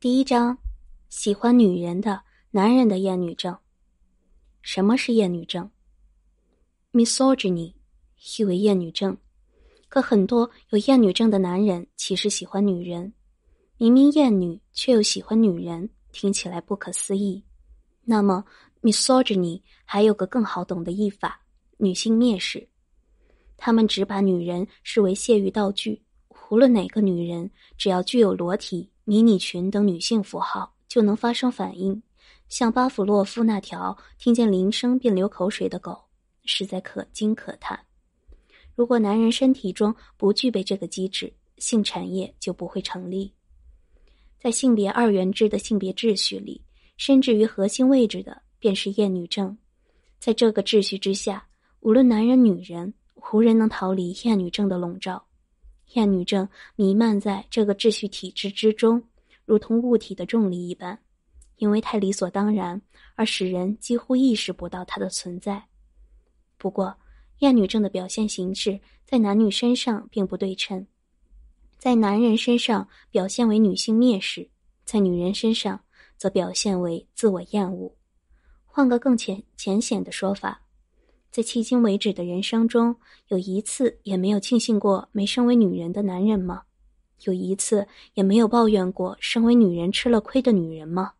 第一章，喜欢女人的男人的厌女症。什么是厌女症？Misogyny 意为厌女症，可很多有厌女症的男人其实喜欢女人，明明厌女却又喜欢女人，听起来不可思议。那么，Misogyny 还有个更好懂的译法——女性蔑视。他们只把女人视为泄欲道具，无论哪个女人，只要具有裸体。迷你裙等女性符号就能发生反应，像巴甫洛夫那条听见铃声便流口水的狗，实在可惊可叹。如果男人身体中不具备这个机制，性产业就不会成立。在性别二元制的性别秩序里，深置于核心位置的便是厌女症。在这个秩序之下，无论男人女人，无人能逃离厌女症的笼罩。厌女症弥漫在这个秩序体制之中，如同物体的重力一般，因为太理所当然而使人几乎意识不到它的存在。不过，厌女症的表现形式在男女身上并不对称，在男人身上表现为女性蔑视，在女人身上则表现为自我厌恶。换个更浅浅显的说法。在迄今为止的人生中，有一次也没有庆幸过没身为女人的男人吗？有一次也没有抱怨过身为女人吃了亏的女人吗？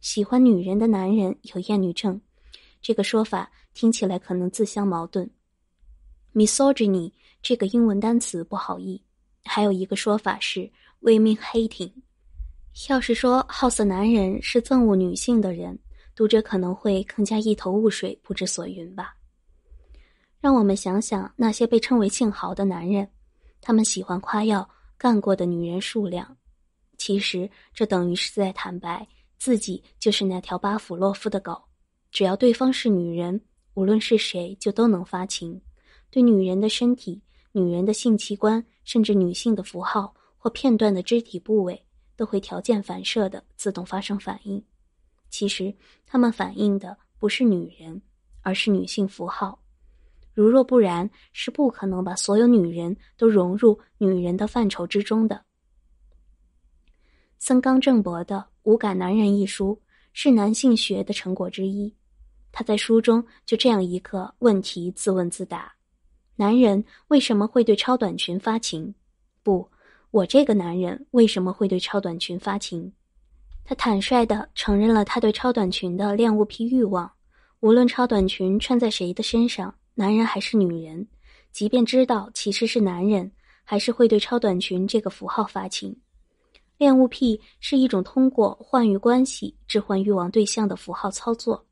喜欢女人的男人有厌女症，这个说法听起来可能自相矛盾。misogyny 这个英文单词不好译，还有一个说法是 women hating。要是说好色男人是憎恶女性的人。读者可能会更加一头雾水，不知所云吧。让我们想想那些被称为姓豪的男人，他们喜欢夸耀干过的女人数量，其实这等于是在坦白自己就是那条巴甫洛夫的狗。只要对方是女人，无论是谁，就都能发情。对女人的身体、女人的性器官，甚至女性的符号或片段的肢体部位，都会条件反射的自动发生反应。其实，他们反映的不是女人，而是女性符号。如若不然，是不可能把所有女人都融入女人的范畴之中的。森冈正博的《无感男人》一书是男性学的成果之一，他在书中就这样一个问题自问自答：男人为什么会对超短裙发情？不，我这个男人为什么会对超短裙发情？他坦率地承认了他对超短裙的恋物癖欲望，无论超短裙穿在谁的身上，男人还是女人，即便知道其实是男人，还是会对超短裙这个符号发情。恋物癖是一种通过换欲关系置换欲望对象的符号操作。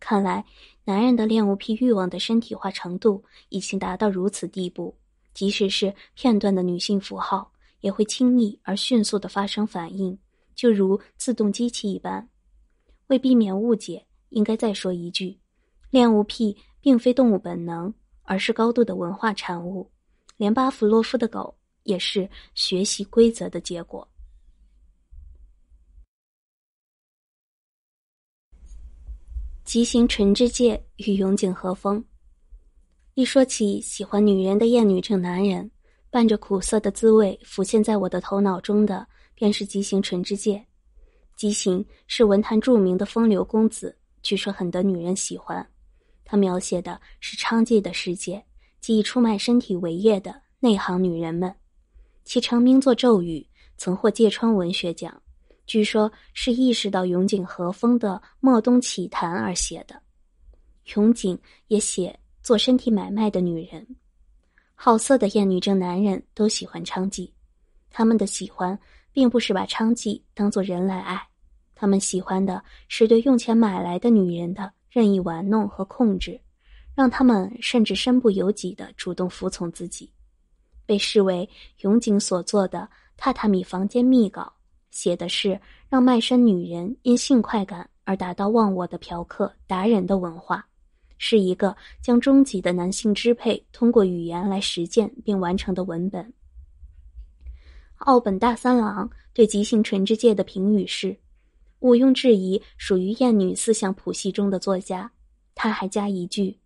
看来，男人的恋物癖欲望的身体化程度已经达到如此地步，即使是片段的女性符号，也会轻易而迅速的发生反应。就如自动机器一般，为避免误解，应该再说一句：恋物癖并非动物本能，而是高度的文化产物。连巴甫洛夫的狗也是学习规则的结果。极行纯之介与永井和风，一说起喜欢女人的厌女症男人，伴着苦涩的滋味浮现在我的头脑中的。便是吉行纯之介，吉行是文坛著名的风流公子，据说很得女人喜欢。他描写的是娼妓的世界，即出卖身体为业的内行女人们。其成名作《咒语》曾获芥川文学奖，据说是意识到永井和风的《莫东启谈》而写的。永井也写做身体买卖的女人，好色的厌女症男人都喜欢娼妓，他们的喜欢。并不是把娼妓当作人来爱，他们喜欢的是对用钱买来的女人的任意玩弄和控制，让他们甚至身不由己地主动服从自己。被视为永井所做的《榻榻米房间密稿》，写的是让卖身女人因性快感而达到忘我的嫖客达人的文化，是一个将终极的男性支配通过语言来实践并完成的文本。奥本大三郎对《急性纯之介》的评语是：“毋庸置疑，属于艳女思想谱系中的作家。”他还加一句：“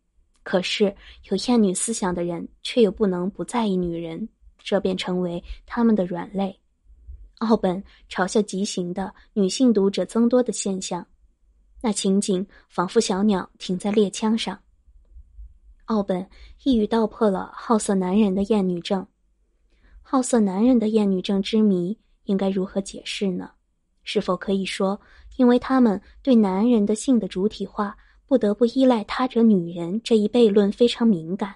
可是有艳女思想的人，却又不能不在意女人，这便成为他们的软肋。”奥本嘲笑《急行的女性读者增多的现象，那情景仿佛小鸟停在猎枪上。奥本一语道破了好色男人的艳女症。好色男人的厌女症之谜应该如何解释呢？是否可以说，因为他们对男人的性的主体化不得不依赖他者女人这一悖论非常敏感？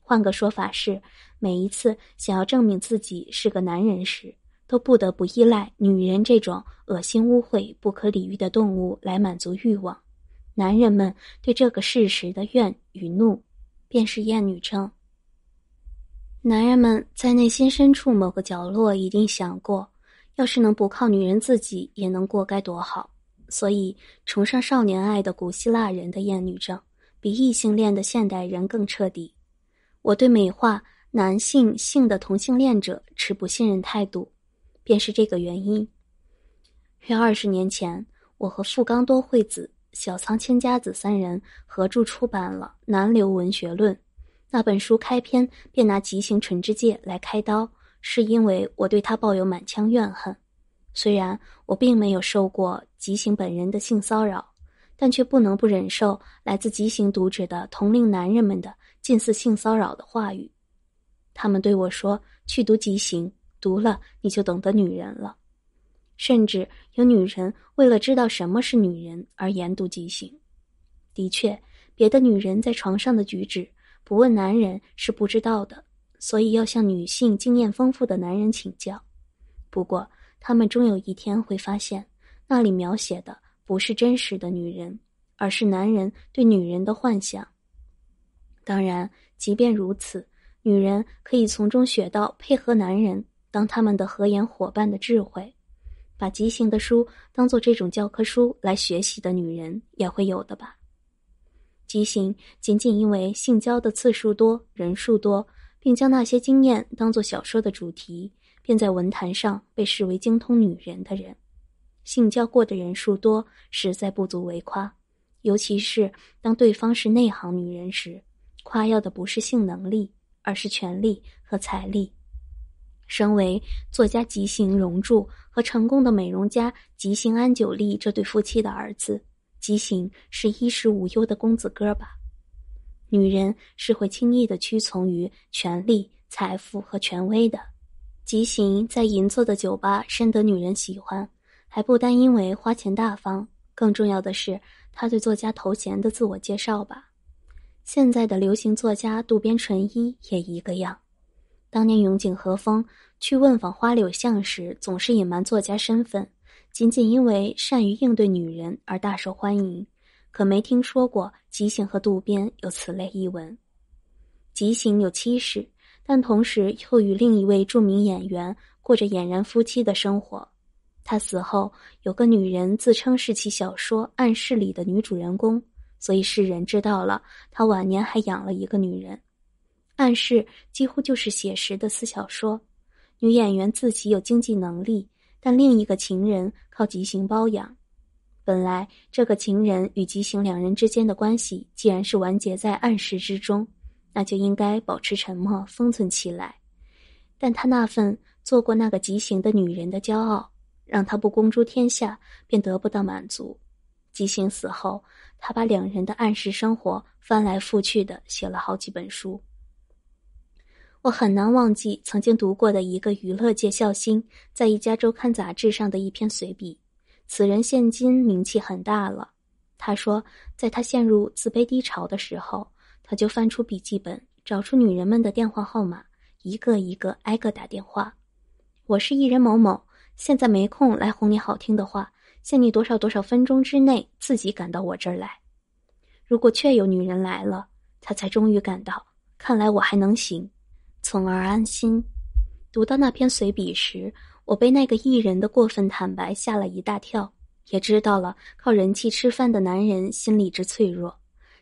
换个说法是，每一次想要证明自己是个男人时，都不得不依赖女人这种恶心污秽、不可理喻的动物来满足欲望。男人们对这个事实的怨与怒，便是厌女症。男人们在内心深处某个角落一定想过，要是能不靠女人自己也能过，该多好。所以崇尚少年爱的古希腊人的厌女症，比异性恋的现代人更彻底。我对美化男性性的同性恋者持不信任态度，便是这个原因。约二十年前，我和富冈多惠子、小仓千佳子三人合著出版了《南流文学论》。那本书开篇便拿《极刑纯之戒来开刀，是因为我对他抱有满腔怨恨。虽然我并没有受过极刑本人的性骚扰，但却不能不忍受来自极刑读者的同龄男人们的近似性骚扰的话语。他们对我说：“去读《极刑》，读了你就懂得女人了。”甚至有女人为了知道什么是女人而研读《极刑》。的确，别的女人在床上的举止。不问男人是不知道的，所以要向女性经验丰富的男人请教。不过，他们终有一天会发现，那里描写的不是真实的女人，而是男人对女人的幻想。当然，即便如此，女人可以从中学到配合男人、当他们的合演伙伴的智慧。把即兴的书当做这种教科书来学习的女人也会有的吧。吉行仅仅因为性交的次数多、人数多，并将那些经验当作小说的主题，便在文坛上被视为精通女人的人。性交过的人数多，实在不足为夸。尤其是当对方是内行女人时，夸耀的不是性能力，而是权力和财力。身为作家吉行荣助和成功的美容家吉行安久利这对夫妻的儿子。吉行是衣食无忧的公子哥吧？女人是会轻易的屈从于权力、财富和权威的。吉行在银座的酒吧深得女人喜欢，还不单因为花钱大方，更重要的是他对作家头衔的自我介绍吧。现在的流行作家渡边淳一也一个样。当年永井和风去问访花柳巷时，总是隐瞒作家身份。仅仅因为善于应对女人而大受欢迎，可没听说过吉行和渡边有此类译闻。吉行有妻室，但同时又与另一位著名演员过着俨然夫妻的生活。他死后，有个女人自称是其小说《暗示》里的女主人公，所以世人知道了他晚年还养了一个女人。《暗示》几乎就是写实的私小说，女演员自己有经济能力。但另一个情人靠吉行包养，本来这个情人与吉行两人之间的关系，既然是完结在暗示之中，那就应该保持沉默，封存起来。但他那份做过那个吉行的女人的骄傲，让他不公诸天下便得不到满足。吉行死后，他把两人的暗示生活翻来覆去的写了好几本书。我很难忘记曾经读过的一个娱乐界笑星在一家周刊杂志上的一篇随笔。此人现今名气很大了。他说，在他陷入自卑低潮的时候，他就翻出笔记本，找出女人们的电话号码，一个一个挨个打电话：“我是艺人某某，现在没空来哄你好听的话，限你多少多少分钟之内自己赶到我这儿来。”如果确有女人来了，他才终于感到，看来我还能行。从而安心。读到那篇随笔时，我被那个艺人的过分坦白吓了一大跳，也知道了靠人气吃饭的男人心里之脆弱。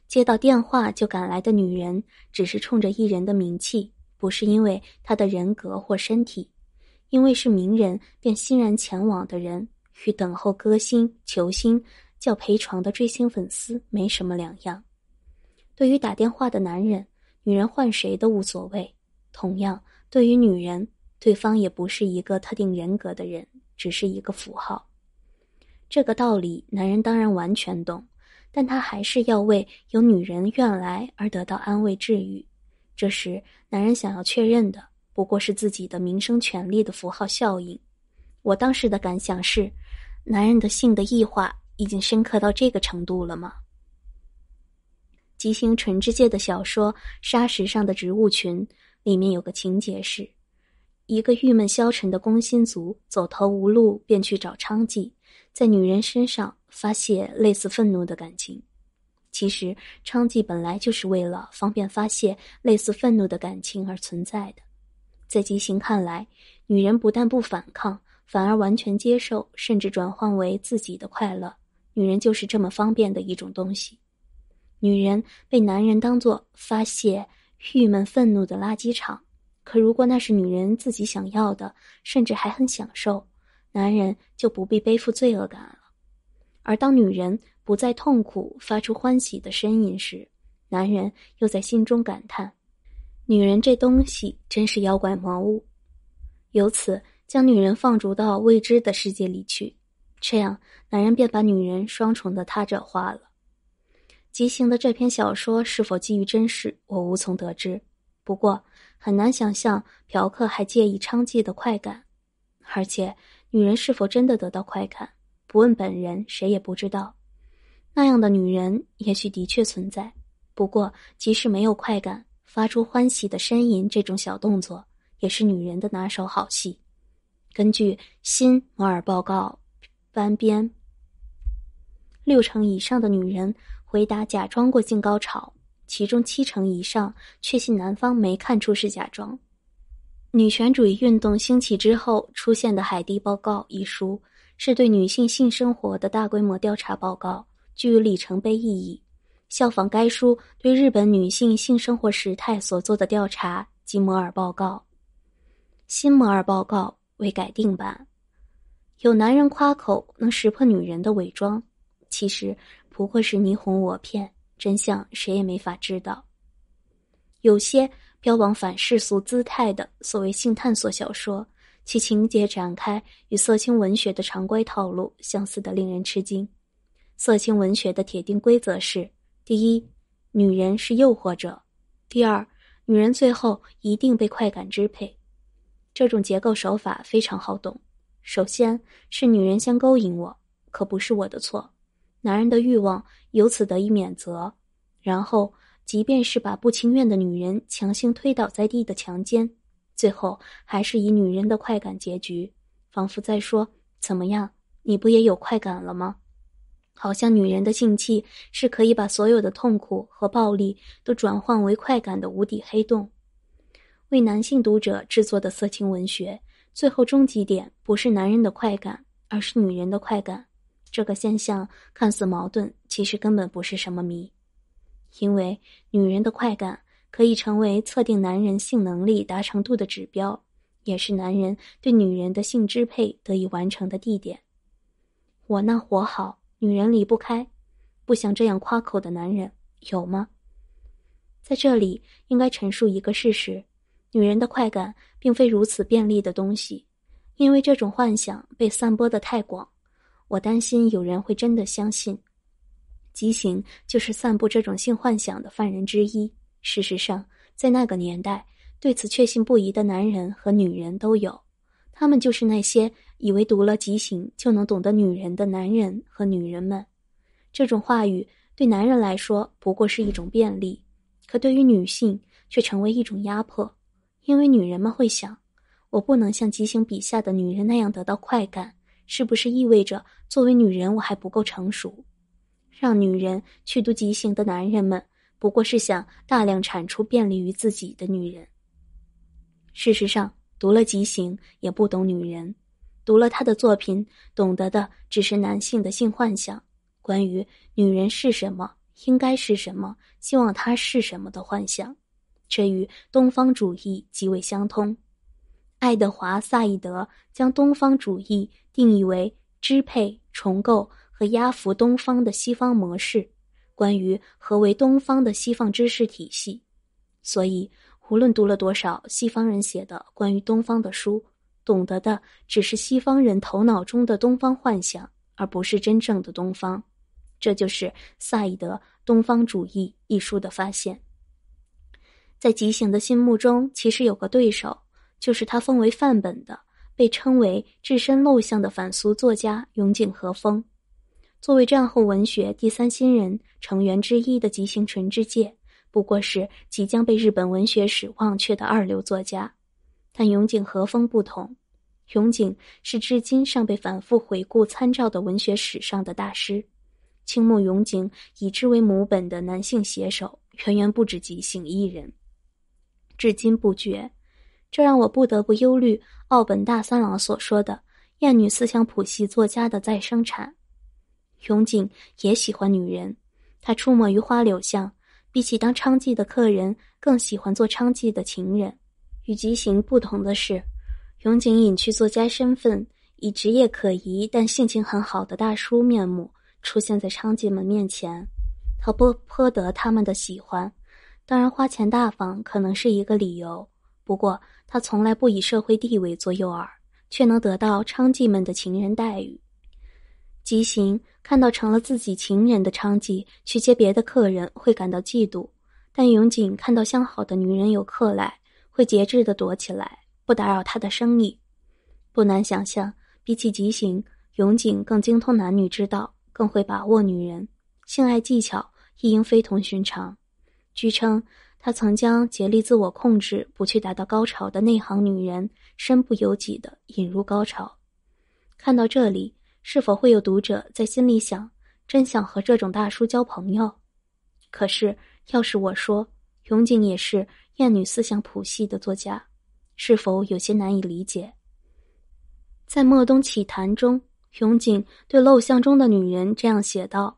接到电话就赶来的女人，只是冲着艺人的名气，不是因为他的人格或身体。因为是名人，便欣然前往的人，与等候歌星、球星叫陪床的追星粉丝没什么两样。对于打电话的男人，女人换谁都无所谓。同样，对于女人，对方也不是一个特定人格的人，只是一个符号。这个道理，男人当然完全懂，但他还是要为有女人愿来而得到安慰治愈。这时，男人想要确认的，不过是自己的名声、权利的符号效应。我当时的感想是：男人的性的异化已经深刻到这个程度了吗？吉行纯之介的小说《沙石上的植物群》。里面有个情节是，一个郁闷消沉的工薪族走投无路，便去找娼妓，在女人身上发泄类似愤怒的感情。其实，娼妓本来就是为了方便发泄类似愤怒的感情而存在的。在吉行看来，女人不但不反抗，反而完全接受，甚至转换为自己的快乐。女人就是这么方便的一种东西。女人被男人当做发泄。郁闷愤怒的垃圾场，可如果那是女人自己想要的，甚至还很享受，男人就不必背负罪恶感了。而当女人不再痛苦，发出欢喜的呻吟时，男人又在心中感叹：“女人这东西真是妖怪魔物。”由此将女人放逐到未知的世界里去，这样男人便把女人双重的他者化了。即兴的这篇小说是否基于真实，我无从得知。不过很难想象嫖客还介意娼妓的快感，而且女人是否真的得到快感，不问本人谁也不知道。那样的女人也许的确存在，不过即使没有快感，发出欢喜的呻吟这种小动作也是女人的拿手好戏。根据新摩尔报告，班编，六成以上的女人。回答假装过性高潮，其中七成以上确信男方没看出是假装。女权主义运动兴起之后出现的《海地报告》一书，是对女性性生活的大规模调查报告，具有里程碑意义。效仿该书对日本女性性生活时态所做的调查，《吉摩尔报告》《新摩尔报告》为改定版。有男人夸口能识破女人的伪装，其实。不过是你哄我骗，真相谁也没法知道。有些标榜反世俗姿态的所谓性探索小说，其情节展开与色情文学的常规套路相似的令人吃惊。色情文学的铁定规则是：第一，女人是诱惑者；第二，女人最后一定被快感支配。这种结构手法非常好懂。首先是女人先勾引我，可不是我的错。男人的欲望由此得以免责，然后，即便是把不情愿的女人强行推倒在地的强奸，最后还是以女人的快感结局，仿佛在说：“怎么样，你不也有快感了吗？”好像女人的性器是可以把所有的痛苦和暴力都转换为快感的无底黑洞。为男性读者制作的色情文学，最后终极点不是男人的快感，而是女人的快感。这个现象看似矛盾，其实根本不是什么谜，因为女人的快感可以成为测定男人性能力达成度的指标，也是男人对女人的性支配得以完成的地点。我那活好女人离不开，不想这样夸口的男人有吗？在这里应该陈述一个事实：女人的快感并非如此便利的东西，因为这种幻想被散播的太广。我担心有人会真的相信，吉行就是散布这种性幻想的犯人之一。事实上，在那个年代，对此确信不疑的男人和女人都有。他们就是那些以为读了吉行就能懂得女人的男人和女人们。这种话语对男人来说不过是一种便利，可对于女性却成为一种压迫，因为女人们会想：我不能像吉行笔下的女人那样得到快感。是不是意味着作为女人，我还不够成熟？让女人去读《极刑》的男人们，不过是想大量产出便利于自己的女人。事实上，读了《极刑》也不懂女人，读了他的作品，懂得的只是男性的性幻想，关于女人是什么、应该是什么、希望她是什么的幻想，这与东方主义极为相通。爱德华·萨义德将东方主义。定义为支配、重构和压服东方的西方模式，关于何为东方的西方知识体系。所以，无论读了多少西方人写的关于东方的书，懂得的只是西方人头脑中的东方幻想，而不是真正的东方。这就是萨义德《东方主义》一书的发现。在吉行的心目中，其实有个对手，就是他奉为范本的。被称为置身陋巷的反俗作家永井和风，作为战后文学第三新人成员之一的吉行纯之介，不过是即将被日本文学史忘却的二流作家。但永井和风不同，永井是至今尚被反复回顾参照的文学史上的大师。青木永井以之为母本的男性写手，远远不止吉行一人，至今不绝。这让我不得不忧虑奥本大三郎所说的“厌女思想谱系作家的再生产”。永井也喜欢女人，他出没于花柳巷，比起当娼妓的客人更喜欢做娼妓的情人。与吉行不同的是，永井隐去作家身份，以职业可疑但性情很好的大叔面目出现在娼妓们面前，他颇颇得他们的喜欢。当然，花钱大方可能是一个理由，不过。他从来不以社会地位做诱饵，却能得到娼妓们的情人待遇。吉行看到成了自己情人的娼妓去接别的客人，会感到嫉妒；但永井看到相好的女人有客来，会节制的躲起来，不打扰他的生意。不难想象，比起吉行，永井更精通男女之道，更会把握女人性爱技巧，亦应非同寻常。据称。他曾将竭力自我控制、不去达到高潮的内行女人，身不由己的引入高潮。看到这里，是否会有读者在心里想：真想和这种大叔交朋友？可是，要是我说永井也是艳女思想谱系的作家，是否有些难以理解？在《莫东启谈》中，永井对陋巷中的女人这样写道：“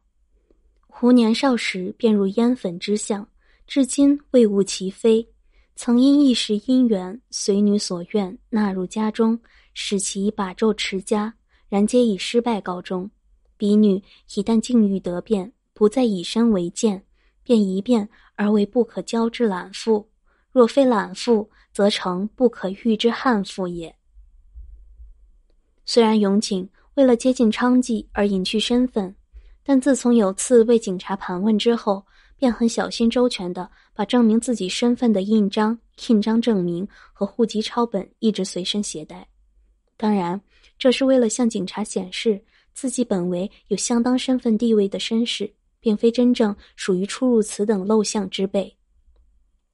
胡年少时便如烟粉之相。”至今未悟其非，曾因一时姻缘，随女所愿纳入家中，使其把咒持家，然皆以失败告终。彼女一旦境遇得变，不再以身为贱，便一变而为不可交之懒妇；若非懒妇，则成不可遇之悍妇也。虽然永景为了接近娼妓而隐去身份，但自从有次被警察盘问之后。便很小心周全地把证明自己身份的印章、印章证明和户籍抄本一直随身携带。当然，这是为了向警察显示自己本为有相当身份地位的绅士，并非真正属于出入此等陋巷之辈。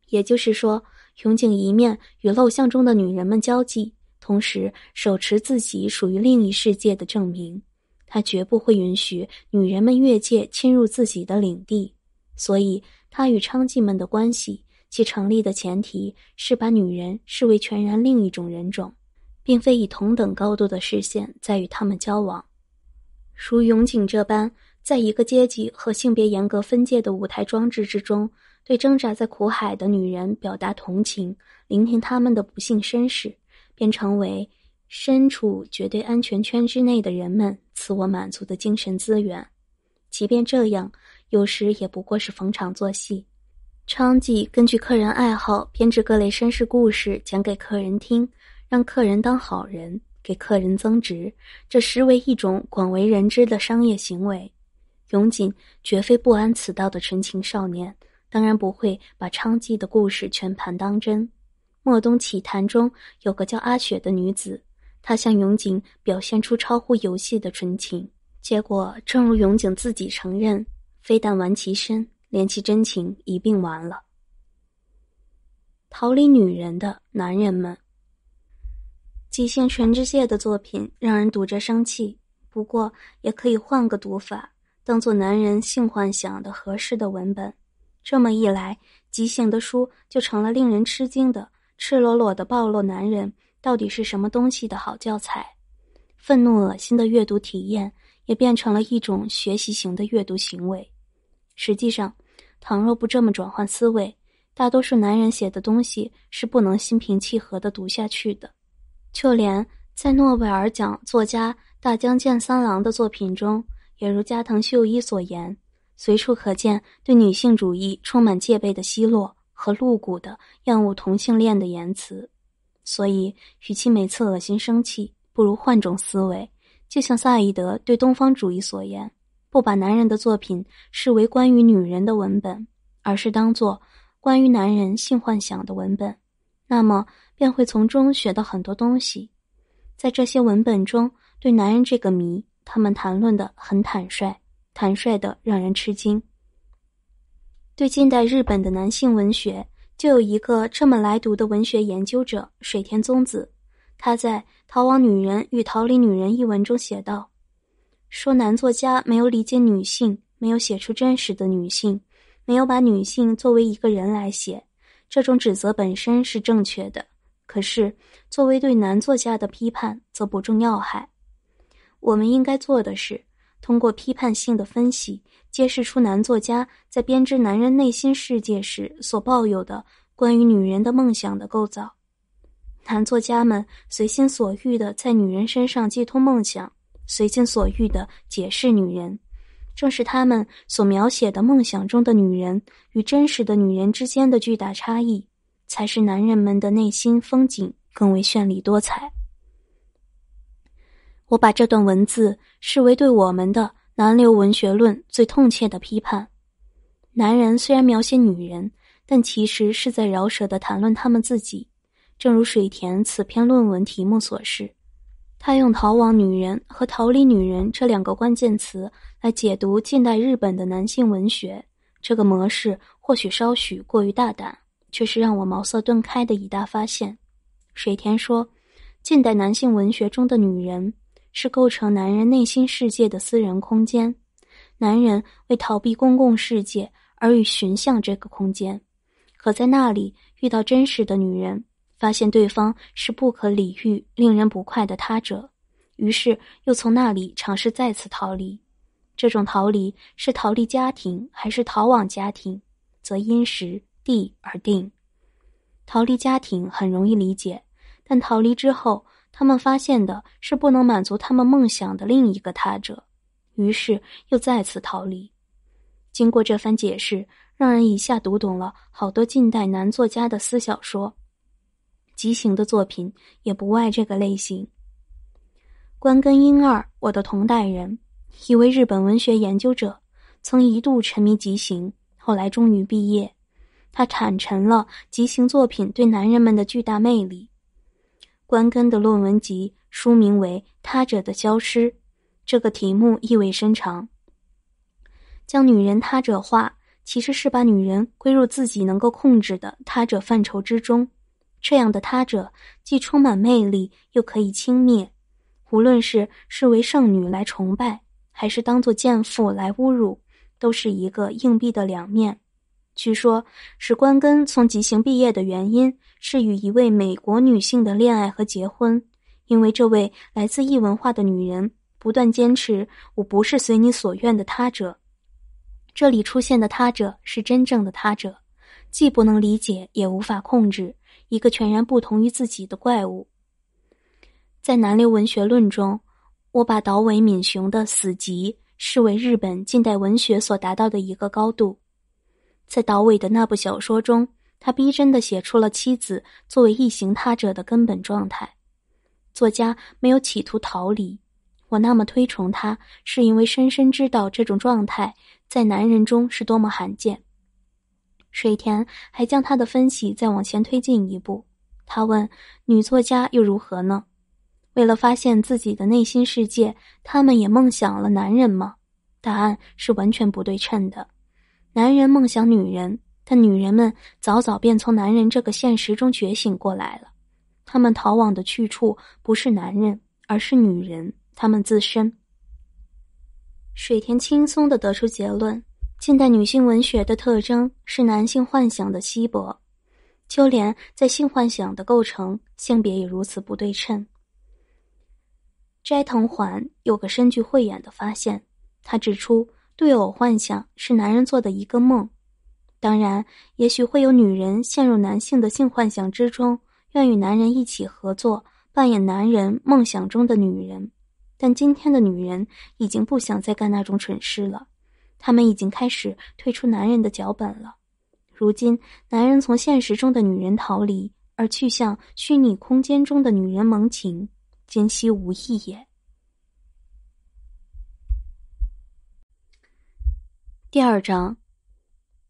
也就是说，永井一面与陋巷中的女人们交际，同时手持自己属于另一世界的证明，他绝不会允许女人们越界侵入自己的领地。所以，他与娼妓们的关系，其成立的前提是把女人视为全然另一种人种，并非以同等高度的视线在与他们交往。如永井这般，在一个阶级和性别严格分界的舞台装置之中，对挣扎在苦海的女人表达同情，聆听他们的不幸身世，便成为身处绝对安全圈之内的人们自我满足的精神资源。即便这样。有时也不过是逢场作戏。娼妓根据客人爱好编制各类绅士故事，讲给客人听，让客人当好人，给客人增值。这实为一种广为人知的商业行为。永井绝非不安此道的纯情少年，当然不会把娼妓的故事全盘当真。莫东奇谈中有个叫阿雪的女子，她向永井表现出超乎游戏的纯情，结果正如永井自己承认。非但玩其身，连其真情一并玩了。逃离女人的男人们，即兴全知界的作品让人读着生气，不过也可以换个读法，当做男人性幻想的合适的文本。这么一来，即兴的书就成了令人吃惊的、赤裸裸的暴露男人到底是什么东西的好教材，愤怒恶心的阅读体验。也变成了一种学习型的阅读行为。实际上，倘若不这么转换思维，大多数男人写的东西是不能心平气和的读下去的。就连在诺贝尔奖作家大江健三郎的作品中，也如加藤秀一所言，随处可见对女性主义充满戒备的奚落和露骨的厌恶同性恋的言辞。所以，与其每次恶心生气，不如换种思维。就像萨义德对东方主义所言，不把男人的作品视为关于女人的文本，而是当作关于男人性幻想的文本，那么便会从中学到很多东西。在这些文本中，对男人这个谜，他们谈论的很坦率，坦率的让人吃惊。对近代日本的男性文学，就有一个这么来读的文学研究者水田宗子，他在。《逃亡女人与逃离女人》一文中写道：“说男作家没有理解女性，没有写出真实的女性，没有把女性作为一个人来写，这种指责本身是正确的。可是，作为对男作家的批判，则不重要害。我们应该做的是，通过批判性的分析，揭示出男作家在编织男人内心世界时所抱有的关于女人的梦想的构造。”男作家们随心所欲的在女人身上寄托梦想，随心所欲的解释女人，正是他们所描写的梦想中的女人与真实的女人之间的巨大差异，才是男人们的内心风景更为绚丽多彩。我把这段文字视为对我们的男流文学论最痛切的批判。男人虽然描写女人，但其实是在饶舌的谈论他们自己。正如水田此篇论文题目所示，他用“逃亡女人”和“逃离女人”这两个关键词来解读近代日本的男性文学。这个模式或许稍许过于大胆，却是让我茅塞顿开的一大发现。水田说：“近代男性文学中的女人，是构成男人内心世界的私人空间。男人为逃避公共世界而与寻向这个空间，可在那里遇到真实的女人。”发现对方是不可理喻、令人不快的他者，于是又从那里尝试再次逃离。这种逃离是逃离家庭，还是逃往家庭，则因时地而定。逃离家庭很容易理解，但逃离之后，他们发现的是不能满足他们梦想的另一个他者，于是又再次逃离。经过这番解释，让人一下读懂了好多近代男作家的私小说。畸形的作品也不外这个类型。关根英二，我的同代人，一位日本文学研究者，曾一度沉迷吉行，后来终于毕业。他坦陈了吉行作品对男人们的巨大魅力。关根的论文集书名为《他者的消失》，这个题目意味深长。将女人他者化，其实是把女人归入自己能够控制的他者范畴之中。这样的他者既充满魅力，又可以轻蔑。无论是视为圣女来崇拜，还是当作贱妇来侮辱，都是一个硬币的两面。据说，史官根从即刑毕业的原因是与一位美国女性的恋爱和结婚。因为这位来自异文化的女人不断坚持：“我不是随你所愿的他者。”这里出现的他者是真正的他者，既不能理解，也无法控制。一个全然不同于自己的怪物。在南流文学论中，我把岛尾敏雄的《死寂》视为日本近代文学所达到的一个高度。在岛尾的那部小说中，他逼真的写出了妻子作为异形他者的根本状态。作家没有企图逃离。我那么推崇他，是因为深深知道这种状态在男人中是多么罕见。水田还将他的分析再往前推进一步。他问：“女作家又如何呢？为了发现自己的内心世界，他们也梦想了男人吗？”答案是完全不对称的。男人梦想女人，但女人们早早便从男人这个现实中觉醒过来了。他们逃往的去处不是男人，而是女人，他们自身。水田轻松的得出结论。近代女性文学的特征是男性幻想的稀薄，秋莲在性幻想的构成性别也如此不对称。斋藤环有个深具慧眼的发现，他指出对偶幻想是男人做的一个梦。当然，也许会有女人陷入男性的性幻想之中，愿与男人一起合作，扮演男人梦想中的女人，但今天的女人已经不想再干那种蠢事了。他们已经开始退出男人的脚本了。如今，男人从现实中的女人逃离，而去向虚拟空间中的女人萌情，今夕无意也。第二章：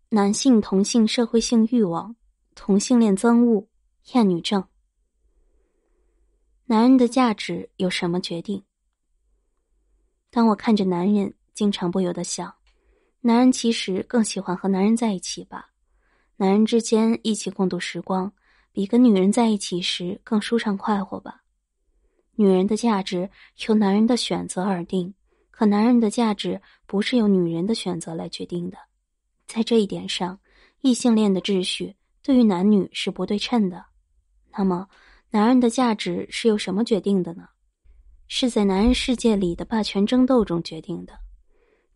男性同性社会性欲望、同性恋憎恶、厌女症。男人的价值有什么决定？当我看着男人，经常不由得想。男人其实更喜欢和男人在一起吧，男人之间一起共度时光，比跟女人在一起时更舒畅快活吧。女人的价值由男人的选择而定，可男人的价值不是由女人的选择来决定的。在这一点上，异性恋的秩序对于男女是不对称的。那么，男人的价值是由什么决定的呢？是在男人世界里的霸权争斗中决定的。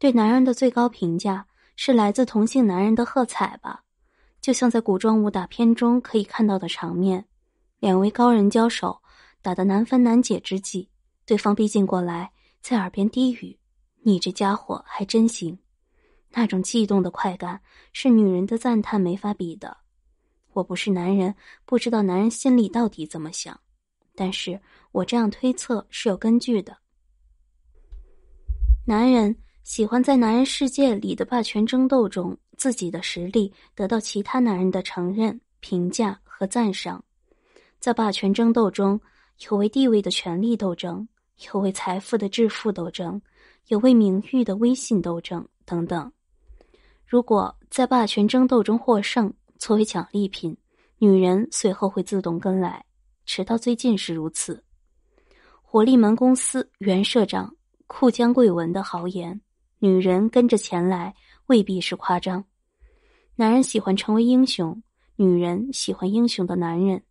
对男人的最高评价是来自同性男人的喝彩吧，就像在古装武打片中可以看到的场面，两位高人交手，打得难分难解之际，对方逼近过来，在耳边低语：“你这家伙还真行。”那种悸动的快感是女人的赞叹没法比的。我不是男人，不知道男人心里到底怎么想，但是我这样推测是有根据的。男人。喜欢在男人世界里的霸权争斗中，自己的实力得到其他男人的承认、评价和赞赏。在霸权争斗中，有为地位的权力斗争，有为财富的致富斗争，有为名誉的威信斗争等等。如果在霸权争斗中获胜，作为奖励品，女人随后会自动跟来。直到最近是如此。火力门公司原社长库江贵文的豪言。女人跟着前来未必是夸张，男人喜欢成为英雄，女人喜欢英雄的男人。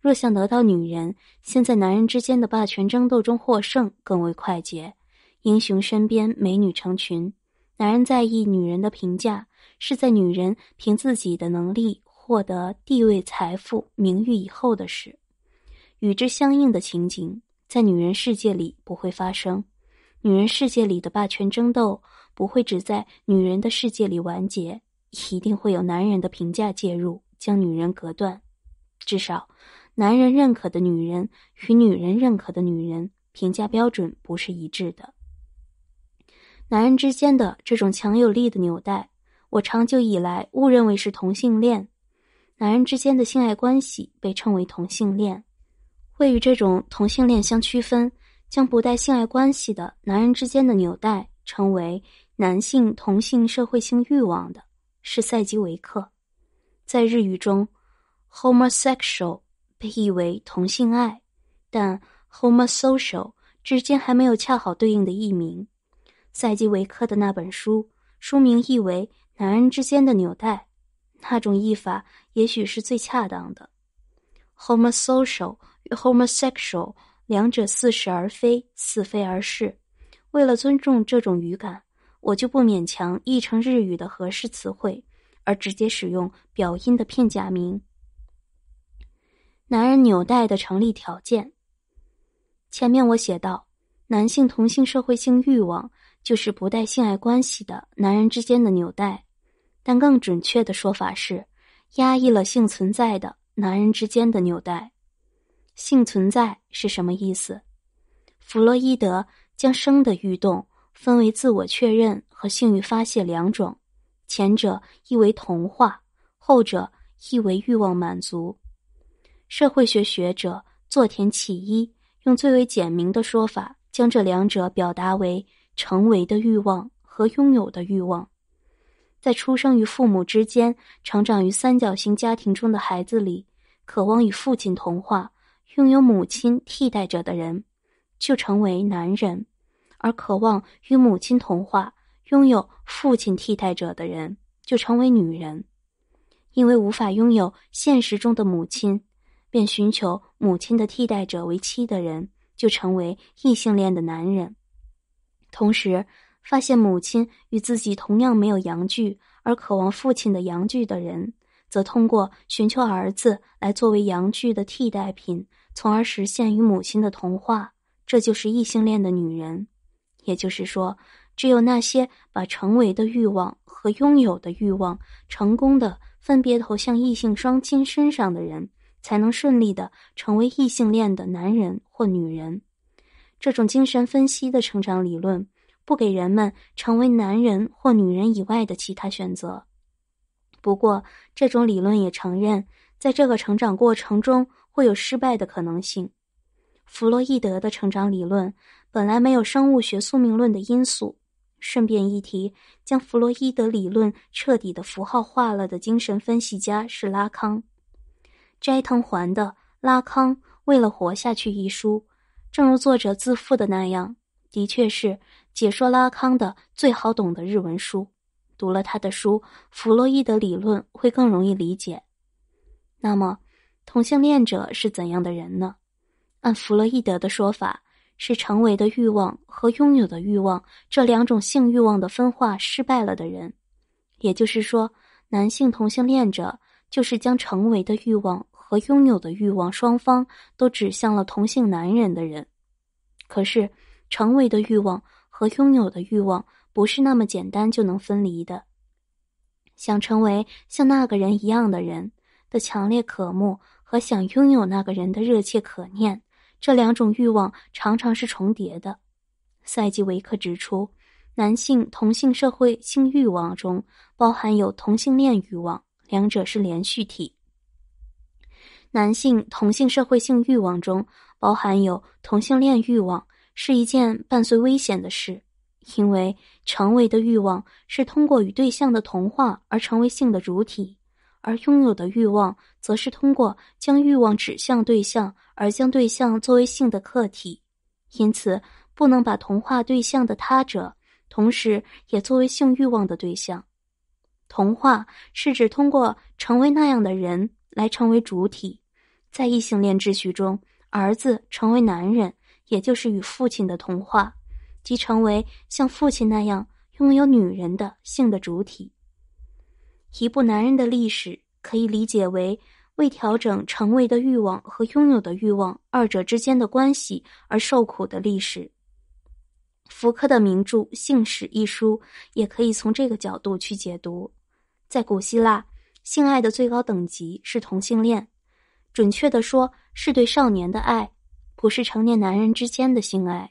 若想得到女人，先在男人之间的霸权争斗中获胜更为快捷。英雄身边美女成群，男人在意女人的评价，是在女人凭自己的能力获得地位、财富、名誉以后的事。与之相应的情景，在女人世界里不会发生。女人世界里的霸权争斗。不会只在女人的世界里完结，一定会有男人的评价介入，将女人隔断。至少，男人认可的女人与女人认可的女人评价标准不是一致的。男人之间的这种强有力的纽带，我长久以来误认为是同性恋。男人之间的性爱关系被称为同性恋，会与这种同性恋相区分，将不带性爱关系的男人之间的纽带称为。男性同性社会性欲望的是赛基维克，在日语中，homosexual 被译为同性爱，但 homosocial 之间还没有恰好对应的译名。赛基维克的那本书书名译为《男人之间的纽带》，那种译法也许是最恰当的。homosocial 与 homosexual 两者似是而非，似非而是。为了尊重这种语感。我就不勉强译成日语的合适词汇，而直接使用表音的片假名。男人纽带的成立条件，前面我写到，男性同性社会性欲望就是不带性爱关系的男人之间的纽带，但更准确的说法是，压抑了性存在的男人之间的纽带。性存在是什么意思？弗洛伊德将生的欲动。分为自我确认和性欲发泄两种，前者意为同化，后者意为欲望满足。社会学学者作田启一用最为简明的说法，将这两者表达为成为的欲望和拥有的欲望。在出生于父母之间、成长于三角形家庭中的孩子里，渴望与父亲同化、拥有母亲替代者的人，就成为男人。而渴望与母亲同化、拥有父亲替代者的人，就成为女人；因为无法拥有现实中的母亲，便寻求母亲的替代者为妻的人，就成为异性恋的男人。同时，发现母亲与自己同样没有阳具，而渴望父亲的阳具的人，则通过寻求儿子来作为阳具的替代品，从而实现与母亲的同化。这就是异性恋的女人。也就是说，只有那些把成为的欲望和拥有的欲望成功的分别投向异性双亲身上的人，才能顺利的成为异性恋的男人或女人。这种精神分析的成长理论不给人们成为男人或女人以外的其他选择。不过，这种理论也承认，在这个成长过程中会有失败的可能性。弗洛伊德的成长理论。本来没有生物学宿命论的因素。顺便一提，将弗洛伊德理论彻底的符号化了的精神分析家是拉康。斋藤环的《拉康为了活下去》一书，正如作者自负的那样，的确是解说拉康的最好懂的日文书。读了他的书，弗洛伊德理论会更容易理解。那么，同性恋者是怎样的人呢？按弗洛伊德的说法。是成为的欲望和拥有的欲望这两种性欲望的分化失败了的人，也就是说，男性同性恋者就是将成为的欲望和拥有的欲望双方都指向了同性男人的人。可是，成为的欲望和拥有的欲望不是那么简单就能分离的。想成为像那个人一样的人的强烈渴慕和想拥有那个人的热切可念。这两种欲望常常是重叠的，赛吉维克指出，男性同性社会性欲望中包含有同性恋欲望，两者是连续体。男性同性社会性欲望中包含有同性恋欲望，是一件伴随危险的事，因为成为的欲望是通过与对象的同化而成为性的主体。而拥有的欲望，则是通过将欲望指向对象，而将对象作为性的客体。因此，不能把同化对象的他者，同时也作为性欲望的对象。同化是指通过成为那样的人来成为主体。在异性恋秩序中，儿子成为男人，也就是与父亲的同化，即成为像父亲那样拥有女人的性的主体。一部男人的历史，可以理解为为调整成为的欲望和拥有的欲望二者之间的关系而受苦的历史。福柯的名著《性史》一书，也可以从这个角度去解读。在古希腊，性爱的最高等级是同性恋，准确的说，是对少年的爱，不是成年男人之间的性爱。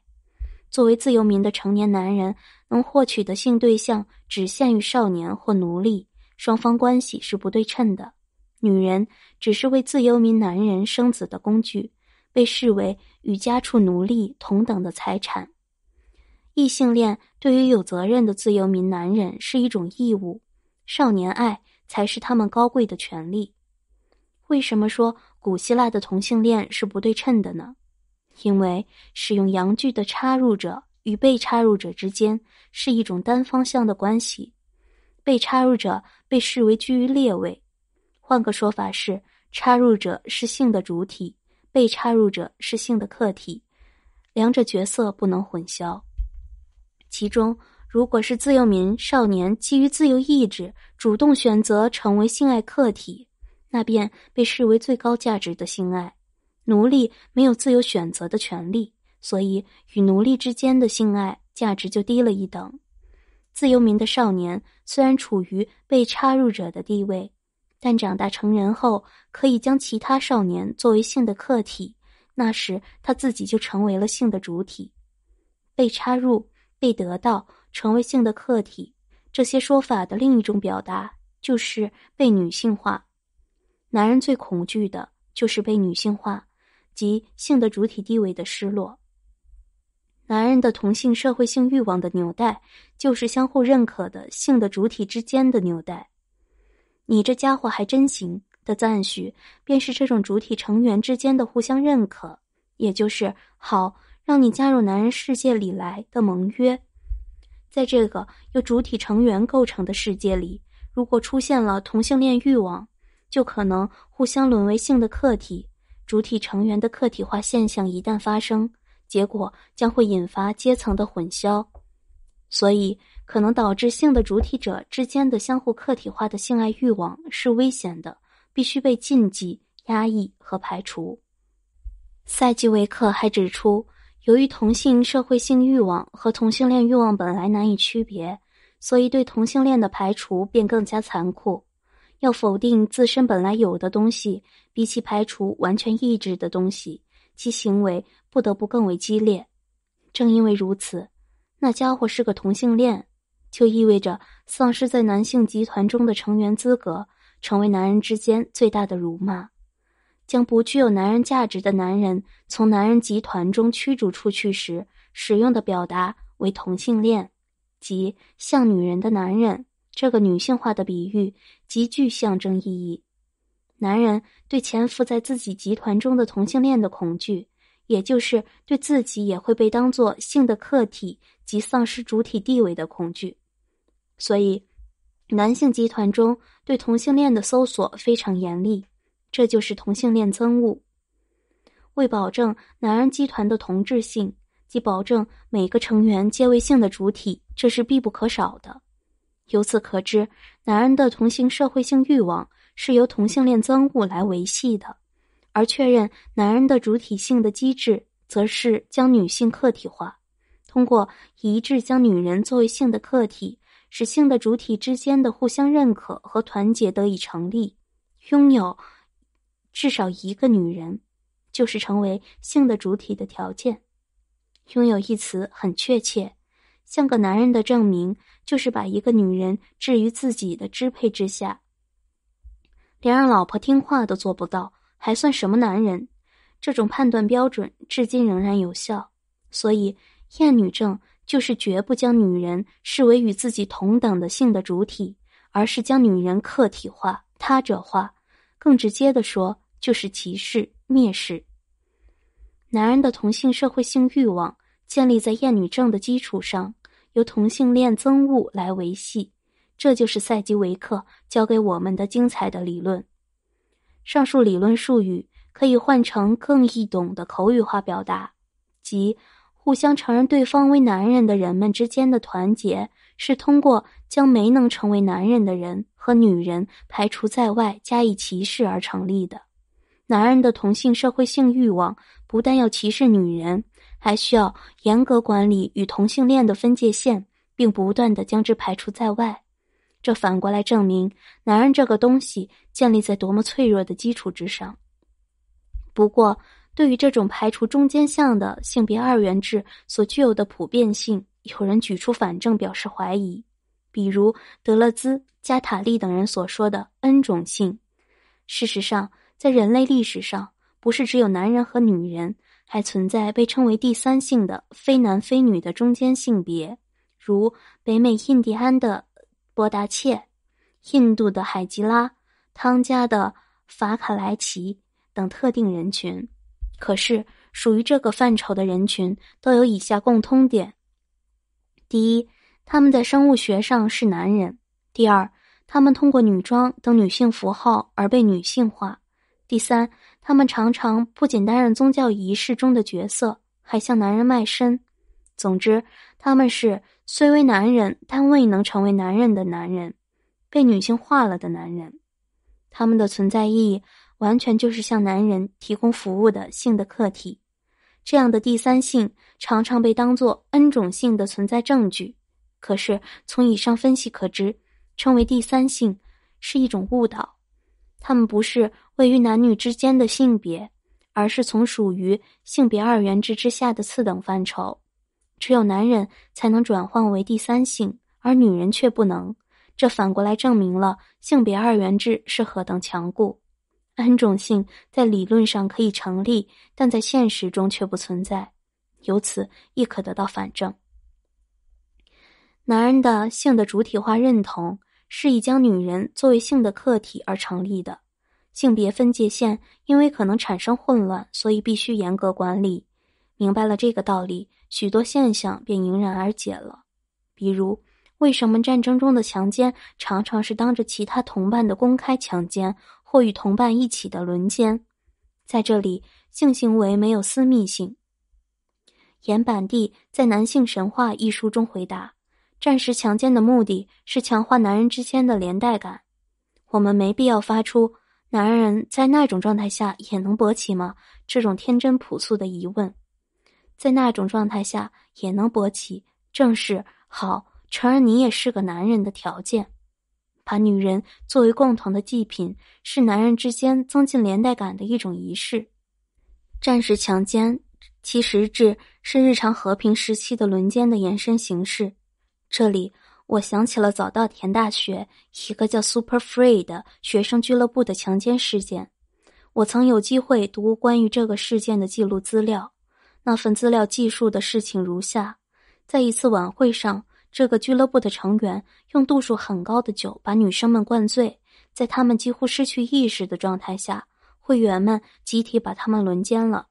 作为自由民的成年男人，能获取的性对象只限于少年或奴隶。双方关系是不对称的，女人只是为自由民男人生子的工具，被视为与家畜奴隶同等的财产。异性恋对于有责任的自由民男人是一种义务，少年爱才是他们高贵的权利。为什么说古希腊的同性恋是不对称的呢？因为使用阳具的插入者与被插入者之间是一种单方向的关系。被插入者被视为居于列位，换个说法是，插入者是性的主体，被插入者是性的客体，两者角色不能混淆。其中，如果是自由民少年基于自由意志主动选择成为性爱客体，那便被视为最高价值的性爱；奴隶没有自由选择的权利，所以与奴隶之间的性爱价值就低了一等。自由民的少年虽然处于被插入者的地位，但长大成人后可以将其他少年作为性的客体，那时他自己就成为了性的主体。被插入、被得到、成为性的客体，这些说法的另一种表达就是被女性化。男人最恐惧的就是被女性化，即性的主体地位的失落。男人的同性社会性欲望的纽带，就是相互认可的性的主体之间的纽带。你这家伙还真行的赞许，便是这种主体成员之间的互相认可，也就是好让你加入男人世界里来的盟约。在这个由主体成员构成的世界里，如果出现了同性恋欲望，就可能互相沦为性的客体。主体成员的客体化现象一旦发生。结果将会引发阶层的混淆，所以可能导致性的主体者之间的相互客体化的性爱欲望是危险的，必须被禁忌、压抑和排除。赛季维克还指出，由于同性社会性欲望和同性恋欲望本来难以区别，所以对同性恋的排除便更加残酷。要否定自身本来有的东西，比起排除完全抑制的东西。其行为不得不更为激烈。正因为如此，那家伙是个同性恋，就意味着丧失在男性集团中的成员资格，成为男人之间最大的辱骂。将不具有男人价值的男人从男人集团中驱逐出去时，使用的表达为“同性恋”，即像女人的男人。这个女性化的比喻极具象征意义。男人对潜伏在自己集团中的同性恋的恐惧，也就是对自己也会被当作性的客体及丧失主体地位的恐惧。所以，男性集团中对同性恋的搜索非常严厉，这就是同性恋憎恶。为保证男人集团的同质性，即保证每个成员皆为性的主体，这是必不可少的。由此可知，男人的同性社会性欲望。是由同性恋憎恶来维系的，而确认男人的主体性的机制，则是将女性客体化，通过一致将女人作为性的客体，使性的主体之间的互相认可和团结得以成立。拥有至少一个女人，就是成为性的主体的条件。拥有一词很确切，像个男人的证明，就是把一个女人置于自己的支配之下。连让老婆听话都做不到，还算什么男人？这种判断标准至今仍然有效。所以，厌女症就是绝不将女人视为与自己同等的性的主体，而是将女人客体化、他者化。更直接的说，就是歧视、蔑视。男人的同性社会性欲望建立在厌女症的基础上，由同性恋憎恶来维系。这就是赛基维克教给我们的精彩的理论。上述理论术语可以换成更易懂的口语化表达，即：互相承认对方为男人的人们之间的团结，是通过将没能成为男人的人和女人排除在外加以歧视而成立的。男人的同性社会性欲望不但要歧视女人，还需要严格管理与同性恋的分界线，并不断的将之排除在外。这反过来证明，男人这个东西建立在多么脆弱的基础之上。不过，对于这种排除中间项的性别二元制所具有的普遍性，有人举出反证表示怀疑，比如德勒兹、加塔利等人所说的 “n 种性”。事实上，在人类历史上，不是只有男人和女人，还存在被称为第三性的非男非女的中间性别，如北美印第安的。波达切、印度的海吉拉、汤加的法卡莱奇等特定人群，可是属于这个范畴的人群都有以下共通点：第一，他们在生物学上是男人；第二，他们通过女装等女性符号而被女性化；第三，他们常常不仅担任宗教仪式中的角色，还向男人卖身。总之，他们是。虽为男人，但未能成为男人的男人，被女性化了的男人，他们的存在意义完全就是向男人提供服务的性的客体。这样的第三性常常被当做 n 种性的存在证据。可是从以上分析可知，称为第三性是一种误导。他们不是位于男女之间的性别，而是从属于性别二元制之下的次等范畴。只有男人才能转换为第三性，而女人却不能。这反过来证明了性别二元制是何等强固。N 种性在理论上可以成立，但在现实中却不存在。由此亦可得到反证：男人的性的主体化认同是以将女人作为性的客体而成立的。性别分界线因为可能产生混乱，所以必须严格管理。明白了这个道理。许多现象便迎刃而解了，比如为什么战争中的强奸常常是当着其他同伴的公开强奸，或与同伴一起的轮奸？在这里，性行为没有私密性。岩板地在《男性神话》一书中回答：，战时强奸的目的是强化男人之间的连带感。我们没必要发出“男人在那种状态下也能勃起吗？”这种天真朴素的疑问。在那种状态下也能勃起，正是好承认你也是个男人的条件。把女人作为共同的祭品，是男人之间增进连带感的一种仪式。战时强奸其实质是日常和平时期的轮奸的延伸形式。这里我想起了早稻田大学一个叫 Super Free 的学生俱乐部的强奸事件，我曾有机会读关于这个事件的记录资料。那份资料记述的事情如下：在一次晚会上，这个俱乐部的成员用度数很高的酒把女生们灌醉，在他们几乎失去意识的状态下，会员们集体把他们轮奸了。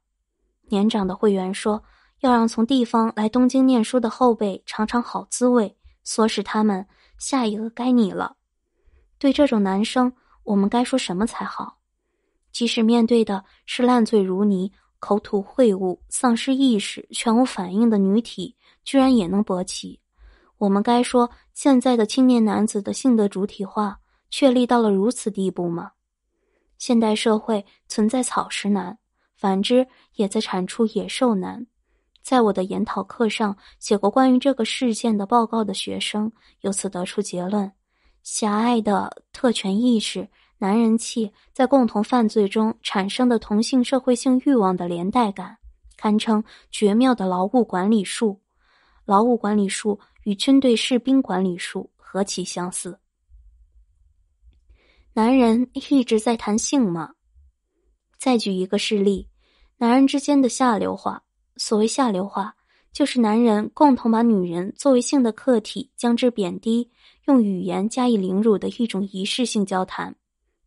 年长的会员说：“要让从地方来东京念书的后辈尝尝好滋味，唆使他们下一个该你了。”对这种男生，我们该说什么才好？即使面对的是烂醉如泥。口吐秽物、丧失意识、全无反应的女体，居然也能勃起？我们该说现在的青年男子的性的主体化确立到了如此地步吗？现代社会存在草食男，反之也在产出野兽男。在我的研讨课上写过关于这个事件的报告的学生，由此得出结论：狭隘的特权意识。男人气在共同犯罪中产生的同性社会性欲望的连带感，堪称绝妙的劳务管理术。劳务管理术与军队士兵管理术何其相似！男人一直在谈性吗？再举一个事例：男人之间的下流化。所谓下流化，就是男人共同把女人作为性的客体，将之贬低，用语言加以凌辱的一种仪式性交谈。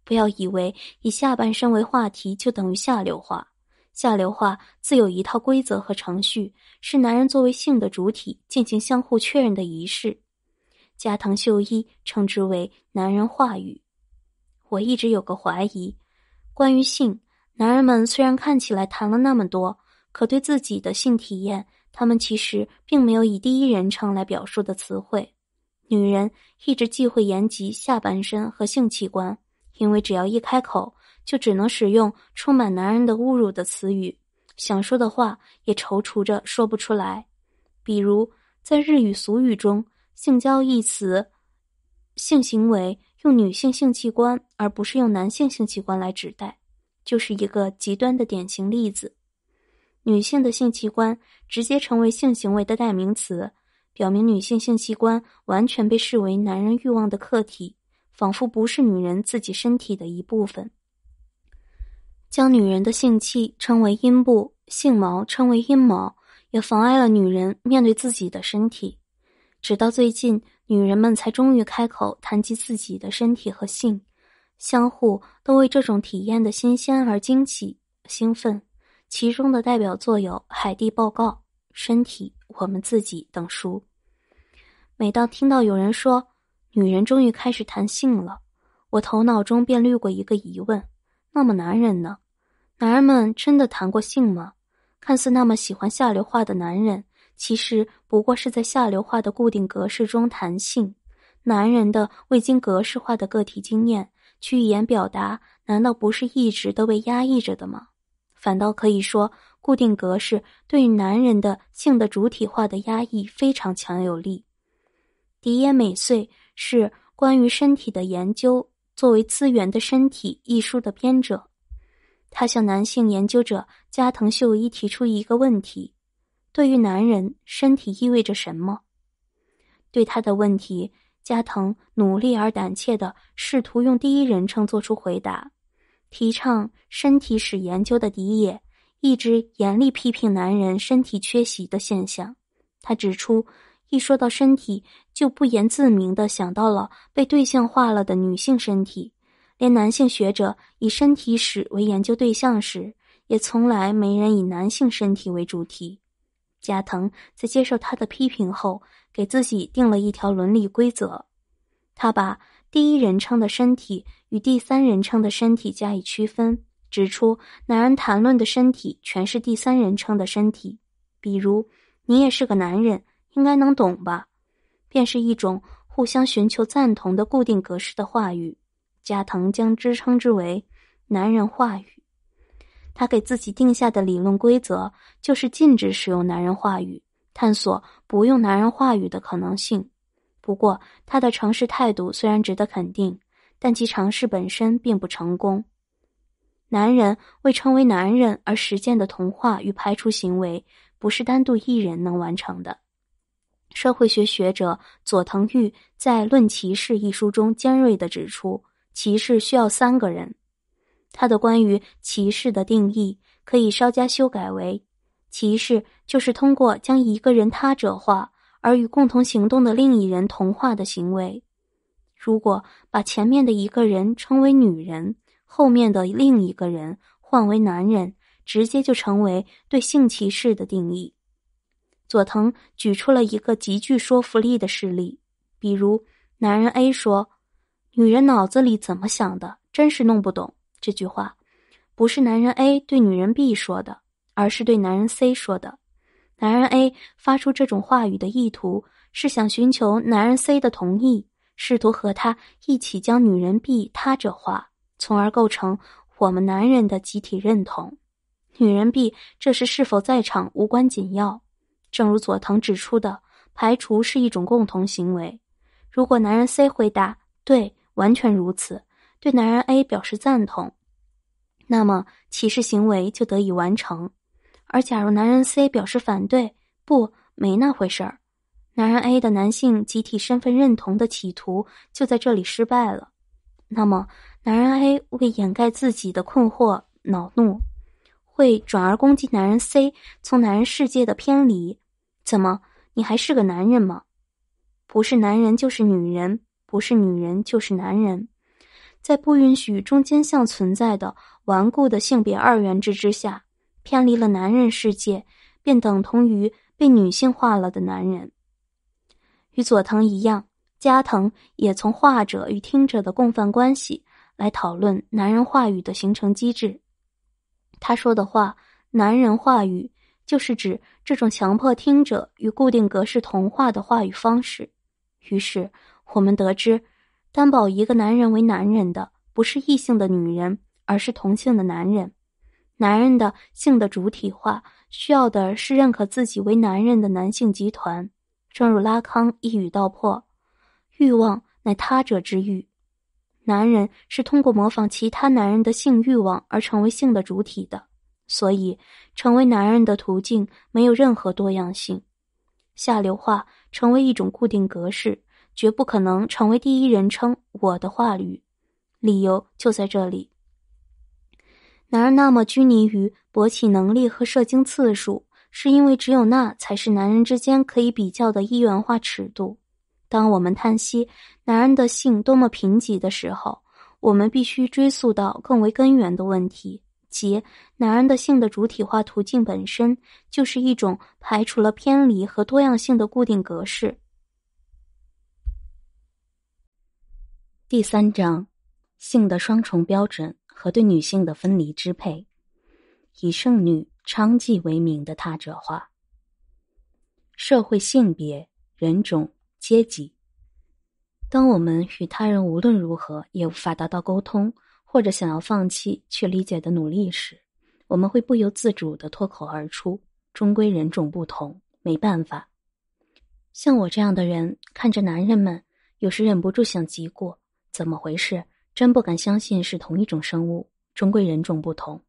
不要以为以下半身为话题就等于下流话。下流话自有一套规则和程序，是男人作为性的主体进行相互确认的仪式。加藤秀一称之为“男人话语”。我一直有个怀疑：关于性，男人们虽然看起来谈了那么多，可对自己的性体验，他们其实并没有以第一人称来表述的词汇。女人一直忌讳言及下半身和性器官。因为只要一开口，就只能使用充满男人的侮辱的词语，想说的话也踌躇着说不出来。比如，在日语俗语中，“性交”一词，性行为用女性性器官而不是用男性性器官来指代，就是一个极端的典型例子。女性的性器官直接成为性行为的代名词，表明女性性器官完全被视为男人欲望的客体。仿佛不是女人自己身体的一部分，将女人的性器称为阴部，性毛称为阴毛，也妨碍了女人面对自己的身体。直到最近，女人们才终于开口谈及自己的身体和性，相互都为这种体验的新鲜而惊奇、兴奋。其中的代表作有《海蒂报告》《身体》《我们自己》等书。每当听到有人说，女人终于开始谈性了，我头脑中便掠过一个疑问：那么男人呢？男人们真的谈过性吗？看似那么喜欢下流话的男人，其实不过是在下流话的固定格式中谈性。男人的未经格式化的个体经验去语言表达，难道不是一直都被压抑着的吗？反倒可以说，固定格式对男人的性的主体化的压抑非常强有力。迪耶美穗是关于身体的研究，作为资源的身体一书的编者，他向男性研究者加藤秀一提出一个问题：对于男人，身体意味着什么？对他的问题，加藤努力而胆怯的试图用第一人称做出回答。提倡身体史研究的迪野一直严厉批评男人身体缺席的现象，他指出。一说到身体，就不言自明的想到了被对象化了的女性身体。连男性学者以身体史为研究对象时，也从来没人以男性身体为主题。加藤在接受他的批评后，给自己定了一条伦理规则：他把第一人称的身体与第三人称的身体加以区分，指出男人谈论的身体全是第三人称的身体，比如“你也是个男人”。应该能懂吧？便是一种互相寻求赞同的固定格式的话语。加藤将之称之为“男人话语”。他给自己定下的理论规则就是禁止使用男人话语，探索不用男人话语的可能性。不过，他的尝试态度虽然值得肯定，但其尝试本身并不成功。男人为成为男人而实践的同化与排除行为，不是单独一人能完成的。社会学学者佐藤玉在《论歧视》一书中尖锐地指出，歧视需要三个人。他的关于歧视的定义可以稍加修改为：歧视就是通过将一个人他者化而与共同行动的另一人同化的行为。如果把前面的一个人称为女人，后面的另一个人换为男人，直接就成为对性歧视的定义。佐藤举出了一个极具说服力的事例，比如男人 A 说：“女人脑子里怎么想的，真是弄不懂。”这句话，不是男人 A 对女人 B 说的，而是对男人 C 说的。男人 A 发出这种话语的意图是想寻求男人 C 的同意，试图和他一起将女人 B 他者化，从而构成我们男人的集体认同。女人 B 这时是否在场无关紧要。正如佐藤指出的，排除是一种共同行为。如果男人 C 回答“对，完全如此”，对男人 A 表示赞同，那么歧视行为就得以完成；而假如男人 C 表示反对，“不，没那回事儿”，男人 A 的男性集体身份认同的企图就在这里失败了。那么，男人 A 为掩盖自己的困惑、恼怒，会转而攻击男人 C 从男人世界的偏离。怎么，你还是个男人吗？不是男人就是女人，不是女人就是男人，在不允许中间相存在的顽固的性别二元制之下，偏离了男人世界，便等同于被女性化了的男人。与佐藤一样，加藤也从画者与听者的共犯关系来讨论男人话语的形成机制。他说的话，男人话语就是指。这种强迫听者与固定格式同化的话语方式，于是我们得知，担保一个男人为男人的，不是异性的女人，而是同性的男人。男人的性的主体化，需要的是认可自己为男人的男性集团。正如拉康一语道破：欲望乃他者之欲。男人是通过模仿其他男人的性欲望而成为性的主体的。所以，成为男人的途径没有任何多样性，下流话成为一种固定格式，绝不可能成为第一人称“我的”话语。理由就在这里。男人那么拘泥于勃起能力和射精次数，是因为只有那才是男人之间可以比较的一元化尺度。当我们叹息男人的性多么贫瘠的时候，我们必须追溯到更为根源的问题。即男人的性的主体化途径本身就是一种排除了偏离和多样性的固定格式。第三章，性的双重标准和对女性的分离支配，以圣女娼妓为名的他者化，社会性别、人种、阶级。当我们与他人无论如何也无法达到沟通。或者想要放弃却理解的努力时，我们会不由自主的脱口而出：“终归人种不同，没办法。”像我这样的人，看着男人们，有时忍不住想：急过，怎么回事？真不敢相信是同一种生物。终归人种不同。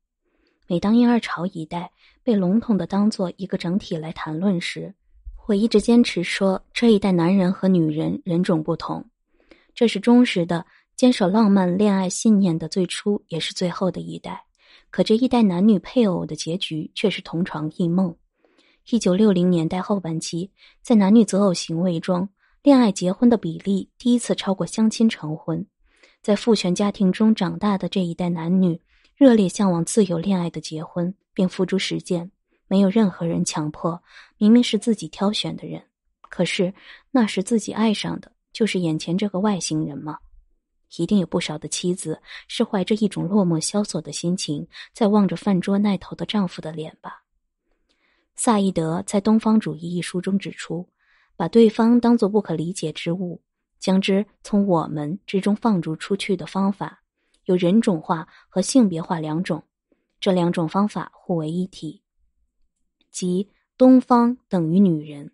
每当婴儿潮一代被笼统的当做一个整体来谈论时，我一直坚持说这一代男人和女人人种不同，这是忠实的。坚守浪漫恋爱信念的最初也是最后的一代，可这一代男女配偶的结局却是同床异梦。一九六零年代后半期，在男女择偶行为中，恋爱结婚的比例第一次超过相亲成婚。在父权家庭中长大的这一代男女，热烈向往自由恋爱的结婚，并付诸实践。没有任何人强迫，明明是自己挑选的人，可是那时自己爱上的，就是眼前这个外星人吗？一定有不少的妻子是怀着一种落寞、萧索的心情，在望着饭桌那头的丈夫的脸吧。萨义德在《东方主义》一书中指出，把对方当做不可理解之物，将之从我们之中放逐出去的方法，有人种化和性别化两种，这两种方法互为一体，即东方等于女人。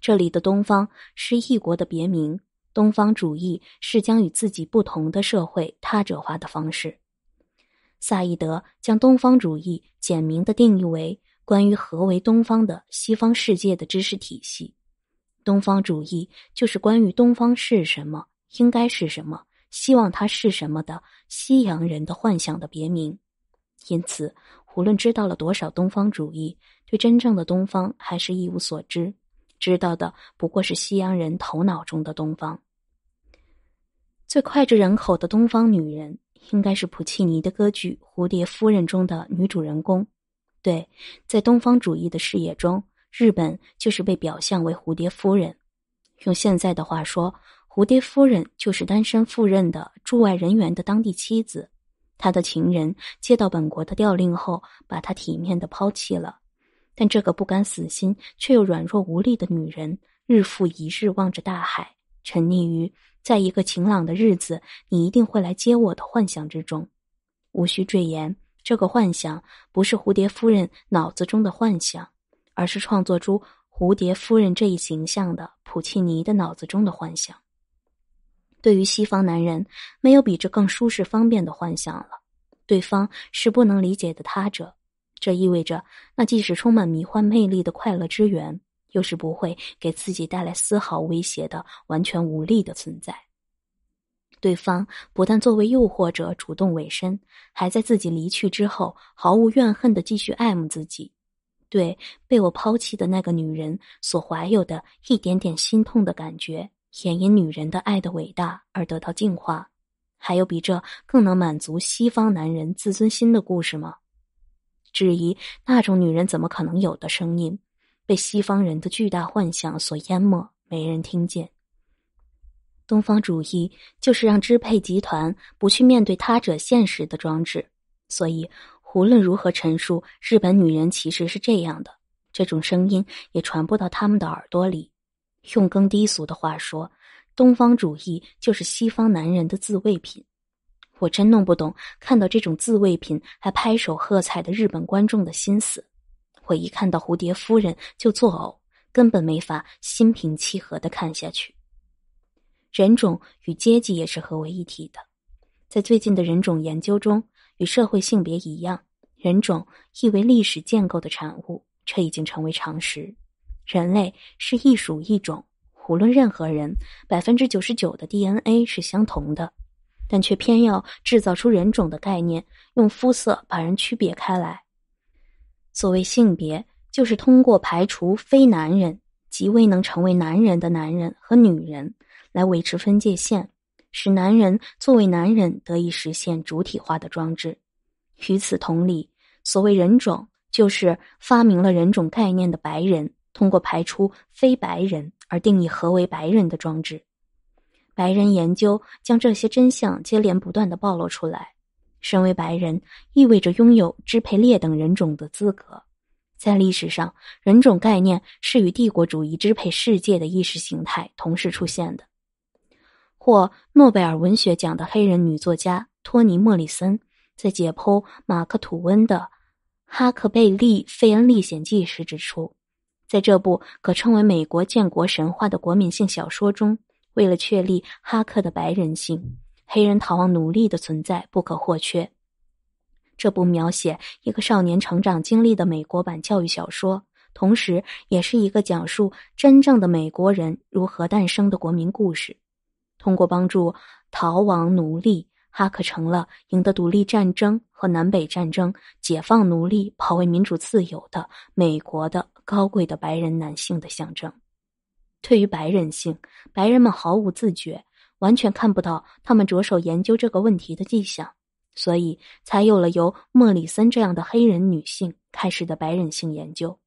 这里的东方是异国的别名。东方主义是将与自己不同的社会他者化的方式。萨义德将东方主义简明的定义为关于何为东方的西方世界的知识体系。东方主义就是关于东方是什么、应该是什么、希望它是什么的西洋人的幻想的别名。因此，无论知道了多少东方主义，对真正的东方还是一无所知，知道的不过是西洋人头脑中的东方。最快炙人口的东方女人，应该是普契尼的歌剧《蝴蝶夫人》中的女主人公。对，在东方主义的视野中，日本就是被表象为蝴蝶夫人。用现在的话说，蝴蝶夫人就是单身赴任的驻外人员的当地妻子。他的情人接到本国的调令后，把他体面的抛弃了。但这个不甘死心却又软弱无力的女人，日复一日望着大海，沉溺于。在一个晴朗的日子，你一定会来接我的幻想之中，无需赘言。这个幻想不是蝴蝶夫人脑子中的幻想，而是创作出蝴蝶夫人这一形象的普契尼的脑子中的幻想。对于西方男人，没有比这更舒适方便的幻想了。对方是不能理解的他者，这意味着那既是充满迷幻魅力的快乐之源。又是不会给自己带来丝毫威胁的完全无力的存在。对方不但作为诱惑者主动委身，还在自己离去之后毫无怨恨的继续爱慕自己。对被我抛弃的那个女人所怀有的一点点心痛的感觉，也因女人的爱的伟大而得到净化。还有比这更能满足西方男人自尊心的故事吗？质疑那种女人怎么可能有的声音。被西方人的巨大幻想所淹没，没人听见。东方主义就是让支配集团不去面对他者现实的装置，所以无论如何陈述，日本女人其实是这样的。这种声音也传不到他们的耳朵里。用更低俗的话说，东方主义就是西方男人的自慰品。我真弄不懂看到这种自慰品还拍手喝彩的日本观众的心思。我一看到蝴蝶夫人就作呕，根本没法心平气和的看下去。人种与阶级也是合为一体的，在最近的人种研究中，与社会性别一样，人种意为历史建构的产物，这已经成为常识。人类是一属一种，无论任何人，百分之九十九的 DNA 是相同的，但却偏要制造出人种的概念，用肤色把人区别开来。所谓性别，就是通过排除非男人即未能成为男人的男人和女人，来维持分界线，使男人作为男人得以实现主体化的装置。与此同理，所谓人种，就是发明了人种概念的白人通过排除非白人而定义何为白人的装置。白人研究将这些真相接连不断的暴露出来。身为白人，意味着拥有支配劣等人种的资格。在历史上，人种概念是与帝国主义支配世界的意识形态同时出现的。获诺贝尔文学奖的黑人女作家托尼·莫里森在解剖马克·吐温的《哈克贝利·费恩历险记》时指出，在这部可称为美国建国神话的国民性小说中，为了确立哈克的白人性。黑人逃亡奴隶的存在不可或缺。这部描写一个少年成长经历的美国版教育小说，同时也是一个讲述真正的美国人如何诞生的国民故事。通过帮助逃亡奴隶，哈克成了赢得独立战争和南北战争、解放奴隶、保卫民主自由的美国的高贵的白人男性的象征。对于白人性，白人们毫无自觉。完全看不到他们着手研究这个问题的迹象，所以才有了由莫里森这样的黑人女性开始的白人性研究。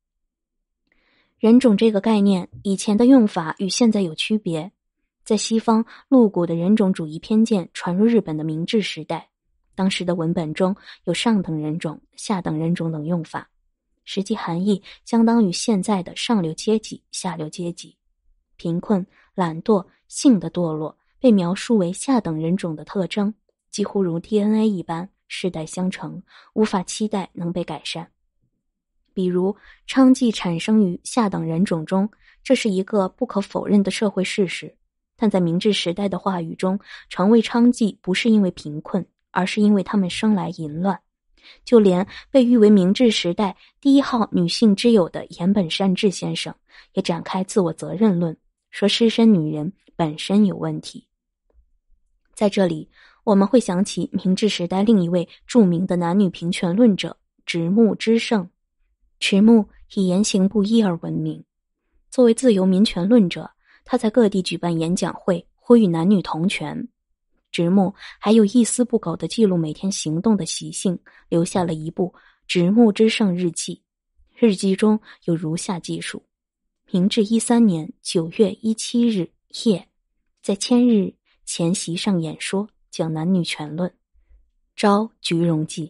人种这个概念以前的用法与现在有区别，在西方露骨的人种主义偏见传入日本的明治时代，当时的文本中有上等人种、下等人种等用法，实际含义相当于现在的上流阶级、下流阶级、贫困、懒惰、性的堕落。被描述为下等人种的特征，几乎如 DNA 一般世代相承，无法期待能被改善。比如娼妓产生于下等人种中，这是一个不可否认的社会事实。但在明治时代的话语中，成为娼妓不是因为贫困，而是因为他们生来淫乱。就连被誉为明治时代第一号女性之友的岩本善治先生，也展开自我责任论，说失身女人。本身有问题。在这里，我们会想起明治时代另一位著名的男女平权论者直木之圣。迟木以言行不一而闻名。作为自由民权论者，他在各地举办演讲会，呼吁男女同权。直木还有一丝不苟的记录每天行动的习性，留下了一部《直木之圣日记》。日记中有如下记述：明治一三年九月一七日夜。在千日前席上演说，讲男女权论，《招菊容记》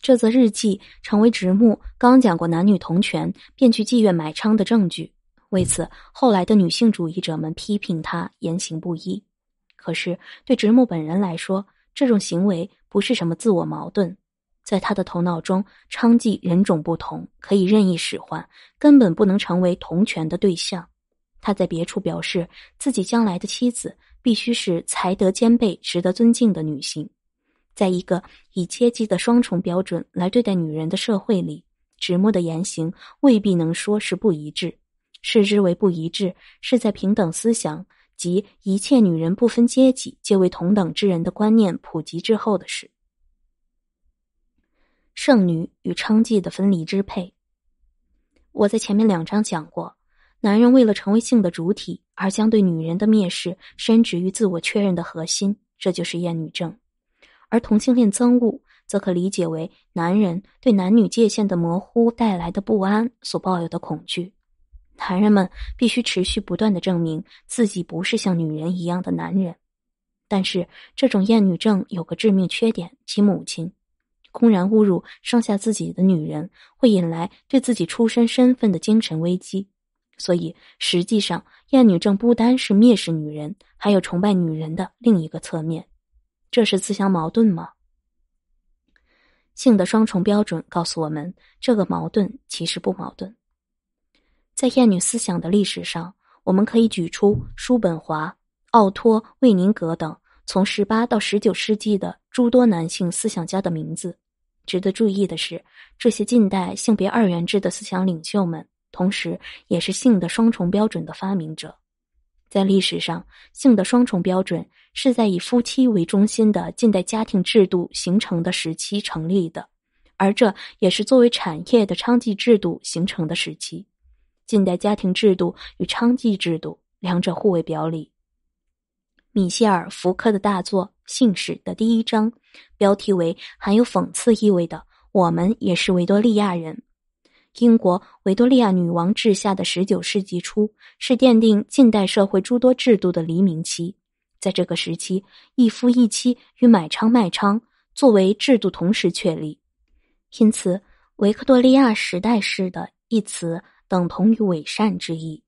这则日记成为直木刚讲过男女同权便去妓院买娼的证据。为此，后来的女性主义者们批评他言行不一。可是，对直木本人来说，这种行为不是什么自我矛盾。在他的头脑中，娼妓人种不同，可以任意使唤，根本不能成为同权的对象。他在别处表示，自己将来的妻子必须是才德兼备、值得尊敬的女性。在一个以阶级的双重标准来对待女人的社会里，直木的言行未必能说是不一致。视之为不一致，是在平等思想及一切女人不分阶级皆为同等之人的观念普及之后的事。圣女与娼妓的分离支配，我在前面两章讲过。男人为了成为性的主体，而将对女人的蔑视深植于自我确认的核心，这就是厌女症；而同性恋憎恶则可理解为男人对男女界限的模糊带来的不安所抱有的恐惧。男人们必须持续不断的证明自己不是像女人一样的男人。但是，这种厌女症有个致命缺点：其母亲公然侮辱生下自己的女人，会引来对自己出身身份的精神危机。所以，实际上，厌女症不单是蔑视女人，还有崇拜女人的另一个侧面，这是自相矛盾吗？性的双重标准告诉我们，这个矛盾其实不矛盾。在厌女思想的历史上，我们可以举出叔本华、奥托、魏宁格等从十八到十九世纪的诸多男性思想家的名字。值得注意的是，这些近代性别二元制的思想领袖们。同时，也是性的双重标准的发明者。在历史上，性的双重标准是在以夫妻为中心的近代家庭制度形成的时期成立的，而这也是作为产业的娼妓制度形成的时期。近代家庭制度与娼妓制度两者互为表里。米歇尔·福柯的大作《性史》的第一章，标题为“含有讽刺意味的我们也是维多利亚人”。英国维多利亚女王治下的十九世纪初，是奠定近代社会诸多制度的黎明期。在这个时期，一夫一妻与买娼卖娼作为制度同时确立。因此，维克多利亚时代式的一词等同于伪善之意。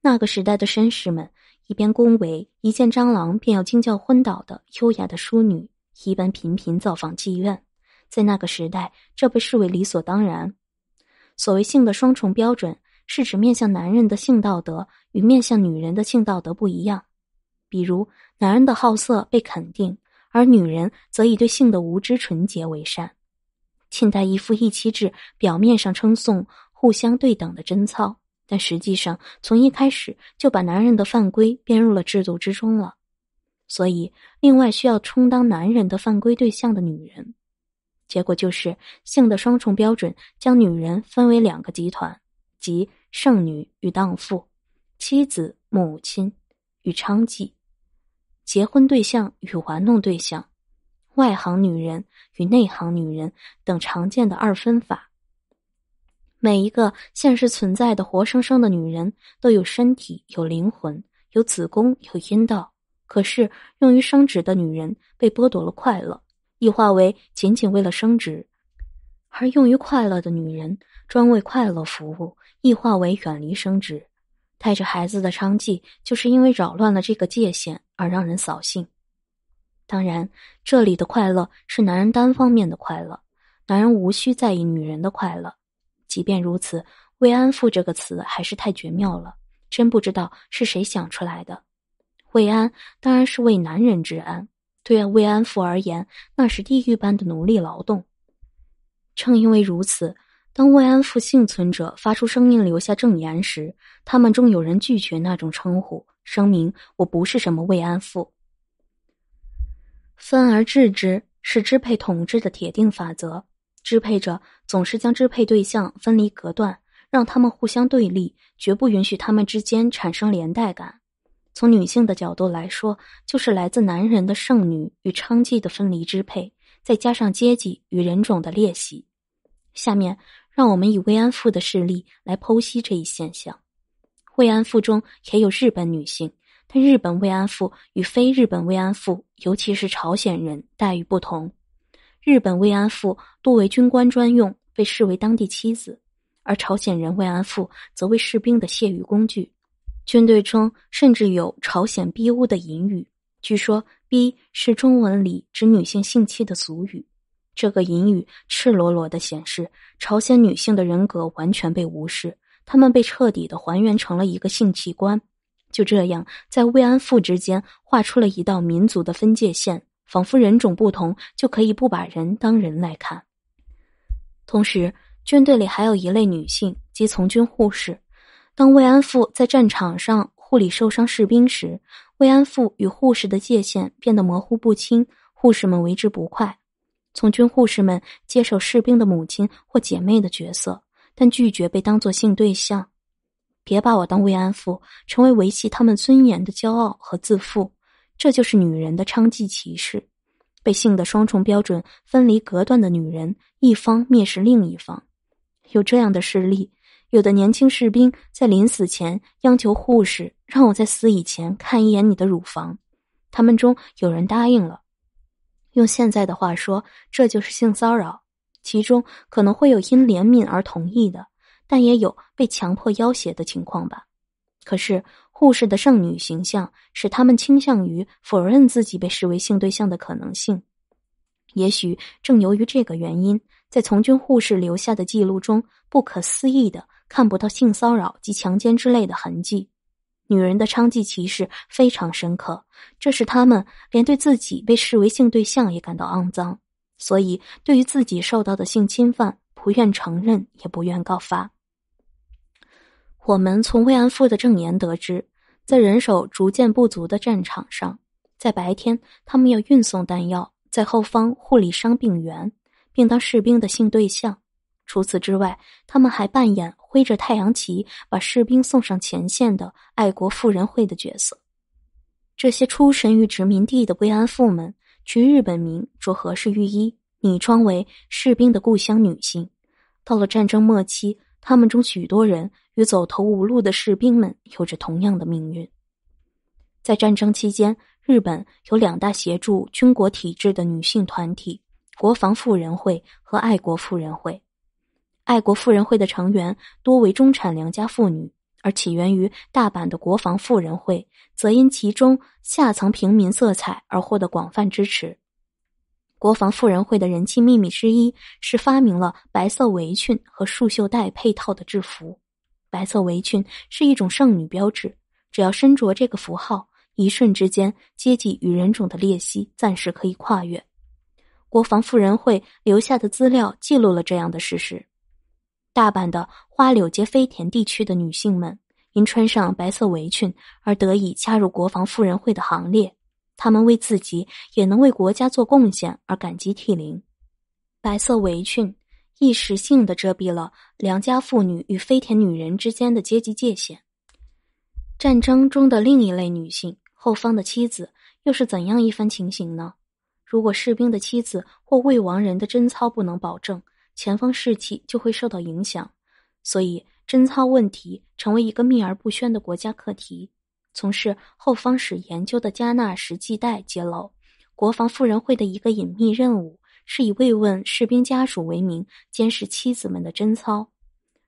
那个时代的绅士们一边恭维，一见蟑螂便要惊叫昏倒的优雅的淑女，一般频频造访妓院。在那个时代，这被视为理所当然。所谓性的双重标准，是指面向男人的性道德与面向女人的性道德不一样。比如，男人的好色被肯定，而女人则以对性的无知纯洁为善。近代一夫一妻制表面上称颂互相对等的贞操，但实际上从一开始就把男人的犯规编入了制度之中了。所以，另外需要充当男人的犯规对象的女人。结果就是，性的双重标准将女人分为两个集团，即剩女与荡妇，妻子、母亲与娼妓，结婚对象与玩弄对象，外行女人与内行女人等常见的二分法。每一个现实存在的活生生的女人，都有身体、有灵魂、有子宫、有阴道，可是用于生殖的女人被剥夺了快乐。异化为仅仅为了生殖而用于快乐的女人，专为快乐服务；异化为远离生殖、带着孩子的娼妓，就是因为扰乱了这个界限而让人扫兴。当然，这里的快乐是男人单方面的快乐，男人无需在意女人的快乐。即便如此，“慰安妇”这个词还是太绝妙了，真不知道是谁想出来的。“慰安”当然是为男人之安。对慰安妇而言，那是地狱般的奴隶劳动。正因为如此，当慰安妇幸存者发出声音、留下证言时，他们中有人拒绝那种称呼，声明我不是什么慰安妇。分而治之是支配统治的铁定法则，支配者总是将支配对象分离隔断，让他们互相对立，绝不允许他们之间产生连带感。从女性的角度来说，就是来自男人的剩女与娼妓的分离支配，再加上阶级与人种的裂隙。下面，让我们以慰安妇的事例来剖析这一现象。慰安妇中也有日本女性，但日本慰安妇与非日本慰安妇，尤其是朝鲜人待遇不同。日本慰安妇多为军官专用，被视为当地妻子；而朝鲜人慰安妇则为士兵的泄欲工具。军队中甚至有朝鲜“逼屋”的隐语，据说“逼”是中文里指女性性器的俗语。这个隐语赤裸裸的显示，朝鲜女性的人格完全被无视，她们被彻底的还原成了一个性器官。就这样，在慰安妇之间画出了一道民族的分界线，仿佛人种不同就可以不把人当人来看。同时，军队里还有一类女性，即从军护士。当慰安妇在战场上护理受伤士兵时，慰安妇与护士的界限变得模糊不清，护士们为之不快。从军护士们接受士兵的母亲或姐妹的角色，但拒绝被当作性对象。别把我当慰安妇，成为维系他们尊严的骄傲和自负。这就是女人的娼妓歧视，被性的双重标准分离隔断的女人，一方蔑视另一方。有这样的事例。有的年轻士兵在临死前央求护士让我在死以前看一眼你的乳房，他们中有人答应了。用现在的话说，这就是性骚扰。其中可能会有因怜悯而同意的，但也有被强迫要挟的情况吧。可是护士的圣女形象使他们倾向于否认自己被视为性对象的可能性。也许正由于这个原因，在从军护士留下的记录中，不可思议的。看不到性骚扰及强奸之类的痕迹，女人的娼妓歧视非常深刻，这使他们连对自己被视为性对象也感到肮脏，所以对于自己受到的性侵犯，不愿承认，也不愿告发。我们从慰安妇的证言得知，在人手逐渐不足的战场上，在白天，他们要运送弹药，在后方护理伤病员，并当士兵的性对象。除此之外，他们还扮演挥着太阳旗、把士兵送上前线的爱国妇人会的角色。这些出身于殖民地的慰安妇们，取日本名，着和式浴衣，拟装为士兵的故乡女性。到了战争末期，他们中许多人与走投无路的士兵们有着同样的命运。在战争期间，日本有两大协助军国体制的女性团体：国防妇人会和爱国妇人会。爱国妇人会的成员多为中产良家妇女，而起源于大阪的国防妇人会，则因其中下层平民色彩而获得广泛支持。国防妇人会的人气秘密之一是发明了白色围裙和束袖带配套的制服。白色围裙是一种圣女标志，只要身着这个符号，一瞬之间阶级与人种的裂隙暂时可以跨越。国防妇人会留下的资料记录了这样的事实。大阪的花柳街飞田地区的女性们，因穿上白色围裙而得以加入国防妇人会的行列。她们为自己也能为国家做贡献而感激涕零。白色围裙一时性的遮蔽了良家妇女与飞田女人之间的阶级界限。战争中的另一类女性——后方的妻子，又是怎样一番情形呢？如果士兵的妻子或未亡人的贞操不能保证。前方士气就会受到影响，所以贞操问题成为一个秘而不宣的国家课题。从事后方史研究的加纳什季代揭露，国防妇人会的一个隐秘任务是以慰问士兵家属为名，监视妻子们的贞操。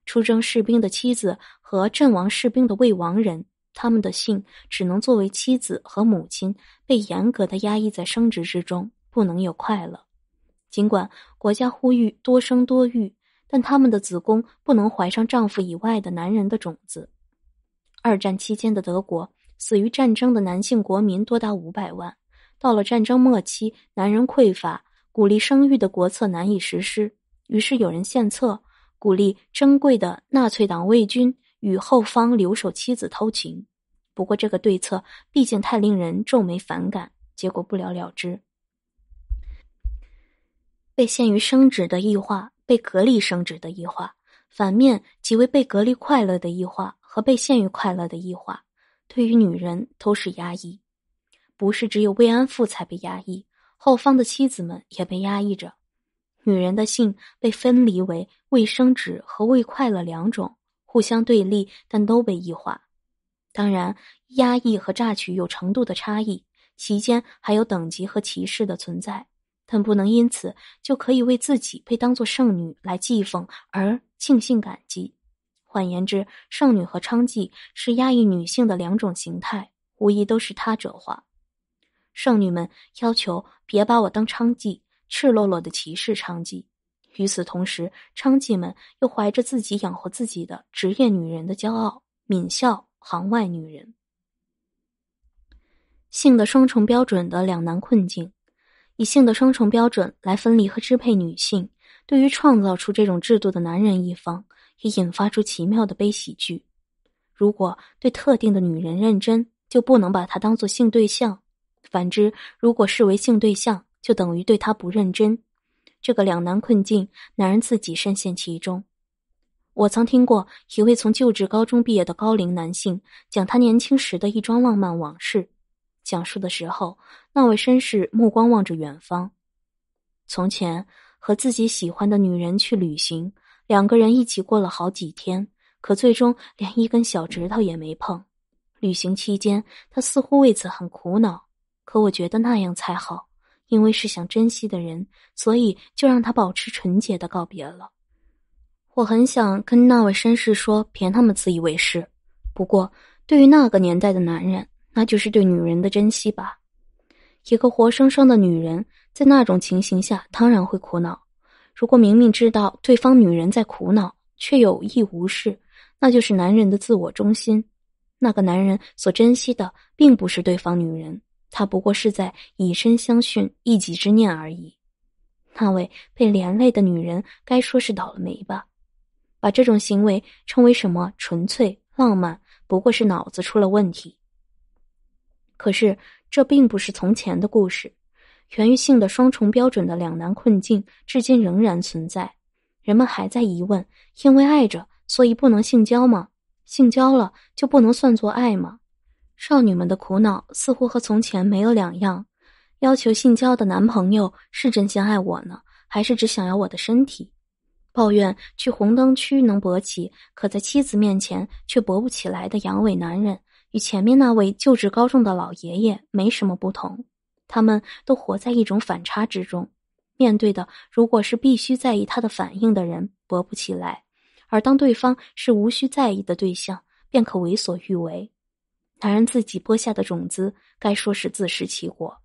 出征士兵的妻子和阵亡士兵的未亡人，他们的性只能作为妻子和母亲被严格的压抑在生殖之中，不能有快乐。尽管国家呼吁多生多育，但他们的子宫不能怀上丈夫以外的男人的种子。二战期间的德国，死于战争的男性国民多达五百万。到了战争末期，男人匮乏，鼓励生育的国策难以实施。于是有人献策，鼓励珍贵的纳粹党卫军与后方留守妻子偷情。不过这个对策毕竟太令人皱眉反感，结果不了了之。被限于生殖的异化，被隔离生殖的异化；反面即为被隔离快乐的异化和被限于快乐的异化。对于女人都是压抑，不是只有慰安妇才被压抑，后方的妻子们也被压抑着。女人的性被分离为未生殖和未快乐两种，互相对立，但都被异化。当然，压抑和榨取有程度的差异，其间还有等级和歧视的存在。但不能因此就可以为自己被当做圣女来讥讽而庆幸感激。换言之，圣女和娼妓是压抑女性的两种形态，无疑都是他者化。圣女们要求别把我当娼妓，赤裸裸的歧视娼妓。与此同时，娼妓们又怀着自己养活自己的职业女人的骄傲，敏笑行外女人性的双重标准的两难困境。以性的双重标准来分离和支配女性，对于创造出这种制度的男人一方，也引发出奇妙的悲喜剧。如果对特定的女人认真，就不能把她当做性对象；反之，如果视为性对象，就等于对她不认真。这个两难困境，男人自己深陷其中。我曾听过一位从旧制高中毕业的高龄男性讲他年轻时的一桩浪漫往事，讲述的时候。那位绅士目光望着远方。从前和自己喜欢的女人去旅行，两个人一起过了好几天，可最终连一根小指头也没碰。旅行期间，他似乎为此很苦恼。可我觉得那样才好，因为是想珍惜的人，所以就让他保持纯洁的告别了。我很想跟那位绅士说，别那么自以为是。不过，对于那个年代的男人，那就是对女人的珍惜吧。一个活生生的女人，在那种情形下，当然会苦恼。如果明明知道对方女人在苦恼，却有意无视，那就是男人的自我中心。那个男人所珍惜的，并不是对方女人，他不过是在以身相殉，一己之念而已。那位被连累的女人，该说是倒了霉吧。把这种行为称为什么纯粹浪漫，不过是脑子出了问题。可是。这并不是从前的故事，源于性的双重标准的两难困境，至今仍然存在。人们还在疑问：因为爱着，所以不能性交吗？性交了就不能算作爱吗？少女们的苦恼似乎和从前没有两样。要求性交的男朋友是真心爱我呢，还是只想要我的身体？抱怨去红灯区能勃起，可在妻子面前却勃不起来的阳痿男人。与前面那位就职高中的老爷爷没什么不同，他们都活在一种反差之中。面对的如果是必须在意他的反应的人，勃不起来；而当对方是无需在意的对象，便可为所欲为。男人自己播下的种子，该说是自食其果。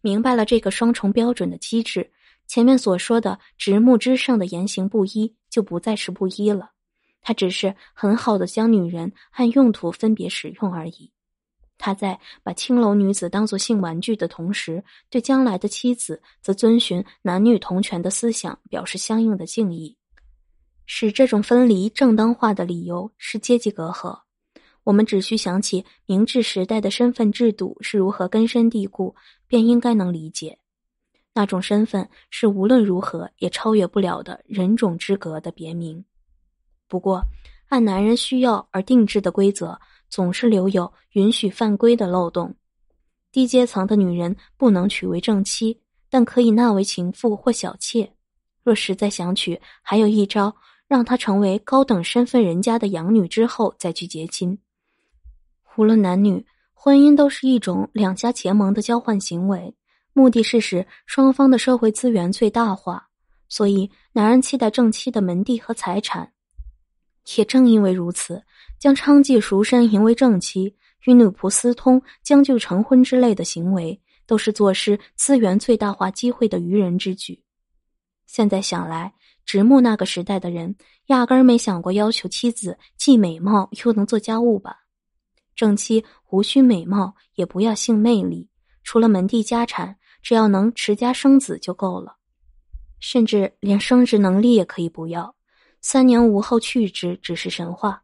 明白了这个双重标准的机制，前面所说的直木之上的言行不一，就不再是不一了。他只是很好的将女人按用途分别使用而已。他在把青楼女子当作性玩具的同时，对将来的妻子则遵循男女同权的思想，表示相应的敬意。使这种分离正当化的理由是阶级隔阂。我们只需想起明治时代的身份制度是如何根深蒂固，便应该能理解，那种身份是无论如何也超越不了的人种之隔的别名。不过，按男人需要而定制的规则，总是留有允许犯规的漏洞。低阶层的女人不能娶为正妻，但可以纳为情妇或小妾。若实在想娶，还有一招，让她成为高等身份人家的养女之后再去结亲。无论男女，婚姻都是一种两家结盟的交换行为，目的是使双方的社会资源最大化。所以，男人期待正妻的门第和财产。也正因为如此，将娼妓赎身迎为正妻，与女仆私通，将就成婚之类的行为，都是做事资源最大化机会的愚人之举。现在想来，直木那个时代的人，压根儿没想过要求妻子既美貌又能做家务吧？正妻无需美貌，也不要性魅力，除了门第家产，只要能持家生子就够了，甚至连生殖能力也可以不要。三年无后去之，只是神话。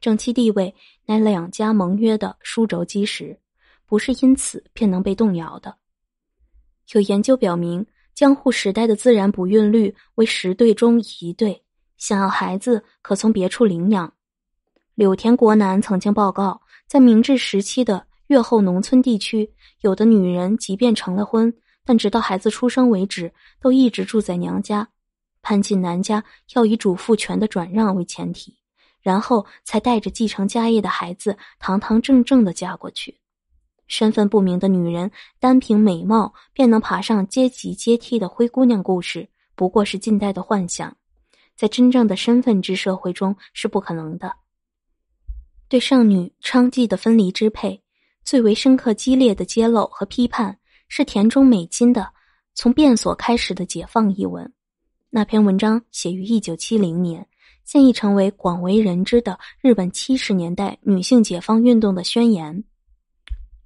正妻地位乃两家盟约的枢轴基石，不是因此便能被动摇的。有研究表明，江户时代的自然不孕率为十对中一对，想要孩子可从别处领养。柳田国男曾经报告，在明治时期的越后农村地区，有的女人即便成了婚，但直到孩子出生为止，都一直住在娘家。潘进南家要以主妇权的转让为前提，然后才带着继承家业的孩子堂堂正正的嫁过去。身份不明的女人单凭美貌便能爬上阶级阶梯的灰姑娘故事，不过是近代的幻想，在真正的身份制社会中是不可能的。对少女娼妓的分离支配最为深刻激烈的揭露和批判，是田中美金的《从变所开始的解放》一文。那篇文章写于一九七零年，现已成为广为人知的日本七十年代女性解放运动的宣言。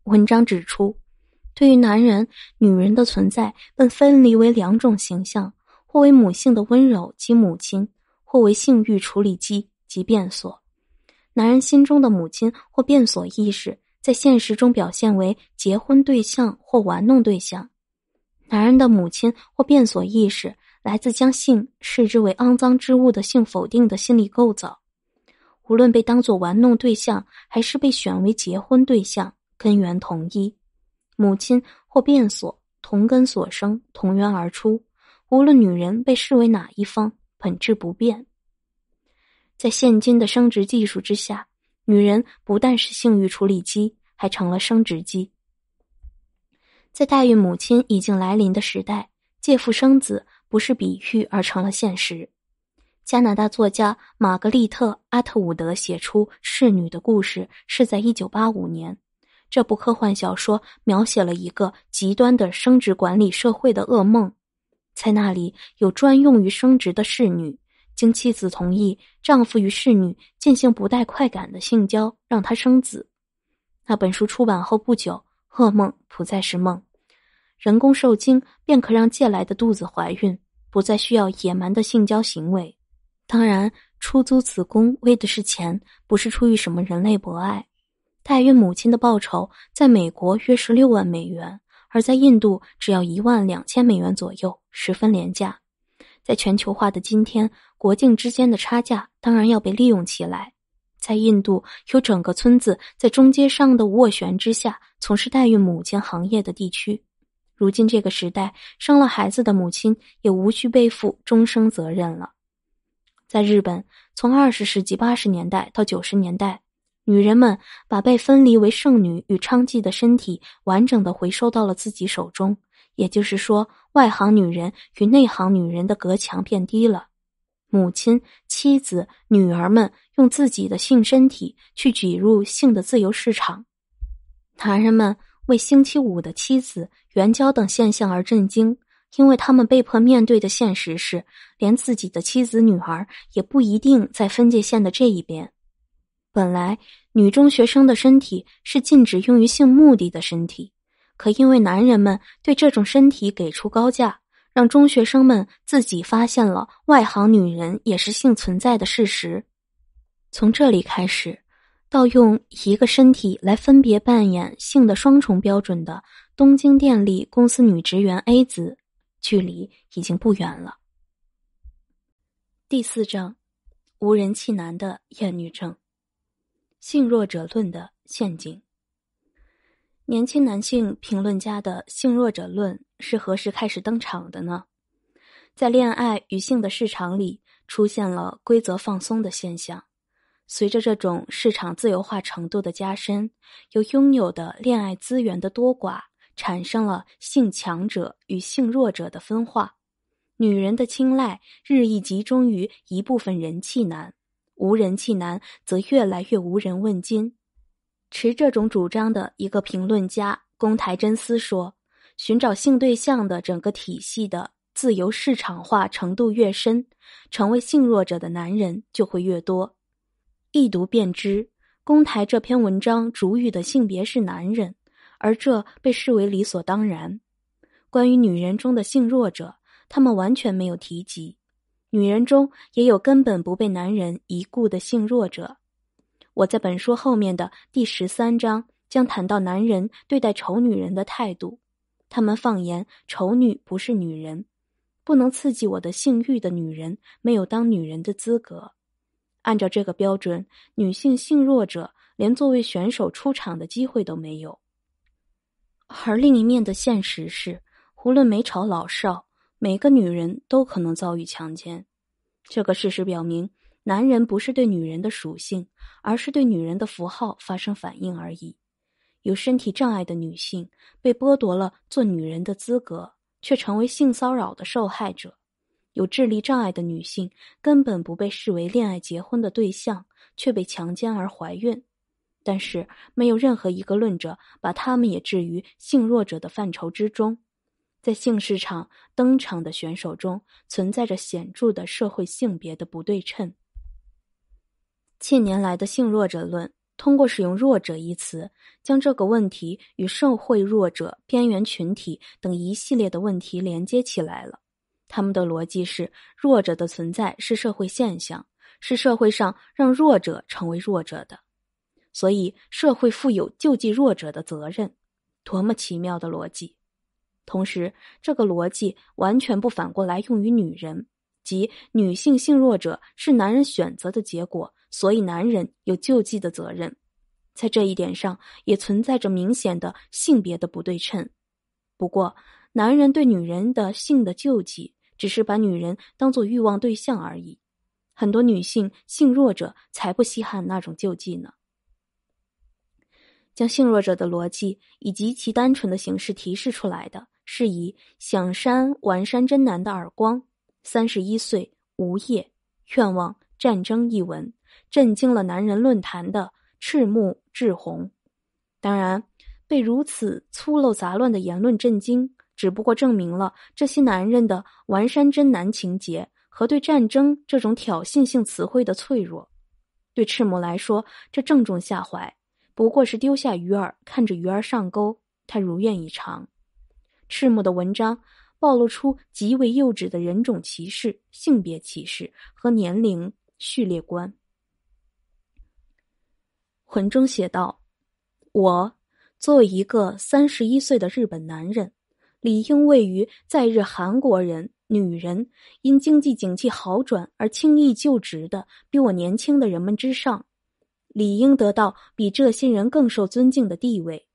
文章指出，对于男人，女人的存在被分离为两种形象：或为母性的温柔及母亲，或为性欲处理机及变所。男人心中的母亲或变所意识，在现实中表现为结婚对象或玩弄对象。男人的母亲或变所意识。来自将性视之为肮脏之物的性否定的心理构造，无论被当做玩弄对象，还是被选为结婚对象，根源同一。母亲或变所同根所生，同源而出。无论女人被视为哪一方，本质不变。在现今的生殖技术之下，女人不但是性欲处理机，还成了生殖机。在代孕母亲已经来临的时代，借腹生子。不是比喻，而成了现实。加拿大作家玛格丽特·阿特伍德写出《侍女》的故事是在一九八五年。这部科幻小说描写了一个极端的生殖管理社会的噩梦，在那里有专用于生殖的侍女，经妻子同意，丈夫与侍女进行不带快感的性交，让她生子。那本书出版后不久，噩梦不再是梦，人工受精便可让借来的肚子怀孕。不再需要野蛮的性交行为，当然出租子宫为的是钱，不是出于什么人类博爱。代孕母亲的报酬在美国约十六万美元，而在印度只要一万两千美元左右，十分廉价。在全球化的今天，国境之间的差价当然要被利用起来。在印度有整个村子在中街上的斡旋之下，从事代孕母亲行业的地区。如今这个时代，生了孩子的母亲也无需背负终生责任了。在日本，从二十世纪八十年代到九十年代，女人们把被分离为剩女与娼妓的身体完整的回收到了自己手中，也就是说，外行女人与内行女人的隔墙变低了。母亲、妻子、女儿们用自己的性身体去挤入性的自由市场，男人们。为星期五的妻子、援交等现象而震惊，因为他们被迫面对的现实是，连自己的妻子、女儿也不一定在分界线的这一边。本来女中学生的身体是禁止用于性目的的身体，可因为男人们对这种身体给出高价，让中学生们自己发现了外行女人也是性存在的事实。从这里开始。要用一个身体来分别扮演性的双重标准的东京电力公司女职员 A 子，距离已经不远了。第四章，无人气男的厌女症，性弱者论的陷阱。年轻男性评论家的性弱者论是何时开始登场的呢？在恋爱与性的市场里，出现了规则放松的现象。随着这种市场自由化程度的加深，由拥有的恋爱资源的多寡，产生了性强者与性弱者的分化。女人的青睐日益集中于一部分人气男，无人气男则越来越无人问津。持这种主张的一个评论家宫台真司说：“寻找性对象的整个体系的自由市场化程度越深，成为性弱者的男人就会越多。”一读便知，公台这篇文章主语的性别是男人，而这被视为理所当然。关于女人中的性弱者，他们完全没有提及。女人中也有根本不被男人遗顾的性弱者。我在本书后面的第十三章将谈到男人对待丑女人的态度。他们放言，丑女不是女人，不能刺激我的性欲的女人没有当女人的资格。按照这个标准，女性性弱者连作为选手出场的机会都没有。而另一面的现实是，无论美丑老少，每个女人都可能遭遇强奸。这个事实表明，男人不是对女人的属性，而是对女人的符号发生反应而已。有身体障碍的女性被剥夺了做女人的资格，却成为性骚扰的受害者。有智力障碍的女性根本不被视为恋爱结婚的对象，却被强奸而怀孕。但是，没有任何一个论者把他们也置于性弱者的范畴之中。在性市场登场的选手中，存在着显著的社会性别的不对称。近年来的性弱者论，通过使用“弱者”一词，将这个问题与社会弱者、边缘群体等一系列的问题连接起来了。他们的逻辑是：弱者的存在是社会现象，是社会上让弱者成为弱者的。所以，社会负有救济弱者的责任。多么奇妙的逻辑！同时，这个逻辑完全不反过来用于女人即女性性弱者，是男人选择的结果，所以男人有救济的责任。在这一点上，也存在着明显的性别的不对称。不过，男人对女人的性的救济。只是把女人当做欲望对象而已，很多女性性弱者才不稀罕那种救济呢。将性弱者的逻辑以极其单纯的形式提示出来的是以想扇完山真男的耳光。三十一岁，无业，愿望战争一文震惊了男人论坛的赤木志宏，当然被如此粗陋杂乱的言论震惊。只不过证明了这些男人的完山真男情节和对战争这种挑衅性词汇的脆弱。对赤木来说，这正中下怀，不过是丢下鱼饵，看着鱼儿上钩。他如愿以偿。赤木的文章暴露出极为幼稚的人种歧视、性别歧视和年龄序列观。文中写道：“我作为一个三十一岁的日本男人。”理应位于在日韩国人、女人因经济景气好转而轻易就职的比我年轻的人们之上，理应得到比这些人更受尊敬的地位。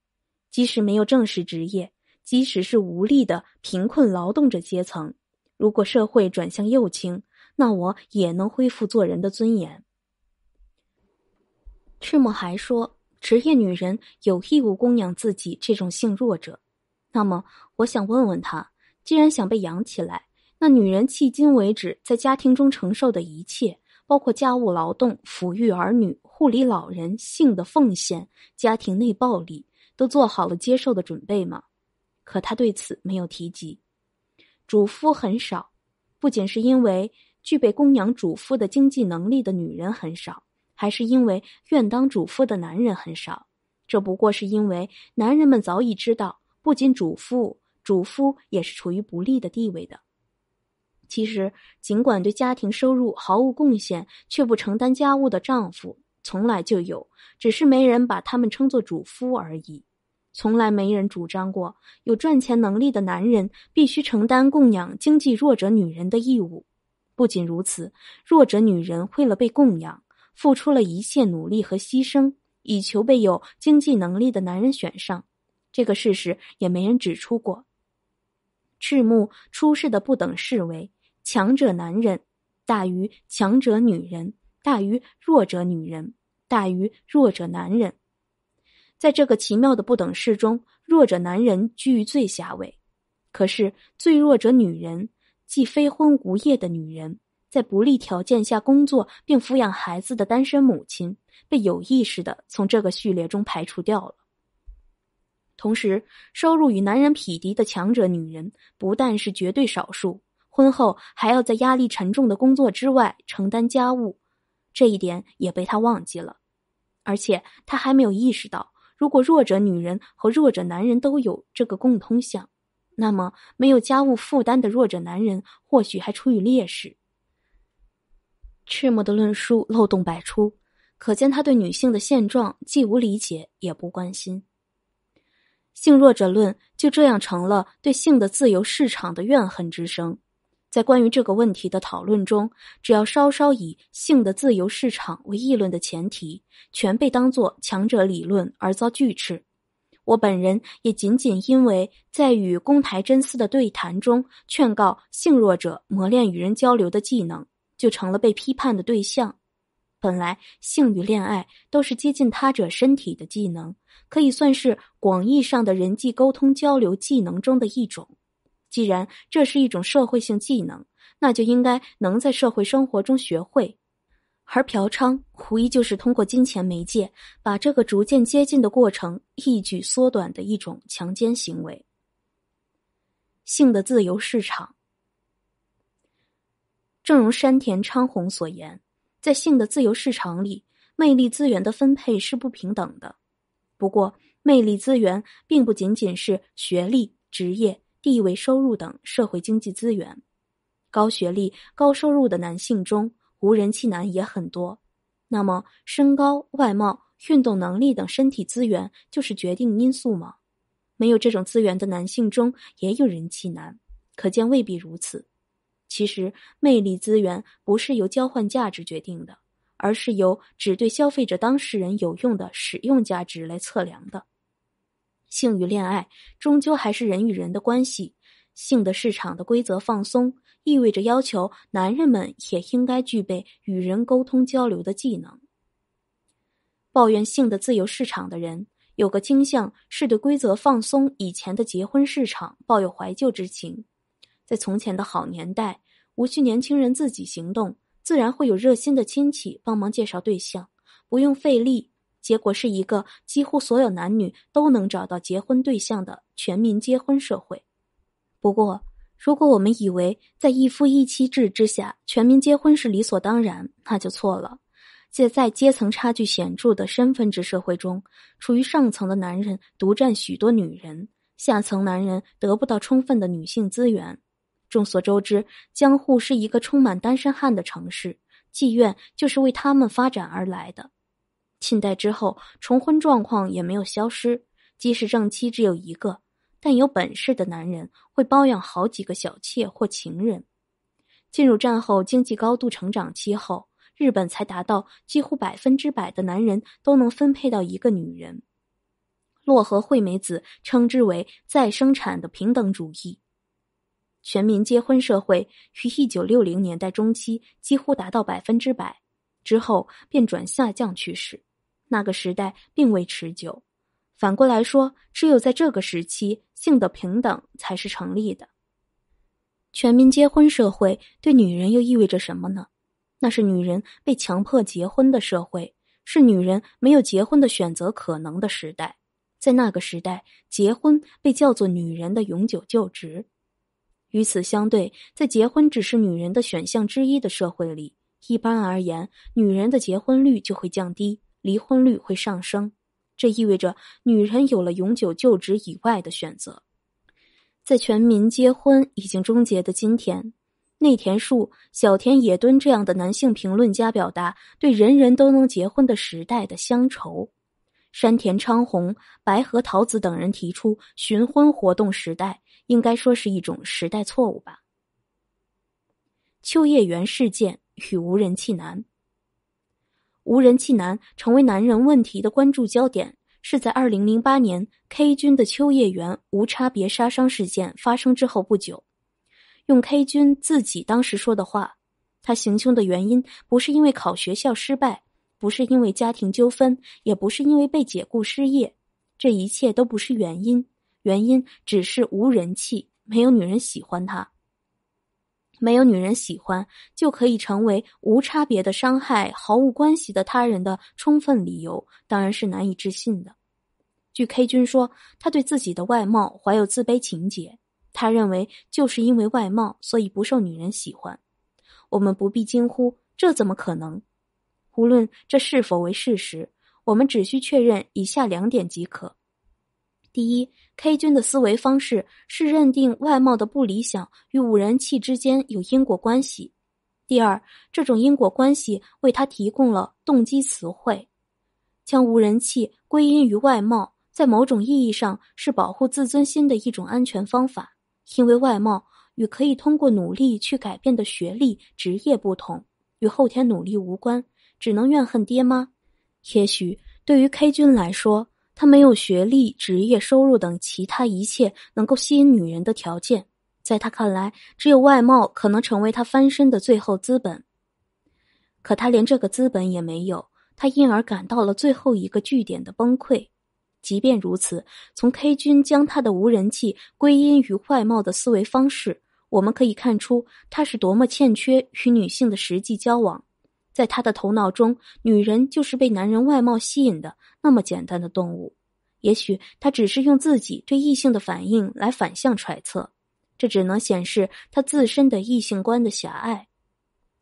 即使没有正式职业，即使是无力的贫困劳动者阶层，如果社会转向右倾，那我也能恢复做人的尊严。赤木还说，职业女人有义务供养自己这种性弱者。那么，我想问问他：既然想被养起来，那女人迄今为止在家庭中承受的一切，包括家务劳动、抚育儿女、护理老人、性的奉献、家庭内暴力，都做好了接受的准备吗？可他对此没有提及。主夫很少，不仅是因为具备供养主夫的经济能力的女人很少，还是因为愿当主夫的男人很少。这不过是因为男人们早已知道。不仅主妇，主夫也是处于不利的地位的。其实，尽管对家庭收入毫无贡献，却不承担家务的丈夫，从来就有，只是没人把他们称作主夫而已。从来没人主张过，有赚钱能力的男人必须承担供养经济弱者女人的义务。不仅如此，弱者女人为了被供养，付出了一切努力和牺牲，以求被有经济能力的男人选上。这个事实也没人指出过。赤木出世的不等式为：强者男人大于强者女人，大于弱者女人，大于弱者男人。在这个奇妙的不等式中，弱者男人居于最下位。可是，最弱者女人，即非婚无业的女人，在不利条件下工作并抚养孩子的单身母亲，被有意识的从这个序列中排除掉了。同时，收入与男人匹敌的强者女人不但是绝对少数，婚后还要在压力沉重的工作之外承担家务，这一点也被他忘记了。而且，他还没有意识到，如果弱者女人和弱者男人都有这个共通项，那么没有家务负担的弱者男人或许还处于劣势。赤木的论述漏洞百出，可见他对女性的现状既无理解，也不关心。性弱者论就这样成了对性的自由市场的怨恨之声。在关于这个问题的讨论中，只要稍稍以性的自由市场为议论的前提，全被当作强者理论而遭拒斥。我本人也仅仅因为在与公台真司的对谈中劝告性弱者磨练与人交流的技能，就成了被批判的对象。本来，性与恋爱都是接近他者身体的技能，可以算是广义上的人际沟通交流技能中的一种。既然这是一种社会性技能，那就应该能在社会生活中学会。而嫖娼无疑就是通过金钱媒介，把这个逐渐接近的过程一举缩短的一种强奸行为。性的自由市场，正如山田昌宏所言。在性的自由市场里，魅力资源的分配是不平等的。不过，魅力资源并不仅仅是学历、职业、地位、收入等社会经济资源。高学历、高收入的男性中，无人气男也很多。那么，身高、外貌、运动能力等身体资源就是决定因素吗？没有这种资源的男性中，也有人气男，可见未必如此。其实，魅力资源不是由交换价值决定的，而是由只对消费者当事人有用的使用价值来测量的。性与恋爱终究还是人与人的关系。性的市场的规则放松，意味着要求男人们也应该具备与人沟通交流的技能。抱怨性的自由市场的人，有个倾向是对规则放松以前的结婚市场抱有怀旧之情。在从前的好年代，无需年轻人自己行动，自然会有热心的亲戚帮忙介绍对象，不用费力。结果是一个几乎所有男女都能找到结婚对象的全民结婚社会。不过，如果我们以为在一夫一妻制之下，全民结婚是理所当然，那就错了。且在阶层差距显著的身份制社会中，处于上层的男人独占许多女人，下层男人得不到充分的女性资源。众所周知，江户是一个充满单身汉的城市，妓院就是为他们发展而来的。近代之后，重婚状况也没有消失，即使正妻只有一个，但有本事的男人会包养好几个小妾或情人。进入战后经济高度成长期后，日本才达到几乎百分之百的男人都能分配到一个女人。洛河惠美子称之为“再生产的平等主义”。全民结婚社会于一九六零年代中期几乎达到百分之百，之后便转下降趋势。那个时代并未持久。反过来说，只有在这个时期，性的平等才是成立的。全民结婚社会对女人又意味着什么呢？那是女人被强迫结婚的社会，是女人没有结婚的选择可能的时代。在那个时代，结婚被叫做女人的永久就职。与此相对，在结婚只是女人的选项之一的社会里，一般而言，女人的结婚率就会降低，离婚率会上升。这意味着女人有了永久就职以外的选择。在全民结婚已经终结的今天，内田树、小田野敦这样的男性评论家表达对人人都能结婚的时代的乡愁；山田昌宏、白河桃子等人提出“寻婚活动时代”。应该说是一种时代错误吧。秋叶原事件与无人气男，无人气男成为男人问题的关注焦点，是在二零零八年 K 君的秋叶原无差别杀伤事件发生之后不久。用 K 君自己当时说的话，他行凶的原因不是因为考学校失败，不是因为家庭纠纷，也不是因为被解雇失业，这一切都不是原因。原因只是无人气，没有女人喜欢他。没有女人喜欢，就可以成为无差别的伤害毫无关系的他人的充分理由，当然是难以置信的。据 K 君说，他对自己的外貌怀有自卑情节，他认为就是因为外貌，所以不受女人喜欢。我们不必惊呼这怎么可能。无论这是否为事实，我们只需确认以下两点即可：第一，K 君的思维方式是认定外貌的不理想与无人气之间有因果关系。第二，这种因果关系为他提供了动机词汇，将无人气归因于外貌，在某种意义上是保护自尊心的一种安全方法。因为外貌与可以通过努力去改变的学历、职业不同，与后天努力无关，只能怨恨爹妈。也许对于 K 君来说。他没有学历、职业、收入等其他一切能够吸引女人的条件，在他看来，只有外貌可能成为他翻身的最后资本。可他连这个资本也没有，他因而感到了最后一个据点的崩溃。即便如此，从 K 君将他的无人气归因于外貌的思维方式，我们可以看出他是多么欠缺与女性的实际交往。在他的头脑中，女人就是被男人外貌吸引的那么简单的动物。也许他只是用自己对异性的反应来反向揣测，这只能显示他自身的异性观的狭隘。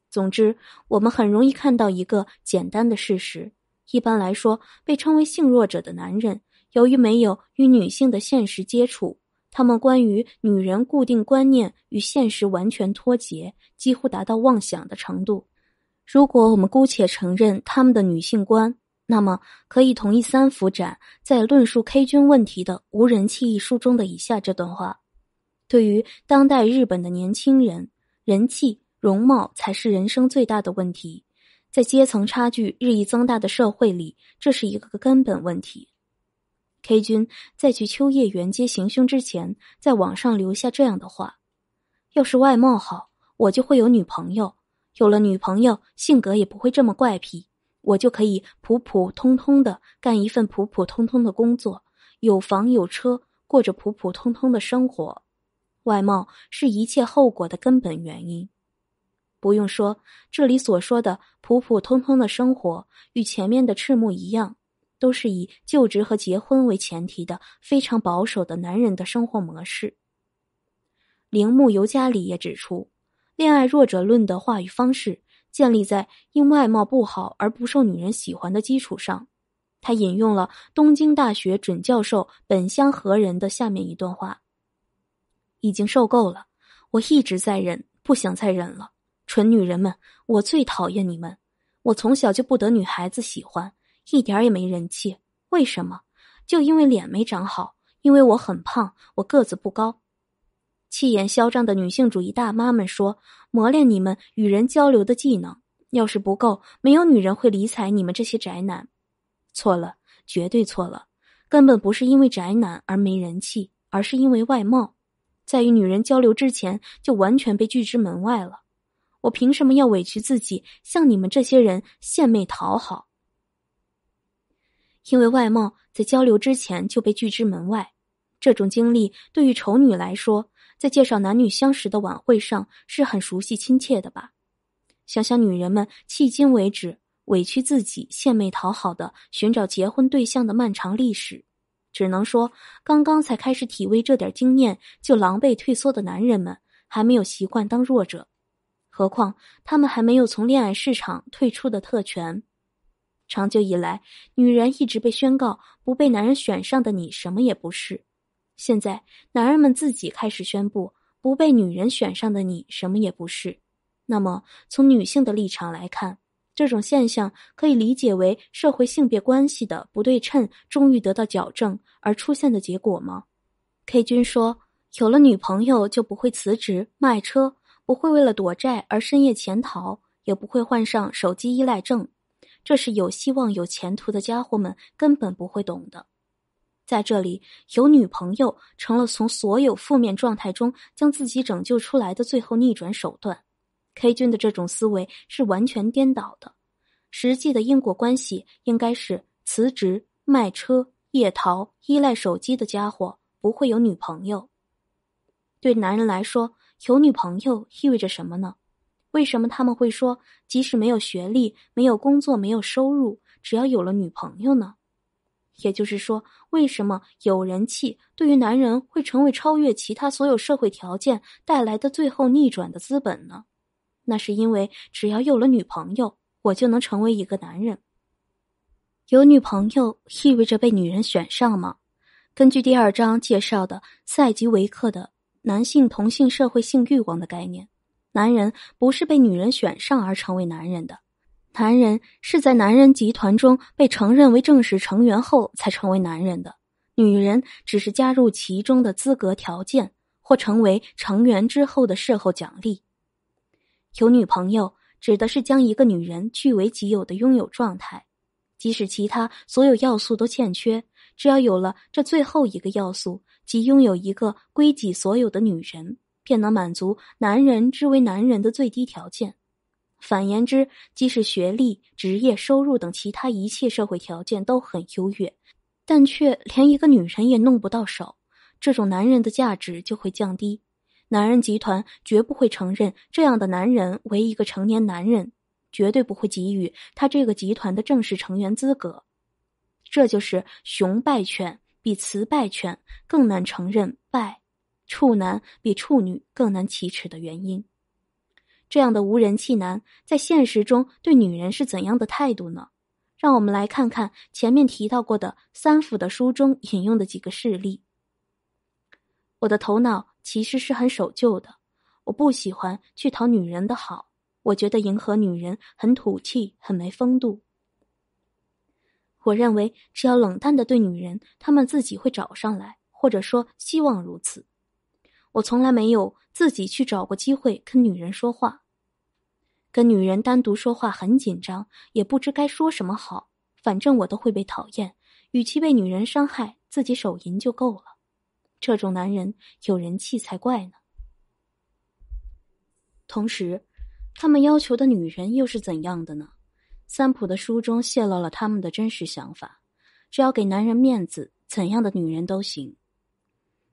总之，我们很容易看到一个简单的事实：一般来说，被称为性弱者的男人，由于没有与女性的现实接触，他们关于女人固定观念与现实完全脱节，几乎达到妄想的程度。如果我们姑且承认他们的女性观，那么可以同意三浦展在论述 K 君问题的《无人气》一书中的以下这段话：对于当代日本的年轻人，人气、容貌才是人生最大的问题。在阶层差距日益增大的社会里，这是一个根本问题。K 君在去秋叶原街行凶之前，在网上留下这样的话：“要是外貌好，我就会有女朋友。”有了女朋友，性格也不会这么怪癖，我就可以普普通通的干一份普普通通的工作，有房有车，过着普普通通的生活。外貌是一切后果的根本原因。不用说，这里所说的普普通通的生活，与前面的赤木一样，都是以就职和结婚为前提的非常保守的男人的生活模式。铃木尤加里也指出。恋爱弱者论的话语方式建立在因外貌不好而不受女人喜欢的基础上。他引用了东京大学准教授本乡和人的下面一段话：“已经受够了，我一直在忍，不想再忍了。蠢女人们，我最讨厌你们。我从小就不得女孩子喜欢，一点也没人气。为什么？就因为脸没长好，因为我很胖，我个子不高。”气焰嚣张的女性主义大妈们说：“磨练你们与人交流的技能，要是不够，没有女人会理睬你们这些宅男。”错了，绝对错了，根本不是因为宅男而没人气，而是因为外貌，在与女人交流之前就完全被拒之门外了。我凭什么要委屈自己向你们这些人献媚讨好？因为外貌在交流之前就被拒之门外，这种经历对于丑女来说。在介绍男女相识的晚会上是很熟悉、亲切的吧？想想女人们迄今为止委屈自己、献媚讨好的寻找结婚对象的漫长历史，只能说刚刚才开始体味这点经验就狼狈退缩的男人们还没有习惯当弱者。何况他们还没有从恋爱市场退出的特权。长久以来，女人一直被宣告不被男人选上的你什么也不是。现在，男人们自己开始宣布，不被女人选上的你什么也不是。那么，从女性的立场来看，这种现象可以理解为社会性别关系的不对称终于得到矫正而出现的结果吗？K 君说，有了女朋友就不会辞职卖车，不会为了躲债而深夜潜逃，也不会患上手机依赖症。这是有希望、有前途的家伙们根本不会懂的。在这里有女朋友成了从所有负面状态中将自己拯救出来的最后逆转手段。K 君的这种思维是完全颠倒的，实际的因果关系应该是：辞职、卖车、夜逃、依赖手机的家伙不会有女朋友。对男人来说，有女朋友意味着什么呢？为什么他们会说即使没有学历、没有工作、没有收入，只要有了女朋友呢？也就是说，为什么有人气对于男人会成为超越其他所有社会条件带来的最后逆转的资本呢？那是因为只要有了女朋友，我就能成为一个男人。有女朋友意味着被女人选上吗？根据第二章介绍的赛吉维克的男性同性社会性欲望的概念，男人不是被女人选上而成为男人的。男人是在男人集团中被承认为正式成员后才成为男人的，女人只是加入其中的资格条件或成为成员之后的事后奖励。有女朋友指的是将一个女人据为己有的拥有状态，即使其他所有要素都欠缺，只要有了这最后一个要素，即拥有一个归己所有的女人，便能满足男人之为男人的最低条件。反言之，即使学历、职业、收入等其他一切社会条件都很优越，但却连一个女人也弄不到手，这种男人的价值就会降低。男人集团绝不会承认这样的男人为一个成年男人，绝对不会给予他这个集团的正式成员资格。这就是雄败犬比雌败犬更难承认败，处男比处女更难启齿的原因。这样的无人气男在现实中对女人是怎样的态度呢？让我们来看看前面提到过的三辅的书中引用的几个事例。我的头脑其实是很守旧的，我不喜欢去讨女人的好，我觉得迎合女人很土气，很没风度。我认为只要冷淡的对女人，他们自己会找上来，或者说希望如此。我从来没有。自己去找个机会跟女人说话，跟女人单独说话很紧张，也不知该说什么好。反正我都会被讨厌，与其被女人伤害，自己手淫就够了。这种男人有人气才怪呢。同时，他们要求的女人又是怎样的呢？三浦的书中泄露了他们的真实想法：只要给男人面子，怎样的女人都行。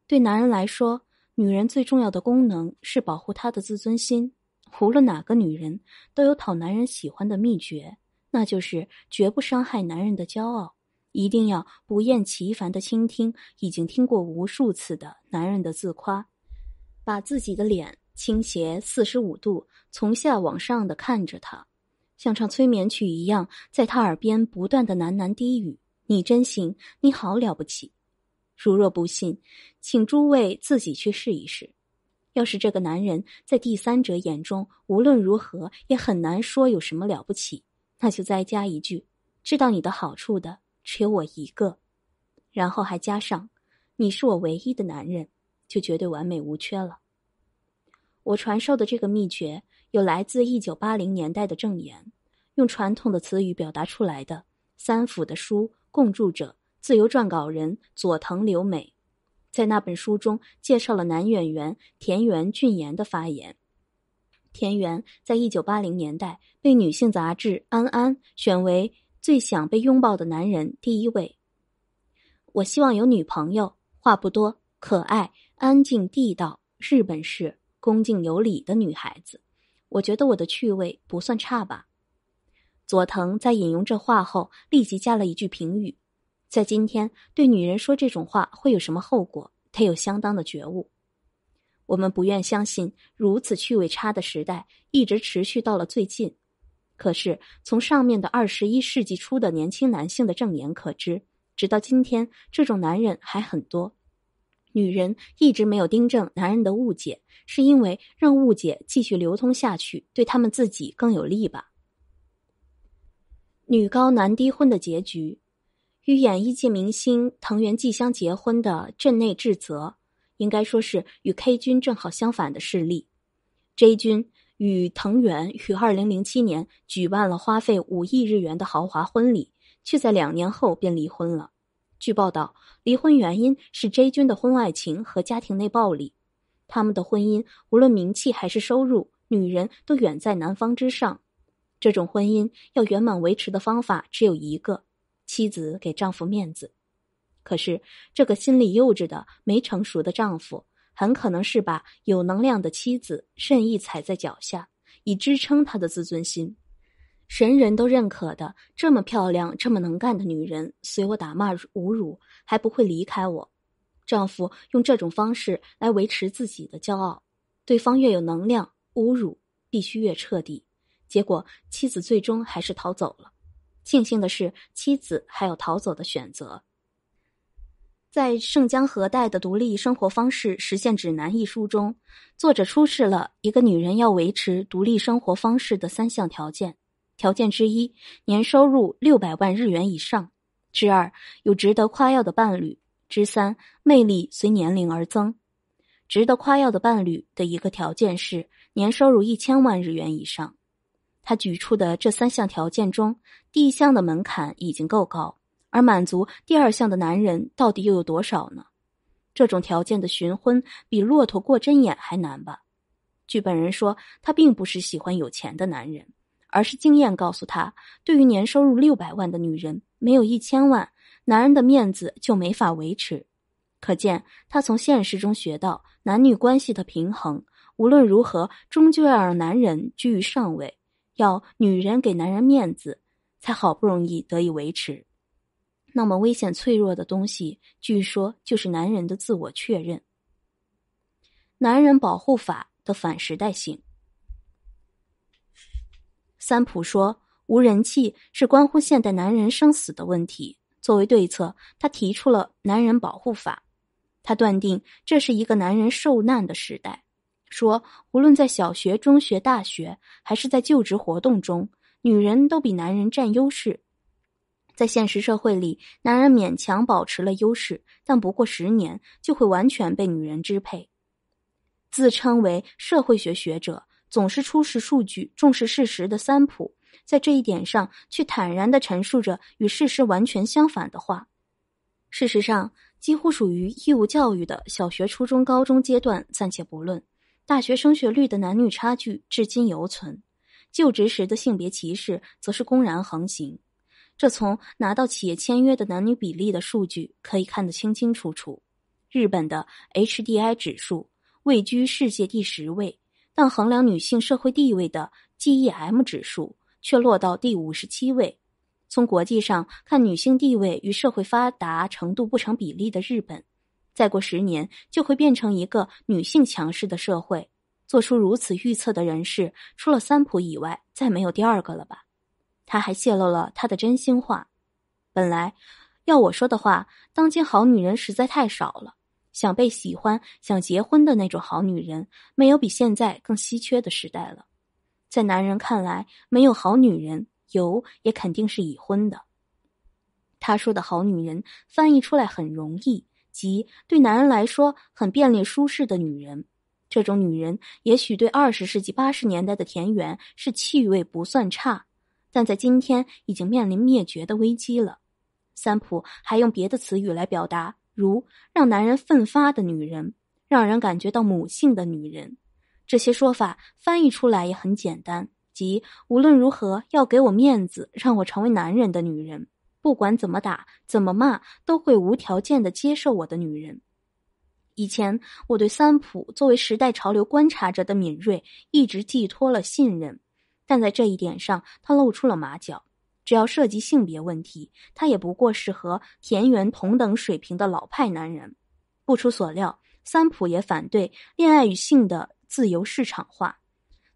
对男人来说。女人最重要的功能是保护她的自尊心。无论哪个女人，都有讨男人喜欢的秘诀，那就是绝不伤害男人的骄傲，一定要不厌其烦的倾听已经听过无数次的男人的自夸，把自己的脸倾斜四十五度，从下往上的看着他，像唱催眠曲一样，在他耳边不断的喃喃低语：“你真行，你好了不起。”如若不信，请诸位自己去试一试。要是这个男人在第三者眼中无论如何也很难说有什么了不起，那就再加一句：知道你的好处的只有我一个。然后还加上：你是我唯一的男人，就绝对完美无缺了。我传授的这个秘诀有来自一九八零年代的证言，用传统的词语表达出来的。三辅的书《共住者》。自由撰稿人佐藤留美，在那本书中介绍了男演员田园俊彦的发言。田园在一九八零年代被女性杂志《安安》选为最想被拥抱的男人第一位。我希望有女朋友，话不多，可爱、安静、地道日本式、恭敬有礼的女孩子。我觉得我的趣味不算差吧。佐藤在引用这话后，立即加了一句评语。在今天，对女人说这种话会有什么后果？他有相当的觉悟。我们不愿相信如此趣味差的时代一直持续到了最近。可是从上面的二十一世纪初的年轻男性的证言可知，直到今天，这种男人还很多。女人一直没有订正男人的误解，是因为让误解继续流通下去，对他们自己更有利吧？女高男低婚的结局。与演艺界明星藤原纪香结婚的镇内智则，应该说是与 K 君正好相反的事例。J 君与藤原于二零零七年举办了花费五亿日元的豪华婚礼，却在两年后便离婚了。据报道，离婚原因是 J 君的婚外情和家庭内暴力。他们的婚姻无论名气还是收入，女人都远在男方之上。这种婚姻要圆满维持的方法只有一个。妻子给丈夫面子，可是这个心理幼稚的、没成熟的丈夫，很可能是把有能量的妻子甚意踩在脚下，以支撑他的自尊心。神人都认可的这么漂亮、这么能干的女人，随我打骂、侮辱，还不会离开我。丈夫用这种方式来维持自己的骄傲。对方越有能量，侮辱必须越彻底。结果，妻子最终还是逃走了。庆幸的是，妻子还有逃走的选择。在《盛江和代的独立生活方式实现指南》一书中，作者出示了一个女人要维持独立生活方式的三项条件：条件之一，年收入六百万日元以上；之二，有值得夸耀的伴侣；之三，魅力随年龄而增。值得夸耀的伴侣的一个条件是年收入一千万日元以上。他举出的这三项条件中。第一项的门槛已经够高，而满足第二项的男人到底又有多少呢？这种条件的寻婚比骆驼过针眼还难吧？据本人说，他并不是喜欢有钱的男人，而是经验告诉他，对于年收入六百万的女人，没有一千万，男人的面子就没法维持。可见，他从现实中学到男女关系的平衡，无论如何，终究要让男人居于上位，要女人给男人面子。才好不容易得以维持，那么危险脆弱的东西，据说就是男人的自我确认。男人保护法的反时代性。三浦说：“无人气是关乎现代男人生死的问题。”作为对策，他提出了男人保护法。他断定这是一个男人受难的时代，说无论在小学、中学、大学，还是在就职活动中。女人都比男人占优势，在现实社会里，男人勉强保持了优势，但不过十年就会完全被女人支配。自称为社会学学者，总是出示数据、重视事实的三普，在这一点上却坦然的陈述着与事实完全相反的话。事实上，几乎属于义务教育的小学、初中、高中阶段暂且不论，大学升学率的男女差距至今犹存。就职时的性别歧视则是公然横行，这从拿到企业签约的男女比例的数据可以看得清清楚楚。日本的 HDI 指数位居世界第十位，但衡量女性社会地位的 GEM 指数却落到第五十七位。从国际上看，女性地位与社会发达程度不成比例的日本，再过十年就会变成一个女性强势的社会。做出如此预测的人士，除了三浦以外，再没有第二个了吧？他还泄露了他的真心话。本来要我说的话，当今好女人实在太少了，想被喜欢、想结婚的那种好女人，没有比现在更稀缺的时代了。在男人看来，没有好女人，有也肯定是已婚的。他说的好女人，翻译出来很容易，即对男人来说很便利舒适的女人。这种女人也许对二十世纪八十年代的田园是气味不算差，但在今天已经面临灭绝的危机了。三浦还用别的词语来表达，如让男人奋发的女人，让人感觉到母性的女人。这些说法翻译出来也很简单，即无论如何要给我面子，让我成为男人的女人；不管怎么打、怎么骂，都会无条件的接受我的女人。以前我对三浦作为时代潮流观察者的敏锐一直寄托了信任，但在这一点上他露出了马脚。只要涉及性别问题，他也不过是和田园同等水平的老派男人。不出所料，三浦也反对恋爱与性的自由市场化。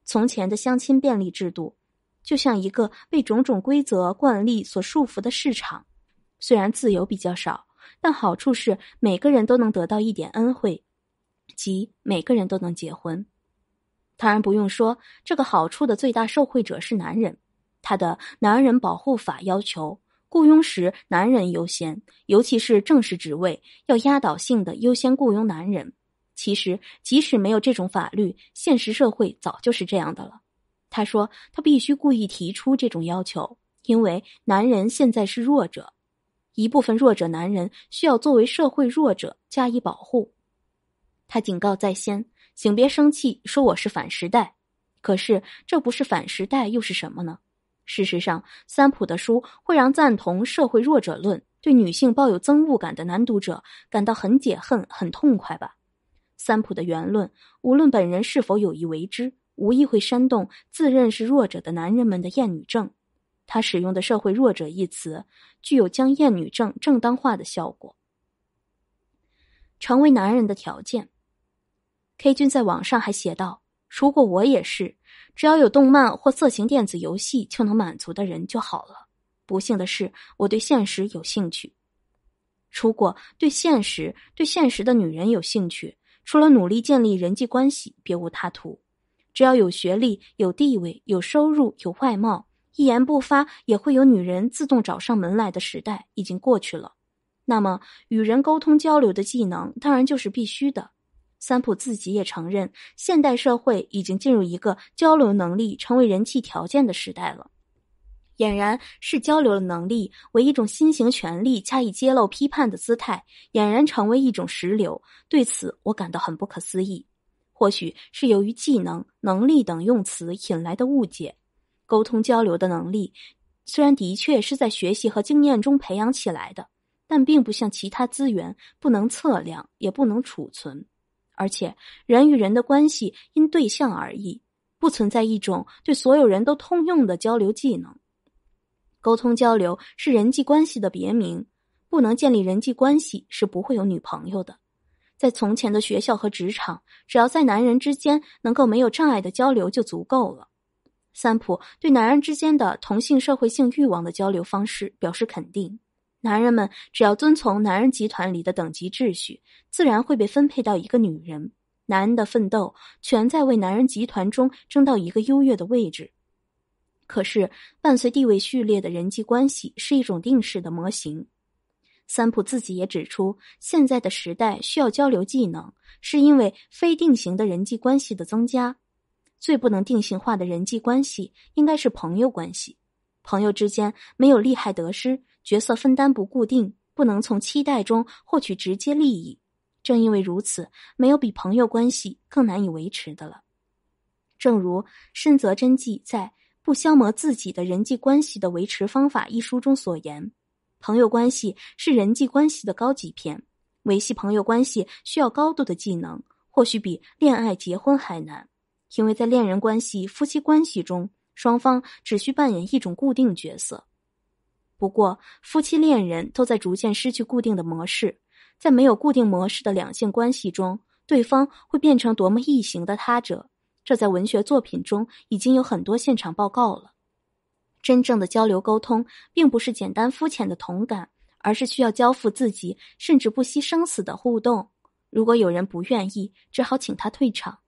从前的相亲便利制度，就像一个被种种规则惯例所束缚的市场，虽然自由比较少。但好处是每个人都能得到一点恩惠，即每个人都能结婚。当然不用说，这个好处的最大受惠者是男人。他的《男人保护法》要求雇佣时男人优先，尤其是正式职位要压倒性的优先雇佣男人。其实即使没有这种法律，现实社会早就是这样的了。他说他必须故意提出这种要求，因为男人现在是弱者。一部分弱者男人需要作为社会弱者加以保护。他警告在先，请别生气，说我是反时代。可是这不是反时代又是什么呢？事实上，三浦的书会让赞同社会弱者论、对女性抱有憎恶感的男读者感到很解恨、很痛快吧？三浦的言论，无论本人是否有意为之，无疑会煽动自认是弱者的男人们的厌女症。他使用的“社会弱者”一词，具有将厌女症正当化的效果，成为男人的条件。K 君在网上还写道：“如果我也是，只要有动漫或色情电子游戏就能满足的人就好了。不幸的是，我对现实有兴趣。如果对现实、对现实的女人有兴趣，除了努力建立人际关系，别无他途。只要有学历、有地位、有收入、有外貌。”一言不发也会有女人自动找上门来的时代已经过去了。那么，与人沟通交流的技能当然就是必须的。三浦自己也承认，现代社会已经进入一个交流能力成为人际条件的时代了。俨然是交流的能力为一种新型权利加以揭露批判的姿态，俨然成为一种时流。对此，我感到很不可思议。或许是由于技能、能力等用词引来的误解。沟通交流的能力，虽然的确是在学习和经验中培养起来的，但并不像其他资源不能测量，也不能储存。而且，人与人的关系因对象而异，不存在一种对所有人都通用的交流技能。沟通交流是人际关系的别名，不能建立人际关系是不会有女朋友的。在从前的学校和职场，只要在男人之间能够没有障碍的交流就足够了。三浦对男人之间的同性社会性欲望的交流方式表示肯定。男人们只要遵从男人集团里的等级秩序，自然会被分配到一个女人。男人的奋斗全在为男人集团中争到一个优越的位置。可是，伴随地位序列的人际关系是一种定式的模型。三浦自己也指出，现在的时代需要交流技能，是因为非定型的人际关系的增加。最不能定性化的人际关系应该是朋友关系。朋友之间没有利害得失，角色分担不固定，不能从期待中获取直接利益。正因为如此，没有比朋友关系更难以维持的了。正如深泽真纪在《不消磨自己的人际关系的维持方法》一书中所言：“朋友关系是人际关系的高级篇，维系朋友关系需要高度的技能，或许比恋爱、结婚还难。”因为在恋人关系、夫妻关系中，双方只需扮演一种固定角色。不过，夫妻、恋人都在逐渐失去固定的模式。在没有固定模式的两性关系中，对方会变成多么异形的他者？这在文学作品中已经有很多现场报告了。真正的交流沟通，并不是简单肤浅的同感，而是需要交付自己，甚至不惜生死的互动。如果有人不愿意，只好请他退场。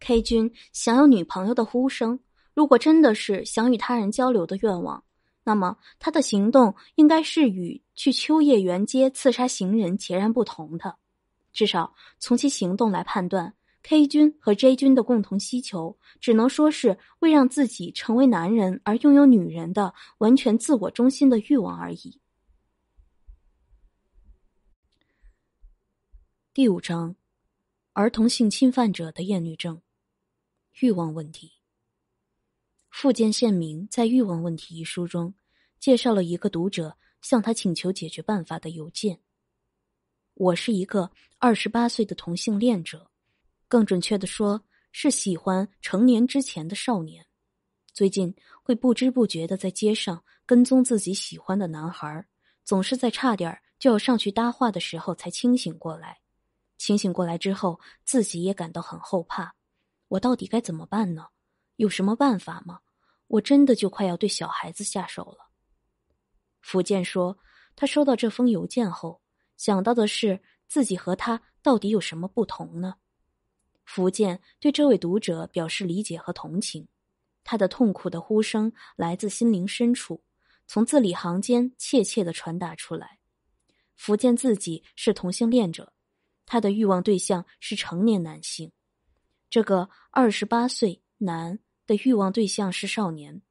K 君想有女朋友的呼声，如果真的是想与他人交流的愿望，那么他的行动应该是与去秋叶原街刺杀行人截然不同的。至少从其行动来判断，K 君和 J 君的共同需求，只能说是为让自己成为男人而拥有女人的完全自我中心的欲望而已。第五章，儿童性侵犯者的厌女症。欲望问题。副见宪明在《欲望问题》一书中，介绍了一个读者向他请求解决办法的邮件。我是一个二十八岁的同性恋者，更准确的说，是喜欢成年之前的少年。最近会不知不觉的在街上跟踪自己喜欢的男孩，总是在差点就要上去搭话的时候才清醒过来。清醒过来之后，自己也感到很后怕。我到底该怎么办呢？有什么办法吗？我真的就快要对小孩子下手了。福建说，他收到这封邮件后，想到的是自己和他到底有什么不同呢？福建对这位读者表示理解和同情，他的痛苦的呼声来自心灵深处，从字里行间怯怯的传达出来。福建自己是同性恋者，他的欲望对象是成年男性。这个二十八岁男的欲望对象是少年。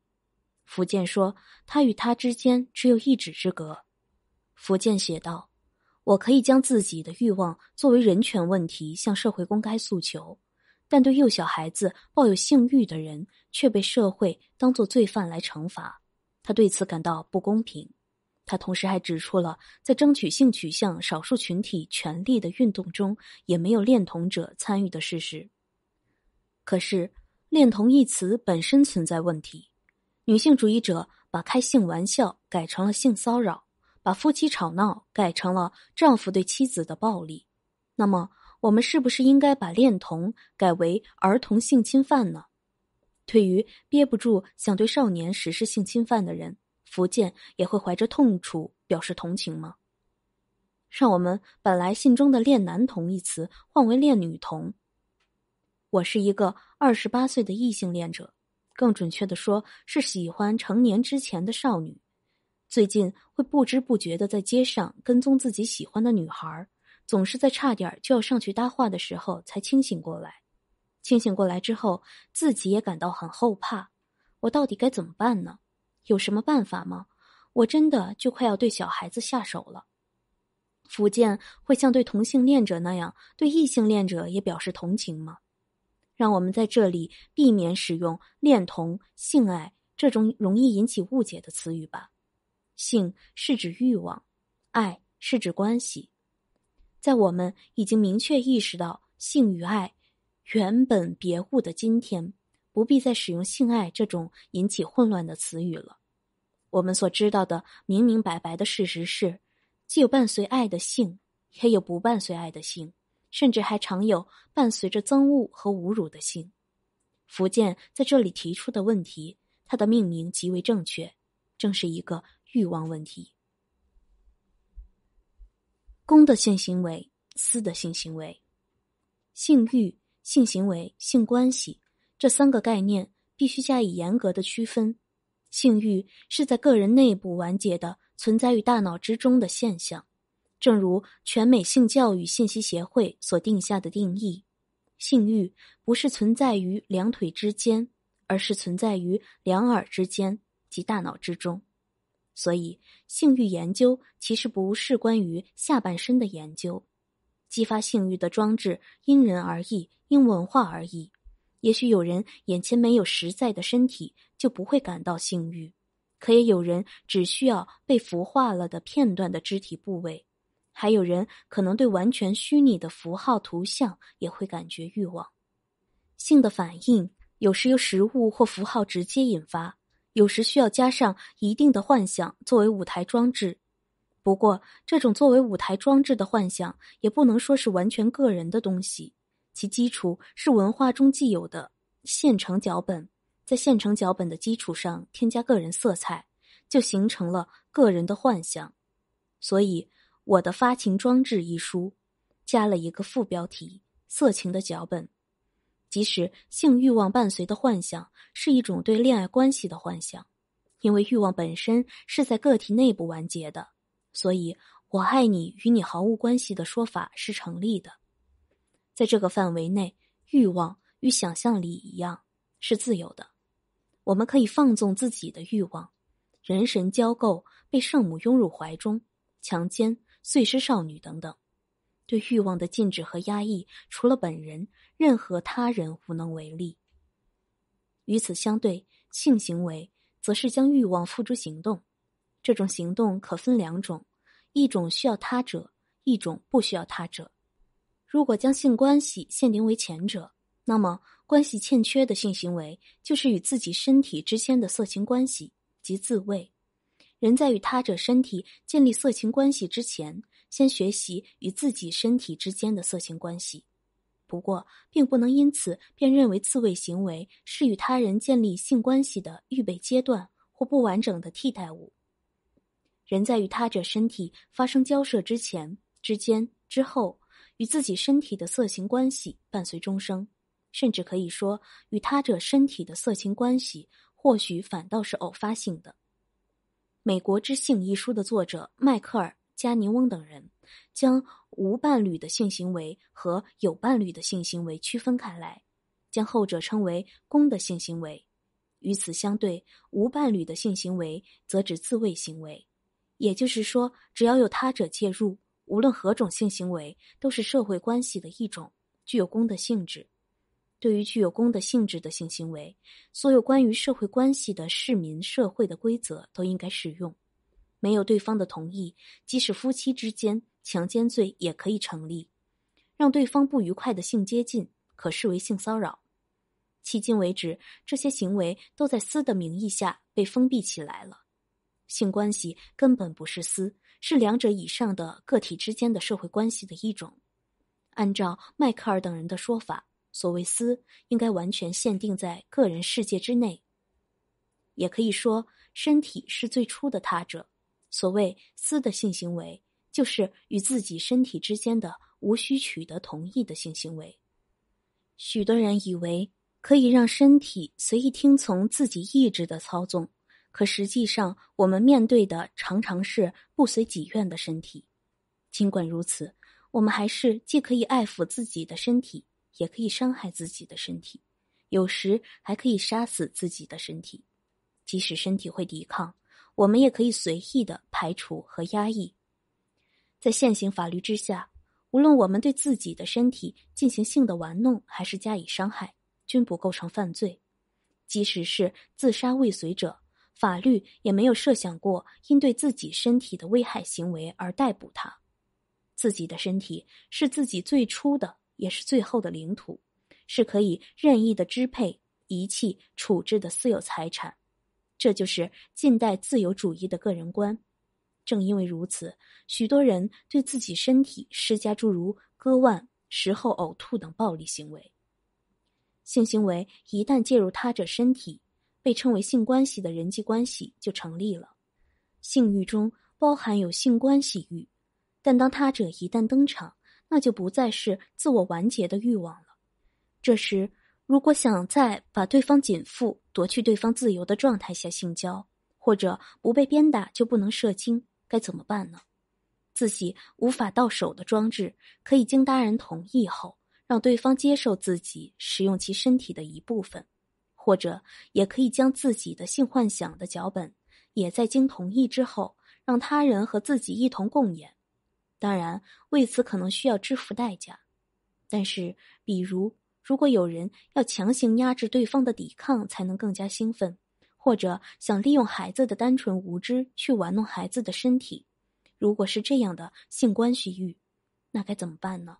福建说，他与他之间只有一指之隔。福建写道：“我可以将自己的欲望作为人权问题向社会公开诉求，但对幼小孩子抱有性欲的人却被社会当做罪犯来惩罚。他对此感到不公平。他同时还指出了，在争取性取向少数群体权利的运动中，也没有恋童者参与的事实。”可是，恋童一词本身存在问题。女性主义者把开性玩笑改成了性骚扰，把夫妻吵闹改成了丈夫对妻子的暴力。那么，我们是不是应该把恋童改为儿童性侵犯呢？对于憋不住想对少年实施性侵犯的人，福建也会怀着痛楚表示同情吗？让我们把来信中的恋男童一词换为恋女童。我是一个二十八岁的异性恋者，更准确的说，是喜欢成年之前的少女。最近会不知不觉的在街上跟踪自己喜欢的女孩，总是在差点就要上去搭话的时候才清醒过来。清醒过来之后，自己也感到很后怕。我到底该怎么办呢？有什么办法吗？我真的就快要对小孩子下手了。福建会像对同性恋者那样对异性恋者也表示同情吗？让我们在这里避免使用“恋童”“性爱”这种容易引起误解的词语吧。性是指欲望，爱是指关系。在我们已经明确意识到性与爱原本别物的今天，不必再使用“性爱”这种引起混乱的词语了。我们所知道的明明白白的事实是，既有伴随爱的性，也有不伴随爱的性。甚至还常有伴随着憎恶和侮辱的性。福建在这里提出的问题，它的命名极为正确，正是一个欲望问题。公的性行为，私的性行为，性欲、性行为、性关系这三个概念必须加以严格的区分。性欲是在个人内部完结的，存在于大脑之中的现象。正如全美性教育信息协会所定下的定义，性欲不是存在于两腿之间，而是存在于两耳之间及大脑之中。所以，性欲研究其实不是关于下半身的研究。激发性欲的装置因人而异，因文化而异。也许有人眼前没有实在的身体就不会感到性欲，可也有人只需要被孵化了的片段的肢体部位。还有人可能对完全虚拟的符号图像也会感觉欲望，性的反应有时由实物或符号直接引发，有时需要加上一定的幻想作为舞台装置。不过，这种作为舞台装置的幻想也不能说是完全个人的东西，其基础是文化中既有的现成脚本，在现成脚本的基础上添加个人色彩，就形成了个人的幻想。所以。我的发情装置一书，加了一个副标题：《色情的脚本》。即使性欲望伴随的幻想是一种对恋爱关系的幻想，因为欲望本身是在个体内部完结的，所以“我爱你与你毫无关系”的说法是成立的。在这个范围内，欲望与想象力一样是自由的，我们可以放纵自己的欲望，人神交媾，被圣母拥入怀中，强奸。碎尸少女等等，对欲望的禁止和压抑，除了本人，任何他人无能为力。与此相对，性行为则是将欲望付诸行动。这种行动可分两种：一种需要他者，一种不需要他者。如果将性关系限定为前者，那么关系欠缺的性行为就是与自己身体之间的色情关系及自慰。人在与他者身体建立色情关系之前，先学习与自己身体之间的色情关系。不过，并不能因此便认为自慰行为是与他人建立性关系的预备阶段或不完整的替代物。人在与他者身体发生交涉之前、之间、之后，与自己身体的色情关系伴随终生，甚至可以说，与他者身体的色情关系或许反倒是偶发性的。《美国之性》一书的作者迈克尔·加尼翁等人，将无伴侣的性行为和有伴侣的性行为区分开来，将后者称为公的性行为。与此相对，无伴侣的性行为则指自慰行为。也就是说，只要有他者介入，无论何种性行为，都是社会关系的一种，具有公的性质。对于具有公的性质的性行为，所有关于社会关系的市民社会的规则都应该适用。没有对方的同意，即使夫妻之间，强奸罪也可以成立。让对方不愉快的性接近，可视为性骚扰。迄今为止，这些行为都在私的名义下被封闭起来了。性关系根本不是私，是两者以上的个体之间的社会关系的一种。按照迈克尔等人的说法。所谓私，应该完全限定在个人世界之内。也可以说，身体是最初的他者。所谓私的性行为，就是与自己身体之间的无需取得同意的性行为。许多人以为可以让身体随意听从自己意志的操纵，可实际上，我们面对的常常是不随己愿的身体。尽管如此，我们还是既可以爱抚自己的身体。也可以伤害自己的身体，有时还可以杀死自己的身体。即使身体会抵抗，我们也可以随意的排除和压抑。在现行法律之下，无论我们对自己的身体进行性的玩弄还是加以伤害，均不构成犯罪。即使是自杀未遂者，法律也没有设想过因对自己身体的危害行为而逮捕他。自己的身体是自己最初的。也是最后的领土，是可以任意的支配、遗弃、处置的私有财产，这就是近代自由主义的个人观。正因为如此，许多人对自己身体施加诸如割腕、食后呕吐等暴力行为。性行为一旦介入他者身体，被称为性关系的人际关系就成立了。性欲中包含有性关系欲，但当他者一旦登场。那就不再是自我完结的欲望了。这时，如果想在把对方紧缚、夺去对方自由的状态下性交，或者不被鞭打就不能射精，该怎么办呢？自己无法到手的装置，可以经他人同意后，让对方接受自己使用其身体的一部分；或者，也可以将自己的性幻想的脚本，也在经同意之后，让他人和自己一同共演。当然，为此可能需要支付代价。但是，比如，如果有人要强行压制对方的抵抗才能更加兴奋，或者想利用孩子的单纯无知去玩弄孩子的身体，如果是这样的性关系欲，那该怎么办呢？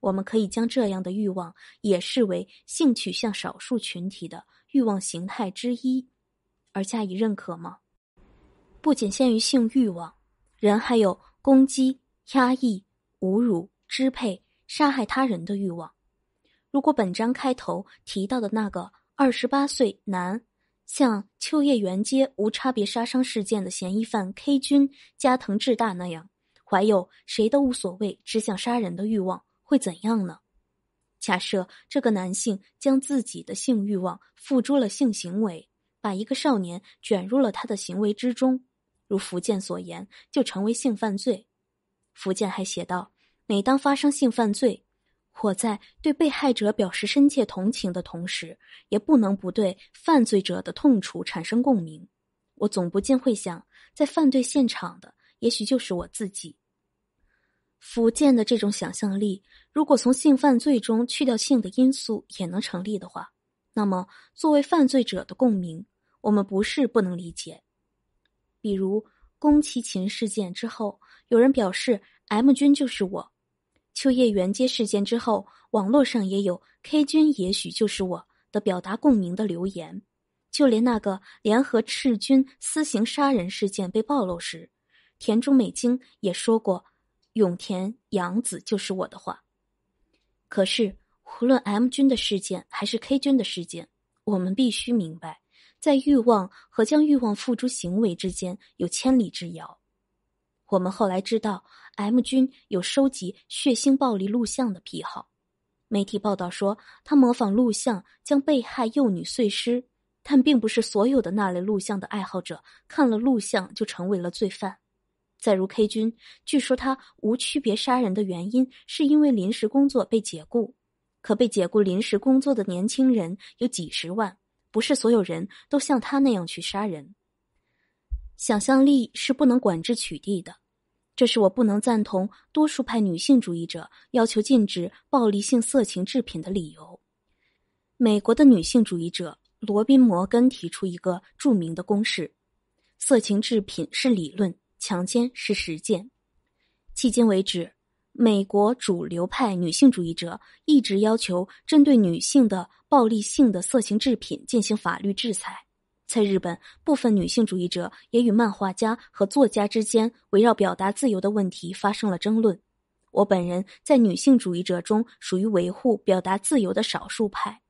我们可以将这样的欲望也视为性取向少数群体的欲望形态之一而加以认可吗？不仅限于性欲望，人还有攻击。压抑、侮辱、支配、杀害他人的欲望。如果本章开头提到的那个二十八岁男，像秋叶原街无差别杀伤事件的嫌疑犯 K 君加藤智大那样，怀有谁都无所谓、只想杀人的欲望，会怎样呢？假设这个男性将自己的性欲望付诸了性行为，把一个少年卷入了他的行为之中，如福建所言，就成为性犯罪。福建还写道：“每当发生性犯罪，我在对被害者表示深切同情的同时，也不能不对犯罪者的痛楚产生共鸣。我总不禁会想，在犯罪现场的也许就是我自己。”福建的这种想象力，如果从性犯罪中去掉性的因素也能成立的话，那么作为犯罪者的共鸣，我们不是不能理解。比如宫崎勤事件之后。有人表示，M 君就是我。秋叶原街事件之后，网络上也有 K 君也许就是我的表达共鸣的留言。就连那个联合赤军私刑杀人事件被暴露时，田中美京也说过永田洋子就是我的话。可是，无论 M 君的事件还是 K 君的事件，我们必须明白，在欲望和将欲望付诸行为之间有千里之遥。我们后来知道，M 军有收集血腥暴力录像的癖好。媒体报道说，他模仿录像将被害幼女碎尸。但并不是所有的那类录像的爱好者看了录像就成为了罪犯。再如 K 军，据说他无区别杀人的原因是因为临时工作被解雇。可被解雇临时工作的年轻人有几十万，不是所有人都像他那样去杀人。想象力是不能管制、取缔的，这是我不能赞同多数派女性主义者要求禁止暴力性色情制品的理由。美国的女性主义者罗宾·摩根提出一个著名的公式：色情制品是理论，强奸是实践。迄今为止，美国主流派女性主义者一直要求针对女性的暴力性的色情制品进行法律制裁。在日本，部分女性主义者也与漫画家和作家之间围绕表达自由的问题发生了争论。我本人在女性主义者中属于维护表达自由的少数派。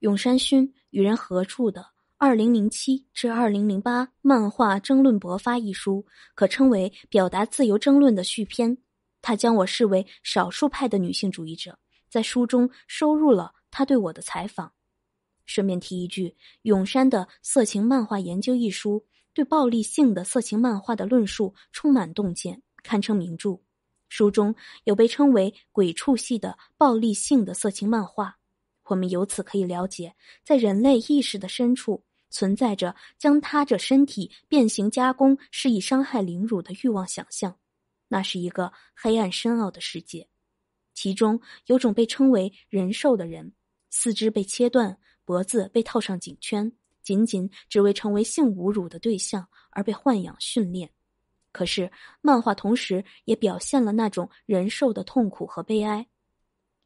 永山勋与人合著的《二零零七至二零零八漫画争论勃发》一书，可称为表达自由争论的续篇。他将我视为少数派的女性主义者，在书中收入了他对我的采访。顺便提一句，《永山的色情漫画研究》一书对暴力性的色情漫画的论述充满洞见，堪称名著。书中有被称为“鬼畜系”的暴力性的色情漫画，我们由此可以了解，在人类意识的深处存在着将他者身体变形加工、施以伤害、凌辱的欲望想象。那是一个黑暗深奥的世界，其中有种被称为“人兽”的人，四肢被切断。脖子被套上颈圈，仅仅只为成为性侮辱的对象而被豢养训练。可是，漫画同时也表现了那种人兽的痛苦和悲哀。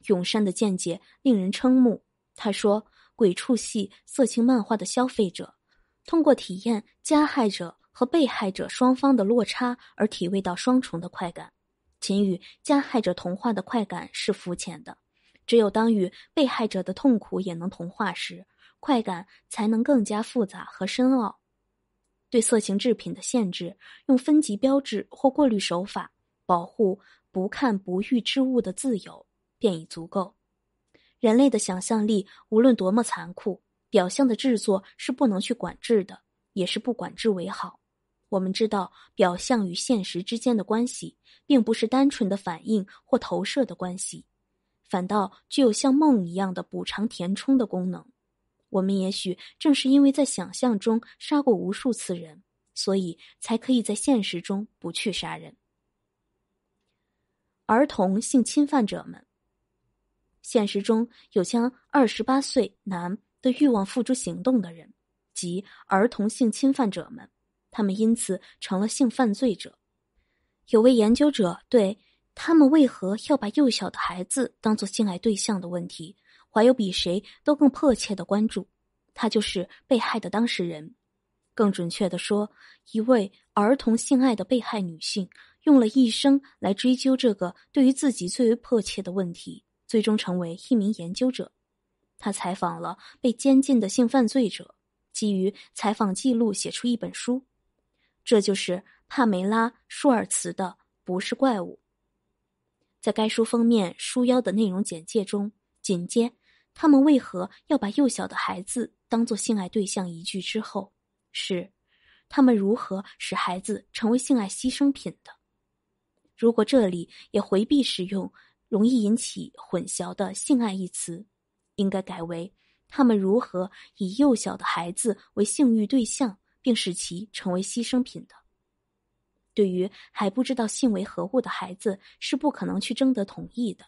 永山的见解令人瞠目。他说，鬼畜系色情漫画的消费者，通过体验加害者和被害者双方的落差而体味到双重的快感。秦宇加害者童话的快感是肤浅的。只有当与被害者的痛苦也能同化时，快感才能更加复杂和深奥。对色情制品的限制，用分级标志或过滤手法保护不看不欲之物的自由，便已足够。人类的想象力无论多么残酷，表象的制作是不能去管制的，也是不管制为好。我们知道，表象与现实之间的关系，并不是单纯的反应或投射的关系。反倒具有像梦一样的补偿填充的功能。我们也许正是因为在想象中杀过无数次人，所以才可以在现实中不去杀人。儿童性侵犯者们，现实中有将二十八岁男的欲望付诸行动的人，即儿童性侵犯者们，他们因此成了性犯罪者。有位研究者对。他们为何要把幼小的孩子当做性爱对象的问题，怀有比谁都更迫切的关注？他就是被害的当事人，更准确的说，一位儿童性爱的被害女性，用了一生来追究这个对于自己最为迫切的问题，最终成为一名研究者。他采访了被监禁的性犯罪者，基于采访记录写出一本书，这就是帕梅拉·舒尔茨的《不是怪物》。在该书封面书腰的内容简介中，紧接他们为何要把幼小的孩子当作性爱对象一句之后，是他们如何使孩子成为性爱牺牲品的。如果这里也回避使用容易引起混淆的“性爱”一词，应该改为他们如何以幼小的孩子为性欲对象，并使其成为牺牲品的。对于还不知道性为何物的孩子是不可能去征得同意的。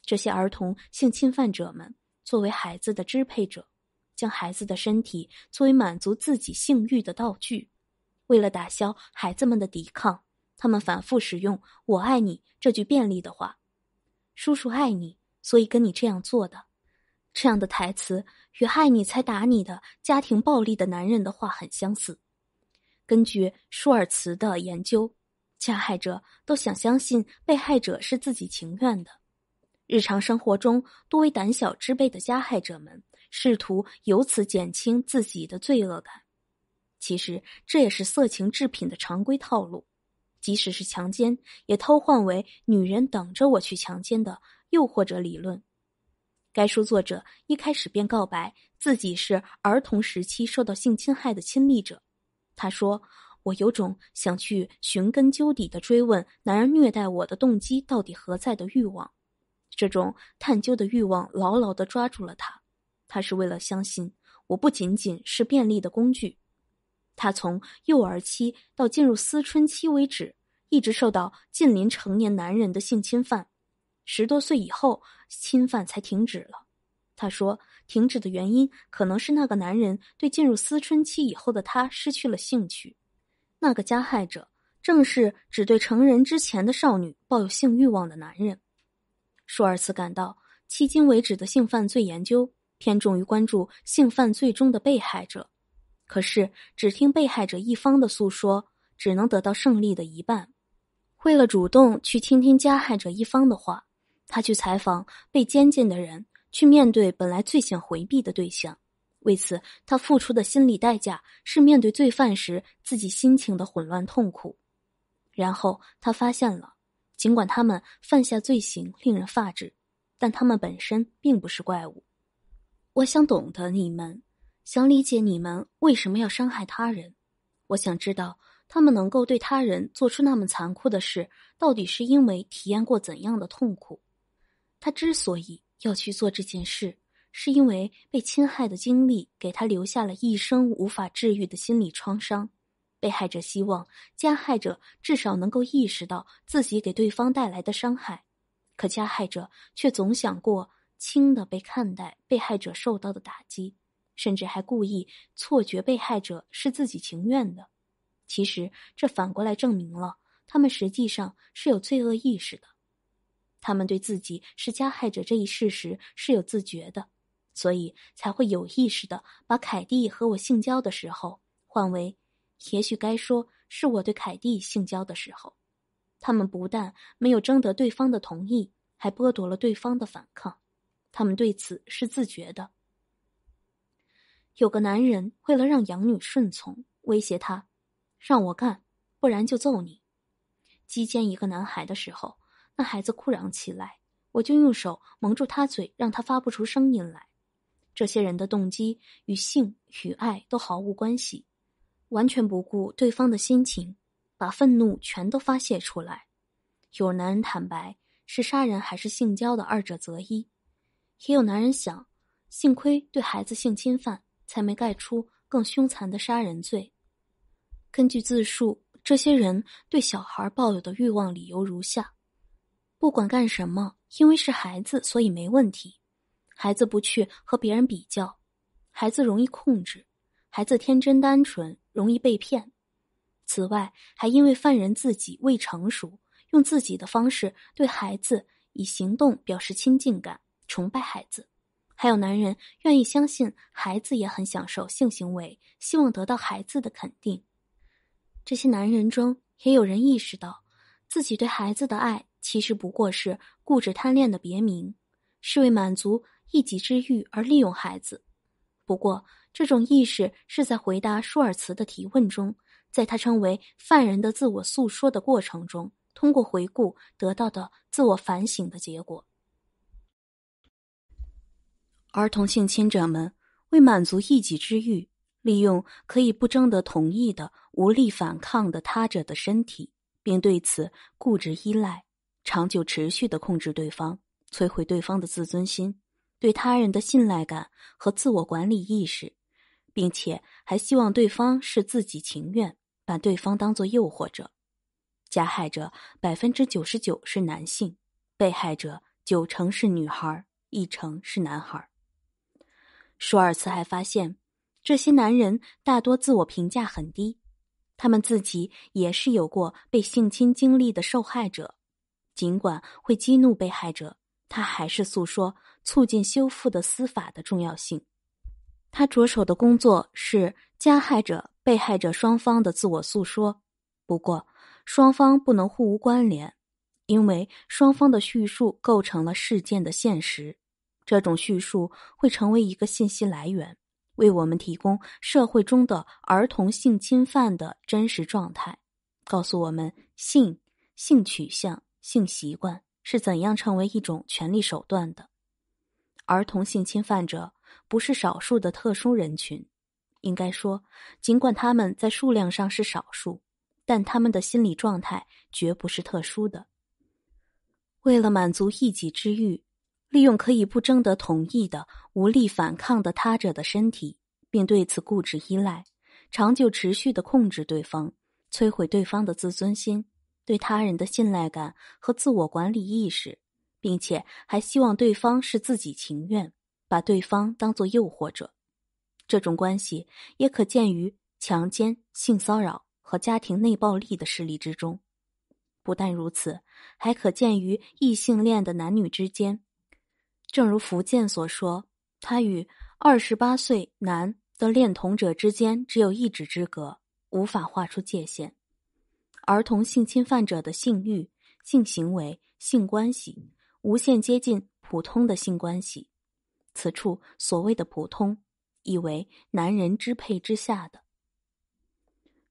这些儿童性侵犯者们作为孩子的支配者，将孩子的身体作为满足自己性欲的道具。为了打消孩子们的抵抗，他们反复使用“我爱你”这句便利的话：“叔叔爱你，所以跟你这样做的。”这样的台词与“爱你才打你的”家庭暴力的男人的话很相似。根据舒尔茨的研究，加害者都想相信被害者是自己情愿的。日常生活中，多为胆小之辈的加害者们试图由此减轻自己的罪恶感。其实，这也是色情制品的常规套路。即使是强奸，也偷换为“女人等着我去强奸”的诱惑者理论。该书作者一开始便告白自己是儿童时期受到性侵害的亲密者。他说：“我有种想去寻根究底的追问男人虐待我的动机到底何在的欲望，这种探究的欲望牢牢的抓住了他。他是为了相信我不仅仅是便利的工具。他从幼儿期到进入思春期为止，一直受到近邻成年男人的性侵犯，十多岁以后侵犯才停止了。”他说。停止的原因可能是那个男人对进入思春期以后的她失去了兴趣。那个加害者正是只对成人之前的少女抱有性欲望的男人。舒尔茨感到，迄今为止的性犯罪研究偏重于关注性犯罪中的被害者，可是只听被害者一方的诉说，只能得到胜利的一半。为了主动去倾听加害者一方的话，他去采访被监禁的人。去面对本来最想回避的对象，为此他付出的心理代价是面对罪犯时自己心情的混乱痛苦。然后他发现了，尽管他们犯下罪行令人发指，但他们本身并不是怪物。我想懂得你们，想理解你们为什么要伤害他人。我想知道他们能够对他人做出那么残酷的事，到底是因为体验过怎样的痛苦？他之所以。要去做这件事，是因为被侵害的经历给他留下了一生无法治愈的心理创伤。被害者希望加害者至少能够意识到自己给对方带来的伤害，可加害者却总想过轻的被看待，被害者受到的打击，甚至还故意错觉被害者是自己情愿的。其实，这反过来证明了他们实际上是有罪恶意识的。他们对自己是加害者这一事实是有自觉的，所以才会有意识的把凯蒂和我性交的时候换为，也许该说是我对凯蒂性交的时候。他们不但没有征得对方的同意，还剥夺了对方的反抗。他们对此是自觉的。有个男人为了让养女顺从，威胁他，让我干，不然就揍你。击奸一个男孩的时候。那孩子哭嚷起来，我就用手蒙住他嘴，让他发不出声音来。这些人的动机与性与爱都毫无关系，完全不顾对方的心情，把愤怒全都发泄出来。有男人坦白是杀人还是性交的二者择一，也有男人想，幸亏对孩子性侵犯才没盖出更凶残的杀人罪。根据自述，这些人对小孩抱有的欲望理由如下。不管干什么，因为是孩子，所以没问题。孩子不去和别人比较，孩子容易控制，孩子天真单纯，容易被骗。此外，还因为犯人自己未成熟，用自己的方式对孩子以行动表示亲近感，崇拜孩子。还有男人愿意相信孩子也很享受性行为，希望得到孩子的肯定。这些男人中也有人意识到自己对孩子的爱。其实不过是固执贪恋的别名，是为满足一己之欲而利用孩子。不过，这种意识是在回答舒尔茨的提问中，在他称为“犯人”的自我诉说的过程中，通过回顾得到的自我反省的结果。儿童性侵者们为满足一己之欲，利用可以不征得同意的、无力反抗的他者的身体，并对此固执依赖。长久持续的控制对方，摧毁对方的自尊心、对他人的信赖感和自我管理意识，并且还希望对方是自己情愿，把对方当做诱惑者、加害者。百分之九十九是男性，被害者九成是女孩，一成是男孩。舒尔茨还发现，这些男人大多自我评价很低，他们自己也是有过被性侵经历的受害者。尽管会激怒被害者，他还是诉说促进修复的司法的重要性。他着手的工作是加害者、被害者双方的自我诉说。不过，双方不能互无关联，因为双方的叙述构成了事件的现实。这种叙述会成为一个信息来源，为我们提供社会中的儿童性侵犯的真实状态，告诉我们性、性取向。性习惯是怎样成为一种权力手段的？儿童性侵犯者不是少数的特殊人群，应该说，尽管他们在数量上是少数，但他们的心理状态绝不是特殊的。为了满足一己之欲，利用可以不征得同意的、无力反抗的他者的身体，并对此固执依赖，长久持续的控制对方，摧毁对方的自尊心。对他人的信赖感和自我管理意识，并且还希望对方是自己情愿，把对方当作诱惑者。这种关系也可见于强奸、性骚扰和家庭内暴力的势例之中。不但如此，还可见于异性恋的男女之间。正如福建所说，他与二十八岁男的恋童者之间只有一指之隔，无法画出界限。儿童性侵犯者的性欲、性行为、性关系，无限接近普通的性关系。此处所谓的“普通”，意为男人支配之下的。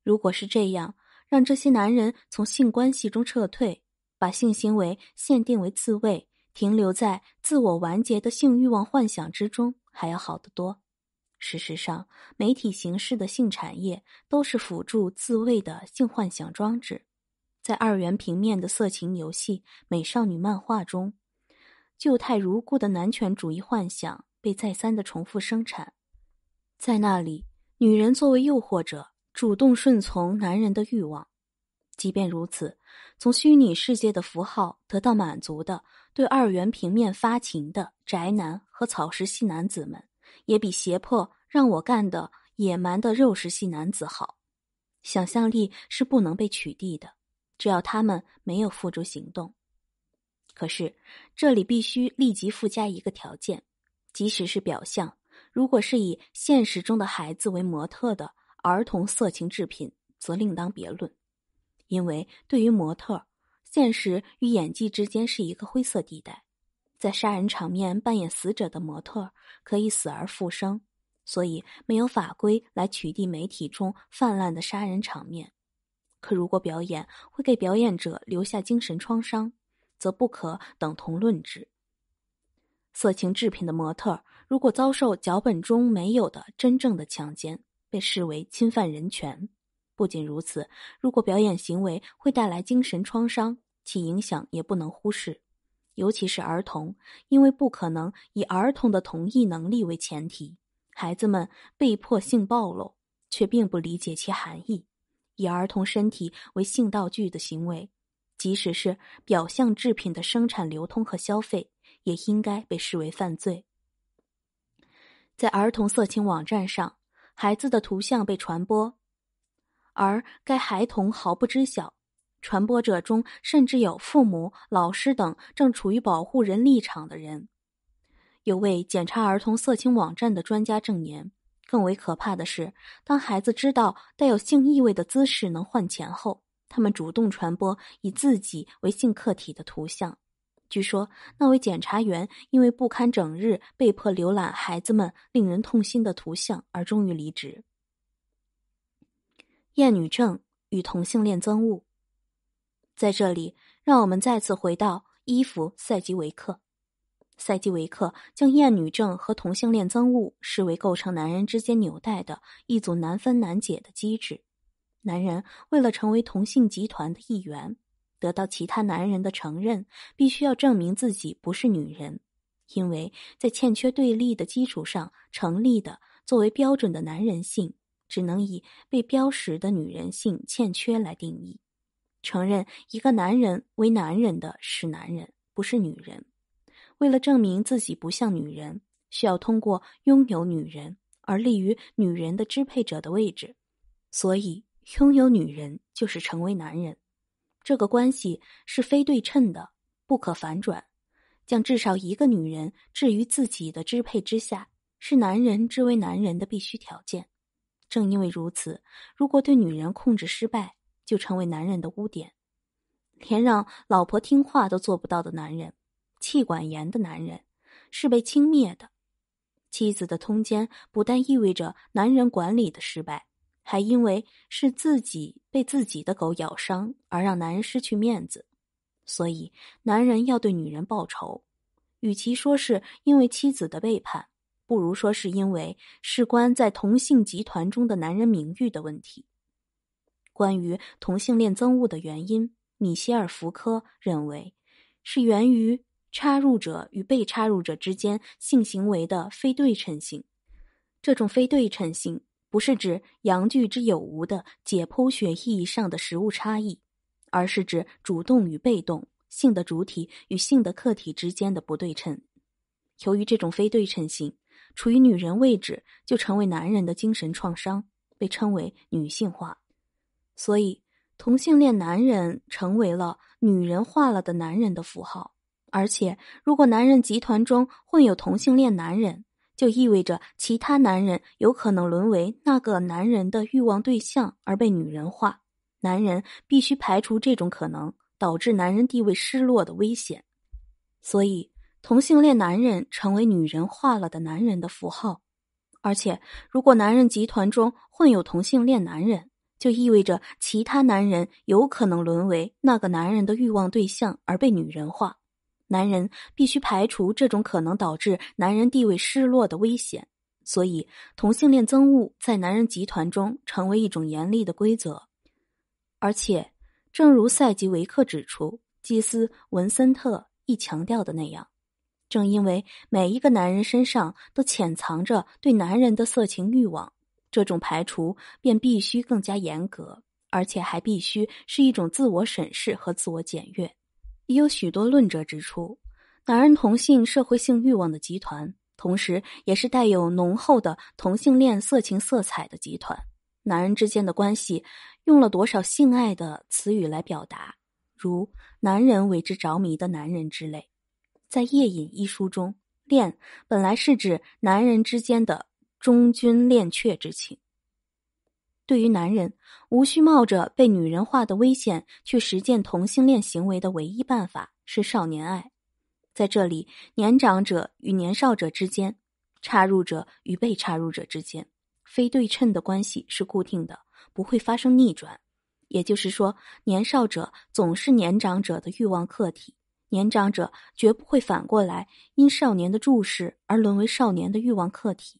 如果是这样，让这些男人从性关系中撤退，把性行为限定为自慰，停留在自我完结的性欲望幻想之中，还要好得多。事实上，媒体形式的性产业都是辅助自慰的性幻想装置。在二元平面的色情游戏、美少女漫画中，旧态如故的男权主义幻想被再三的重复生产。在那里，女人作为诱惑者，主动顺从男人的欲望。即便如此，从虚拟世界的符号得到满足的，对二元平面发情的宅男和草食系男子们。也比胁迫让我干的野蛮的肉食系男子好。想象力是不能被取缔的，只要他们没有付诸行动。可是这里必须立即附加一个条件，即使是表象，如果是以现实中的孩子为模特的儿童色情制品，则另当别论，因为对于模特，现实与演技之间是一个灰色地带。在杀人场面扮演死者的模特可以死而复生，所以没有法规来取缔媒体中泛滥的杀人场面。可如果表演会给表演者留下精神创伤，则不可等同论之。色情制品的模特如果遭受脚本中没有的真正的强奸，被视为侵犯人权。不仅如此，如果表演行为会带来精神创伤，其影响也不能忽视。尤其是儿童，因为不可能以儿童的同意能力为前提，孩子们被迫性暴露，却并不理解其含义。以儿童身体为性道具的行为，即使是表象制品的生产、流通和消费，也应该被视为犯罪。在儿童色情网站上，孩子的图像被传播，而该孩童毫不知晓。传播者中甚至有父母、老师等正处于保护人立场的人。有位检查儿童色情网站的专家证言，更为可怕的是，当孩子知道带有性意味的姿势能换钱后，他们主动传播以自己为性客体的图像。据说那位检察员因为不堪整日被迫浏览孩子们令人痛心的图像，而终于离职。厌女症与同性恋憎恶。在这里，让我们再次回到伊夫·赛吉维克。赛吉维克将厌女症和同性恋憎恶视为构成男人之间纽带的一组难分难解的机制。男人为了成为同性集团的一员，得到其他男人的承认，必须要证明自己不是女人，因为在欠缺对立的基础上成立的作为标准的男人性，只能以被标识的女人性欠缺来定义。承认一个男人为男人的是男人，不是女人。为了证明自己不像女人，需要通过拥有女人而立于女人的支配者的位置。所以，拥有女人就是成为男人。这个关系是非对称的，不可反转。将至少一个女人置于自己的支配之下，是男人之为男人的必须条件。正因为如此，如果对女人控制失败，就成为男人的污点，连让老婆听话都做不到的男人，气管严的男人是被轻蔑的。妻子的通奸不但意味着男人管理的失败，还因为是自己被自己的狗咬伤而让男人失去面子，所以男人要对女人报仇。与其说是因为妻子的背叛，不如说是因为事关在同性集团中的男人名誉的问题。关于同性恋憎恶的原因，米歇尔·福柯认为是源于插入者与被插入者之间性行为的非对称性。这种非对称性不是指阳具之有无的解剖学意义上的实物差异，而是指主动与被动性的主体与性的客体之间的不对称。由于这种非对称性，处于女人位置就成为男人的精神创伤，被称为女性化。所以，同性恋男人成为了女人化了的男人的符号。而且，如果男人集团中混有同性恋男人，就意味着其他男人有可能沦为那个男人的欲望对象而被女人化。男人必须排除这种可能导致男人地位失落的危险。所以，同性恋男人成为女人化了的男人的符号。而且，如果男人集团中混有同性恋男人，就意味着其他男人有可能沦为那个男人的欲望对象而被女人化。男人必须排除这种可能导致男人地位失落的危险，所以同性恋憎恶在男人集团中成为一种严厉的规则。而且，正如赛吉维克指出，基斯文森特亦强调的那样，正因为每一个男人身上都潜藏着对男人的色情欲望。这种排除便必须更加严格，而且还必须是一种自我审视和自我检阅。也有许多论者指出，男人同性社会性欲望的集团，同时也是带有浓厚的同性恋色情色彩的集团。男人之间的关系，用了多少性爱的词语来表达，如“男人为之着迷的男人”之类。在《夜饮》一书中，“恋”本来是指男人之间的。忠君恋阙之情。对于男人，无需冒着被女人化的危险去实践同性恋行为的唯一办法是少年爱。在这里，年长者与年少者之间，插入者与被插入者之间，非对称的关系是固定的，不会发生逆转。也就是说，年少者总是年长者的欲望客体，年长者绝不会反过来因少年的注视而沦为少年的欲望客体。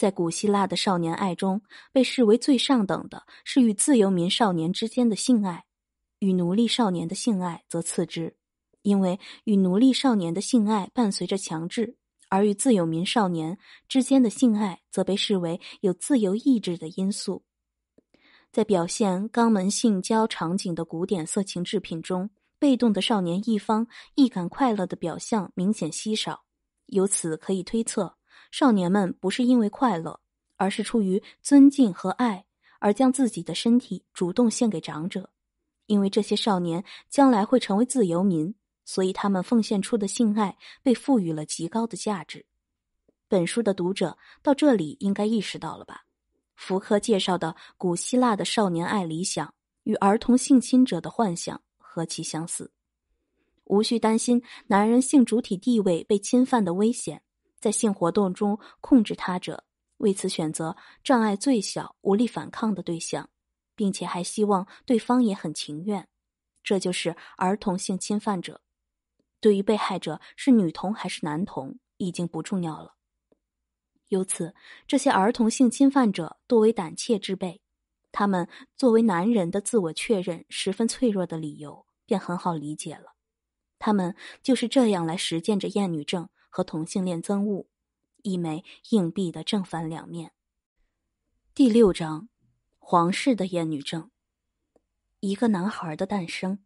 在古希腊的少年爱中，被视为最上等的是与自由民少年之间的性爱，与奴隶少年的性爱则次之，因为与奴隶少年的性爱伴随着强制，而与自由民少年之间的性爱则被视为有自由意志的因素。在表现肛门性交场景的古典色情制品中，被动的少年一方易感快乐的表象明显稀少，由此可以推测。少年们不是因为快乐，而是出于尊敬和爱而将自己的身体主动献给长者，因为这些少年将来会成为自由民，所以他们奉献出的性爱被赋予了极高的价值。本书的读者到这里应该意识到了吧？福柯介绍的古希腊的少年爱理想与儿童性侵者的幻想何其相似！无需担心男人性主体地位被侵犯的危险。在性活动中控制他者，为此选择障碍最小、无力反抗的对象，并且还希望对方也很情愿。这就是儿童性侵犯者。对于被害者是女童还是男童已经不重要了。由此，这些儿童性侵犯者多为胆怯之辈，他们作为男人的自我确认十分脆弱的理由便很好理解了。他们就是这样来实践着厌女症。和同性恋憎恶，一枚硬币的正反两面。第六章，皇室的厌女症。一个男孩的诞生。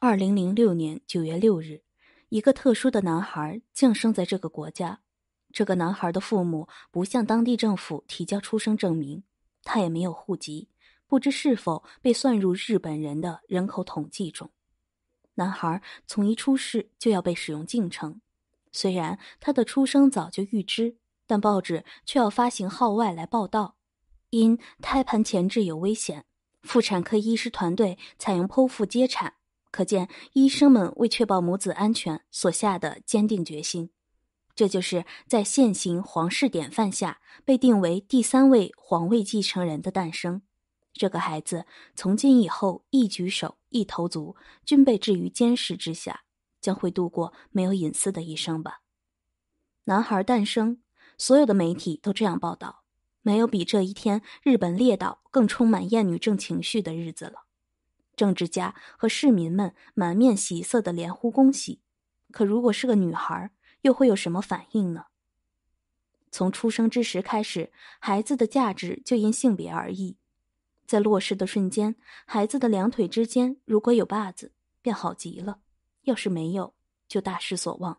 二零零六年九月六日，一个特殊的男孩降生在这个国家。这个男孩的父母不向当地政府提交出生证明，他也没有户籍，不知是否被算入日本人的人口统计中。男孩从一出世就要被使用敬称。虽然他的出生早就预知，但报纸却要发行号外来报道。因胎盘前置有危险，妇产科医师团队采用剖腹接产。可见医生们为确保母子安全所下的坚定决心。这就是在现行皇室典范下被定为第三位皇位继承人的诞生。这个孩子从今以后一举手、一投足均被置于监视之下。将会度过没有隐私的一生吧。男孩诞生，所有的媒体都这样报道。没有比这一天日本列岛更充满厌女症情绪的日子了。政治家和市民们满面喜色的连呼恭喜。可如果是个女孩，又会有什么反应呢？从出生之时开始，孩子的价值就因性别而异。在落世的瞬间，孩子的两腿之间如果有把子，便好极了。要是没有，就大失所望。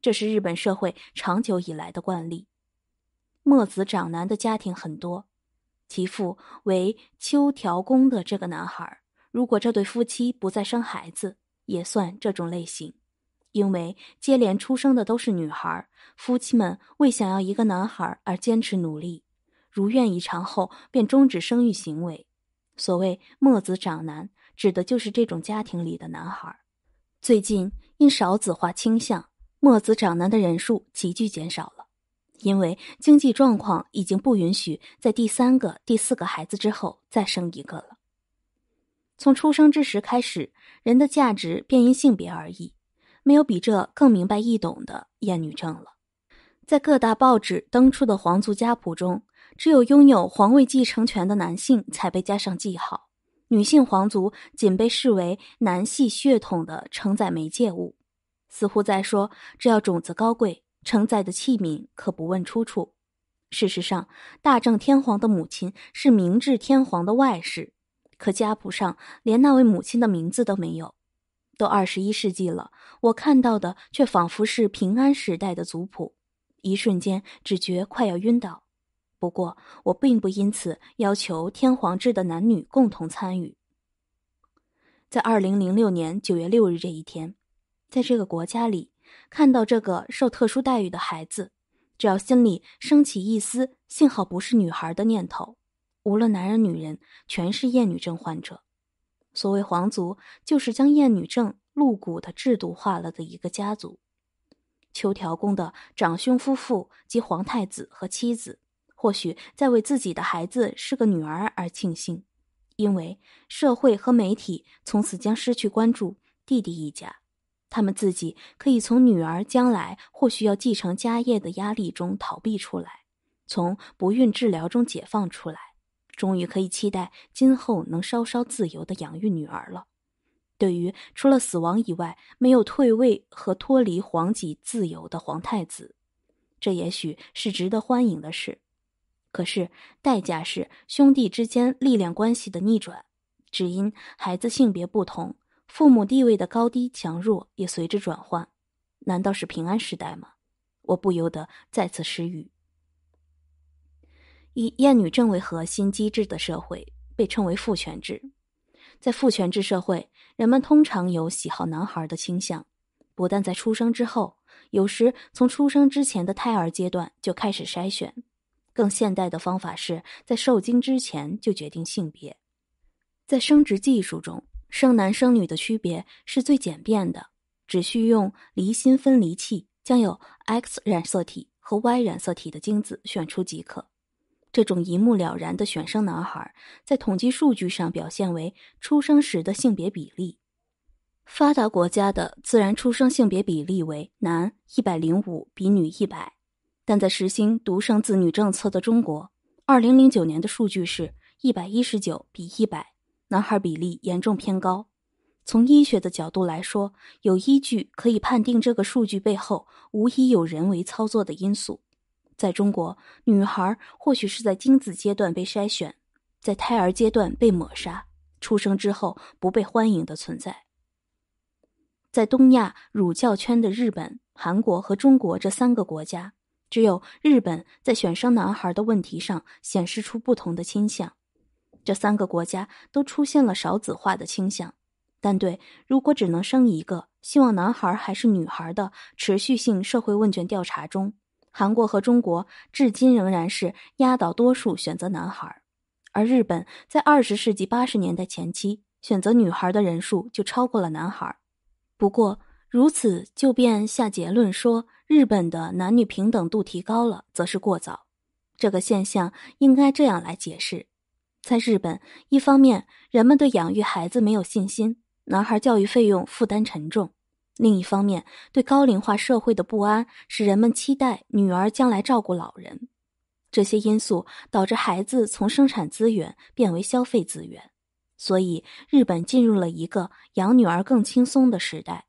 这是日本社会长久以来的惯例。墨子长男的家庭很多，其父为秋条公的这个男孩。如果这对夫妻不再生孩子，也算这种类型，因为接连出生的都是女孩，夫妻们为想要一个男孩而坚持努力，如愿以偿后便终止生育行为。所谓“墨子长男”，指的就是这种家庭里的男孩。最近因少子化倾向，墨子长男的人数急剧减少了，因为经济状况已经不允许在第三个、第四个孩子之后再生一个了。从出生之时开始，人的价值便因性别而异，没有比这更明白易懂的厌女症了。在各大报纸登出的皇族家谱中，只有拥有皇位继承权的男性才被加上记号。女性皇族仅被视为男系血统的承载媒介物，似乎在说，只要种子高贵，承载的器皿可不问出处。事实上，大正天皇的母亲是明治天皇的外室，可家谱上连那位母亲的名字都没有。都二十一世纪了，我看到的却仿佛是平安时代的族谱，一瞬间只觉快要晕倒。不过，我并不因此要求天皇制的男女共同参与。在二零零六年九月六日这一天，在这个国家里，看到这个受特殊待遇的孩子，只要心里升起一丝“幸好不是女孩”的念头，无论男人女人，全是厌女症患者。所谓皇族，就是将厌女症露骨的制度化了的一个家族。秋条宫的长兄夫妇及皇太子和妻子。或许在为自己的孩子是个女儿而庆幸，因为社会和媒体从此将失去关注弟弟一家，他们自己可以从女儿将来或许要继承家业的压力中逃避出来，从不孕治疗中解放出来，终于可以期待今后能稍稍自由的养育女儿了。对于除了死亡以外没有退位和脱离皇籍自由的皇太子，这也许是值得欢迎的事。可是，代价是兄弟之间力量关系的逆转，只因孩子性别不同，父母地位的高低强弱也随之转换。难道是平安时代吗？我不由得再次失语。以厌女症为核心机制的社会被称为父权制。在父权制社会，人们通常有喜好男孩的倾向，不但在出生之后，有时从出生之前的胎儿阶段就开始筛选。更现代的方法是在受精之前就决定性别，在生殖技术中，生男生女的区别是最简便的，只需用离心分离器将有 X 染色体和 Y 染色体的精子选出即可。这种一目了然的选生男孩，在统计数据上表现为出生时的性别比例。发达国家的自然出生性别比例为男一百零五比女一百。但在实行独生子女政策的中国，二零零九年的数据是一百一十九比一百，男孩比例严重偏高。从医学的角度来说，有依据可以判定这个数据背后无疑有人为操作的因素。在中国，女孩或许是在精子阶段被筛选，在胎儿阶段被抹杀，出生之后不被欢迎的存在。在东亚儒教圈的日本、韩国和中国这三个国家。只有日本在选生男孩的问题上显示出不同的倾向，这三个国家都出现了少子化的倾向。但对如果只能生一个，希望男孩还是女孩的持续性社会问卷调查中，韩国和中国至今仍然是压倒多数选择男孩，而日本在二十世纪八十年代前期选择女孩的人数就超过了男孩。不过如此，就便下结论说。日本的男女平等度提高了，则是过早。这个现象应该这样来解释：在日本，一方面人们对养育孩子没有信心，男孩教育费用负担沉重；另一方面，对高龄化社会的不安使人们期待女儿将来照顾老人。这些因素导致孩子从生产资源变为消费资源，所以日本进入了一个养女儿更轻松的时代。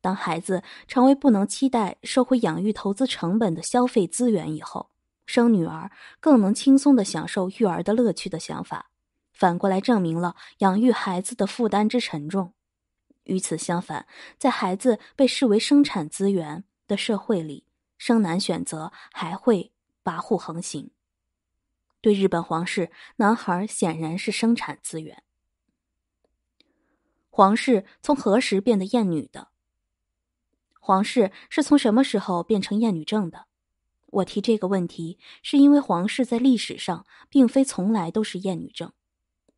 当孩子成为不能期待收回养育投资成本的消费资源以后，生女儿更能轻松的享受育儿的乐趣的想法，反过来证明了养育孩子的负担之沉重。与此相反，在孩子被视为生产资源的社会里，生男选择还会跋扈横行。对日本皇室，男孩显然是生产资源。皇室从何时变得厌女的？皇室是从什么时候变成厌女症的？我提这个问题，是因为皇室在历史上并非从来都是厌女症。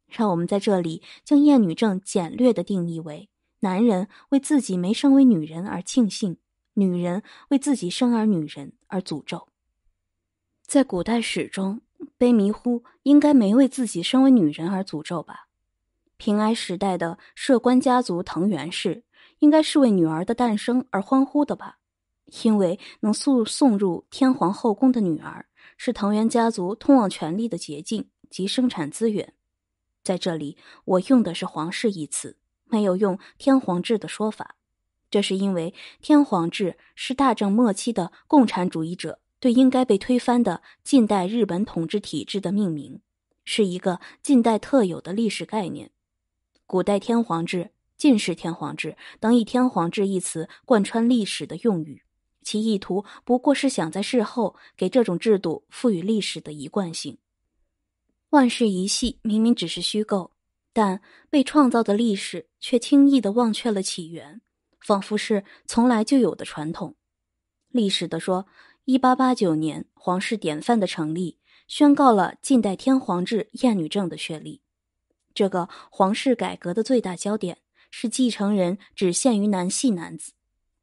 让我们在这里将厌女症简略的定义为：男人为自己没生为女人而庆幸，女人为自己生而女人而诅咒。在古代史中，卑弥呼应该没为自己生为女人而诅咒吧？平安时代的摄关家族藤原氏。应该是为女儿的诞生而欢呼的吧，因为能送送入天皇后宫的女儿，是藤原家族通往权力的捷径及生产资源。在这里，我用的是“皇室”一词，没有用“天皇制”的说法，这是因为“天皇制”是大正末期的共产主义者对应该被推翻的近代日本统治体制的命名，是一个近代特有的历史概念。古代天皇制。近世天皇制等以“天皇制”一词贯穿历史的用语，其意图不过是想在事后给这种制度赋予历史的一贯性。万世一系明明只是虚构，但被创造的历史却轻易的忘却了起源，仿佛是从来就有的传统。历史的说，一八八九年皇室典范的成立，宣告了近代天皇制厌女政的确立，这个皇室改革的最大焦点。是继承人只限于男系男子。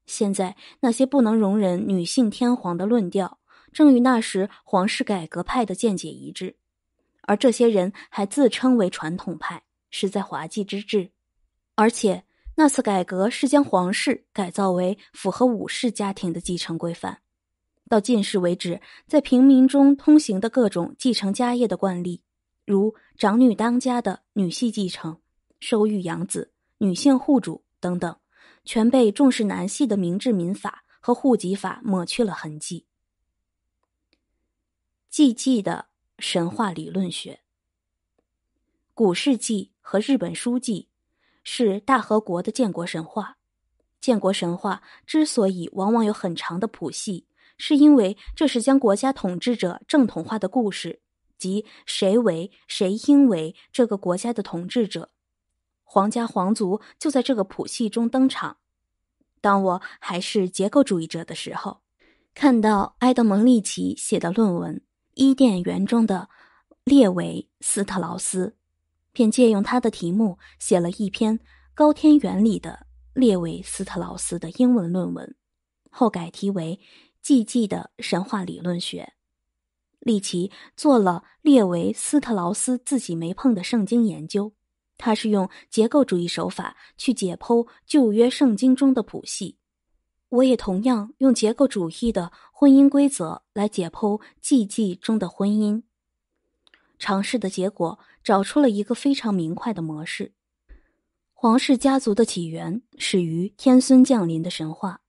现在那些不能容忍女性天皇的论调，正与那时皇室改革派的见解一致，而这些人还自称为传统派，实在滑稽之至。而且那次改革是将皇室改造为符合武士家庭的继承规范。到近世为止，在平民中通行的各种继承家业的惯例，如长女当家的女系继承、收育养子。女性户主等等，全被重视男系的明治民法和户籍法抹去了痕迹。祭祭的神话理论学，古世纪和日本书记，是大和国的建国神话。建国神话之所以往往有很长的谱系，是因为这是将国家统治者正统化的故事，即谁为谁应为这个国家的统治者。皇家皇族就在这个谱系中登场。当我还是结构主义者的时候，看到埃德蒙·利奇写的论文《伊甸园中的列维·斯特劳斯》，便借用他的题目写了一篇《高天原里的列维·斯特劳斯》的英文论文，后改题为《寂寂的神话理论学》。利奇做了列维·斯特劳斯自己没碰的圣经研究。他是用结构主义手法去解剖旧约圣经中的谱系，我也同样用结构主义的婚姻规则来解剖《祭祭中的婚姻。尝试的结果找出了一个非常明快的模式：皇室家族的起源始于天孙降临的神话。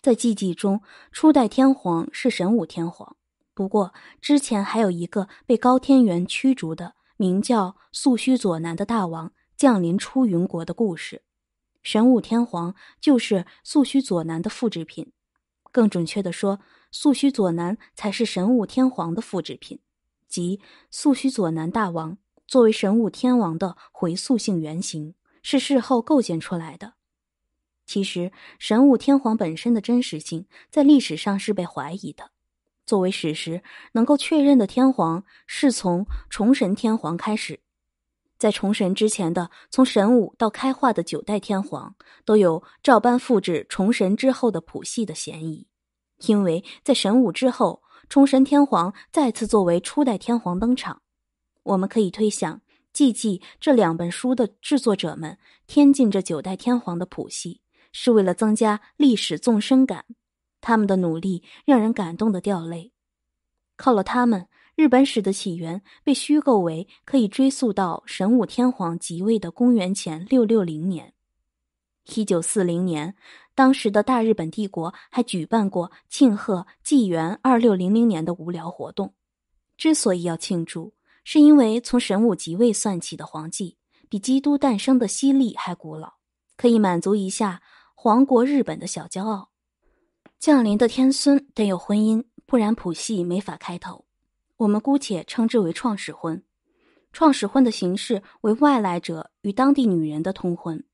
在《祭祭中，初代天皇是神武天皇，不过之前还有一个被高天元驱逐的。名叫素须左南的大王降临出云国的故事，神武天皇就是素须左南的复制品。更准确的说，素须左南才是神武天皇的复制品，即素须佐南大王作为神武天王的回溯性原型，是事后构建出来的。其实，神武天皇本身的真实性在历史上是被怀疑的。作为史实能够确认的天皇，是从崇神天皇开始。在崇神之前的，从神武到开化的九代天皇，都有照搬复制崇神之后的谱系的嫌疑。因为在神武之后，崇神天皇再次作为初代天皇登场。我们可以推想，《记记这两本书的制作者们添进这九代天皇的谱系，是为了增加历史纵深感。他们的努力让人感动的掉泪，靠了他们，日本史的起源被虚构为可以追溯到神武天皇即位的公元前六六零年。一九四零年，当时的大日本帝国还举办过庆贺纪元二六零零年的无聊活动。之所以要庆祝，是因为从神武即位算起的皇帝，比基督诞生的西历还古老，可以满足一下皇国日本的小骄傲。降临的天孙得有婚姻，不然谱系没法开头。我们姑且称之为创始婚。创始婚的形式为外来者与当地女人的通婚。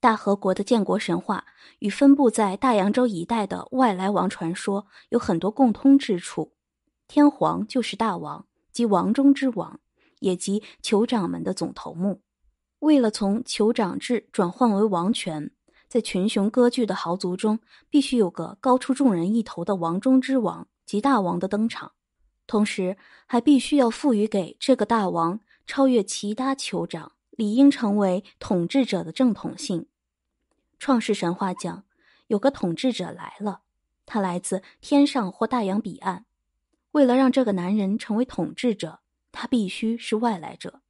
大和国的建国神话与分布在大洋洲一带的外来王传说有很多共通之处。天皇就是大王，即王中之王，也即酋长们的总头目。为了从酋长制转换为王权。在群雄割据的豪族中，必须有个高出众人一头的王中之王及大王的登场，同时还必须要赋予给这个大王超越其他酋长、理应成为统治者的正统性。创世神话讲，有个统治者来了，他来自天上或大洋彼岸。为了让这个男人成为统治者，他必须是外来者。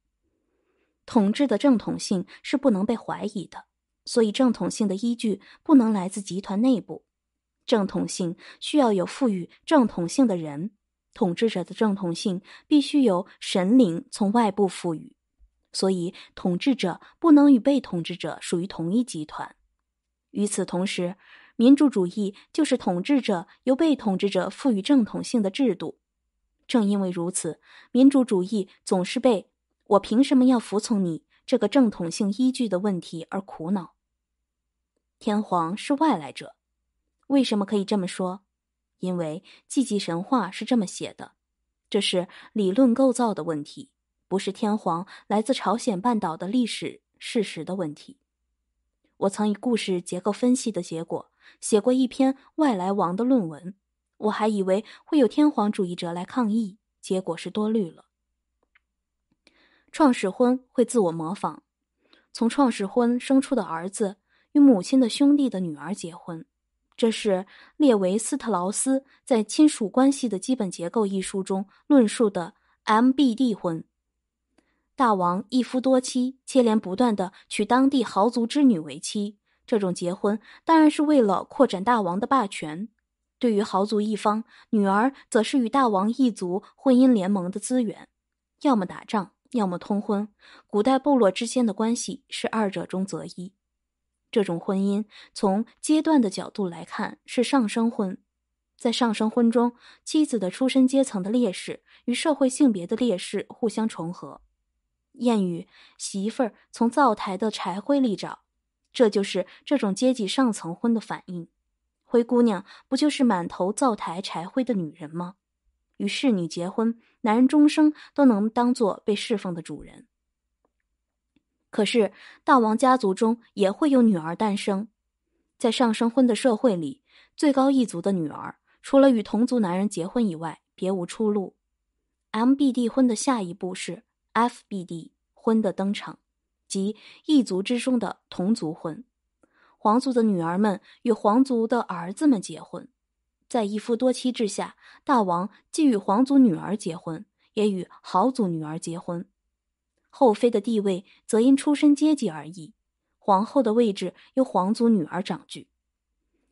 统治的正统性是不能被怀疑的。所以，正统性的依据不能来自集团内部，正统性需要有赋予正统性的人。统治者的正统性必须由神灵从外部赋予，所以统治者不能与被统治者属于同一集团。与此同时，民主主义就是统治者由被统治者赋予正统性的制度。正因为如此，民主主义总是被“我凭什么要服从你”这个正统性依据的问题而苦恼。天皇是外来者，为什么可以这么说？因为祭祭神话是这么写的。这是理论构造的问题，不是天皇来自朝鲜半岛的历史事实的问题。我曾以故事结构分析的结果写过一篇外来王的论文，我还以为会有天皇主义者来抗议，结果是多虑了。创始婚会自我模仿，从创始婚生出的儿子。与母亲的兄弟的女儿结婚，这是列维·斯特劳斯在《亲属关系的基本结构》一书中论述的 MBD 婚。大王一夫多妻，接连不断的娶当地豪族之女为妻，这种结婚当然是为了扩展大王的霸权。对于豪族一方，女儿则是与大王一族婚姻联盟的资源，要么打仗，要么通婚。古代部落之间的关系是二者中择一。这种婚姻从阶段的角度来看是上升婚，在上升婚中，妻子的出身阶层的劣势与社会性别的劣势互相重合。谚语“媳妇儿从灶台的柴灰里找”，这就是这种阶级上层婚的反应。灰姑娘不就是满头灶台柴灰的女人吗？与侍女结婚，男人终生都能当做被侍奉的主人。可是，大王家族中也会有女儿诞生。在上升婚的社会里，最高一族的女儿除了与同族男人结婚以外，别无出路。M B D 婚的下一步是 F B D 婚的登场，即一族之中的同族婚。皇族的女儿们与皇族的儿子们结婚。在一夫多妻制下，大王既与皇族女儿结婚，也与豪族女儿结婚。后妃的地位则因出身阶级而异，皇后的位置由皇族女儿掌据，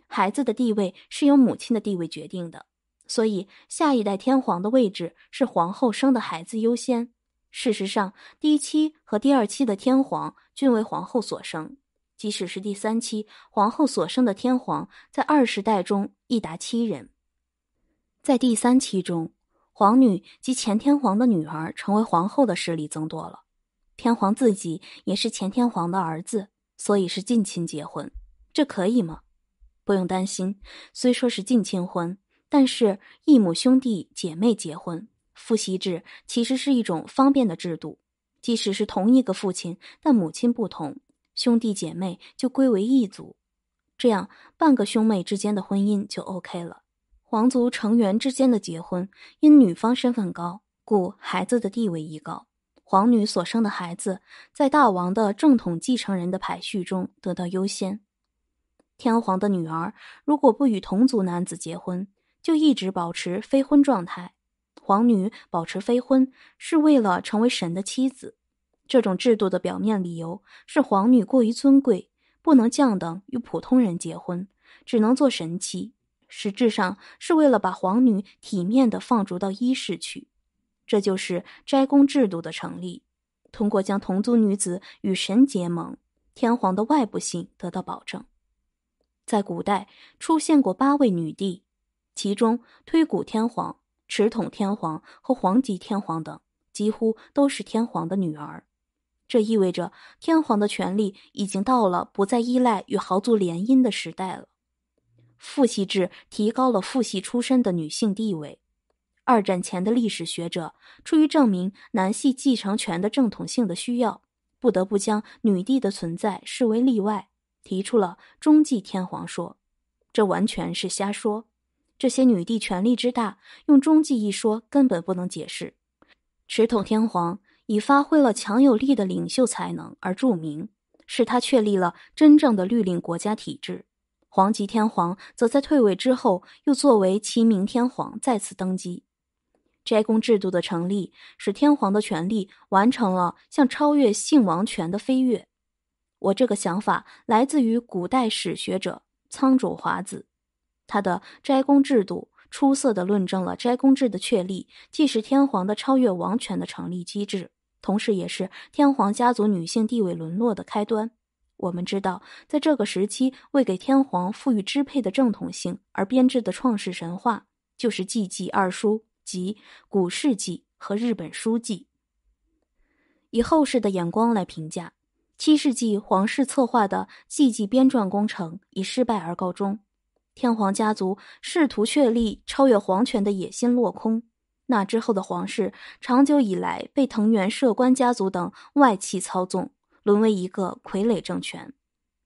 孩子的地位是由母亲的地位决定的，所以下一代天皇的位置是皇后生的孩子优先。事实上，第一期和第二期的天皇均为皇后所生，即使是第三期皇后所生的天皇，在二十代中已达七人。在第三期中，皇女及前天皇的女儿成为皇后的势力增多了。天皇自己也是前天皇的儿子，所以是近亲结婚，这可以吗？不用担心，虽说是近亲婚，但是异母兄弟姐妹结婚，父系制其实是一种方便的制度。即使是同一个父亲，但母亲不同，兄弟姐妹就归为异族，这样半个兄妹之间的婚姻就 OK 了。皇族成员之间的结婚，因女方身份高，故孩子的地位亦高。皇女所生的孩子，在大王的正统继承人的排序中得到优先。天皇的女儿如果不与同族男子结婚，就一直保持非婚状态。皇女保持非婚是为了成为神的妻子。这种制度的表面理由是皇女过于尊贵，不能降等与普通人结婚，只能做神妻。实质上是为了把皇女体面的放逐到一世去。这就是斋宫制度的成立，通过将同族女子与神结盟，天皇的外部性得到保证。在古代出现过八位女帝，其中推古天皇、持统天皇和皇极天皇等几乎都是天皇的女儿。这意味着天皇的权力已经到了不再依赖与豪族联姻的时代了。父系制提高了父系出身的女性地位。二战前的历史学者出于证明男系继承权的正统性的需要，不得不将女帝的存在视为例外，提出了中继天皇说。这完全是瞎说。这些女帝权力之大，用中继一说根本不能解释。持统天皇以发挥了强有力的领袖才能而著名，是他确立了真正的律令国家体制。皇极天皇则在退位之后，又作为齐明天皇再次登基。斋宫制度的成立，使天皇的权力完成了向超越性王权的飞跃。我这个想法来自于古代史学者仓主华子，他的斋宫制度出色的论证了斋宫制的确立，既是天皇的超越王权的成立机制，同时也是天皇家族女性地位沦落的开端。我们知道，在这个时期，为给天皇赋予支配的正统性而编制的创世神话，就是《纪纪二书》。及古世纪和日本书记，以后世的眼光来评价，七世纪皇室策划的纪纪编撰工程以失败而告终，天皇家族试图确立超越皇权的野心落空。那之后的皇室长久以来被藤原社官家族等外戚操纵，沦为一个傀儡政权。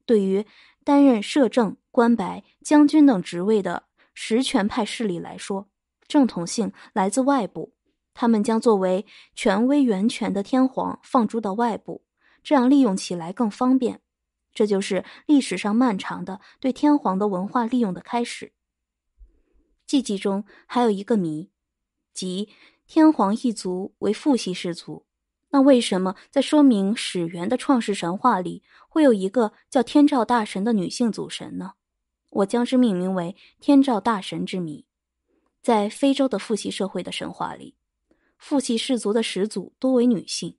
对于担任摄政、官白、将军等职位的实权派势力来说。正统性来自外部，他们将作为权威源泉的天皇放逐到外部，这样利用起来更方便。这就是历史上漫长的对天皇的文化利用的开始。记记中还有一个谜，即天皇一族为父系氏族，那为什么在说明始源的创世神话里会有一个叫天照大神的女性祖神呢？我将之命名为“天照大神之谜”。在非洲的父系社会的神话里，父系氏族的始祖多为女性。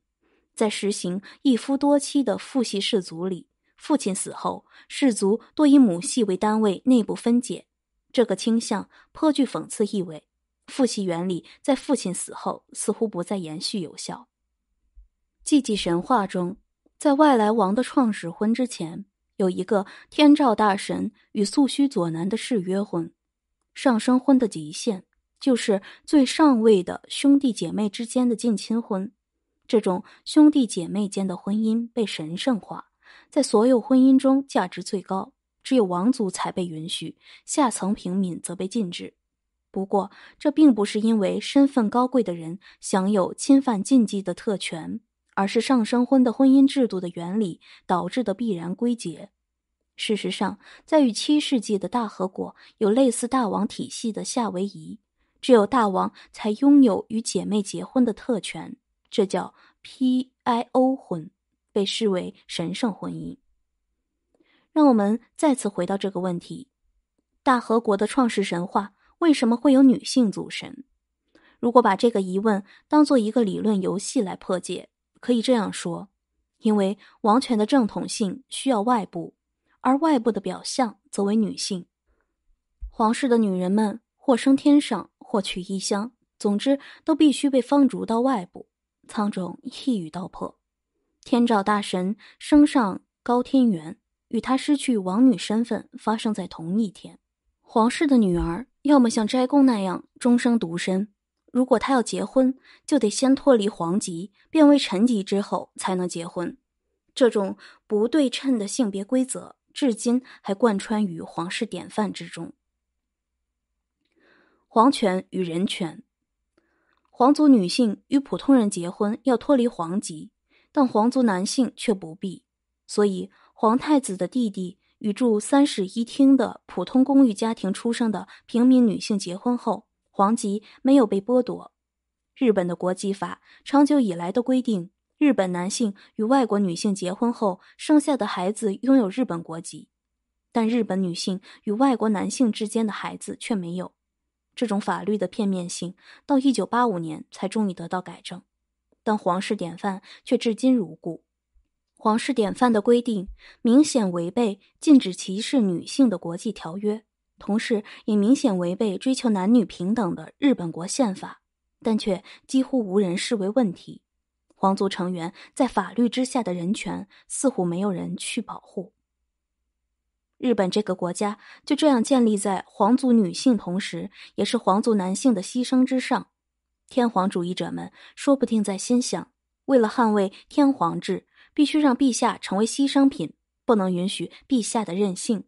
在实行一夫多妻的父系氏族里，父亲死后，氏族多以母系为单位内部分解。这个倾向颇具讽刺意味。父系原理在父亲死后似乎不再延续有效。祭祭神话中，在外来王的创始婚之前，有一个天照大神与素须左男的誓约婚。上升婚的极限就是最上位的兄弟姐妹之间的近亲婚。这种兄弟姐妹间的婚姻被神圣化，在所有婚姻中价值最高，只有王族才被允许，下层平民则被禁止。不过，这并不是因为身份高贵的人享有侵犯禁忌的特权，而是上升婚的婚姻制度的原理导致的必然归结。事实上，在与七世纪的大和国有类似大王体系的夏威夷，只有大王才拥有与姐妹结婚的特权，这叫 Pio 婚，被视为神圣婚姻。让我们再次回到这个问题：大和国的创世神话为什么会有女性主神？如果把这个疑问当做一个理论游戏来破解，可以这样说：因为王权的正统性需要外部。而外部的表象则为女性，皇室的女人们或升天上，或娶异乡，总之都必须被放逐到外部。苍种一语道破：天照大神升上高天元，与他失去王女身份发生在同一天。皇室的女儿要么像斋宫那样终生独身，如果她要结婚，就得先脱离皇籍，变为臣籍之后才能结婚。这种不对称的性别规则。至今还贯穿于皇室典范之中。皇权与人权，皇族女性与普通人结婚要脱离皇籍，但皇族男性却不必。所以，皇太子的弟弟与住三室一厅的普通公寓家庭出生的平民女性结婚后，皇籍没有被剥夺。日本的国籍法长久以来的规定。日本男性与外国女性结婚后生下的孩子拥有日本国籍，但日本女性与外国男性之间的孩子却没有。这种法律的片面性，到一九八五年才终于得到改正，但皇室典范却至今如故。皇室典范的规定明显违背禁止歧视女性的国际条约，同时也明显违背追求男女平等的日本国宪法，但却几乎无人视为问题。皇族成员在法律之下的人权似乎没有人去保护。日本这个国家就这样建立在皇族女性同时也是皇族男性的牺牲之上。天皇主义者们说不定在心想：为了捍卫天皇制，必须让陛下成为牺牲品，不能允许陛下的任性。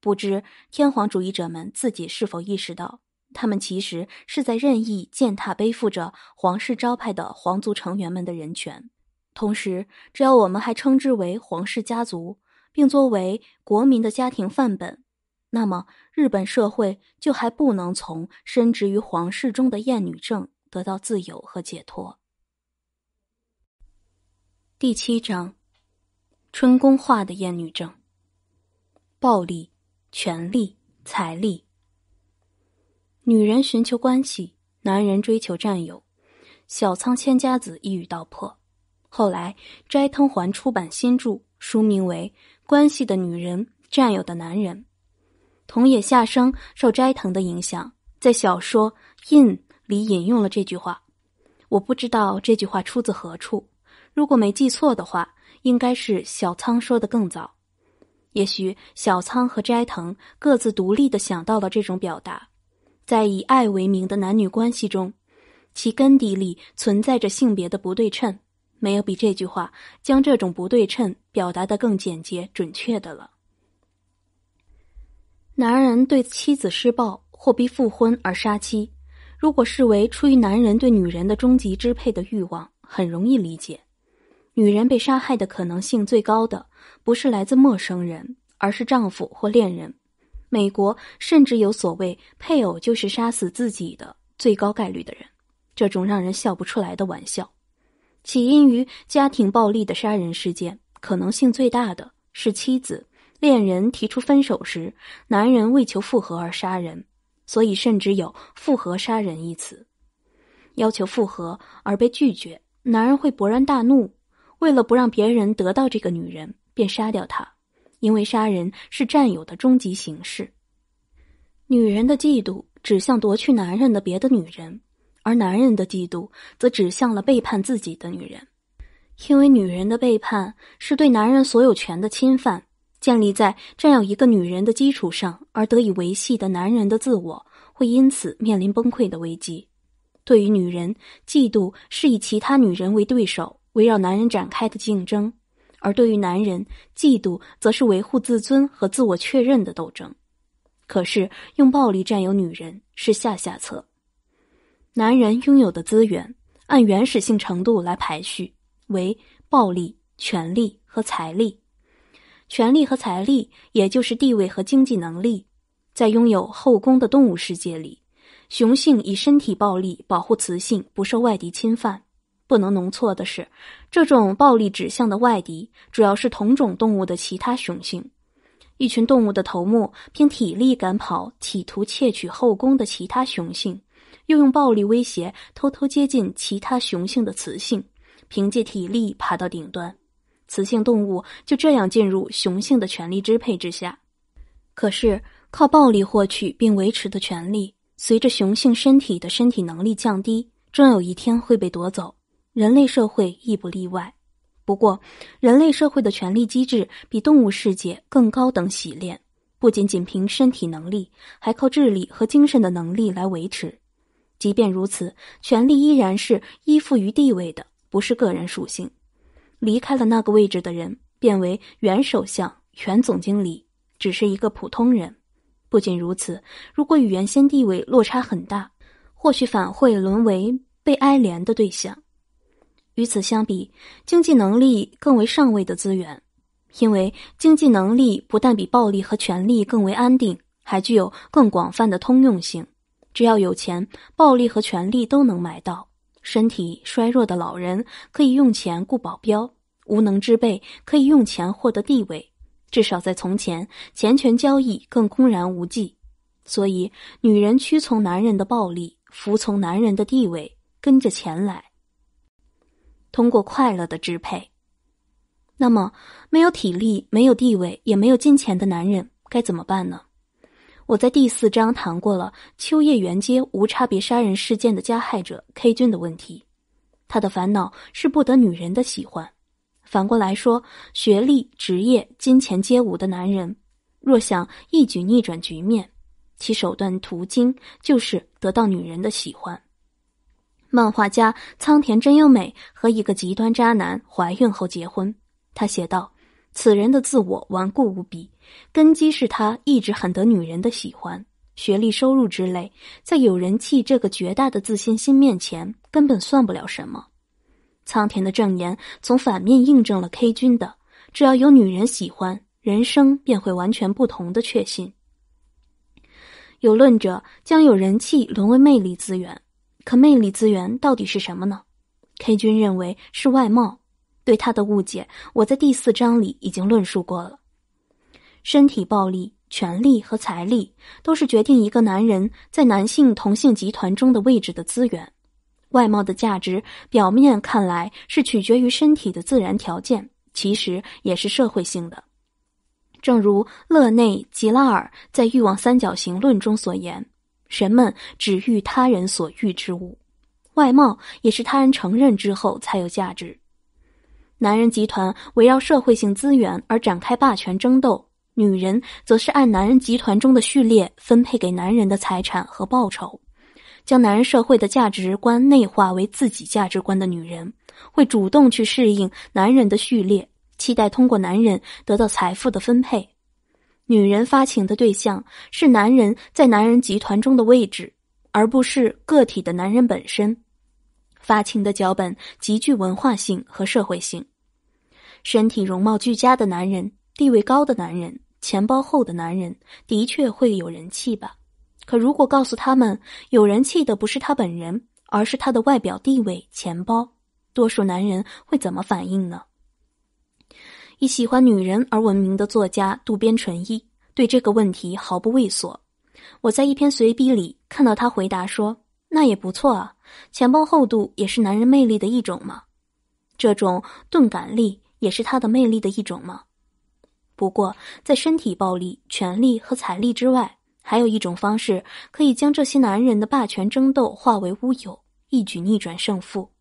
不知天皇主义者们自己是否意识到？他们其实是在任意践踏背负着皇室招牌的皇族成员们的人权。同时，只要我们还称之为皇室家族，并作为国民的家庭范本，那么日本社会就还不能从深植于皇室中的厌女症得到自由和解脱。第七章，春宫化的厌女症。暴力、权力、财力。女人寻求关系，男人追求占有。小仓千家子一语道破。后来，斋藤环出版新著，书名为《关系的女人，占有的男人》。桐野夏生受斋藤的影响，在小说《in》里引用了这句话。我不知道这句话出自何处，如果没记错的话，应该是小仓说的更早。也许小仓和斋藤各自独立的想到了这种表达。在以爱为名的男女关系中，其根底里存在着性别的不对称。没有比这句话将这种不对称表达的更简洁准确的了。男人对妻子施暴或逼复婚而杀妻，如果视为出于男人对女人的终极支配的欲望，很容易理解。女人被杀害的可能性最高的，不是来自陌生人，而是丈夫或恋人。美国甚至有所谓“配偶就是杀死自己的最高概率的人”，这种让人笑不出来的玩笑，起因于家庭暴力的杀人事件可能性最大的是妻子。恋人提出分手时，男人为求复合而杀人，所以甚至有“复合杀人”一词。要求复合而被拒绝，男人会勃然大怒，为了不让别人得到这个女人，便杀掉她。因为杀人是占有的终极形式。女人的嫉妒指向夺去男人的别的女人，而男人的嫉妒则指向了背叛自己的女人。因为女人的背叛是对男人所有权的侵犯，建立在占有一个女人的基础上而得以维系的男人的自我会因此面临崩溃的危机。对于女人，嫉妒是以其他女人为对手，围绕男人展开的竞争。而对于男人，嫉妒则是维护自尊和自我确认的斗争。可是，用暴力占有女人是下下策。男人拥有的资源，按原始性程度来排序，为暴力、权力和财力。权力和财力，也就是地位和经济能力。在拥有后宫的动物世界里，雄性以身体暴力保护雌性不受外敌侵犯。不能弄错的是，这种暴力指向的外敌主要是同种动物的其他雄性。一群动物的头目凭体力赶跑企图窃取后宫的其他雄性，又用暴力威胁偷偷接近其他雄性的雌性，凭借体力爬到顶端。雌性动物就这样进入雄性的权力支配之下。可是，靠暴力获取并维持的权利，随着雄性身体的身体能力降低，终有一天会被夺走。人类社会亦不例外。不过，人类社会的权力机制比动物世界更高等洗练，不仅仅凭身体能力，还靠智力和精神的能力来维持。即便如此，权力依然是依附于地位的，不是个人属性。离开了那个位置的人，变为原首相、原总经理，只是一个普通人。不仅如此，如果与原先地位落差很大，或许反会沦为被哀怜的对象。与此相比，经济能力更为上位的资源，因为经济能力不但比暴力和权力更为安定，还具有更广泛的通用性。只要有钱，暴力和权力都能买到。身体衰弱的老人可以用钱雇保镖，无能之辈可以用钱获得地位。至少在从前，钱权交易更公然无忌，所以女人屈从男人的暴力，服从男人的地位，跟着钱来。通过快乐的支配，那么没有体力、没有地位、也没有金钱的男人该怎么办呢？我在第四章谈过了秋叶原街无差别杀人事件的加害者 K 君的问题，他的烦恼是不得女人的喜欢。反过来说，学历、职业、金钱皆无的男人，若想一举逆转局面，其手段途径就是得到女人的喜欢。漫画家仓田真优美和一个极端渣男怀孕后结婚，他写道：“此人的自我顽固无比，根基是他一直很得女人的喜欢，学历、收入之类，在有人气这个绝大的自信心面前，根本算不了什么。”仓田的证言从反面印证了 K 君的“只要有女人喜欢，人生便会完全不同”的确信。有论者将有人气沦为魅力资源。可魅力资源到底是什么呢？K 君认为是外貌，对他的误解，我在第四章里已经论述过了。身体暴力、权力和财力都是决定一个男人在男性同性集团中的位置的资源。外貌的价值，表面看来是取决于身体的自然条件，其实也是社会性的。正如勒内·吉拉尔在《欲望三角形论》中所言。人们只欲他人所欲之物，外貌也是他人承认之后才有价值。男人集团围绕社会性资源而展开霸权争斗，女人则是按男人集团中的序列分配给男人的财产和报酬。将男人社会的价值观内化为自己价值观的女人，会主动去适应男人的序列，期待通过男人得到财富的分配。女人发情的对象是男人在男人集团中的位置，而不是个体的男人本身。发情的脚本极具文化性和社会性。身体容貌俱佳的男人、地位高的男人、钱包厚的男人，的确会有人气吧？可如果告诉他们有人气的不是他本人，而是他的外表、地位、钱包，多数男人会怎么反应呢？以喜欢女人而闻名的作家渡边淳一，对这个问题毫不畏缩。我在一篇随笔里看到他回答说：“那也不错啊，钱包厚度也是男人魅力的一种吗？这种钝感力也是他的魅力的一种吗？”不过，在身体暴力、权力和财力之外，还有一种方式可以将这些男人的霸权争斗化为乌有，一举逆转胜负。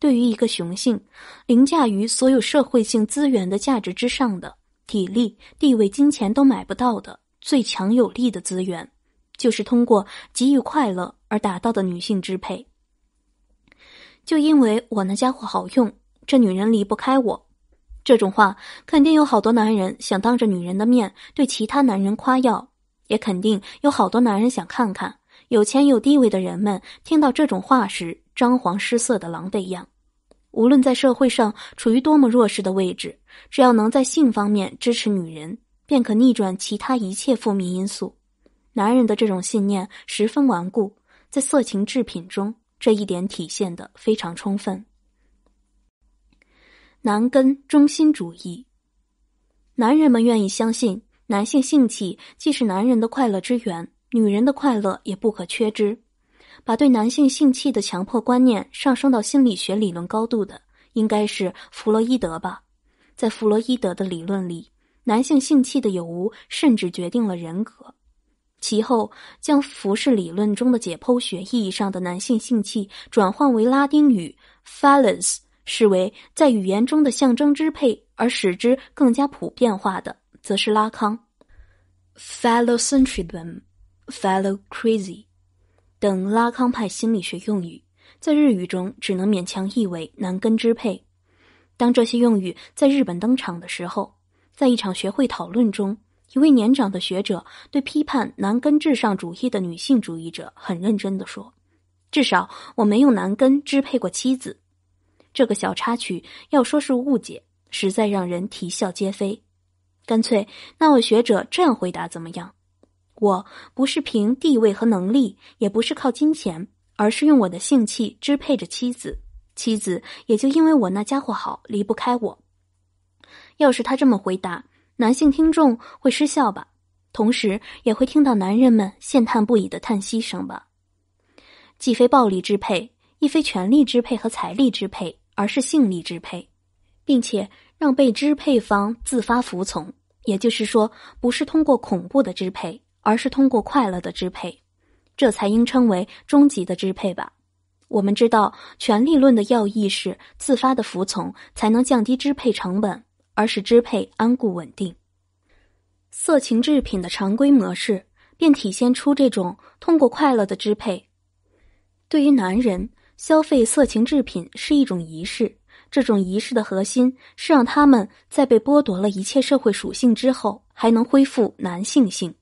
对于一个雄性，凌驾于所有社会性资源的价值之上的体力、地位、金钱都买不到的最强有力的资源，就是通过给予快乐而达到的女性支配。就因为我那家伙好用，这女人离不开我。这种话肯定有好多男人想当着女人的面对其他男人夸耀，也肯定有好多男人想看看。有钱有地位的人们听到这种话时，张皇失色的狼狈样。无论在社会上处于多么弱势的位置，只要能在性方面支持女人，便可逆转其他一切负面因素。男人的这种信念十分顽固，在色情制品中这一点体现的非常充分。男根中心主义，男人们愿意相信，男性性器既是男人的快乐之源。女人的快乐也不可缺之。把对男性性器的强迫观念上升到心理学理论高度的，应该是弗洛伊德吧？在弗洛伊德的理论里，男性性器的有无甚至决定了人格。其后，将服饰理论中的解剖学意义上的男性性器转换为拉丁语 “phallus”，视为在语言中的象征支配，而使之更加普遍化的，则是拉康 “phallocentrism”。Fellow crazy 等拉康派心理学用语，在日语中只能勉强译为“男根支配”。当这些用语在日本登场的时候，在一场学会讨论中，一位年长的学者对批判男根至上主义的女性主义者很认真的说：“至少我没用男根支配过妻子。”这个小插曲要说是误解，实在让人啼笑皆非。干脆那位学者这样回答怎么样？我不是凭地位和能力，也不是靠金钱，而是用我的性气支配着妻子。妻子也就因为我那家伙好，离不开我。要是他这么回答，男性听众会失笑吧？同时也会听到男人们羡叹不已的叹息声吧？既非暴力支配，亦非权力支配和财力支配，而是性力支配，并且让被支配方自发服从。也就是说，不是通过恐怖的支配。而是通过快乐的支配，这才应称为终极的支配吧。我们知道，权力论的要义是自发的服从才能降低支配成本，而使支配安固稳定。色情制品的常规模式便体现出这种通过快乐的支配。对于男人，消费色情制品是一种仪式，这种仪式的核心是让他们在被剥夺了一切社会属性之后，还能恢复男性性。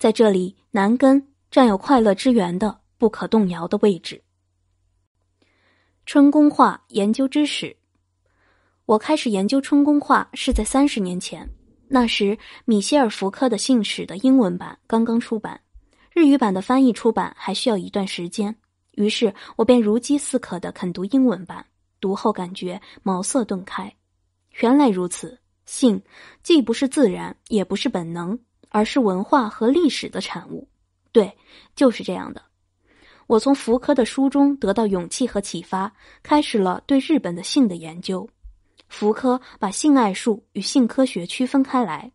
在这里，南根占有快乐之源的不可动摇的位置。春宫画研究之始，我开始研究春宫画是在三十年前。那时，米歇尔·福柯的《信使》的英文版刚刚出版，日语版的翻译出版还需要一段时间。于是，我便如饥似渴的啃读英文版，读后感觉茅塞顿开，原来如此，信既不是自然，也不是本能。而是文化和历史的产物，对，就是这样的。我从福柯的书中得到勇气和启发，开始了对日本的性的研究。福柯把性爱术与性科学区分开来。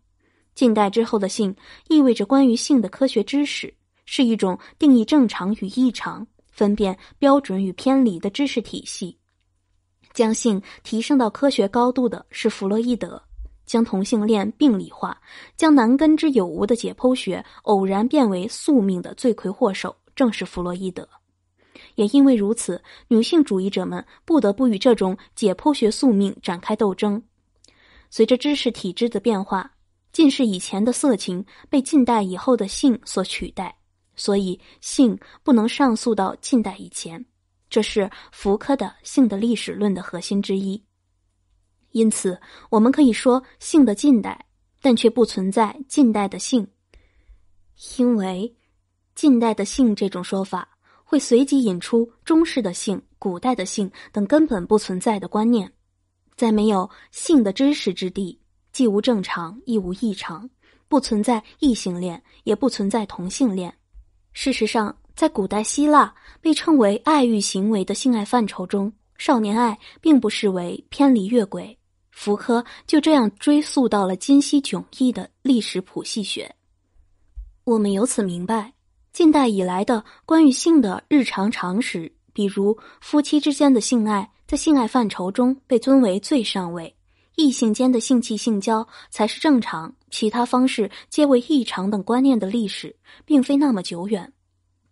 近代之后的性意味着关于性的科学知识，是一种定义正常与异常、分辨标准与偏离的知识体系。将性提升到科学高度的是弗洛伊德。将同性恋病理化，将男根之有无的解剖学偶然变为宿命的罪魁祸首，正是弗洛伊德。也因为如此，女性主义者们不得不与这种解剖学宿命展开斗争。随着知识体制的变化，近视以前的色情被近代以后的性所取代，所以性不能上诉到近代以前。这是福柯的性的历史论的核心之一。因此，我们可以说性的近代，但却不存在近代的性，因为近代的性这种说法会随即引出中世的性、古代的性等根本不存在的观念。在没有性的知识之地，既无正常，亦无异常，不存在异性恋，也不存在同性恋。事实上，在古代希腊被称为爱欲行为的性爱范畴中，少年爱并不视为偏离越轨。福柯就这样追溯到了今昔迥异的历史谱系学。我们由此明白，近代以来的关于性的日常常识，比如夫妻之间的性爱在性爱范畴中被尊为最上位，异性间的性器性交才是正常，其他方式皆为异常等观念的历史，并非那么久远。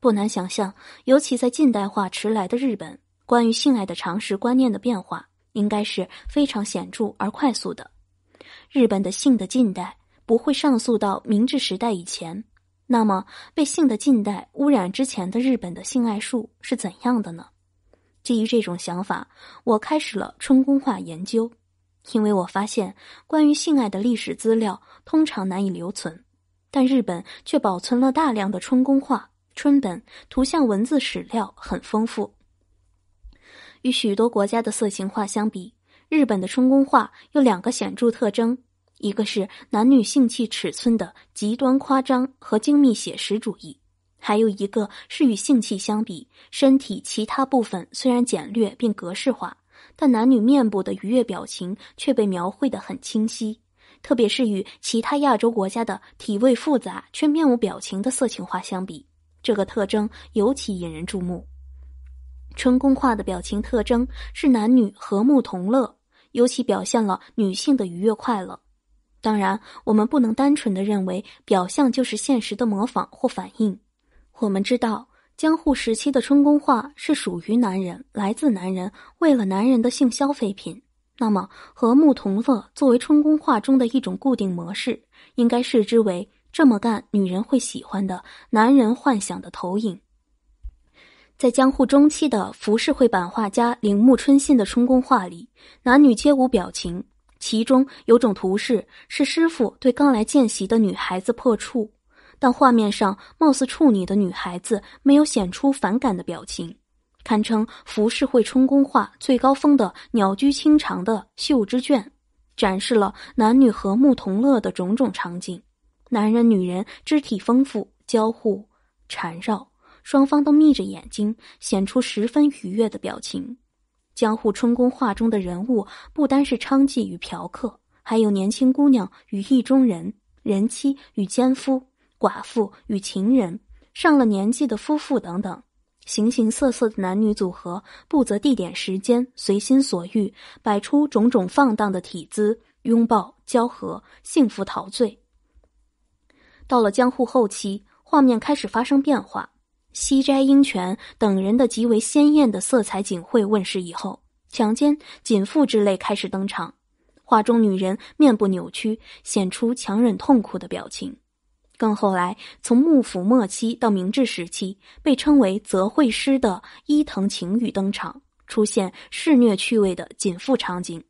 不难想象，尤其在近代化迟来的日本，关于性爱的常识观念的变化。应该是非常显著而快速的。日本的性的近代不会上溯到明治时代以前。那么，被性的近代污染之前的日本的性爱术是怎样的呢？基于这种想法，我开始了春宫画研究，因为我发现关于性爱的历史资料通常难以留存，但日本却保存了大量的春宫画、春本图像、文字史料很丰富。与许多国家的色情画相比，日本的春宫画有两个显著特征：一个是男女性器尺寸的极端夸张和精密写实主义；还有一个是与性器相比，身体其他部分虽然简略并格式化，但男女面部的愉悦表情却被描绘的很清晰。特别是与其他亚洲国家的体位复杂却面无表情的色情画相比，这个特征尤其引人注目。春宫画的表情特征是男女和睦同乐，尤其表现了女性的愉悦快乐。当然，我们不能单纯的认为表象就是现实的模仿或反应。我们知道，江户时期的春宫画是属于男人，来自男人为了男人的性消费品。那么，和睦同乐作为春宫画中的一种固定模式，应该视之为这么干女人会喜欢的男人幻想的投影。在江户中期的浮世绘版画家铃木春信的春宫画里，男女皆无表情。其中有种图示是师傅对刚来见习的女孩子破处，但画面上貌似处女的女孩子没有显出反感的表情。堪称浮世绘春宫画最高峰的《鸟居清长的秀之卷》，展示了男女和睦同乐的种种场景，男人女人肢体丰富交互缠绕。双方都眯着眼睛，显出十分愉悦的表情。江户春宫画中的人物不单是娼妓与嫖客，还有年轻姑娘与意中人、人妻与奸夫、寡妇与情人、上了年纪的夫妇等等，形形色色的男女组合，不择地点、时间，随心所欲摆出种种放荡的体姿，拥抱、交合、幸福陶醉。到了江户后期，画面开始发生变化。西斋英泉等人的极为鲜艳的色彩锦绘问世以后，强奸、锦妇之类开始登场。画中女人面部扭曲，显出强忍痛苦的表情。更后来，从幕府末期到明治时期，被称为“泽惠师”的伊藤晴雨登场，出现嗜虐趣味的锦妇场景。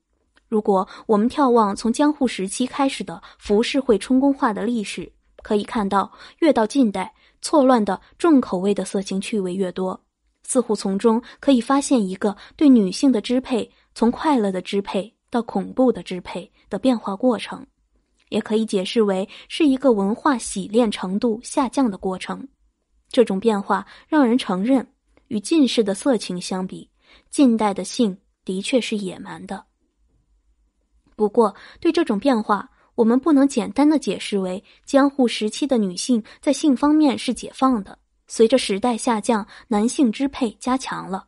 如果我们眺望从江户时期开始的浮世绘春宫画的历史，可以看到越到近代。错乱的重口味的色情趣味越多，似乎从中可以发现一个对女性的支配，从快乐的支配到恐怖的支配的变化过程，也可以解释为是一个文化洗练程度下降的过程。这种变化让人承认，与近世的色情相比，近代的性的确是野蛮的。不过，对这种变化。我们不能简单的解释为江户时期的女性在性方面是解放的，随着时代下降，男性支配加强了。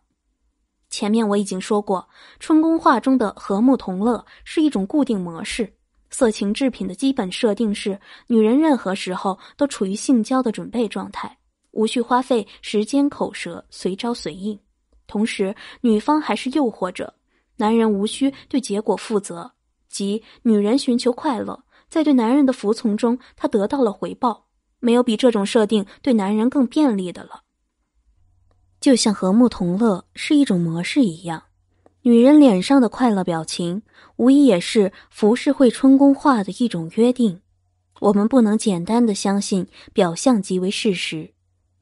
前面我已经说过，春宫画中的和睦同乐是一种固定模式。色情制品的基本设定是，女人任何时候都处于性交的准备状态，无需花费时间口舌，随招随应。同时，女方还是诱惑者，男人无需对结果负责。即女人寻求快乐，在对男人的服从中，她得到了回报。没有比这种设定对男人更便利的了。就像和睦同乐是一种模式一样，女人脸上的快乐表情，无疑也是服饰会春宫画的一种约定。我们不能简单的相信表象即为事实。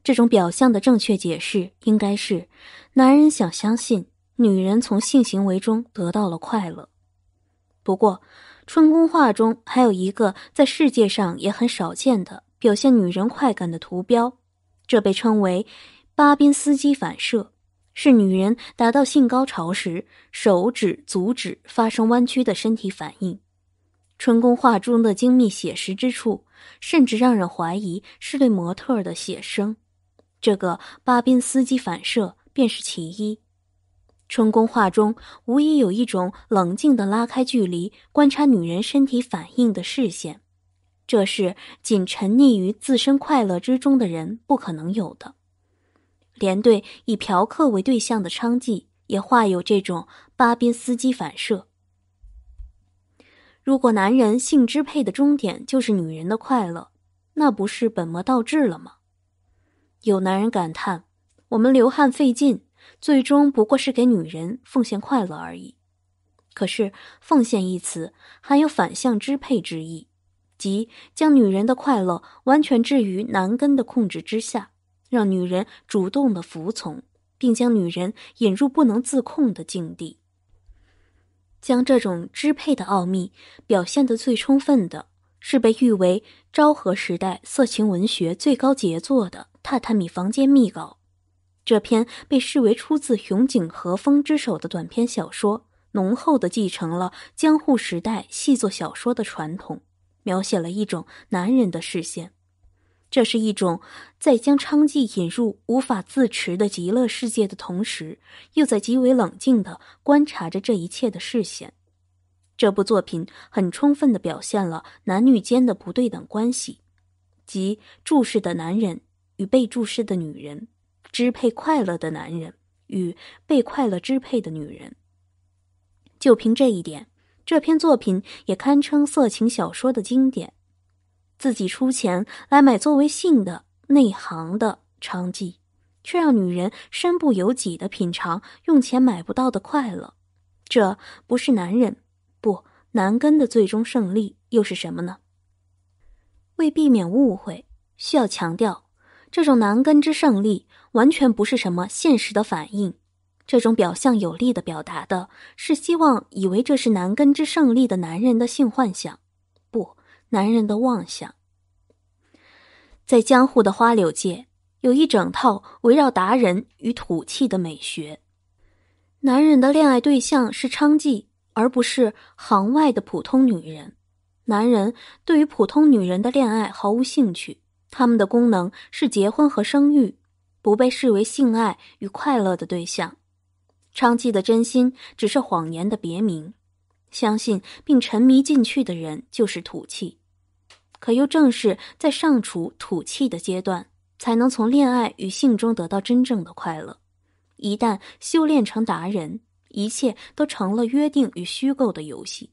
这种表象的正确解释应该是：男人想相信女人从性行为中得到了快乐。不过，春宫画中还有一个在世界上也很少见的表现女人快感的图标，这被称为巴宾斯基反射，是女人达到性高潮时手指、足指发生弯曲的身体反应。春宫画中的精密写实之处，甚至让人怀疑是对模特的写生，这个巴宾斯基反射便是其一。春宫画中无疑有一种冷静的拉开距离、观察女人身体反应的视线，这是仅沉溺于自身快乐之中的人不可能有的。连对以嫖客为对象的娼妓，也画有这种巴宾斯基反射。如果男人性支配的终点就是女人的快乐，那不是本末倒置了吗？有男人感叹：“我们流汗费劲。”最终不过是给女人奉献快乐而已，可是“奉献”一词含有反向支配之意，即将女人的快乐完全置于男根的控制之下，让女人主动的服从，并将女人引入不能自控的境地。将这种支配的奥秘表现的最充分的是被誉为昭和时代色情文学最高杰作的《榻榻米房间秘稿》。这篇被视为出自熊井和风之手的短篇小说，浓厚的继承了江户时代细作小说的传统，描写了一种男人的视线。这是一种在将娼妓引入无法自持的极乐世界的同时，又在极为冷静地观察着这一切的视线。这部作品很充分地表现了男女间的不对等关系，即注视的男人与被注视的女人。支配快乐的男人与被快乐支配的女人，就凭这一点，这篇作品也堪称色情小说的经典。自己出钱来买作为性的内行的娼妓，却让女人身不由己的品尝用钱买不到的快乐，这不是男人不男根的最终胜利又是什么呢？为避免误会，需要强调，这种男根之胜利。完全不是什么现实的反应，这种表象有力的表达的是希望以为这是男根之胜利的男人的性幻想，不，男人的妄想。在江户的花柳界，有一整套围绕达人与土气的美学，男人的恋爱对象是娼妓，而不是行外的普通女人。男人对于普通女人的恋爱毫无兴趣，他们的功能是结婚和生育。不被视为性爱与快乐的对象，娼妓的真心只是谎言的别名。相信并沉迷进去的人就是土气，可又正是在尚处土气的阶段，才能从恋爱与性中得到真正的快乐。一旦修炼成达人，一切都成了约定与虚构的游戏。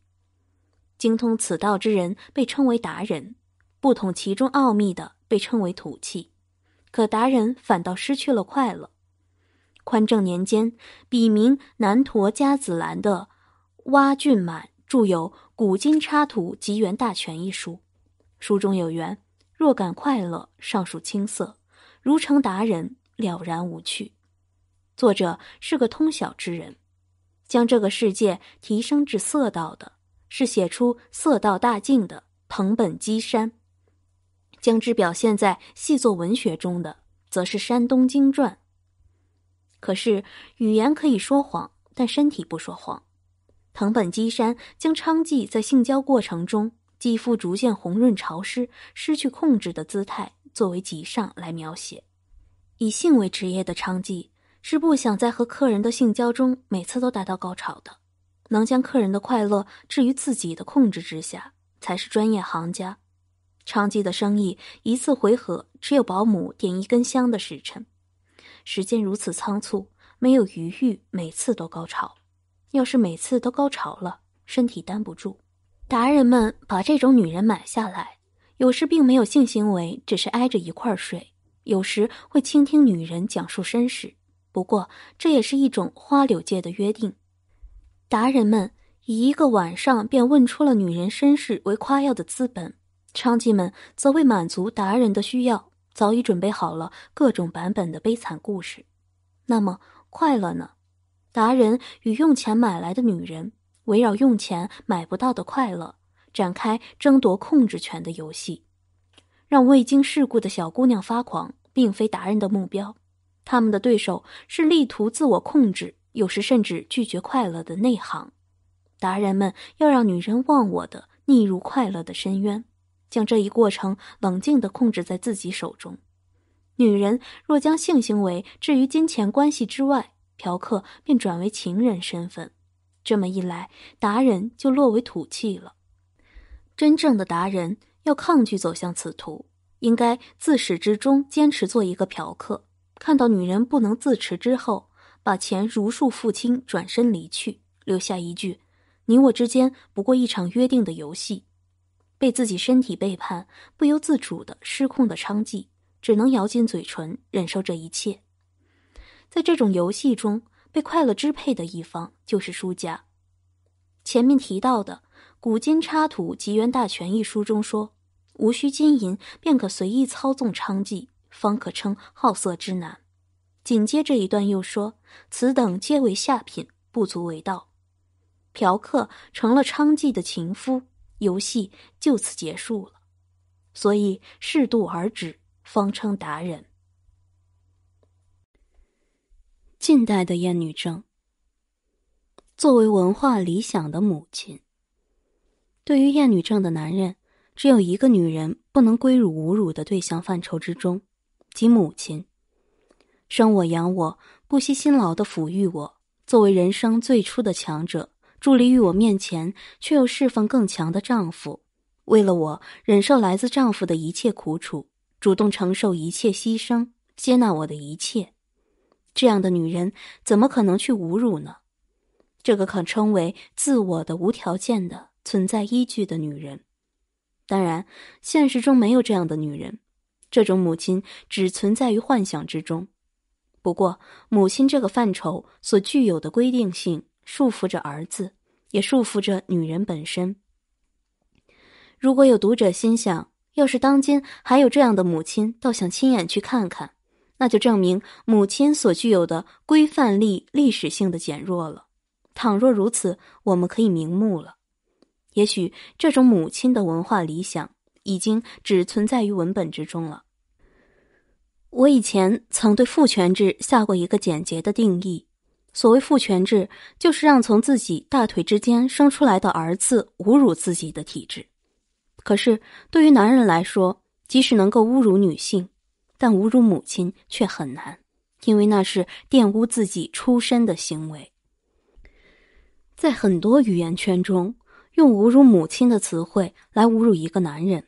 精通此道之人被称为达人，不懂其中奥秘的被称为土气。可达人反倒失去了快乐。宽政年间，笔名南陀加子兰的蛙俊满著有《古今插图集源大全》一书，书中有言：“若感快乐，尚属青涩；如成达人，了然无趣。”作者是个通晓之人，将这个世界提升至色道的，是写出色道大境的藤本基山。将之表现在细作文学中的，则是山东经传。可是语言可以说谎，但身体不说谎。藤本基山将娼妓在性交过程中肌肤逐渐红润、潮湿、失去控制的姿态作为极上来描写。以性为职业的娼妓是不想在和客人的性交中每次都达到高潮的，能将客人的快乐置于自己的控制之下，才是专业行家。娼妓的生意一次回合只有保姆点一根香的时辰，时间如此仓促，没有余裕，每次都高潮。要是每次都高潮了，身体担不住。达人们把这种女人买下来，有时并没有性行为，只是挨着一块睡。有时会倾听女人讲述身世，不过这也是一种花柳界的约定。达人们以一个晚上便问出了女人身世为夸耀的资本。娼妓们则为满足达人的需要，早已准备好了各种版本的悲惨故事。那么快乐呢？达人与用钱买来的女人，围绕用钱买不到的快乐展开争夺控制权的游戏。让未经世故的小姑娘发狂，并非达人的目标。他们的对手是力图自我控制，有时甚至拒绝快乐的内行。达人们要让女人忘我的溺入快乐的深渊。将这一过程冷静的控制在自己手中。女人若将性行为置于金钱关系之外，嫖客便转为情人身份。这么一来，达人就落为土气了。真正的达人要抗拒走向此途，应该自始至终坚持做一个嫖客。看到女人不能自持之后，把钱如数付清，转身离去，留下一句：“你我之间不过一场约定的游戏。”被自己身体背叛、不由自主的失控的娼妓，只能咬紧嘴唇忍受这一切。在这种游戏中，被快乐支配的一方就是输家。前面提到的《古今插图集缘大全》一书中说：“无需金银，便可随意操纵娼妓，方可称好色之男。”紧接着一段又说：“此等皆为下品，不足为道。”嫖客成了娼妓的情夫。游戏就此结束了，所以适度而止，方称达人。近代的厌女症，作为文化理想的母亲，对于厌女症的男人，只有一个女人不能归入侮辱的对象范畴之中，即母亲，生我养我，不惜辛劳的抚育我，作为人生最初的强者。伫立于我面前，却又释放更强的丈夫，为了我忍受来自丈夫的一切苦楚，主动承受一切牺牲，接纳我的一切。这样的女人怎么可能去侮辱呢？这个可称为自我的无条件的存在依据的女人，当然，现实中没有这样的女人，这种母亲只存在于幻想之中。不过，母亲这个范畴所具有的规定性。束缚着儿子，也束缚着女人本身。如果有读者心想，要是当今还有这样的母亲，倒想亲眼去看看，那就证明母亲所具有的规范力历史性的减弱了。倘若如此，我们可以瞑目了。也许这种母亲的文化理想已经只存在于文本之中了。我以前曾对父权制下过一个简洁的定义。所谓父权制，就是让从自己大腿之间生出来的儿子侮辱自己的体质。可是，对于男人来说，即使能够侮辱女性，但侮辱母亲却很难，因为那是玷污自己出身的行为。在很多语言圈中，用侮辱母亲的词汇来侮辱一个男人，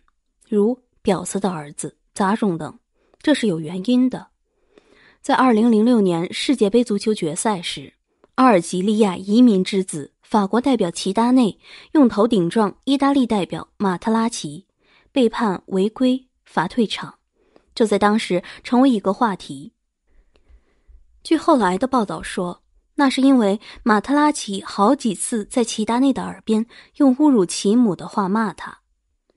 如“婊子的儿子”“杂种”等，这是有原因的。在二零零六年世界杯足球决赛时，阿尔及利亚移民之子法国代表齐达内用头顶撞意大利代表马特拉齐，被判违规罚退场，这在当时成为一个话题。据后来的报道说，那是因为马特拉齐好几次在齐达内的耳边用侮辱其母的话骂他，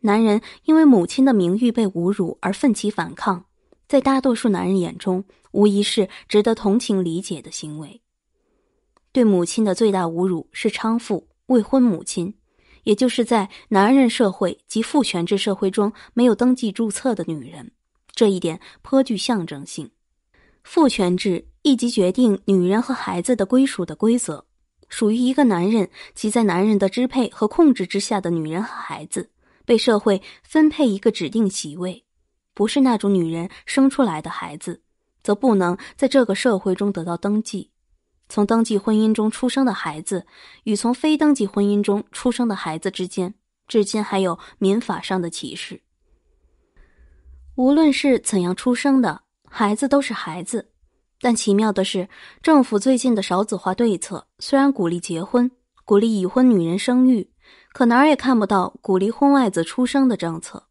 男人因为母亲的名誉被侮辱而奋起反抗。在大多数男人眼中，无疑是值得同情理解的行为。对母亲的最大侮辱是娼妇、未婚母亲，也就是在男人社会及父权制社会中没有登记注册的女人。这一点颇具象征性。父权制以及决定女人和孩子的归属的规则，属于一个男人及在男人的支配和控制之下的女人和孩子，被社会分配一个指定席位。不是那种女人生出来的孩子，则不能在这个社会中得到登记。从登记婚姻中出生的孩子与从非登记婚姻中出生的孩子之间，至今还有民法上的歧视。无论是怎样出生的孩子都是孩子，但奇妙的是，政府最近的少子化对策虽然鼓励结婚、鼓励已婚女人生育，可哪儿也看不到鼓励婚外子出生的政策。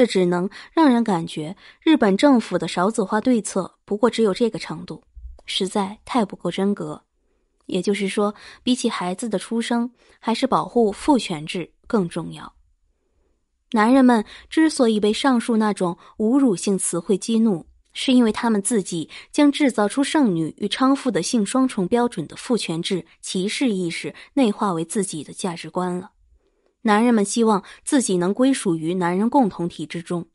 这只能让人感觉，日本政府的少子化对策不过只有这个程度，实在太不够真格。也就是说，比起孩子的出生，还是保护父权制更重要。男人们之所以被上述那种侮辱性词汇激怒，是因为他们自己将制造出剩女与娼妇的性双重标准的父权制歧视意识内化为自己的价值观了。男人们希望自己能归属于男人共同体之中，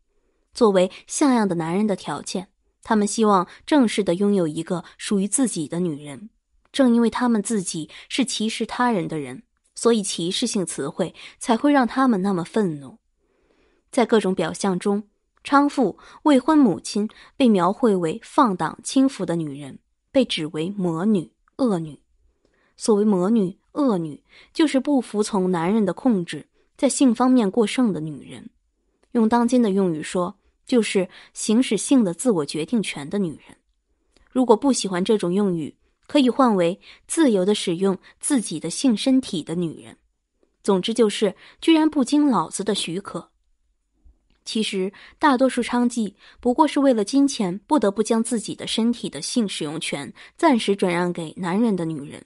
作为像样的男人的条件，他们希望正式的拥有一个属于自己的女人。正因为他们自己是歧视他人的人，所以歧视性词汇才会让他们那么愤怒。在各种表象中，娼妇、未婚母亲被描绘为放荡轻浮的女人，被指为魔女、恶女。所谓魔女。恶女就是不服从男人的控制，在性方面过剩的女人，用当今的用语说，就是行使性的自我决定权的女人。如果不喜欢这种用语，可以换为自由的使用自己的性身体的女人。总之，就是居然不经老子的许可。其实，大多数娼妓不过是为了金钱，不得不将自己的身体的性使用权暂时转让给男人的女人。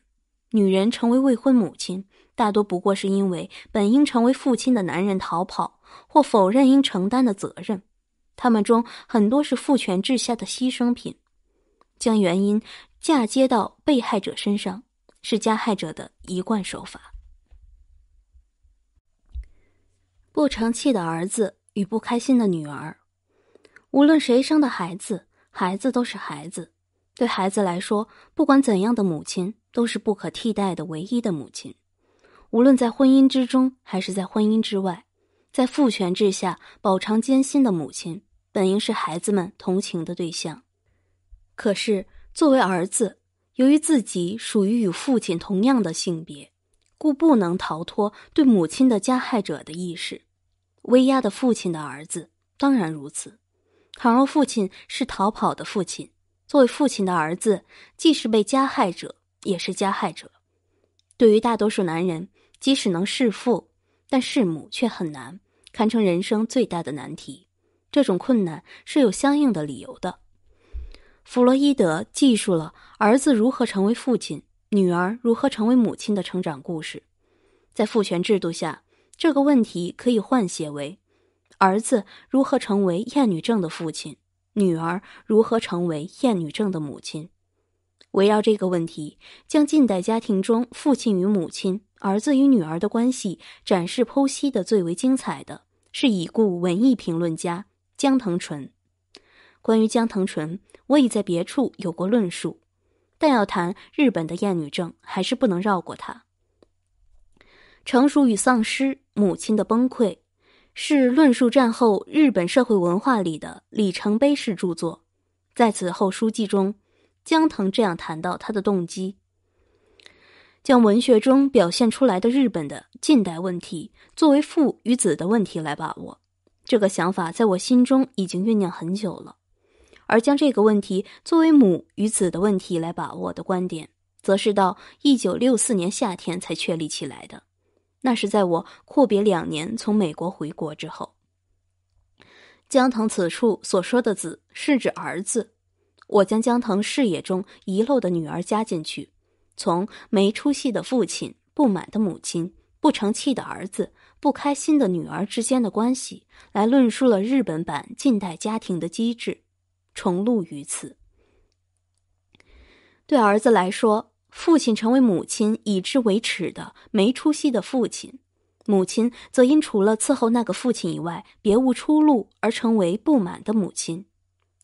女人成为未婚母亲，大多不过是因为本应成为父亲的男人逃跑或否认应承担的责任。他们中很多是父权制下的牺牲品。将原因嫁接到被害者身上，是加害者的一贯手法。不成器的儿子与不开心的女儿，无论谁生的孩子，孩子都是孩子。对孩子来说，不管怎样的母亲都是不可替代的唯一的母亲。无论在婚姻之中还是在婚姻之外，在父权制下饱尝艰辛的母亲，本应是孩子们同情的对象。可是，作为儿子，由于自己属于与父亲同样的性别，故不能逃脱对母亲的加害者的意识。威压的父亲的儿子当然如此。倘若父亲是逃跑的父亲。作为父亲的儿子，既是被加害者，也是加害者。对于大多数男人，即使能弑父，但弑母却很难，堪称人生最大的难题。这种困难是有相应的理由的。弗洛伊德记述了儿子如何成为父亲，女儿如何成为母亲的成长故事。在父权制度下，这个问题可以换写为：儿子如何成为厌女症的父亲。女儿如何成为厌女症的母亲？围绕这个问题，将近代家庭中父亲与母亲、儿子与女儿的关系展示剖析的最为精彩的，是已故文艺评论家江藤淳。关于江藤淳，我已在别处有过论述，但要谈日本的厌女症，还是不能绕过他。成熟与丧失，母亲的崩溃。是论述战后日本社会文化里的里程碑式著作。在此后书记中，江藤这样谈到他的动机：将文学中表现出来的日本的近代问题作为父与子的问题来把握。这个想法在我心中已经酝酿很久了，而将这个问题作为母与子的问题来把握的观点，则是到一九六四年夏天才确立起来的。那是在我阔别两年从美国回国之后。江腾此处所说的“子”是指儿子，我将江腾视野中遗漏的女儿加进去，从没出息的父亲、不满的母亲、不成器的儿子、不开心的女儿之间的关系来论述了日本版近代家庭的机制，重录于此。对儿子来说。父亲成为母亲以之为耻的没出息的父亲，母亲则因除了伺候那个父亲以外别无出路而成为不满的母亲。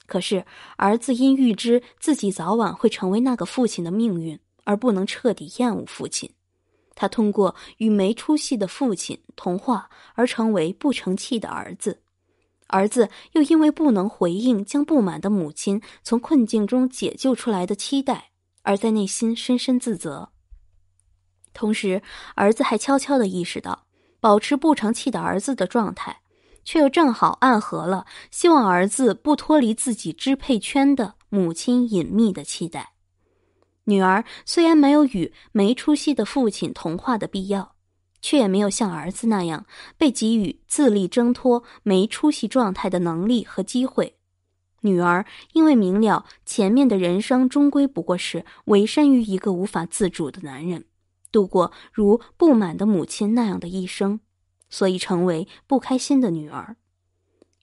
可是儿子因预知自己早晚会成为那个父亲的命运而不能彻底厌恶父亲，他通过与没出息的父亲同化而成为不成器的儿子。儿子又因为不能回应将不满的母亲从困境中解救出来的期待。而在内心深深自责，同时，儿子还悄悄的意识到，保持不成器的儿子的状态，却又正好暗合了希望儿子不脱离自己支配圈的母亲隐秘的期待。女儿虽然没有与没出息的父亲同化的必要，却也没有像儿子那样被给予自力挣脱没出息状态的能力和机会。女儿因为明了前面的人生终归不过是委身于一个无法自主的男人，度过如不满的母亲那样的一生，所以成为不开心的女儿。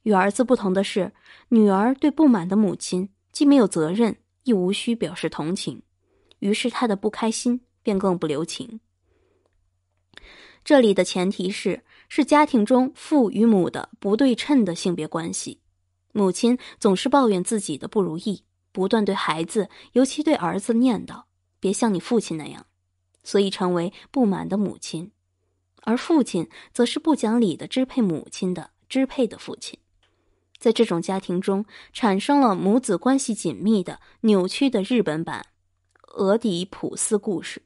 与儿子不同的是，女儿对不满的母亲既没有责任，亦无需表示同情，于是她的不开心便更不留情。这里的前提是，是家庭中父与母的不对称的性别关系。母亲总是抱怨自己的不如意，不断对孩子，尤其对儿子念叨：“别像你父亲那样。”所以成为不满的母亲，而父亲则是不讲理的支配母亲的支配的父亲。在这种家庭中，产生了母子关系紧密的扭曲的日本版俄狄浦斯故事。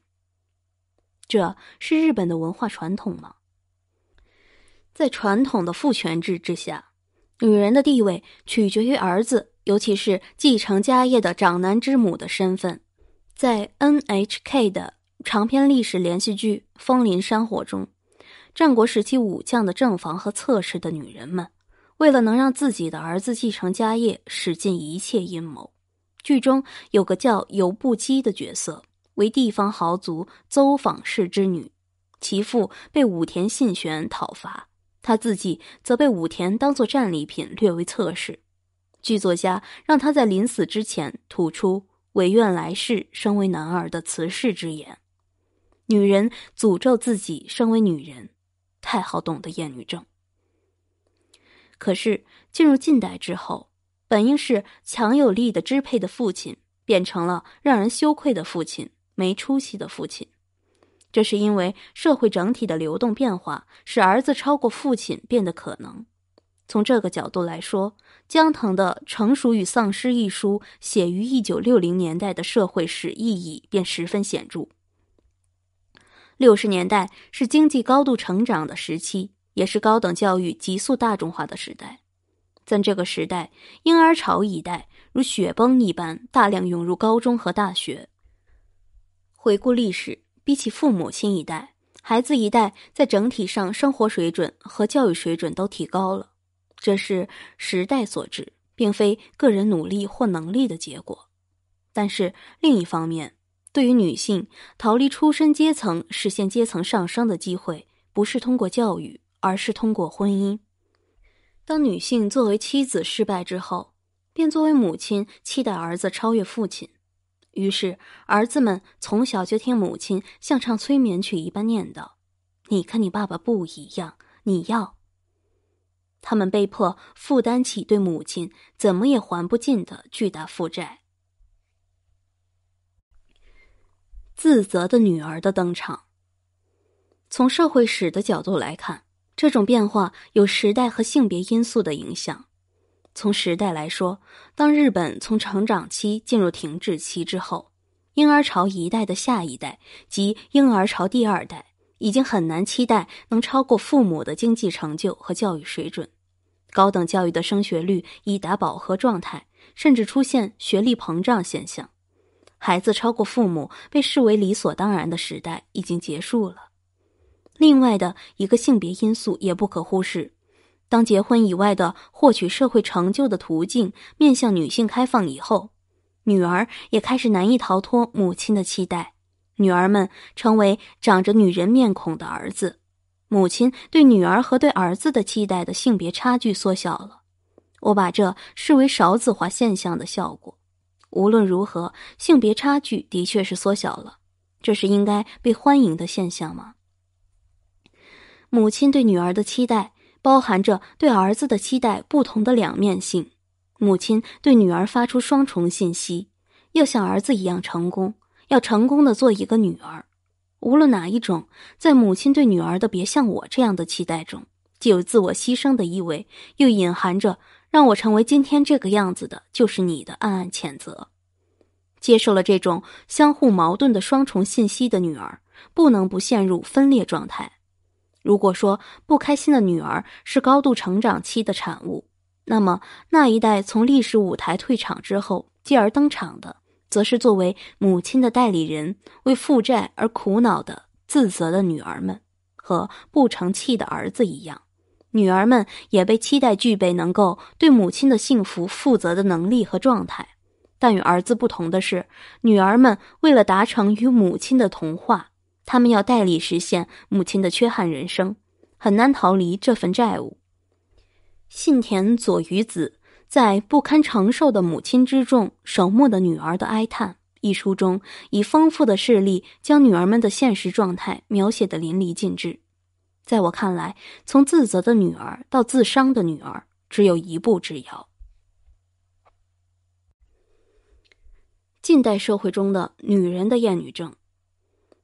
这是日本的文化传统吗？在传统的父权制之下。女人的地位取决于儿子，尤其是继承家业的长男之母的身份。在 NHK 的长篇历史连续剧《风林山火》中，战国时期武将的正房和侧室的女人们，为了能让自己的儿子继承家业，使尽一切阴谋。剧中有个叫游不羁的角色，为地方豪族邹访氏之女，其父被武田信玄讨伐。他自己则被武田当做战利品，略为测试。剧作家让他在临死之前吐出“唯愿来世生为男儿”的辞世之言。女人诅咒自己身为女人，太好懂得厌女症。可是进入近代之后，本应是强有力的支配的父亲，变成了让人羞愧的父亲，没出息的父亲。这是因为社会整体的流动变化使儿子超过父亲变得可能。从这个角度来说，江腾的《成熟与丧失》一书写于一九六零年代的社会史意义便十分显著。六十年代是经济高度成长的时期，也是高等教育急速大众化的时代。在这个时代，婴儿潮一代如雪崩一般大量涌入高中和大学。回顾历史。比起父母亲一代，孩子一代在整体上生活水准和教育水准都提高了，这是时代所致，并非个人努力或能力的结果。但是另一方面，对于女性逃离出身阶层、实现阶层上升的机会，不是通过教育，而是通过婚姻。当女性作为妻子失败之后，便作为母亲期待儿子超越父亲。于是，儿子们从小就听母亲像唱催眠曲一般念叨：“你跟你爸爸不一样，你要。”他们被迫负担起对母亲怎么也还不尽的巨大负债。自责的女儿的登场。从社会史的角度来看，这种变化有时代和性别因素的影响。从时代来说，当日本从成长期进入停滞期之后，婴儿潮一代的下一代，即婴儿潮第二代，已经很难期待能超过父母的经济成就和教育水准。高等教育的升学率已达饱和状态，甚至出现学历膨胀现象。孩子超过父母被视为理所当然的时代已经结束了。另外的一个性别因素也不可忽视。当结婚以外的获取社会成就的途径面向女性开放以后，女儿也开始难以逃脱母亲的期待。女儿们成为长着女人面孔的儿子，母亲对女儿和对儿子的期待的性别差距缩小了。我把这视为少子化现象的效果。无论如何，性别差距的确是缩小了。这是应该被欢迎的现象吗？母亲对女儿的期待。包含着对儿子的期待，不同的两面性。母亲对女儿发出双重信息：要像儿子一样成功，要成功的做一个女儿。无论哪一种，在母亲对女儿的“别像我这样的期待”中，既有自我牺牲的意味，又隐含着让我成为今天这个样子的就是你的暗暗谴责。接受了这种相互矛盾的双重信息的女儿，不能不陷入分裂状态。如果说不开心的女儿是高度成长期的产物，那么那一代从历史舞台退场之后，继而登场的，则是作为母亲的代理人，为负债而苦恼的自责的女儿们。和不成器的儿子一样，女儿们也被期待具备能够对母亲的幸福负责的能力和状态。但与儿子不同的是，女儿们为了达成与母亲的同化。他们要代理实现母亲的缺憾人生，很难逃离这份债务。信田左与子在《不堪承受的母亲之重，守墓的女儿的哀叹》一书中，以丰富的事例将女儿们的现实状态描写的淋漓尽致。在我看来，从自责的女儿到自伤的女儿，只有一步之遥。近代社会中的女人的厌女症。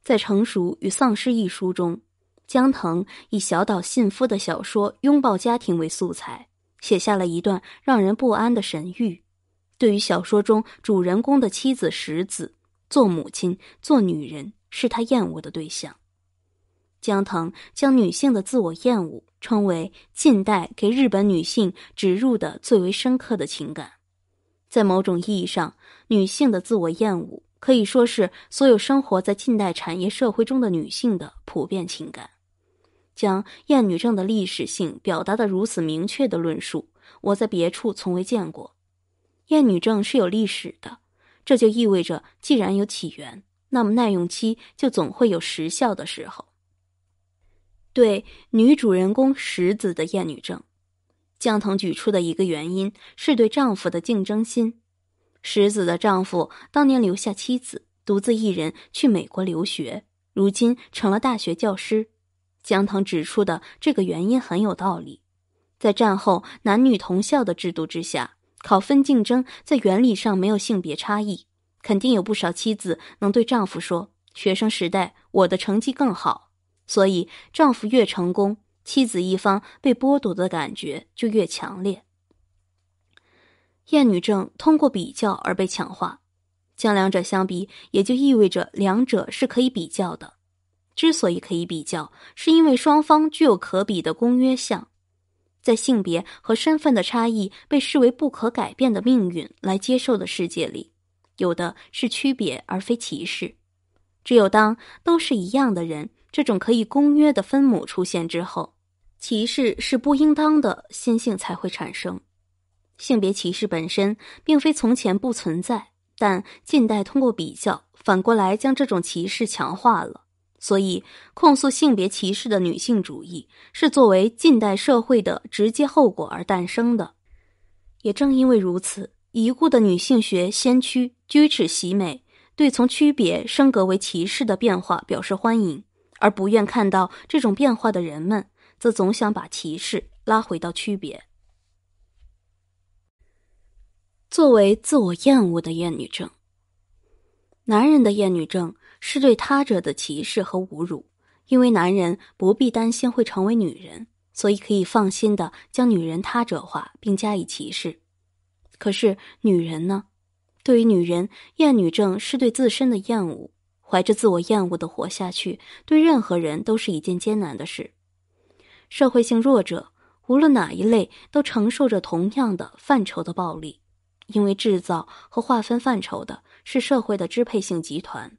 在《成熟与丧失》一书中，江藤以小岛信夫的小说《拥抱家庭》为素材，写下了一段让人不安的神谕。对于小说中主人公的妻子石子，做母亲、做女人是他厌恶的对象。江藤将女性的自我厌恶称为近代给日本女性植入的最为深刻的情感。在某种意义上，女性的自我厌恶。可以说是所有生活在近代产业社会中的女性的普遍情感。将厌女症的历史性表达的如此明确的论述，我在别处从未见过。厌女症是有历史的，这就意味着既然有起源，那么耐用期就总会有时效的时候。对女主人公石子的厌女症，江藤举出的一个原因是对丈夫的竞争心。石子的丈夫当年留下妻子独自一人去美国留学，如今成了大学教师。江腾指出的这个原因很有道理。在战后男女同校的制度之下，考分竞争在原理上没有性别差异，肯定有不少妻子能对丈夫说：“学生时代我的成绩更好。”所以，丈夫越成功，妻子一方被剥夺的感觉就越强烈。厌女症通过比较而被强化，将两者相比，也就意味着两者是可以比较的。之所以可以比较，是因为双方具有可比的公约项。在性别和身份的差异被视为不可改变的命运来接受的世界里，有的是区别而非歧视。只有当都是一样的人，这种可以公约的分母出现之后，歧视是不应当的心性才会产生。性别歧视本身并非从前不存在，但近代通过比较，反过来将这种歧视强化了。所以，控诉性别歧视的女性主义是作为近代社会的直接后果而诞生的。也正因为如此，已故的女性学先驱居此喜美对从区别升格为歧视的变化表示欢迎，而不愿看到这种变化的人们，则总想把歧视拉回到区别。作为自我厌恶的厌女症，男人的厌女症是对他者的歧视和侮辱，因为男人不必担心会成为女人，所以可以放心的将女人他者化并加以歧视。可是女人呢？对于女人，厌女症是对自身的厌恶，怀着自我厌恶的活下去，对任何人都是一件艰难的事。社会性弱者，无论哪一类，都承受着同样的范畴的暴力。因为制造和划分范畴的是社会的支配性集团，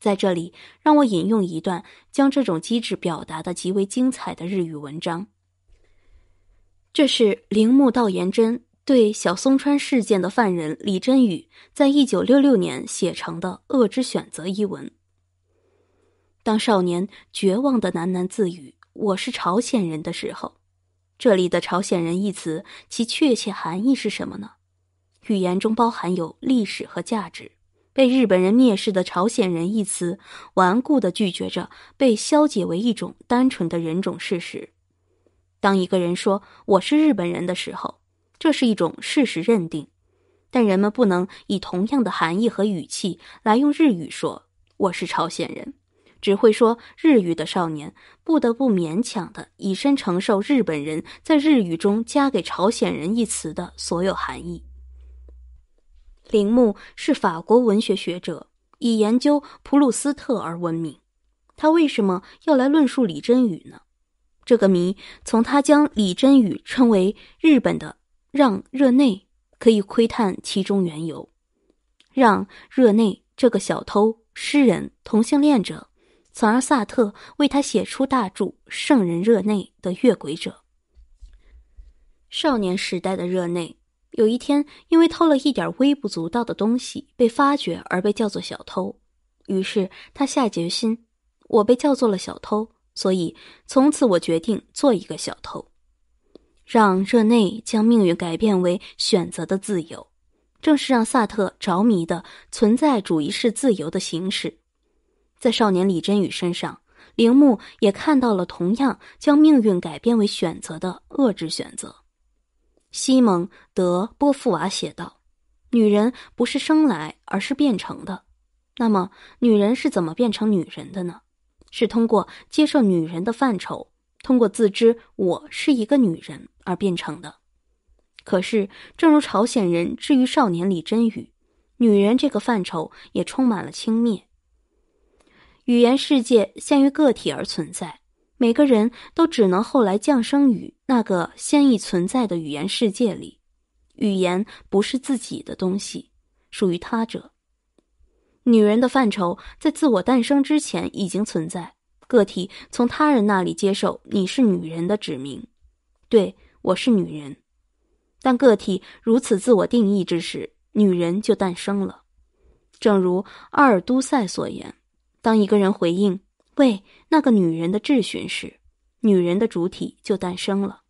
在这里，让我引用一段将这种机制表达的极为精彩的日语文章。这是铃木道延真对小松川事件的犯人李真宇在一九六六年写成的《恶之选择》一文。当少年绝望的喃喃自语“我是朝鲜人”的时候，这里的“朝鲜人”一词其确切含义是什么呢？语言中包含有历史和价值，被日本人蔑视的“朝鲜人”一词，顽固地拒绝着被消解为一种单纯的人种事实。当一个人说“我是日本人”的时候，这是一种事实认定；但人们不能以同样的含义和语气来用日语说“我是朝鲜人”，只会说日语的少年不得不勉强的以身承受日本人在日语中加给“朝鲜人”一词的所有含义。铃木是法国文学学者，以研究普鲁斯特而闻名。他为什么要来论述李贞宇呢？这个谜从他将李贞宇称为“日本的让热内”可以窥探其中缘由。让热内这个小偷、诗人、同性恋者，从而萨特为他写出大著《圣人热内的越轨者》。少年时代的热内。有一天，因为偷了一点微不足道的东西被发觉而被叫做小偷，于是他下决心：我被叫做了小偷，所以从此我决定做一个小偷，让热内将命运改变为选择的自由。正是让萨特着迷的存在主义式自由的形式，在少年李真宇身上，铃木也看到了同样将命运改变为选择的遏制选择。西蒙·德·波伏娃写道：“女人不是生来，而是变成的。那么，女人是怎么变成女人的呢？是通过接受女人的范畴，通过自知‘我是一个女人’而变成的。可是，正如朝鲜人之于少年李贞宇，女人这个范畴也充满了轻蔑。语言世界限于个体而存在。”每个人都只能后来降生于那个先已存在的语言世界里，语言不是自己的东西，属于他者。女人的范畴在自我诞生之前已经存在，个体从他人那里接受“你是女人”的指明，“对我是女人”。但个体如此自我定义之时，女人就诞生了。正如阿尔都塞所言，当一个人回应。为那个女人的质询时，女人的主体就诞生了。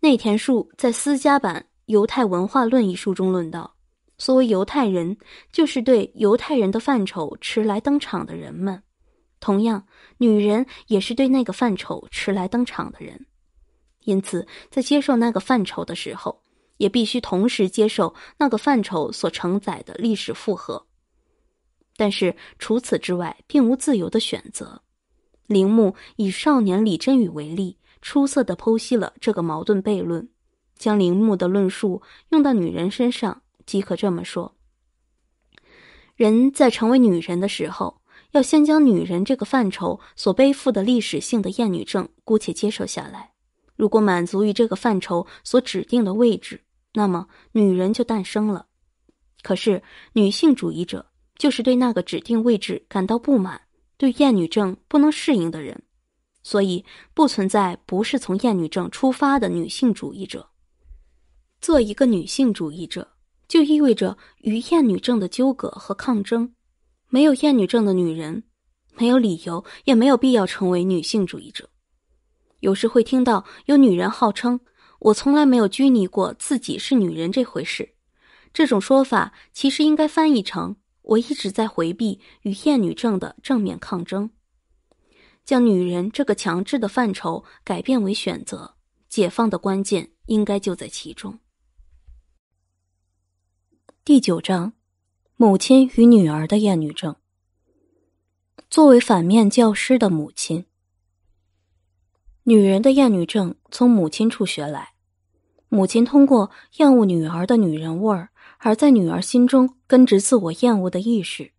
内田树在《私家版犹太文化论》一书中论道：“所谓犹太人，就是对犹太人的范畴迟来登场的人们。同样，女人也是对那个范畴迟来登场的人，因此在接受那个范畴的时候，也必须同时接受那个范畴所承载的历史负荷。”但是除此之外，并无自由的选择。铃木以少年李真宇为例，出色的剖析了这个矛盾悖论。将铃木的论述用到女人身上，即可这么说：人在成为女人的时候，要先将女人这个范畴所背负的历史性的厌女症姑且接受下来。如果满足于这个范畴所指定的位置，那么女人就诞生了。可是女性主义者。就是对那个指定位置感到不满，对厌女症不能适应的人，所以不存在不是从厌女症出发的女性主义者。做一个女性主义者，就意味着与厌女症的纠葛和抗争。没有厌女症的女人，没有理由，也没有必要成为女性主义者。有时会听到有女人号称：“我从来没有拘泥过自己是女人这回事。”这种说法其实应该翻译成。我一直在回避与厌女症的正面抗争，将“女人”这个强制的范畴改变为选择，解放的关键应该就在其中。第九章，母亲与女儿的厌女症。作为反面教师的母亲，女人的厌女症从母亲处学来，母亲通过厌恶女儿的女人味儿。而在女儿心中根植自我厌恶的意识，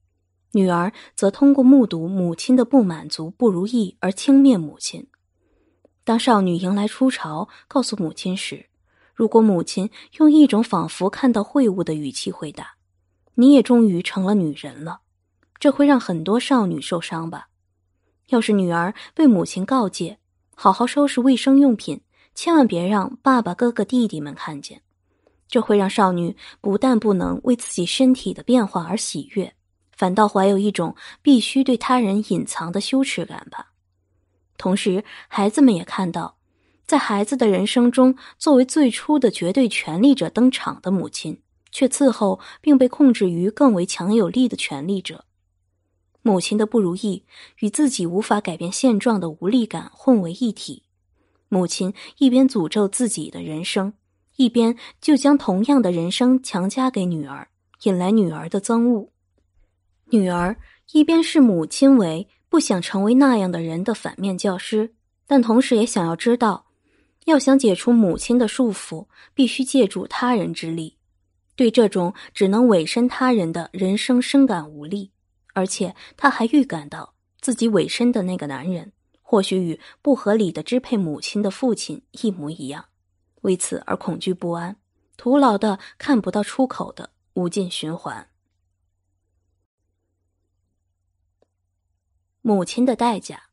女儿则通过目睹母亲的不满足、不如意而轻蔑母亲。当少女迎来初潮，告诉母亲时，如果母亲用一种仿佛看到秽物的语气回答：“你也终于成了女人了”，这会让很多少女受伤吧？要是女儿被母亲告诫：“好好收拾卫生用品，千万别让爸爸、哥哥、弟弟们看见。”这会让少女不但不能为自己身体的变化而喜悦，反倒怀有一种必须对他人隐藏的羞耻感吧。同时，孩子们也看到，在孩子的人生中，作为最初的绝对权力者登场的母亲，却伺候并被控制于更为强有力的权利者。母亲的不如意与自己无法改变现状的无力感混为一体，母亲一边诅咒自己的人生。一边就将同样的人生强加给女儿，引来女儿的憎恶。女儿一边是母亲为不想成为那样的人的反面教师，但同时也想要知道，要想解除母亲的束缚，必须借助他人之力。对这种只能委身他人的人生深感无力，而且她还预感到自己委身的那个男人，或许与不合理的支配母亲的父亲一模一样。为此而恐惧不安，徒劳的看不到出口的无尽循环。母亲的代价。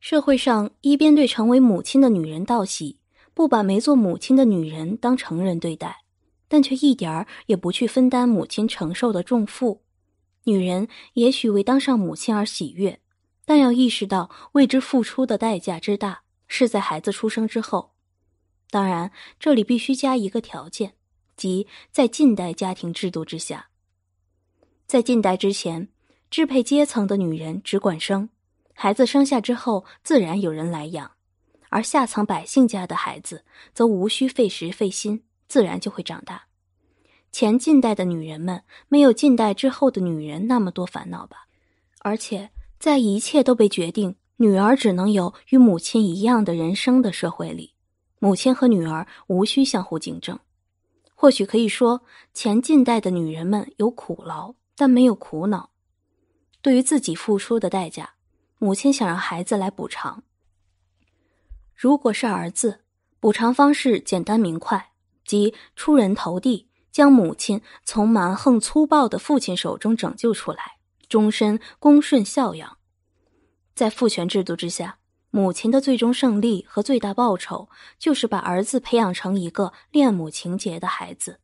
社会上一边对成为母亲的女人道喜，不把没做母亲的女人当成人对待，但却一点儿也不去分担母亲承受的重负。女人也许为当上母亲而喜悦，但要意识到为之付出的代价之大，是在孩子出生之后。当然，这里必须加一个条件，即在近代家庭制度之下。在近代之前，支配阶层的女人只管生，孩子生下之后，自然有人来养；而下层百姓家的孩子，则无需费时费心，自然就会长大。前近代的女人们没有近代之后的女人那么多烦恼吧？而且，在一切都被决定，女儿只能有与母亲一样的人生的社会里。母亲和女儿无需相互竞争，或许可以说，前近代的女人们有苦劳，但没有苦恼。对于自己付出的代价，母亲想让孩子来补偿。如果是儿子，补偿方式简单明快，即出人头地，将母亲从蛮横粗暴的父亲手中拯救出来，终身恭顺孝养。在父权制度之下。母亲的最终胜利和最大报酬，就是把儿子培养成一个恋母情节的孩子，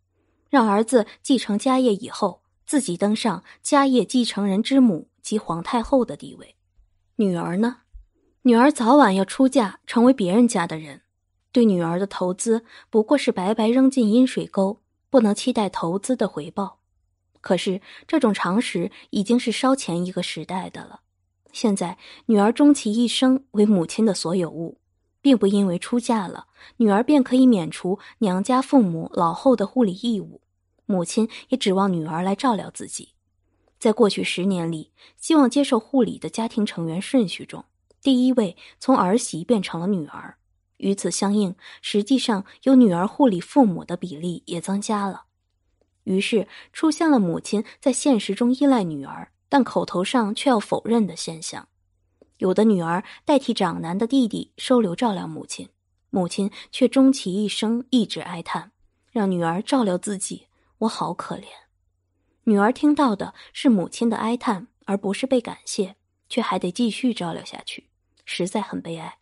让儿子继承家业以后，自己登上家业继承人之母及皇太后的地位。女儿呢？女儿早晚要出嫁，成为别人家的人，对女儿的投资不过是白白扔进阴水沟，不能期待投资的回报。可是这种常识已经是烧钱一个时代的了。现在，女儿终其一生为母亲的所有物，并不因为出嫁了，女儿便可以免除娘家父母老后的护理义务。母亲也指望女儿来照料自己。在过去十年里，希望接受护理的家庭成员顺序中，第一位从儿媳变成了女儿。与此相应，实际上由女儿护理父母的比例也增加了。于是，出现了母亲在现实中依赖女儿。但口头上却要否认的现象，有的女儿代替长男的弟弟收留照料母亲，母亲却终其一生一直哀叹，让女儿照料自己，我好可怜。女儿听到的是母亲的哀叹，而不是被感谢，却还得继续照料下去，实在很悲哀。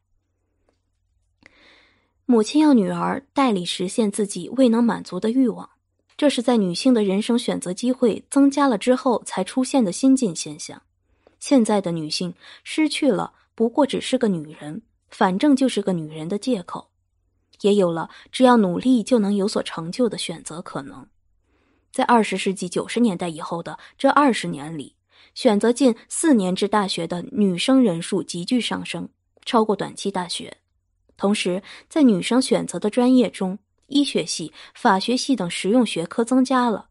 母亲要女儿代理实现自己未能满足的欲望。这是在女性的人生选择机会增加了之后才出现的新进现象。现在的女性失去了不过只是个女人，反正就是个女人的借口，也有了只要努力就能有所成就的选择可能。在二十世纪九十年代以后的这二十年里，选择进四年制大学的女生人数急剧上升，超过短期大学。同时，在女生选择的专业中，医学系、法学系等实用学科增加了，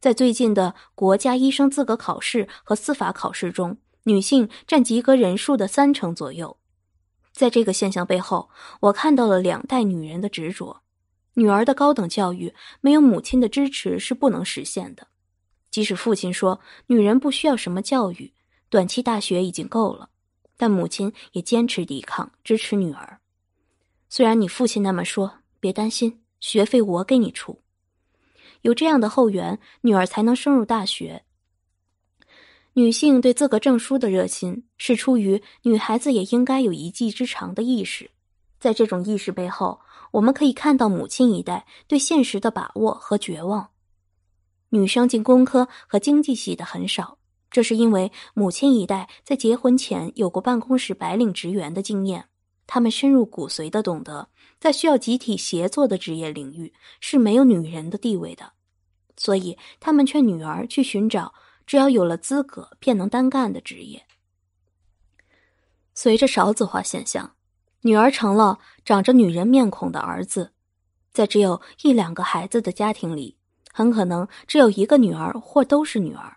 在最近的国家医生资格考试和司法考试中，女性占及格人数的三成左右。在这个现象背后，我看到了两代女人的执着。女儿的高等教育没有母亲的支持是不能实现的。即使父亲说女人不需要什么教育，短期大学已经够了，但母亲也坚持抵抗，支持女儿。虽然你父亲那么说。别担心，学费我给你出。有这样的后援，女儿才能升入大学。女性对资格证书的热心，是出于女孩子也应该有一技之长的意识。在这种意识背后，我们可以看到母亲一代对现实的把握和绝望。女生进工科和经济系的很少，这是因为母亲一代在结婚前有过办公室白领职员的经验。他们深入骨髓的懂得，在需要集体协作的职业领域是没有女人的地位的，所以他们劝女儿去寻找只要有了资格便能单干的职业。随着少子化现象，女儿成了长着女人面孔的儿子，在只有一两个孩子的家庭里，很可能只有一个女儿或都是女儿。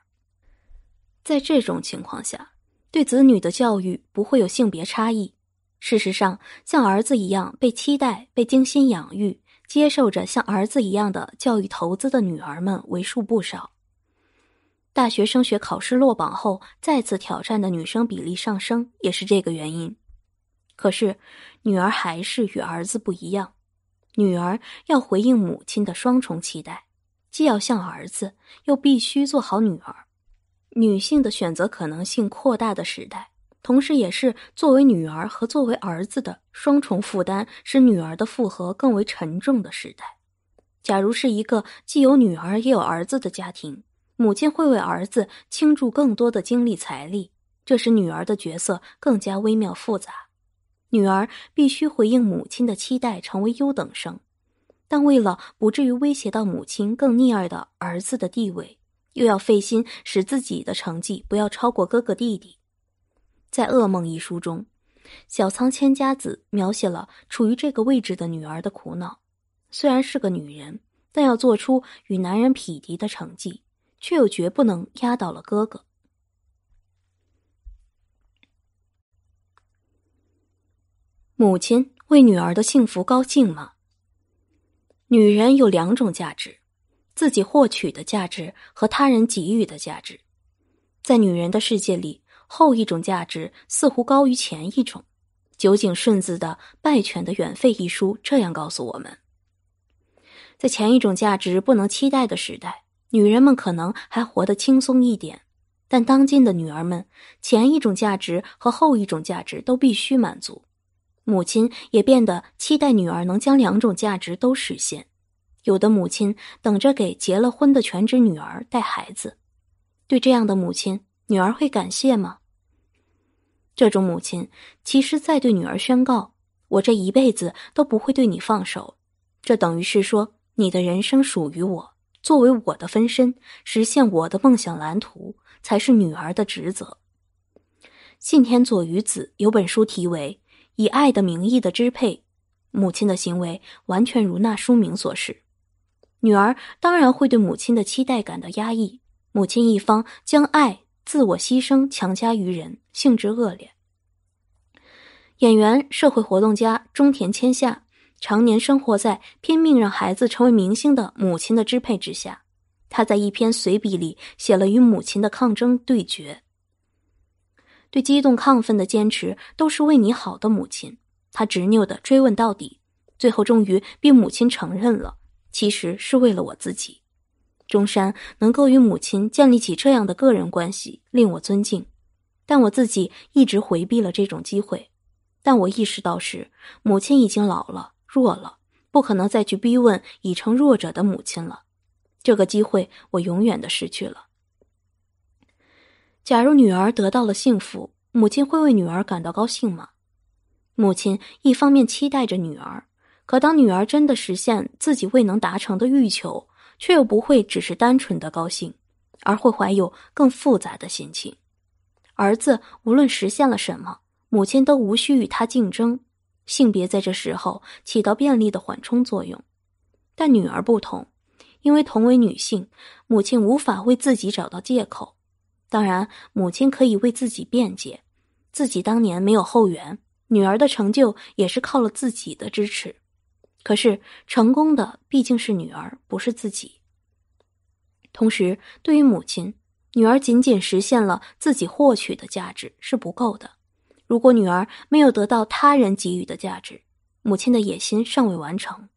在这种情况下，对子女的教育不会有性别差异。事实上，像儿子一样被期待、被精心养育、接受着像儿子一样的教育投资的女儿们为数不少。大学升学考试落榜后再次挑战的女生比例上升，也是这个原因。可是，女儿还是与儿子不一样，女儿要回应母亲的双重期待，既要像儿子，又必须做好女儿。女性的选择可能性扩大的时代。同时，也是作为女儿和作为儿子的双重负担，使女儿的负荷更为沉重的时代。假如是一个既有女儿也有儿子的家庭，母亲会为儿子倾注更多的精力财力，这使女儿的角色更加微妙复杂。女儿必须回应母亲的期待，成为优等生，但为了不至于威胁到母亲更溺爱的儿子的地位，又要费心使自己的成绩不要超过哥哥弟弟。在《噩梦》一书中，小仓千家子描写了处于这个位置的女儿的苦恼。虽然是个女人，但要做出与男人匹敌的成绩，却又绝不能压倒了哥哥。母亲为女儿的幸福高兴吗？女人有两种价值：自己获取的价值和他人给予的价值。在女人的世界里。后一种价值似乎高于前一种。酒井顺子的《败犬的远吠》一书这样告诉我们：在前一种价值不能期待的时代，女人们可能还活得轻松一点；但当今的女儿们，前一种价值和后一种价值都必须满足，母亲也变得期待女儿能将两种价值都实现。有的母亲等着给结了婚的全职女儿带孩子，对这样的母亲。女儿会感谢吗？这种母亲，其实在对女儿宣告“我这一辈子都不会对你放手”，这等于是说你的人生属于我，作为我的分身，实现我的梦想蓝图，才是女儿的职责。信天左鱼子有本书题为《以爱的名义的支配》，母亲的行为完全如那书名所示，女儿当然会对母亲的期待感到压抑。母亲一方将爱。自我牺牲强加于人，性质恶劣。演员、社会活动家中田千夏常年生活在拼命让孩子成为明星的母亲的支配之下。他在一篇随笔里写了与母亲的抗争对决，对激动亢奋的坚持都是为你好的母亲。他执拗的追问到底，最后终于被母亲承认了，其实是为了我自己。中山能够与母亲建立起这样的个人关系，令我尊敬。但我自己一直回避了这种机会。但我意识到时，母亲已经老了，弱了，不可能再去逼问已成弱者的母亲了。这个机会，我永远的失去了。假如女儿得到了幸福，母亲会为女儿感到高兴吗？母亲一方面期待着女儿，可当女儿真的实现自己未能达成的欲求。却又不会只是单纯的高兴，而会怀有更复杂的心情。儿子无论实现了什么，母亲都无需与他竞争。性别在这时候起到便利的缓冲作用。但女儿不同，因为同为女性，母亲无法为自己找到借口。当然，母亲可以为自己辩解，自己当年没有后援，女儿的成就也是靠了自己的支持。可是成功的毕竟是女儿，不是自己。同时，对于母亲，女儿仅仅实现了自己获取的价值是不够的。如果女儿没有得到他人给予的价值，母亲的野心尚未完成。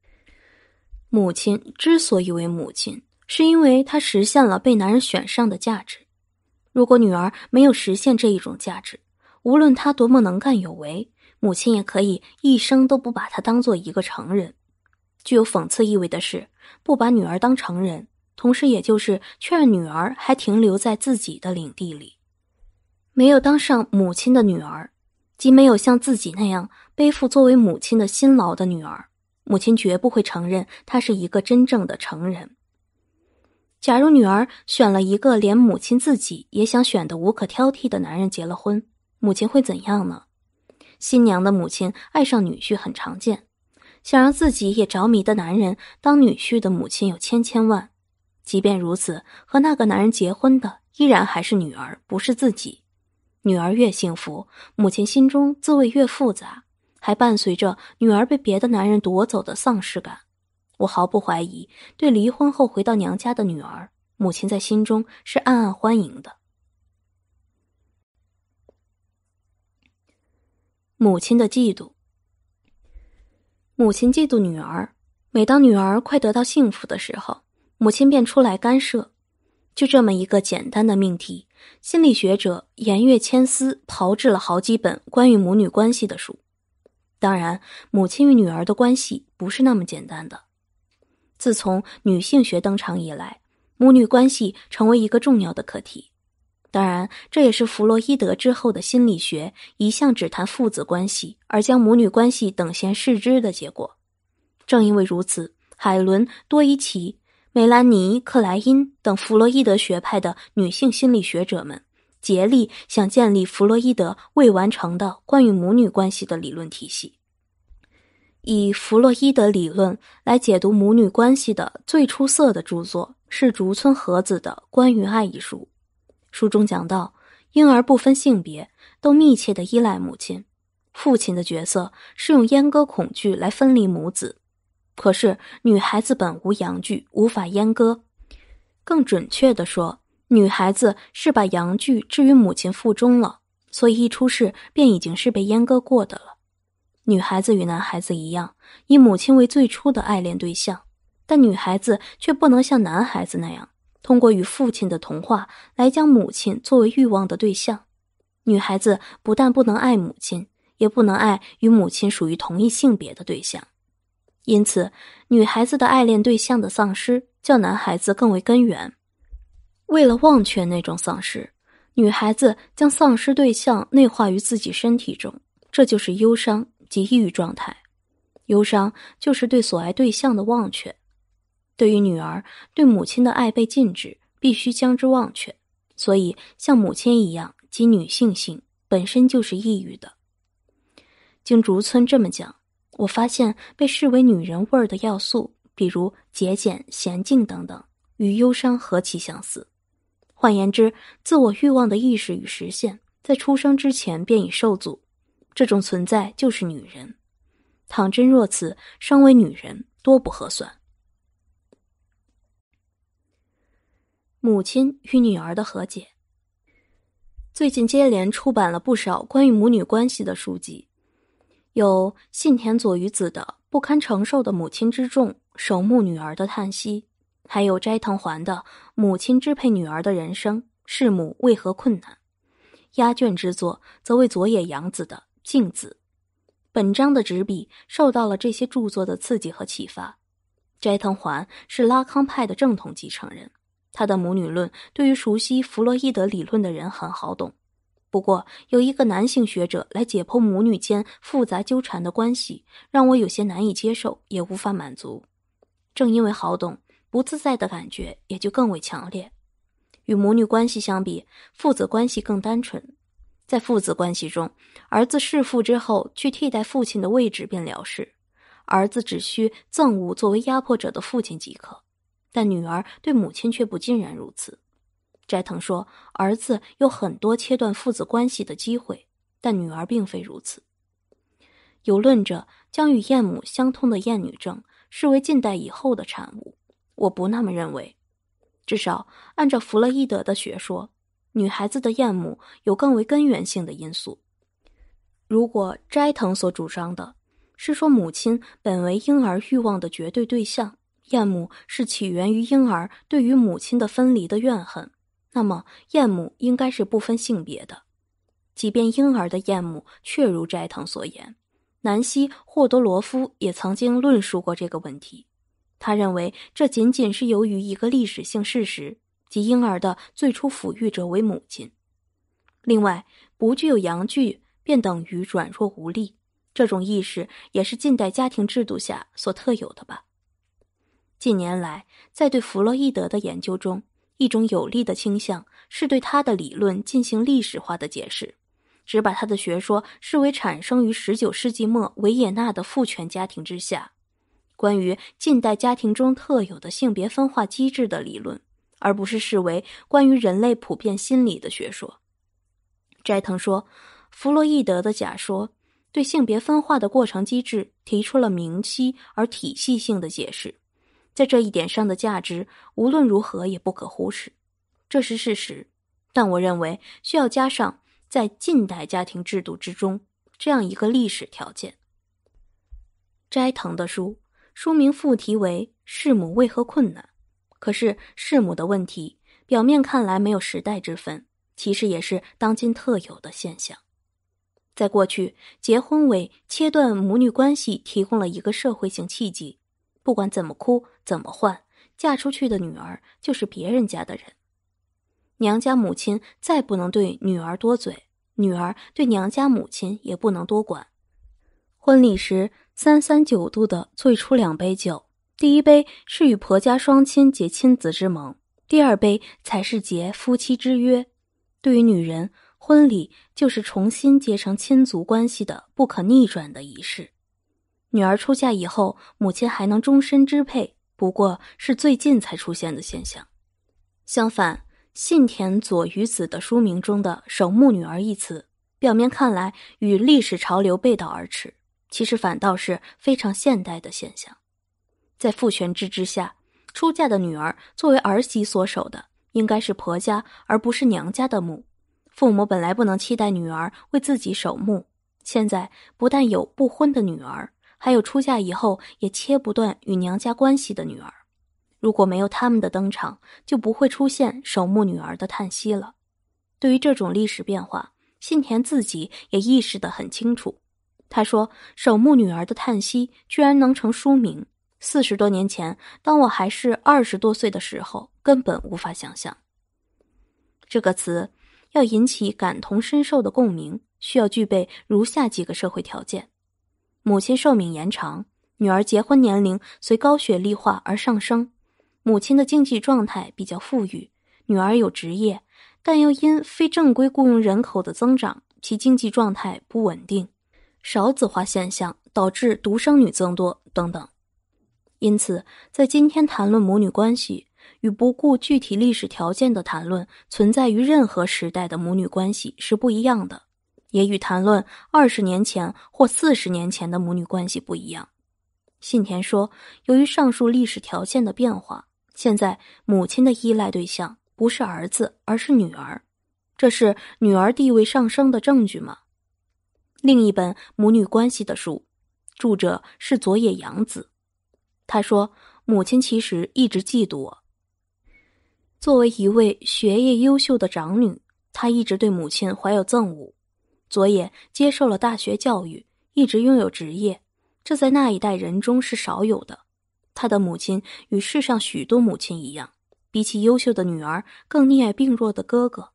母亲之所以为母亲，是因为她实现了被男人选上的价值。如果女儿没有实现这一种价值，无论她多么能干有为，母亲也可以一生都不把她当做一个成人。具有讽刺意味的是，不把女儿当成人，同时也就是劝女儿还停留在自己的领地里。没有当上母亲的女儿，即没有像自己那样背负作为母亲的辛劳的女儿，母亲绝不会承认她是一个真正的成人。假如女儿选了一个连母亲自己也想选的无可挑剔的男人结了婚，母亲会怎样呢？新娘的母亲爱上女婿很常见。想让自己也着迷的男人，当女婿的母亲有千千万。即便如此，和那个男人结婚的依然还是女儿，不是自己。女儿越幸福，母亲心中滋味越复杂，还伴随着女儿被别的男人夺走的丧失感。我毫不怀疑，对离婚后回到娘家的女儿，母亲在心中是暗暗欢迎的。母亲的嫉妒。母亲嫉妒女儿，每当女儿快得到幸福的时候，母亲便出来干涉。就这么一个简单的命题，心理学者颜月千丝炮制了好几本关于母女关系的书。当然，母亲与女儿的关系不是那么简单的。自从女性学登场以来，母女关系成为一个重要的课题。当然，这也是弗洛伊德之后的心理学一向只谈父子关系，而将母女关系等闲视之的结果。正因为如此，海伦·多伊奇、梅兰妮·克莱因等弗洛伊德学派的女性心理学者们竭力想建立弗洛伊德未完成的关于母女关系的理论体系。以弗洛伊德理论来解读母女关系的最出色的著作是竹村和子的《关于爱》一书。书中讲到，婴儿不分性别都密切的依赖母亲，父亲的角色是用阉割恐惧来分离母子。可是女孩子本无阳具，无法阉割。更准确的说，女孩子是把阳具置于母亲腹中了，所以一出世便已经是被阉割过的了。女孩子与男孩子一样，以母亲为最初的爱恋对象，但女孩子却不能像男孩子那样。通过与父亲的同化来将母亲作为欲望的对象，女孩子不但不能爱母亲，也不能爱与母亲属于同一性别的对象，因此女孩子的爱恋对象的丧失较男孩子更为根源。为了忘却那种丧失，女孩子将丧失对象内化于自己身体中，这就是忧伤及抑郁状态。忧伤就是对所爱对象的忘却。对于女儿，对母亲的爱被禁止，必须将之忘却，所以像母亲一样，即女性性本身就是抑郁的。经竹村这么讲，我发现被视为女人味儿的要素，比如节俭、娴静等等，与忧伤何其相似！换言之，自我欲望的意识与实现，在出生之前便已受阻，这种存在就是女人。倘真若此，生为女人多不合算。母亲与女儿的和解。最近接连出版了不少关于母女关系的书籍，有信田左与子的《不堪承受的母亲之重》，守墓女儿的叹息；还有斋藤环的《母亲支配女儿的人生》，弑母为何困难？压卷之作则为佐野洋子的《镜子》。本章的执笔受到了这些著作的刺激和启发。斋藤环是拉康派的正统继承人。他的母女论对于熟悉弗洛伊德理论的人很好懂，不过有一个男性学者来解剖母女间复杂纠缠的关系，让我有些难以接受，也无法满足。正因为好懂，不自在的感觉也就更为强烈。与母女关系相比，父子关系更单纯。在父子关系中，儿子弑父之后去替代父亲的位置便了事，儿子只需憎恶作为压迫者的父亲即可。但女儿对母亲却不尽然如此，斋藤说：“儿子有很多切断父子关系的机会，但女儿并非如此。”有论者将与厌母相通的厌女症视为近代以后的产物，我不那么认为。至少按照弗洛伊德的学说，女孩子的厌母有更为根源性的因素。如果斋藤所主张的，是说母亲本为婴儿欲望的绝对对象。厌母是起源于婴儿对于母亲的分离的怨恨，那么厌母应该是不分性别的。即便婴儿的厌母确如斋藤所言，南希·霍多罗夫也曾经论述过这个问题。他认为这仅仅是由于一个历史性事实，即婴儿的最初抚育者为母亲。另外，不具有阳具便等于软弱无力，这种意识也是近代家庭制度下所特有的吧。近年来，在对弗洛伊德的研究中，一种有力的倾向是对他的理论进行历史化的解释，只把他的学说视为产生于十九世纪末维也纳的父权家庭之下，关于近代家庭中特有的性别分化机制的理论，而不是视为关于人类普遍心理的学说。斋藤说，弗洛伊德的假说对性别分化的过程机制提出了明晰而体系性的解释。在这一点上的价值，无论如何也不可忽视，这是事实。但我认为需要加上在近代家庭制度之中这样一个历史条件。斋藤的书书名副题为“世母为何困难”，可是世母的问题，表面看来没有时代之分，其实也是当今特有的现象。在过去，结婚为切断母女关系提供了一个社会性契机。不管怎么哭，怎么换，嫁出去的女儿就是别人家的人。娘家母亲再不能对女儿多嘴，女儿对娘家母亲也不能多管。婚礼时，三三九度的最初两杯酒，第一杯是与婆家双亲结亲子之盟，第二杯才是结夫妻之约。对于女人，婚礼就是重新结成亲族关系的不可逆转的仪式。女儿出嫁以后，母亲还能终身支配，不过是最近才出现的现象。相反，信田左与子的书名中的“守墓女儿”一词，表面看来与历史潮流背道而驰，其实反倒是非常现代的现象。在父权制之下，出嫁的女儿作为儿媳所守的，应该是婆家而不是娘家的墓。父母本来不能期待女儿为自己守墓，现在不但有不婚的女儿。还有出嫁以后也切不断与娘家关系的女儿，如果没有他们的登场，就不会出现守墓女儿的叹息了。对于这种历史变化，信田自己也意识得很清楚。他说：“守墓女儿的叹息居然能成书名，四十多年前，当我还是二十多岁的时候，根本无法想象。”这个词要引起感同身受的共鸣，需要具备如下几个社会条件。母亲寿命延长，女儿结婚年龄随高学历化而上升，母亲的经济状态比较富裕，女儿有职业，但又因非正规雇佣人口的增长，其经济状态不稳定。少子化现象导致独生女增多等等。因此，在今天谈论母女关系，与不顾具体历史条件的谈论存在于任何时代的母女关系是不一样的。也与谈论二十年前或四十年前的母女关系不一样，信田说：“由于上述历史条件的变化，现在母亲的依赖对象不是儿子，而是女儿，这是女儿地位上升的证据吗？”另一本母女关系的书，著者是佐野洋子，她说：“母亲其实一直嫉妒我。作为一位学业优秀的长女，她一直对母亲怀有憎恶。”左眼接受了大学教育，一直拥有职业，这在那一代人中是少有的。他的母亲与世上许多母亲一样，比起优秀的女儿，更溺爱病弱的哥哥。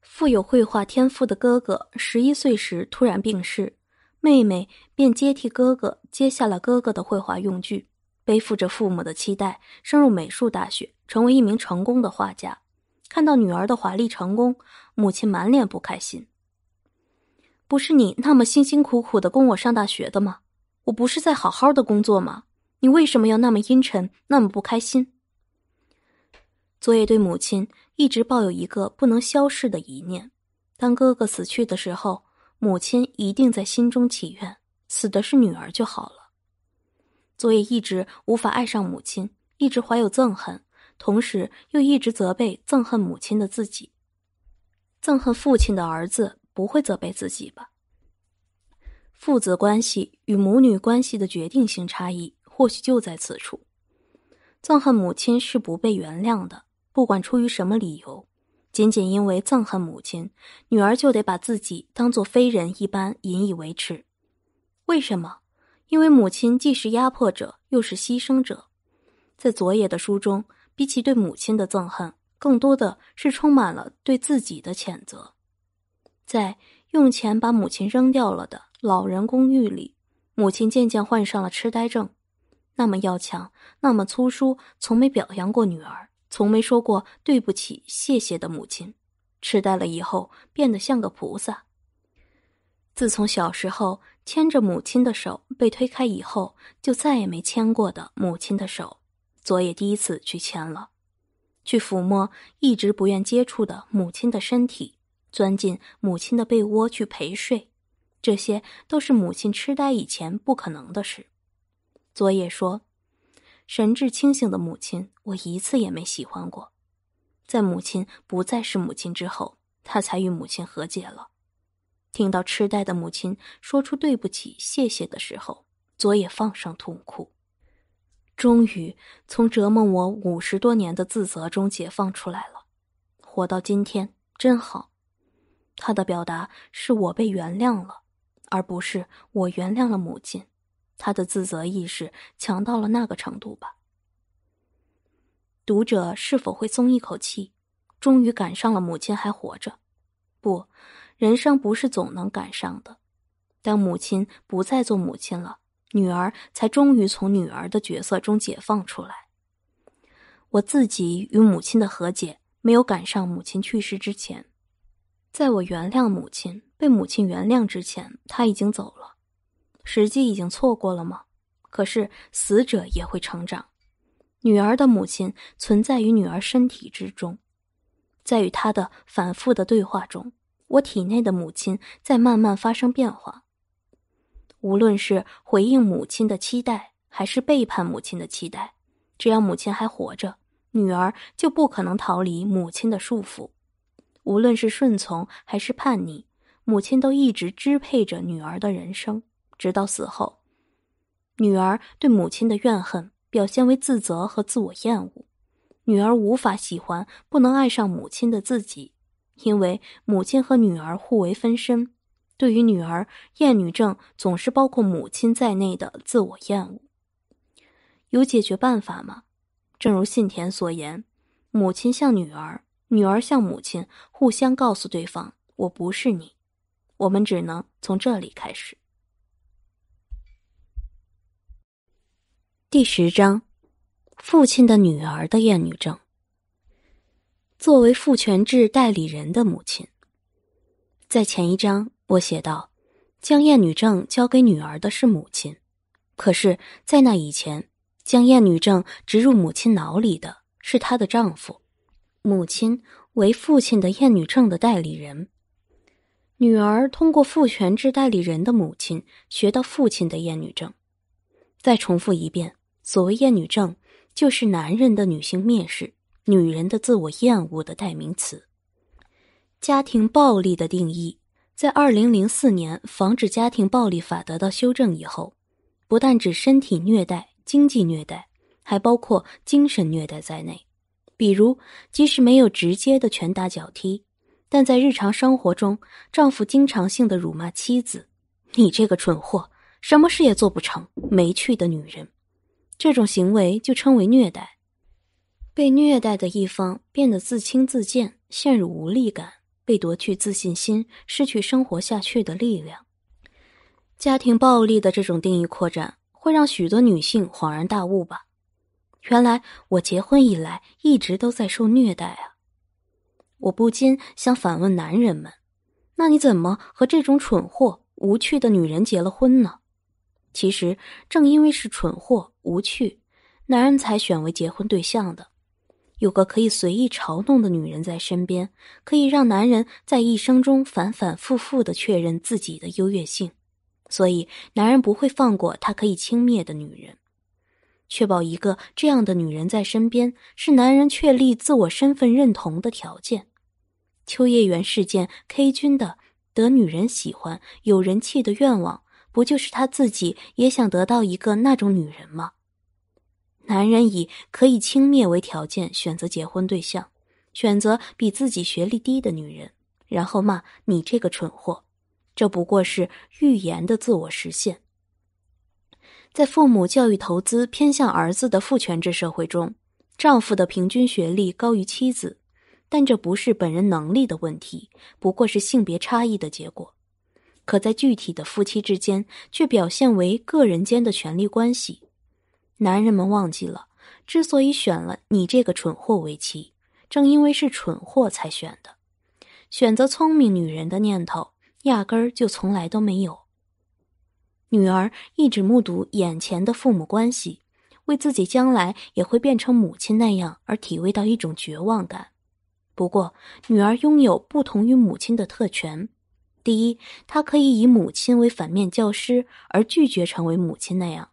富有绘画天赋的哥哥十一岁时突然病逝，妹妹便接替哥哥接下了哥哥的绘画用具，背负着父母的期待，升入美术大学，成为一名成功的画家。看到女儿的华丽成功，母亲满脸不开心。不是你那么辛辛苦苦的供我上大学的吗？我不是在好好的工作吗？你为什么要那么阴沉，那么不开心？昨夜对母亲一直抱有一个不能消逝的一念：当哥哥死去的时候，母亲一定在心中祈愿，死的是女儿就好了。昨夜一直无法爱上母亲，一直怀有憎恨，同时又一直责备憎恨母亲的自己，憎恨父亲的儿子。不会责备自己吧？父子关系与母女关系的决定性差异，或许就在此处。憎恨母亲是不被原谅的，不管出于什么理由，仅仅因为憎恨母亲，女儿就得把自己当做非人一般引以为耻。为什么？因为母亲既是压迫者，又是牺牲者。在佐野的书中，比起对母亲的憎恨，更多的是充满了对自己的谴责。在用钱把母亲扔掉了的老人公寓里，母亲渐渐患上了痴呆症。那么要强，那么粗疏，从没表扬过女儿，从没说过对不起、谢谢的母亲，痴呆了以后变得像个菩萨。自从小时候牵着母亲的手被推开以后，就再也没牵过的母亲的手。昨夜第一次去牵了，去抚摸一直不愿接触的母亲的身体。钻进母亲的被窝去陪睡，这些都是母亲痴呆以前不可能的事。佐野说：“神志清醒的母亲，我一次也没喜欢过。在母亲不再是母亲之后，他才与母亲和解了。”听到痴呆的母亲说出“对不起”“谢谢”的时候，佐野放声痛哭，终于从折磨我五十多年的自责中解放出来了。活到今天，真好。他的表达是我被原谅了，而不是我原谅了母亲。他的自责意识强到了那个程度吧？读者是否会松一口气，终于赶上了母亲还活着？不，人生不是总能赶上的。当母亲不再做母亲了，女儿才终于从女儿的角色中解放出来。我自己与母亲的和解，没有赶上母亲去世之前。在我原谅母亲、被母亲原谅之前，他已经走了，时机已经错过了吗？可是死者也会成长，女儿的母亲存在于女儿身体之中，在与他的反复的对话中，我体内的母亲在慢慢发生变化。无论是回应母亲的期待，还是背叛母亲的期待，只要母亲还活着，女儿就不可能逃离母亲的束缚。无论是顺从还是叛逆，母亲都一直支配着女儿的人生，直到死后。女儿对母亲的怨恨表现为自责和自我厌恶，女儿无法喜欢，不能爱上母亲的自己，因为母亲和女儿互为分身。对于女儿厌女症，总是包括母亲在内的自我厌恶。有解决办法吗？正如信田所言，母亲像女儿。女儿向母亲互相告诉对方：“我不是你，我们只能从这里开始。”第十章，父亲的女儿的厌女症。作为父权制代理人的母亲，在前一章我写道，将厌女症交给女儿的是母亲，可是，在那以前，将厌女症植入母亲脑里的，是她的丈夫。母亲为父亲的厌女症的代理人，女儿通过父权制代理人的母亲学到父亲的厌女症。再重复一遍，所谓厌女症，就是男人的女性蔑视、女人的自我厌恶的代名词。家庭暴力的定义，在二零零四年《防止家庭暴力法》得到修正以后，不但指身体虐待、经济虐待，还包括精神虐待在内。比如，即使没有直接的拳打脚踢，但在日常生活中，丈夫经常性的辱骂妻子：“你这个蠢货，什么事也做不成，没趣的女人。”这种行为就称为虐待。被虐待的一方变得自轻自贱，陷入无力感，被夺去自信心，失去生活下去的力量。家庭暴力的这种定义扩展，会让许多女性恍然大悟吧。原来我结婚以来一直都在受虐待啊！我不禁想反问男人们：“那你怎么和这种蠢货、无趣的女人结了婚呢？”其实正因为是蠢货、无趣，男人才选为结婚对象的。有个可以随意嘲弄的女人在身边，可以让男人在一生中反反复复的确认自己的优越性，所以男人不会放过他可以轻蔑的女人。确保一个这样的女人在身边，是男人确立自我身份认同的条件。秋叶原事件，K 君的得女人喜欢、有人气的愿望，不就是他自己也想得到一个那种女人吗？男人以可以轻蔑为条件选择结婚对象，选择比自己学历低的女人，然后骂你这个蠢货，这不过是预言的自我实现。在父母教育投资偏向儿子的父权制社会中，丈夫的平均学历高于妻子，但这不是本人能力的问题，不过是性别差异的结果。可在具体的夫妻之间，却表现为个人间的权力关系。男人们忘记了，之所以选了你这个蠢货为妻，正因为是蠢货才选的。选择聪明女人的念头，压根儿就从来都没有。女儿一直目睹眼前的父母关系，为自己将来也会变成母亲那样而体味到一种绝望感。不过，女儿拥有不同于母亲的特权：第一，她可以以母亲为反面教师而拒绝成为母亲那样；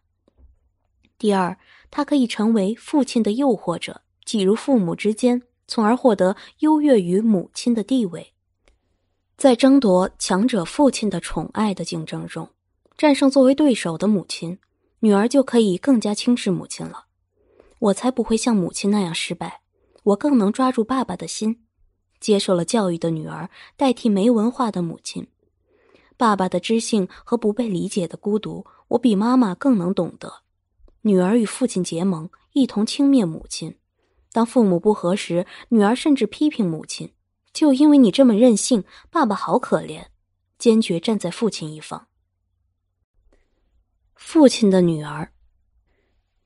第二，她可以成为父亲的诱惑者，挤入父母之间，从而获得优越于母亲的地位，在争夺强者父亲的宠爱的竞争中。战胜作为对手的母亲，女儿就可以更加轻视母亲了。我才不会像母亲那样失败，我更能抓住爸爸的心。接受了教育的女儿，代替没文化的母亲，爸爸的知性和不被理解的孤独，我比妈妈更能懂得。女儿与父亲结盟，一同轻蔑母亲。当父母不和时，女儿甚至批评母亲，就因为你这么任性，爸爸好可怜。坚决站在父亲一方。父亲的女儿。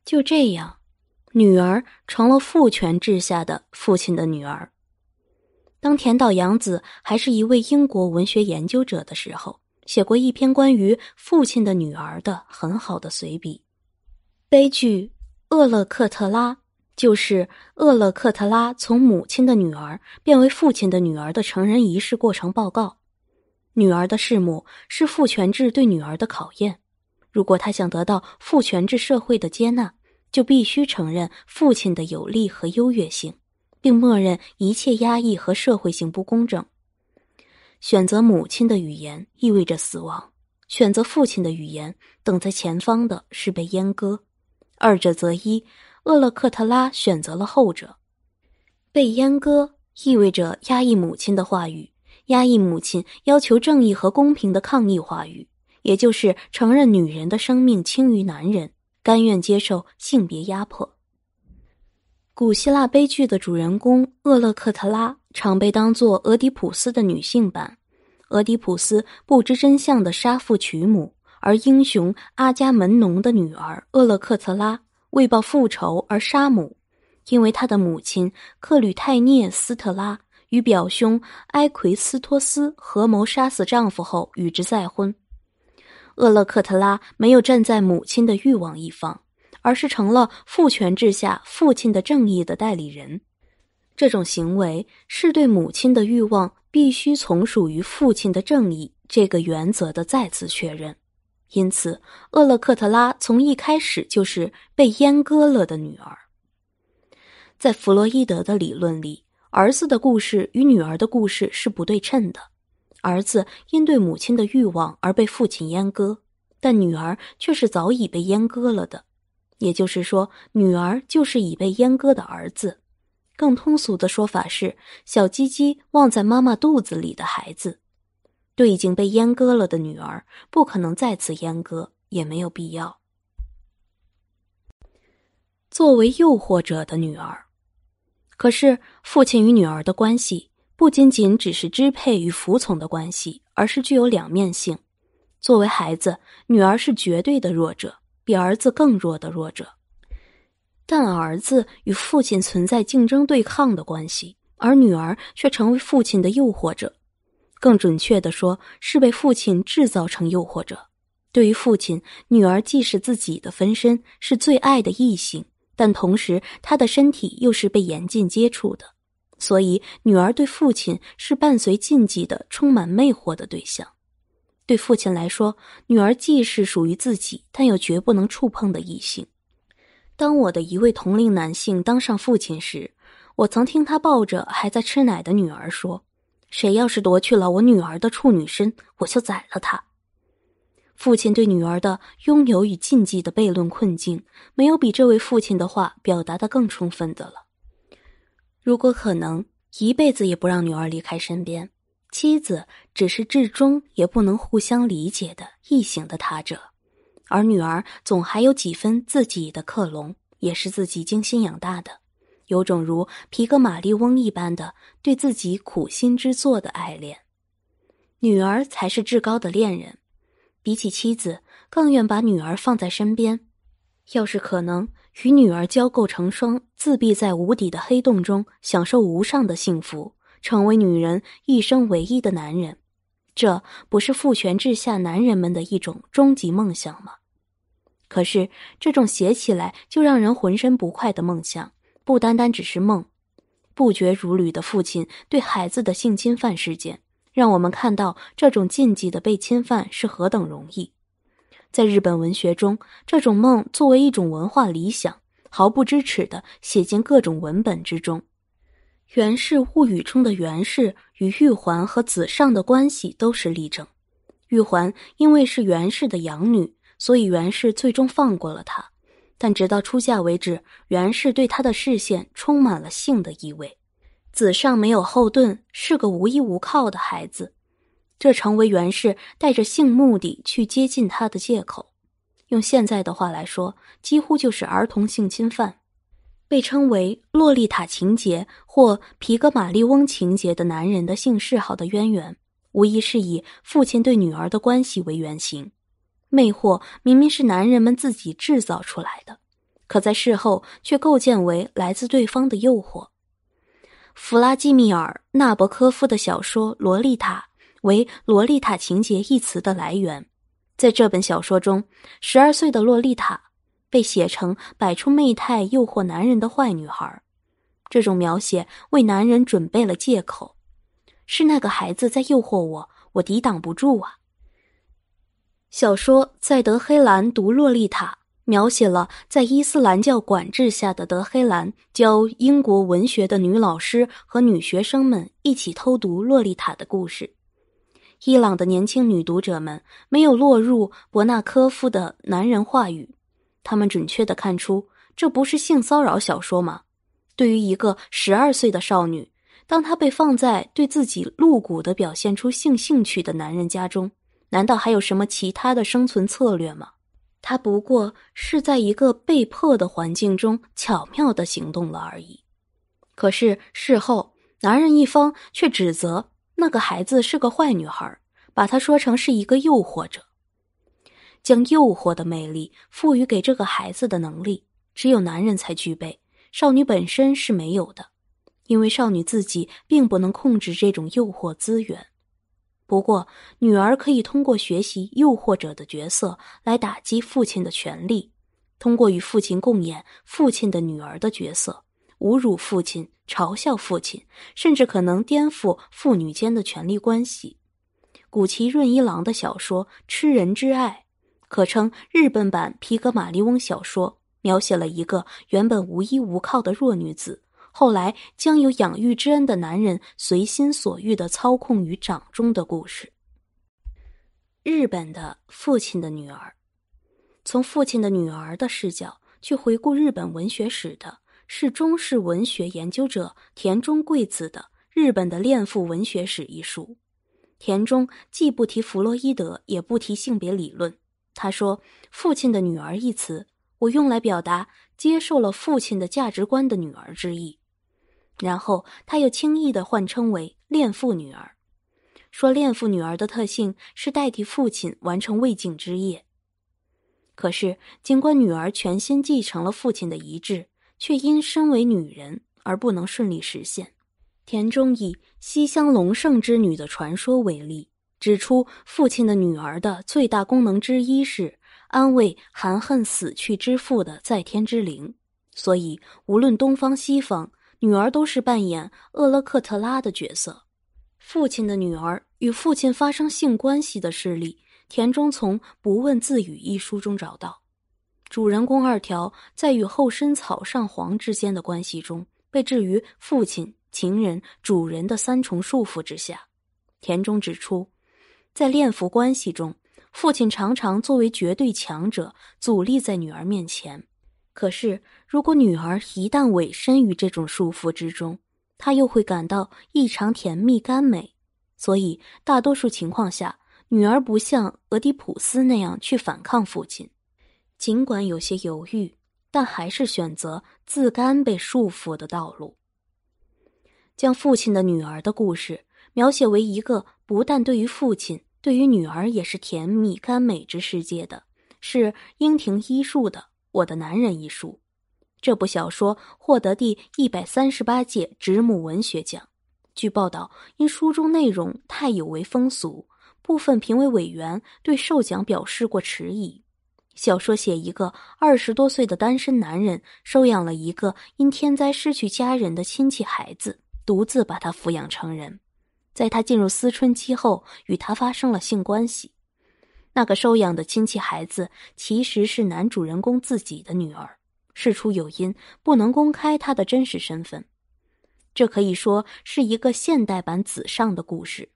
就这样，女儿成了父权制下的父亲的女儿。当田岛洋子还是一位英国文学研究者的时候，写过一篇关于《父亲的女儿》的很好的随笔。悲剧厄勒克特拉，就是厄勒克特拉从母亲的女儿变为父亲的女儿的成人仪式过程报告。女儿的弑母是父权制对女儿的考验。如果他想得到父权制社会的接纳，就必须承认父亲的有利和优越性，并默认一切压抑和社会性不公正。选择母亲的语言意味着死亡；选择父亲的语言，等在前方的是被阉割。二者择一，厄勒克特拉选择了后者。被阉割意味着压抑母亲的话语，压抑母亲要求正义和公平的抗议话语。也就是承认女人的生命轻于男人，甘愿接受性别压迫。古希腊悲剧的主人公厄勒克特拉常被当作俄狄浦斯的女性版。俄狄浦斯不知真相的杀父娶母，而英雄阿伽门农的女儿厄勒克特拉为报复仇而杀母，因为她的母亲克吕泰涅斯特拉与表兄埃奎斯托斯合谋杀死丈夫后与之再婚。厄勒克特拉没有站在母亲的欲望一方，而是成了父权制下父亲的正义的代理人。这种行为是对母亲的欲望必须从属于父亲的正义这个原则的再次确认。因此，厄勒克特拉从一开始就是被阉割了的女儿。在弗洛伊德的理论里，儿子的故事与女儿的故事是不对称的。儿子因对母亲的欲望而被父亲阉割，但女儿却是早已被阉割了的，也就是说，女儿就是已被阉割的儿子。更通俗的说法是，小鸡鸡忘在妈妈肚子里的孩子，对已经被阉割了的女儿，不可能再次阉割，也没有必要。作为诱惑者的女儿，可是父亲与女儿的关系。不仅仅只是支配与服从的关系，而是具有两面性。作为孩子，女儿是绝对的弱者，比儿子更弱的弱者。但儿子与父亲存在竞争对抗的关系，而女儿却成为父亲的诱惑者。更准确的说，是被父亲制造成诱惑者。对于父亲，女儿既是自己的分身，是最爱的异性，但同时她的身体又是被严禁接触的。所以，女儿对父亲是伴随禁忌的、充满魅惑的对象；对父亲来说，女儿既是属于自己，但又绝不能触碰的异性。当我的一位同龄男性当上父亲时，我曾听他抱着还在吃奶的女儿说：“谁要是夺去了我女儿的处女身，我就宰了他。”父亲对女儿的拥有与禁忌的悖论困境，没有比这位父亲的话表达的更充分的了。如果可能，一辈子也不让女儿离开身边。妻子只是至终也不能互相理解的异形的他者，而女儿总还有几分自己的克隆，也是自己精心养大的，有种如皮格马利翁一般的对自己苦心之作的爱恋。女儿才是至高的恋人，比起妻子，更愿把女儿放在身边。要是可能。与女儿交媾成双，自闭在无底的黑洞中，享受无上的幸福，成为女人一生唯一的男人，这不是父权制下男人们的一种终极梦想吗？可是，这种写起来就让人浑身不快的梦想，不单单只是梦。不绝如缕的父亲对孩子的性侵犯事件，让我们看到这种禁忌的被侵犯是何等容易。在日本文学中，这种梦作为一种文化理想，毫不知耻地写进各种文本之中。《源氏物语》中的源氏与玉环和子尚的关系都是例证。玉环因为是源氏的养女，所以源氏最终放过了她；但直到出嫁为止，源氏对她的视线充满了性的意味。子尚没有后盾，是个无依无靠的孩子。这成为袁氏带着性目的去接近他的借口，用现在的话来说，几乎就是儿童性侵犯，被称为“洛丽塔情节”或“皮格马利翁情节”的男人的性嗜好的渊源，无疑是以父亲对女儿的关系为原型。魅惑明明是男人们自己制造出来的，可在事后却构建为来自对方的诱惑。弗拉基米尔·纳博科夫的小说《洛丽塔》。为“洛丽塔”情节一词的来源，在这本小说中，十二岁的洛丽塔被写成摆出媚态诱惑男人的坏女孩，这种描写为男人准备了借口：“是那个孩子在诱惑我，我抵挡不住啊。”小说在德黑兰读《洛丽塔》，描写了在伊斯兰教管制下的德黑兰，教英国文学的女老师和女学生们一起偷读《洛丽塔》的故事。伊朗的年轻女读者们没有落入伯纳科夫的男人话语，他们准确的看出这不是性骚扰小说吗？对于一个十二岁的少女，当她被放在对自己露骨的表现出性兴趣的男人家中，难道还有什么其他的生存策略吗？她不过是在一个被迫的环境中巧妙的行动了而已。可是事后，男人一方却指责。那个孩子是个坏女孩，把她说成是一个诱惑者，将诱惑的魅力赋予给这个孩子的能力，只有男人才具备，少女本身是没有的，因为少女自己并不能控制这种诱惑资源。不过，女儿可以通过学习诱惑者的角色来打击父亲的权利，通过与父亲共演父亲的女儿的角色。侮辱父亲、嘲笑父亲，甚至可能颠覆父女间的权力关系。古崎润一郎的小说《吃人之爱》可称日本版《皮格马利翁》小说，描写了一个原本无依无靠的弱女子，后来将有养育之恩的男人随心所欲的操控于掌中的故事。日本的父亲的女儿，从父亲的女儿的视角去回顾日本文学史的。是中式文学研究者田中贵子的《日本的恋父文学史》一书。田中既不提弗洛伊德，也不提性别理论。他说“父亲的女儿”一词，我用来表达接受了父亲的价值观的女儿之意。然后他又轻易地换称为“恋父女儿”，说恋父女儿的特性是代替父亲完成未尽之业。可是，尽管女儿全心继承了父亲的遗志。却因身为女人而不能顺利实现。田中以西乡隆盛之女的传说为例，指出父亲的女儿的最大功能之一是安慰含恨死去之父的在天之灵。所以，无论东方西方，女儿都是扮演厄勒克特拉的角色。父亲的女儿与父亲发生性关系的事例，田中从《不问自语》一书中找到。主人公二条在与后生草上皇之间的关系中，被置于父亲、情人、主人的三重束缚之下。田中指出，在恋父关系中，父亲常常作为绝对强者，阻力在女儿面前。可是，如果女儿一旦委身于这种束缚之中，她又会感到异常甜蜜甘美。所以，大多数情况下，女儿不像俄狄浦斯那样去反抗父亲。尽管有些犹豫，但还是选择自甘被束缚的道路。将父亲的女儿的故事描写为一个不但对于父亲，对于女儿也是甜蜜甘美之世界的，是英庭医术的《我的男人》一书。这部小说获得第一百三十八届直木文学奖。据报道，因书中内容太有违风俗，部分评委委员对授奖表示过迟疑。小说写一个二十多岁的单身男人收养了一个因天灾失去家人的亲戚孩子，独自把他抚养成人。在他进入思春期后，与他发生了性关系。那个收养的亲戚孩子其实是男主人公自己的女儿，事出有因，不能公开他的真实身份。这可以说是一个现代版子上的故事。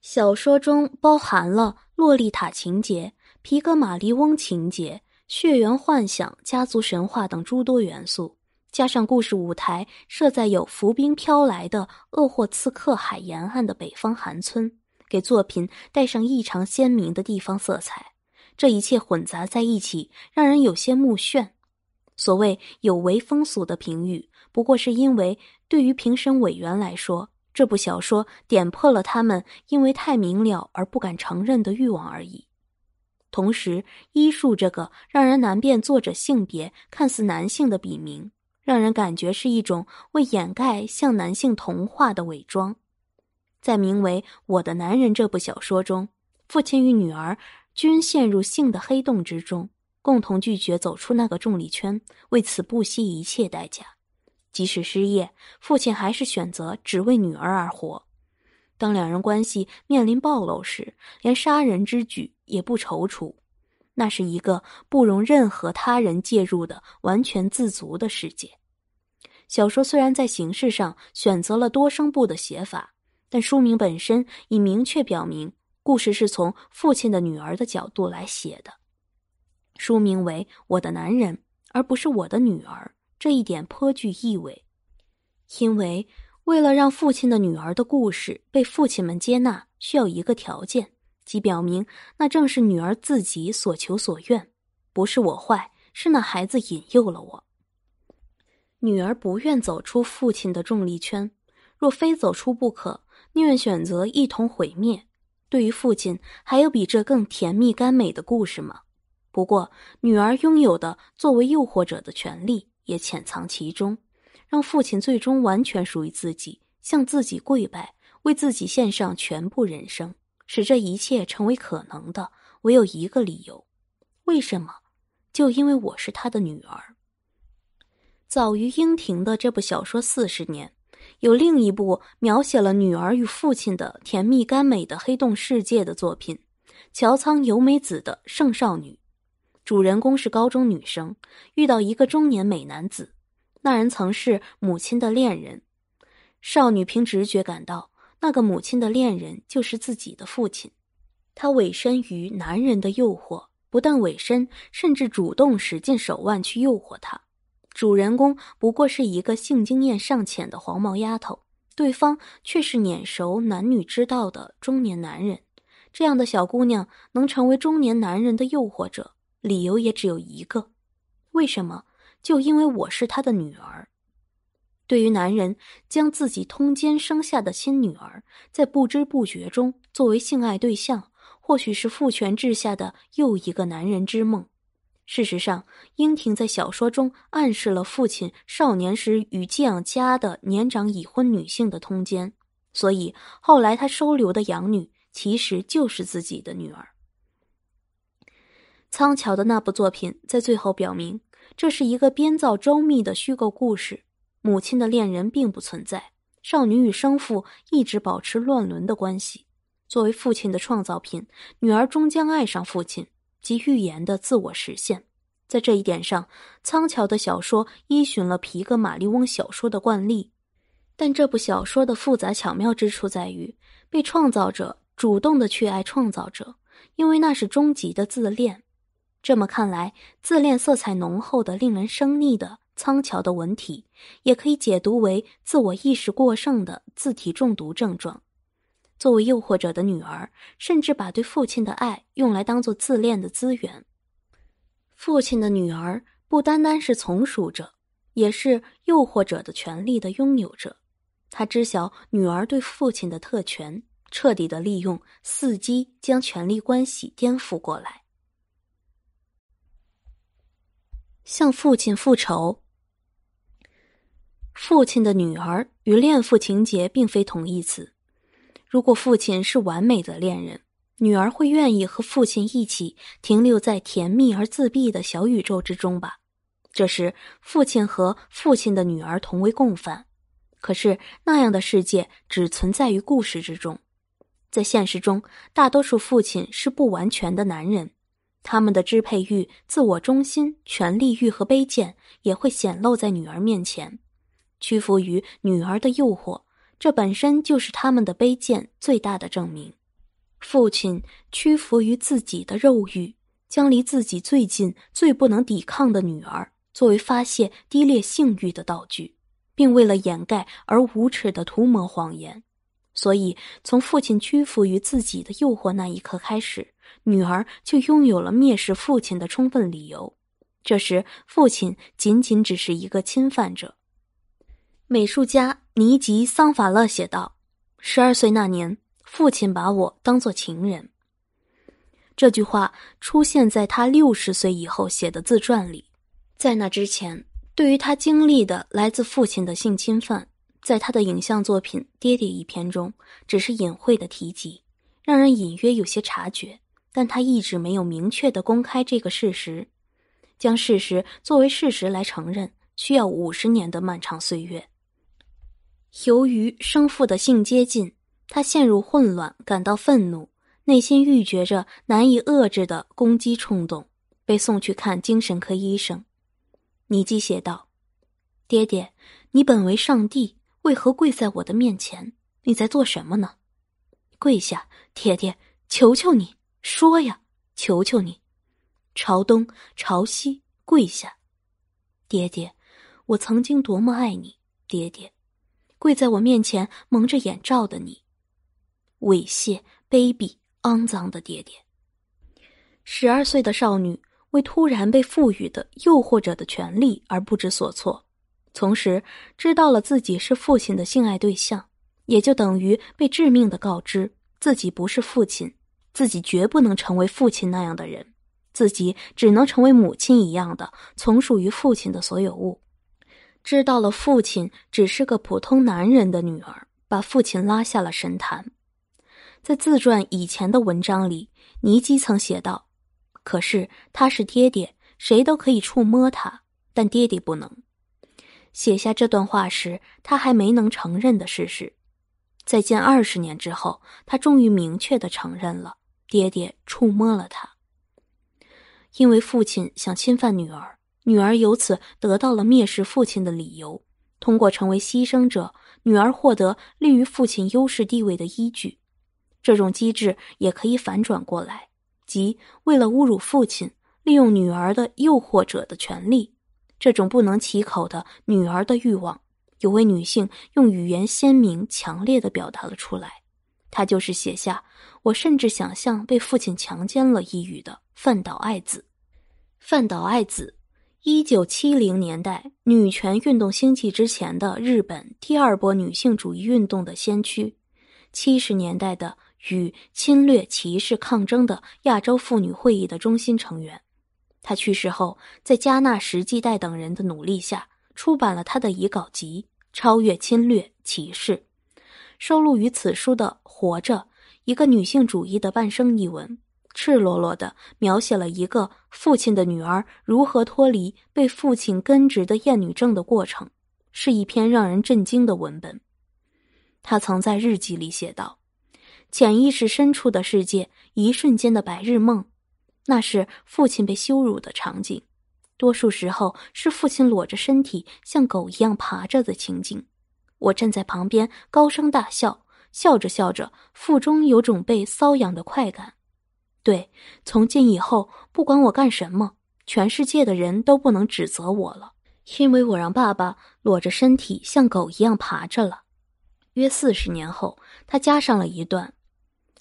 小说中包含了《洛丽塔》情节。皮格马利翁情节、血缘幻想、家族神话等诸多元素，加上故事舞台设在有浮冰飘来的鄂霍次克海沿岸的北方寒村，给作品带上异常鲜明的地方色彩。这一切混杂在一起，让人有些目眩。所谓有违风俗的评语，不过是因为对于评审委员来说，这部小说点破了他们因为太明了而不敢承认的欲望而已。同时，医术这个让人难辨作者性别、看似男性的笔名，让人感觉是一种为掩盖向男性同化的伪装。在名为《我的男人》这部小说中，父亲与女儿均陷入性的黑洞之中，共同拒绝走出那个重力圈，为此不惜一切代价。即使失业，父亲还是选择只为女儿而活。当两人关系面临暴露时，连杀人之举也不踌躇。那是一个不容任何他人介入的完全自足的世界。小说虽然在形式上选择了多声部的写法，但书名本身已明确表明，故事是从父亲的女儿的角度来写的。书名为《我的男人》，而不是《我的女儿》，这一点颇具意味，因为。为了让父亲的女儿的故事被父亲们接纳，需要一个条件，即表明那正是女儿自己所求所愿，不是我坏，是那孩子引诱了我。女儿不愿走出父亲的重力圈，若非走出不可，宁愿选择一同毁灭。对于父亲，还有比这更甜蜜甘美的故事吗？不过，女儿拥有的作为诱惑者的权利也潜藏其中。让父亲最终完全属于自己，向自己跪拜，为自己献上全部人生，使这一切成为可能的，唯有一个理由：为什么？就因为我是他的女儿。早于樱庭的这部小说四十年，有另一部描写了女儿与父亲的甜蜜甘美的黑洞世界的作品——桥仓由美子的《圣少女》，主人公是高中女生，遇到一个中年美男子。那人曾是母亲的恋人，少女凭直觉感到，那个母亲的恋人就是自己的父亲。她委身于男人的诱惑，不但委身，甚至主动使劲手腕去诱惑他。主人公不过是一个性经验尚浅的黄毛丫头，对方却是捻熟男女之道的中年男人。这样的小姑娘能成为中年男人的诱惑者，理由也只有一个：为什么？就因为我是他的女儿，对于男人将自己通奸生下的亲女儿，在不知不觉中作为性爱对象，或许是父权制下的又一个男人之梦。事实上，英亭在小说中暗示了父亲少年时与寄养家的年长已婚女性的通奸，所以后来他收留的养女其实就是自己的女儿。苍桥的那部作品在最后表明。这是一个编造周密的虚构故事，母亲的恋人并不存在，少女与生父一直保持乱伦的关系。作为父亲的创造品，女儿终将爱上父亲，及预言的自我实现。在这一点上，苍桥的小说依循了皮格马利翁小说的惯例，但这部小说的复杂巧妙之处在于，被创造者主动的去爱创造者，因为那是终极的自恋。这么看来，自恋色彩浓厚的、令人生腻的苍桥的文体，也可以解读为自我意识过剩的字体中毒症状。作为诱惑者的女儿，甚至把对父亲的爱用来当做自恋的资源。父亲的女儿不单单是从属者，也是诱惑者的权利的拥有者。他知晓女儿对父亲的特权，彻底的利用，伺机将权力关系颠覆过来。向父亲复仇，父亲的女儿与恋父情节并非同义词。如果父亲是完美的恋人，女儿会愿意和父亲一起停留在甜蜜而自闭的小宇宙之中吧？这时，父亲和父亲的女儿同为共犯。可是那样的世界只存在于故事之中，在现实中，大多数父亲是不完全的男人。他们的支配欲、自我中心、权力欲和卑贱也会显露在女儿面前，屈服于女儿的诱惑，这本身就是他们的卑贱最大的证明。父亲屈服于自己的肉欲，将离自己最近、最不能抵抗的女儿作为发泄低劣性欲的道具，并为了掩盖而无耻的涂抹谎言。所以，从父亲屈服于自己的诱惑那一刻开始，女儿就拥有了蔑视父亲的充分理由。这时，父亲仅仅只是一个侵犯者。美术家尼吉桑法勒写道：“十二岁那年，父亲把我当作情人。”这句话出现在他六十岁以后写的自传里。在那之前，对于他经历的来自父亲的性侵犯。在他的影像作品《爹爹》一篇中，只是隐晦的提及，让人隐约有些察觉，但他一直没有明确的公开这个事实，将事实作为事实来承认，需要五十年的漫长岁月。由于生父的性接近，他陷入混乱，感到愤怒，内心郁结着难以遏制的攻击冲动，被送去看精神科医生。尼基写道：“爹爹，你本为上帝。”为何跪在我的面前？你在做什么呢？跪下，铁铁，求求你，说呀，求求你，朝东，朝西，跪下，爹爹，我曾经多么爱你，爹爹，跪在我面前蒙着眼罩的你，猥亵、卑鄙、肮脏的爹爹。十二岁的少女为突然被赋予的诱惑者的权利而不知所措。同时，知道了自己是父亲的性爱对象，也就等于被致命的告知自己不是父亲，自己绝不能成为父亲那样的人，自己只能成为母亲一样的从属于父亲的所有物。知道了父亲只是个普通男人的女儿，把父亲拉下了神坛。在自传以前的文章里，尼基曾写道：“可是他是爹爹，谁都可以触摸他，但爹爹不能。”写下这段话时，他还没能承认的事实，在近二十年之后，他终于明确地承认了：爹爹触摸了他。因为父亲想侵犯女儿，女儿由此得到了蔑视父亲的理由。通过成为牺牲者，女儿获得利于父亲优势地位的依据。这种机制也可以反转过来，即为了侮辱父亲，利用女儿的诱惑者的权利。这种不能启口的女儿的欲望，有位女性用语言鲜明、强烈的表达了出来。她就是写下“我甚至想象被父亲强奸了”一语的饭岛爱子。饭岛爱子，一九七零年代女权运动兴起之前的日本第二波女性主义运动的先驱，七十年代的与侵略歧视抗争的亚洲妇女会议的中心成员。他去世后，在加纳什季代等人的努力下，出版了他的遗稿集《超越侵略歧视》。收录于此书的《活着：一个女性主义的半生》一文，赤裸裸的描写了一个父亲的女儿如何脱离被父亲根植的厌女症的过程，是一篇让人震惊的文本。他曾在日记里写道：“潜意识深处的世界，一瞬间的白日梦。”那是父亲被羞辱的场景，多数时候是父亲裸着身体像狗一样爬着的情景。我站在旁边高声大笑，笑着笑着，腹中有种被搔痒的快感。对，从今以后，不管我干什么，全世界的人都不能指责我了，因为我让爸爸裸着身体像狗一样爬着了。约四十年后，他加上了一段，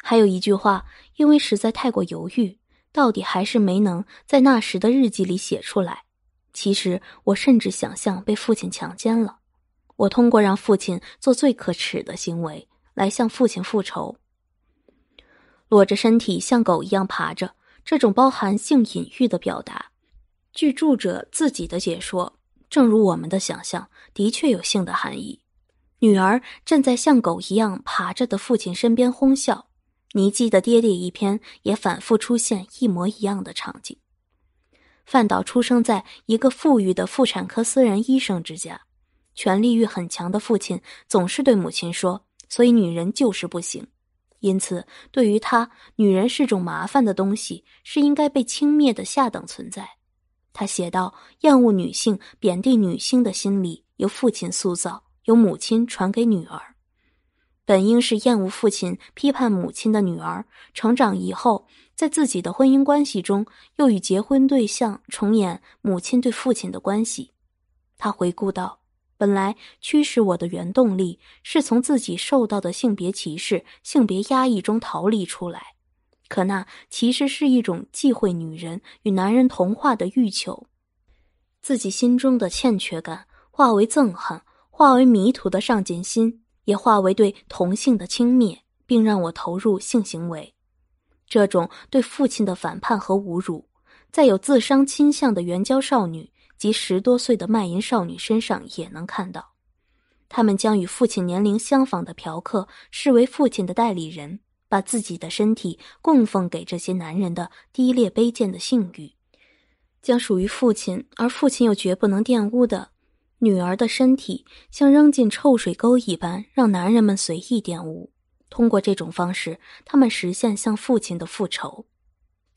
还有一句话，因为实在太过犹豫。到底还是没能在那时的日记里写出来。其实我甚至想象被父亲强奸了。我通过让父亲做最可耻的行为来向父亲复仇。裸着身体像狗一样爬着，这种包含性隐喻的表达，据著者自己的解说，正如我们的想象，的确有性的含义。女儿站在像狗一样爬着的父亲身边哄笑。尼基的爹爹一篇也反复出现一模一样的场景。范岛出生在一个富裕的妇产科私人医生之家，权力欲很强的父亲总是对母亲说：“所以女人就是不行。”因此，对于他，女人是种麻烦的东西，是应该被轻蔑的下等存在。他写道：“厌恶女性、贬低女性的心理由父亲塑造，由母亲传给女儿。”本应是厌恶父亲、批判母亲的女儿，成长以后，在自己的婚姻关系中，又与结婚对象重演母亲对父亲的关系。他回顾道：“本来驱使我的原动力，是从自己受到的性别歧视、性别压抑中逃离出来，可那其实是一种忌讳女人与男人同化的欲求，自己心中的欠缺感化为憎恨，化为迷途的上进心。”也化为对同性的轻蔑，并让我投入性行为。这种对父亲的反叛和侮辱，在有自伤倾向的援交少女及十多岁的卖淫少女身上也能看到。他们将与父亲年龄相仿的嫖客视为父亲的代理人，把自己的身体供奉给这些男人的低劣卑贱的性欲，将属于父亲而父亲又绝不能玷污的。女儿的身体像扔进臭水沟一般，让男人们随意玷污。通过这种方式，他们实现向父亲的复仇。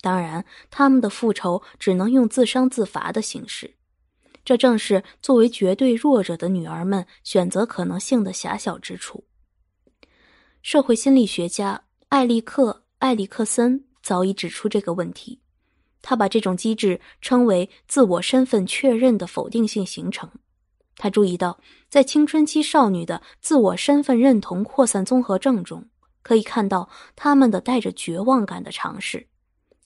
当然，他们的复仇只能用自伤自罚的形式。这正是作为绝对弱者的女儿们选择可能性的狭小之处。社会心理学家艾利克·艾利克森早已指出这个问题，他把这种机制称为“自我身份确认的否定性形成”。他注意到，在青春期少女的自我身份认同扩散综合症中，可以看到他们的带着绝望感的尝试。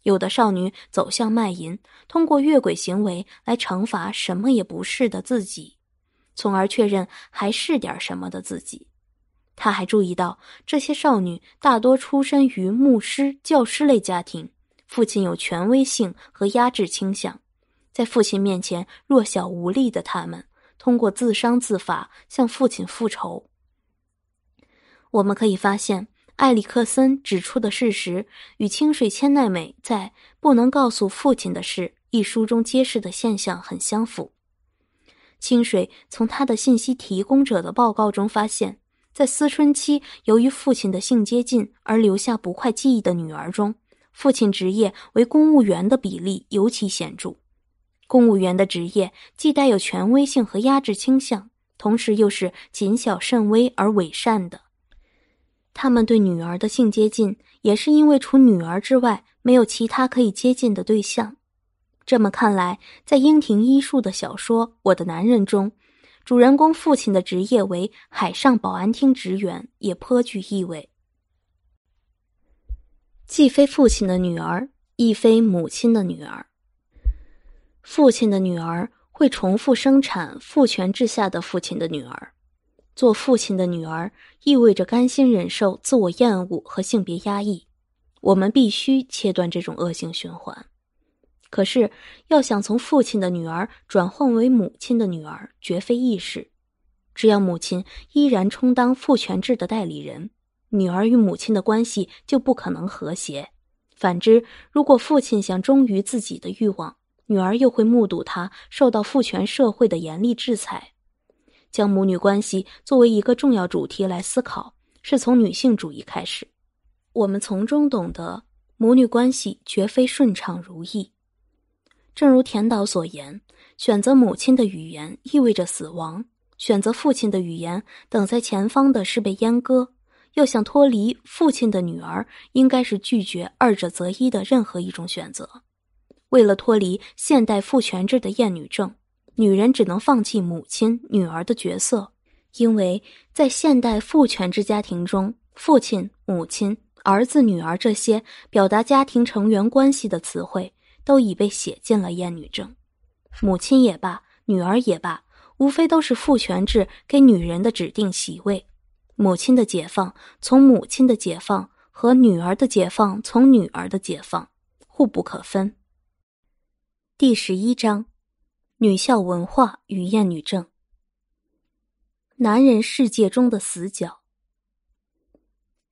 有的少女走向卖淫，通过越轨行为来惩罚什么也不是的自己，从而确认还是点什么的自己。他还注意到，这些少女大多出身于牧师、教师类家庭，父亲有权威性和压制倾向，在父亲面前弱小无力的他们。通过自伤自罚向父亲复仇。我们可以发现，埃里克森指出的事实与清水千奈美在《不能告诉父亲的事》一书中揭示的现象很相符。清水从他的信息提供者的报告中发现，在思春期由于父亲的性接近而留下不快记忆的女儿中，父亲职业为公务员的比例尤其显著。公务员的职业既带有权威性和压制倾向，同时又是谨小慎微而伪善的。他们对女儿的性接近，也是因为除女儿之外没有其他可以接近的对象。这么看来，在英庭一树的小说《我的男人》中，主人公父亲的职业为海上保安厅职员，也颇具意味：既非父亲的女儿，亦非母亲的女儿。父亲的女儿会重复生产父权制下的父亲的女儿，做父亲的女儿意味着甘心忍受自我厌恶和性别压抑。我们必须切断这种恶性循环。可是，要想从父亲的女儿转换为母亲的女儿，绝非易事。只要母亲依然充当父权制的代理人，女儿与母亲的关系就不可能和谐。反之，如果父亲想忠于自己的欲望，女儿又会目睹她受到父权社会的严厉制裁，将母女关系作为一个重要主题来思考，是从女性主义开始。我们从中懂得，母女关系绝非顺畅如意。正如田导所言，选择母亲的语言意味着死亡；选择父亲的语言，等在前方的是被阉割。要想脱离父亲的女儿，应该是拒绝二者择一的任何一种选择。为了脱离现代父权制的厌女症，女人只能放弃母亲、女儿的角色，因为在现代父权制家庭中，父亲、母亲、儿子、女儿这些表达家庭成员关系的词汇都已被写进了厌女症。母亲也罢，女儿也罢，无非都是父权制给女人的指定席位。母亲的解放，从母亲的解放和女儿的解放，从女儿的解放，互不可分。第十一章，女校文化与厌女症。男人世界中的死角。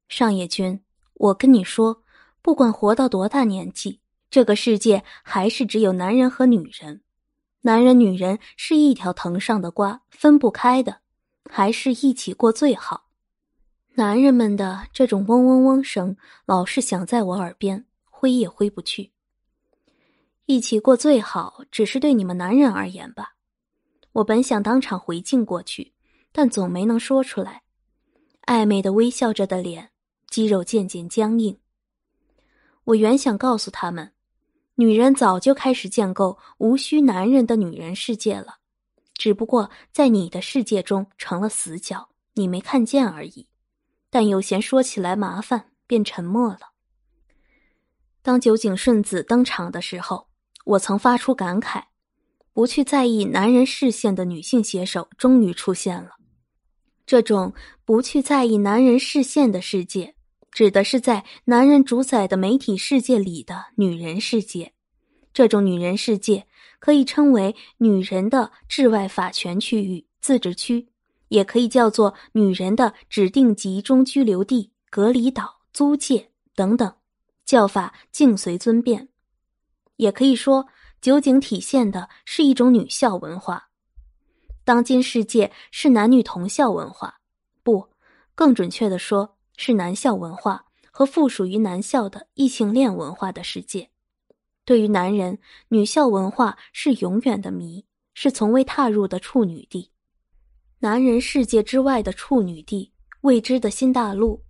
上野君，我跟你说，不管活到多大年纪，这个世界还是只有男人和女人。男人、女人是一条藤上的瓜，分不开的，还是一起过最好。男人们的这种嗡嗡嗡声，老是响在我耳边，挥也挥不去。一起过最好，只是对你们男人而言吧。我本想当场回敬过去，但总没能说出来。暧昧的微笑着的脸，肌肉渐渐僵硬。我原想告诉他们，女人早就开始建构无需男人的女人世界了，只不过在你的世界中成了死角，你没看见而已。但有闲说起来麻烦，便沉默了。当酒井顺子登场的时候。我曾发出感慨：不去在意男人视线的女性写手终于出现了。这种不去在意男人视线的世界，指的是在男人主宰的媒体世界里的女人世界。这种女人世界可以称为女人的治外法权区域、自治区，也可以叫做女人的指定集中居留地、隔离岛、租界等等，叫法敬随尊便。也可以说，酒井体现的是一种女校文化。当今世界是男女同校文化，不，更准确的说是男校文化和附属于男校的异性恋文化的世界。对于男人，女校文化是永远的谜，是从未踏入的处女地。男人世界之外的处女地，未知的新大陆，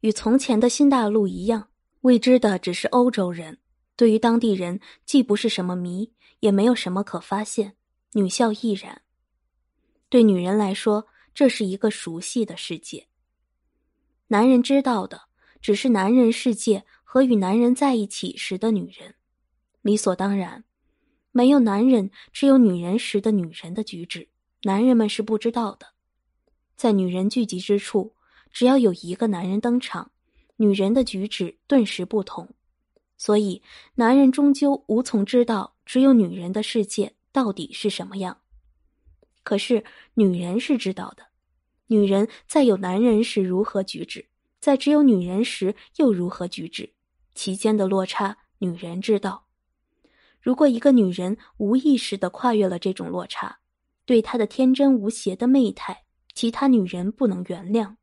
与从前的新大陆一样，未知的只是欧洲人。对于当地人，既不是什么谜，也没有什么可发现。女校亦然。对女人来说，这是一个熟悉的世界。男人知道的，只是男人世界和与男人在一起时的女人。理所当然，没有男人，只有女人时的女人的举止，男人们是不知道的。在女人聚集之处，只要有一个男人登场，女人的举止顿时不同。所以，男人终究无从知道，只有女人的世界到底是什么样。可是，女人是知道的。女人在有男人时如何举止，在只有女人时又如何举止，其间的落差，女人知道。如果一个女人无意识的跨越了这种落差，对她的天真无邪的媚态，其他女人不能原谅。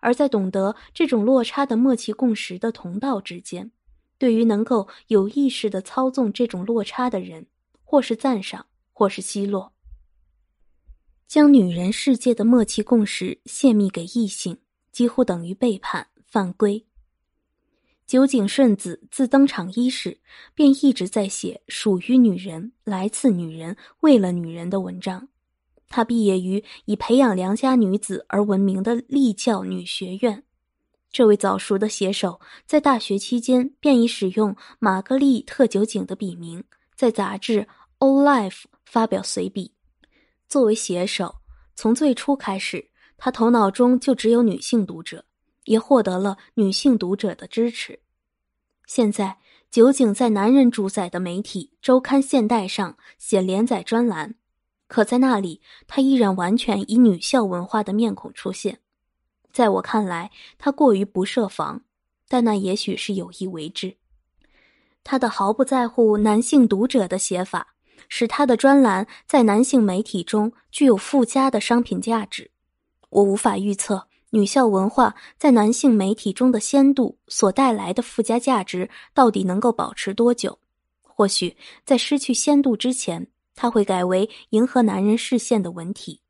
而在懂得这种落差的默契共识的同道之间。对于能够有意识的操纵这种落差的人，或是赞赏，或是奚落，将女人世界的默契共识泄密给异性，几乎等于背叛、犯规。酒井顺子自登场伊始便一直在写属于女人、来自女人、为了女人的文章。她毕业于以培养良家女子而闻名的立教女学院。这位早熟的写手在大学期间便已使用玛格丽特酒井的笔名，在杂志《All Life》发表随笔。作为写手，从最初开始，他头脑中就只有女性读者，也获得了女性读者的支持。现在，酒井在男人主宰的媒体周刊《现代》上写连载专栏，可在那里，他依然完全以女校文化的面孔出现。在我看来，他过于不设防，但那也许是有意为之。他的毫不在乎男性读者的写法，使他的专栏在男性媒体中具有附加的商品价值。我无法预测女校文化在男性媒体中的鲜度所带来的附加价值到底能够保持多久。或许在失去鲜度之前，他会改为迎合男人视线的文体。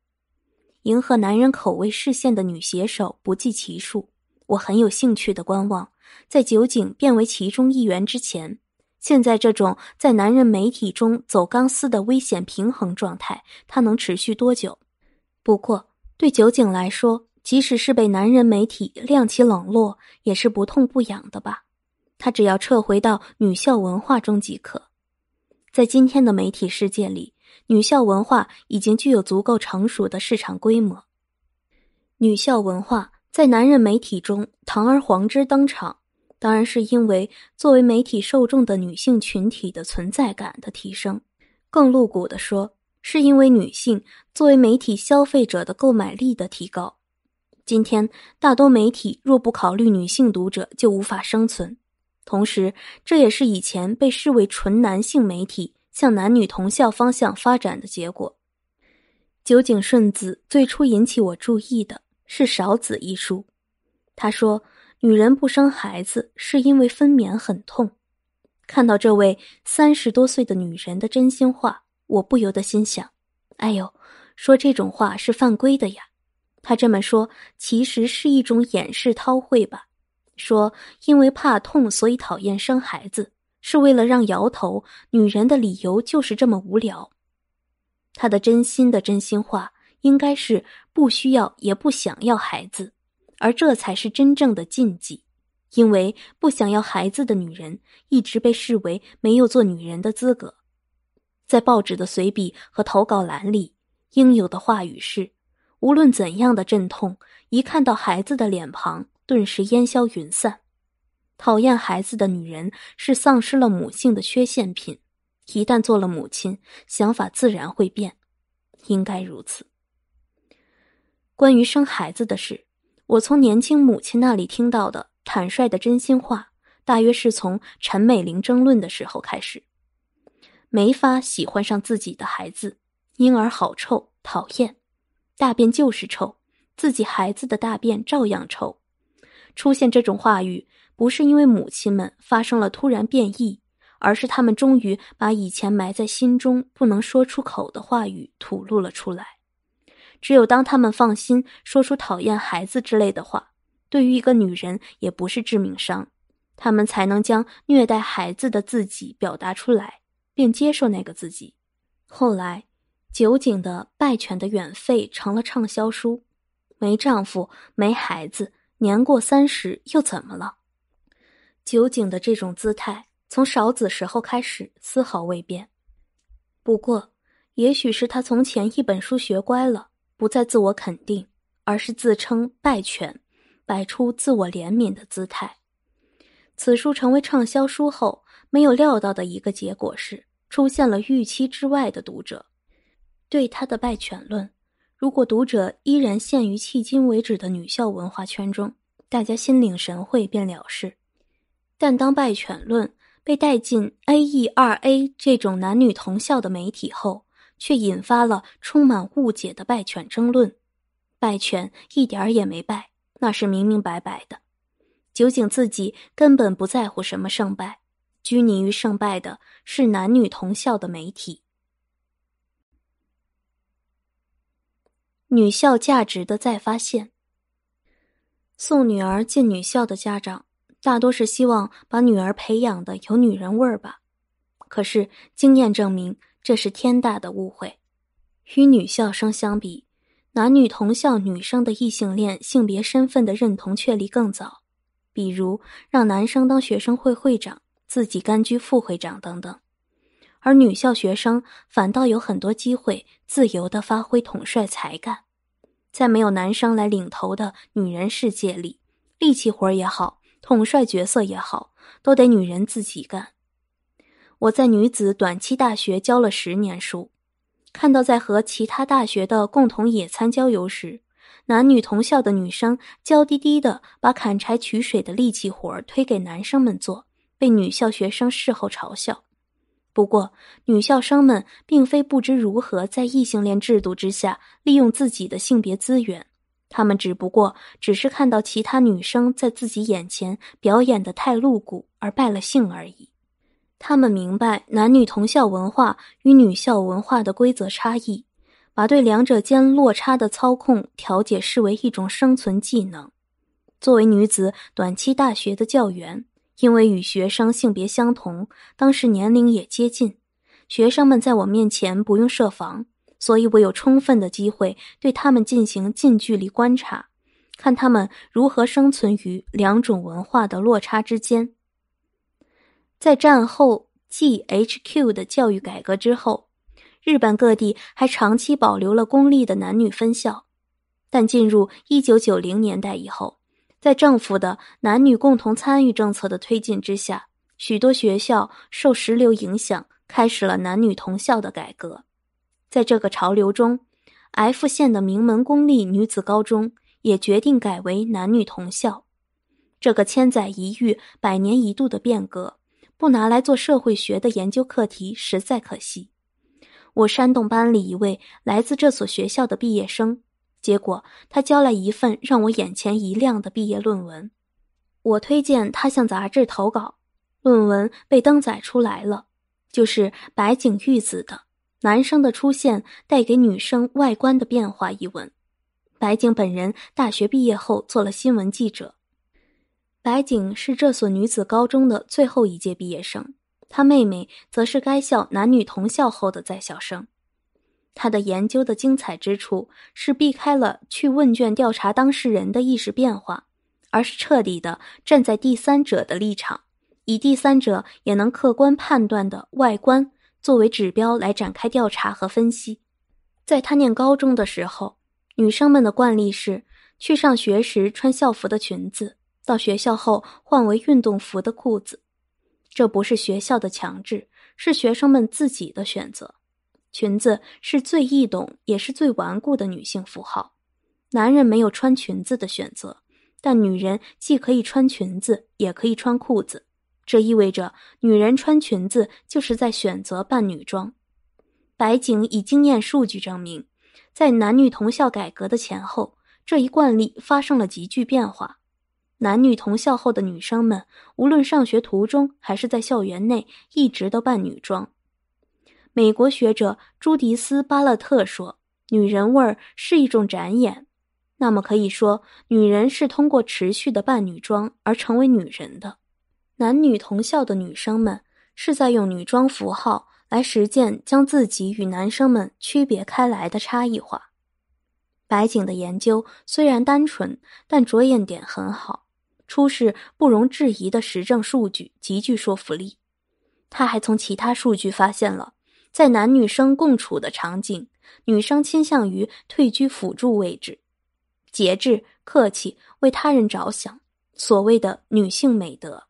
迎合男人口味视线的女写手不计其数，我很有兴趣的观望，在酒井变为其中一员之前，现在这种在男人媒体中走钢丝的危险平衡状态，它能持续多久？不过对酒井来说，即使是被男人媒体晾起冷落，也是不痛不痒的吧？他只要撤回到女校文化中即可。在今天的媒体世界里。女校文化已经具有足够成熟的市场规模。女校文化在男人媒体中堂而皇之登场，当然是因为作为媒体受众的女性群体的存在感的提升。更露骨的说，是因为女性作为媒体消费者的购买力的提高。今天，大多媒体若不考虑女性读者，就无法生存。同时，这也是以前被视为纯男性媒体。向男女同校方向发展的结果。酒井顺子最初引起我注意的是《少子》一书。他说：“女人不生孩子是因为分娩很痛。”看到这位三十多岁的女人的真心话，我不由得心想：“哎呦，说这种话是犯规的呀！”他这么说其实是一种掩饰韬晦吧，说因为怕痛所以讨厌生孩子。是为了让摇头女人的理由就是这么无聊。她的真心的真心话应该是不需要也不想要孩子，而这才是真正的禁忌。因为不想要孩子的女人一直被视为没有做女人的资格。在报纸的随笔和投稿栏里，应有的话语是：无论怎样的阵痛，一看到孩子的脸庞，顿时烟消云散。讨厌孩子的女人是丧失了母性的缺陷品，一旦做了母亲，想法自然会变，应该如此。关于生孩子的事，我从年轻母亲那里听到的坦率的真心话，大约是从陈美玲争论的时候开始。没法喜欢上自己的孩子，婴儿好臭，讨厌，大便就是臭，自己孩子的大便照样臭，出现这种话语。不是因为母亲们发生了突然变异，而是他们终于把以前埋在心中不能说出口的话语吐露了出来。只有当他们放心说出讨厌孩子之类的话，对于一个女人也不是致命伤，他们才能将虐待孩子的自己表达出来，并接受那个自己。后来，酒井的《败犬的远吠》成了畅销书。没丈夫，没孩子，年过三十又怎么了？酒井的这种姿态，从少子时候开始，丝毫未变。不过，也许是他从前一本书学乖了，不再自我肯定，而是自称败犬，摆出自我怜悯的姿态。此书成为畅销书后，没有料到的一个结果是，出现了预期之外的读者。对他的败犬论，如果读者依然陷于迄今为止的女校文化圈中，大家心领神会便了事。但当败犬论被带进 A.E. 二 A 这种男女同校的媒体后，却引发了充满误解的败犬争论。败犬一点儿也没败，那是明明白白的。酒井自己根本不在乎什么胜败，拘泥于胜败的是男女同校的媒体。女校价值的再发现。送女儿进女校的家长。大多是希望把女儿培养的有女人味儿吧，可是经验证明这是天大的误会。与女校生相比，男女同校女生的异性恋性别身份的认同确立更早。比如让男生当学生会会长，自己甘居副会长等等。而女校学生反倒有很多机会自由地发挥统帅才干，在没有男生来领头的女人世界里，力气活也好。统帅角色也好，都得女人自己干。我在女子短期大学教了十年书，看到在和其他大学的共同野餐郊游时，男女同校的女生娇滴滴的把砍柴取水的力气活儿推给男生们做，被女校学生事后嘲笑。不过，女校生们并非不知如何在异性恋制度之下利用自己的性别资源。他们只不过只是看到其他女生在自己眼前表演的太露骨而败了兴而已。他们明白男女同校文化与女校文化的规则差异，把对两者间落差的操控调解视为一种生存技能。作为女子短期大学的教员，因为与学生性别相同，当时年龄也接近，学生们在我面前不用设防。所以，我有充分的机会对他们进行近距离观察，看他们如何生存于两种文化的落差之间。在战后 G H Q 的教育改革之后，日本各地还长期保留了公立的男女分校，但进入一九九零年代以后，在政府的男女共同参与政策的推进之下，许多学校受石流影响，开始了男女同校的改革。在这个潮流中，F 县的名门公立女子高中也决定改为男女同校。这个千载一遇、百年一度的变革，不拿来做社会学的研究课题，实在可惜。我煽动班里一位来自这所学校的毕业生，结果他交来一份让我眼前一亮的毕业论文。我推荐他向杂志投稿，论文被登载出来了，就是白井玉子的。男生的出现带给女生外观的变化一文，白景本人大学毕业后做了新闻记者。白景是这所女子高中的最后一届毕业生，他妹妹则是该校男女同校后的在校生。他的研究的精彩之处是避开了去问卷调查当事人的意识变化，而是彻底的站在第三者的立场，以第三者也能客观判断的外观。作为指标来展开调查和分析。在他念高中的时候，女生们的惯例是去上学时穿校服的裙子，到学校后换为运动服的裤子。这不是学校的强制，是学生们自己的选择。裙子是最易懂也是最顽固的女性符号。男人没有穿裙子的选择，但女人既可以穿裙子，也可以穿裤子。这意味着，女人穿裙子就是在选择扮女装。白井以经验数据证明，在男女同校改革的前后，这一惯例发生了急剧变化。男女同校后的女生们，无论上学途中还是在校园内，一直都扮女装。美国学者朱迪斯·巴勒特说：“女人味儿是一种展演。”那么可以说，女人是通过持续的扮女装而成为女人的。男女同校的女生们是在用女装符号来实践将自己与男生们区别开来的差异化。白景的研究虽然单纯，但着眼点很好，出示不容置疑的实证数据，极具说服力。他还从其他数据发现了，在男女生共处的场景，女生倾向于退居辅助位置，节制、客气、为他人着想，所谓的女性美德。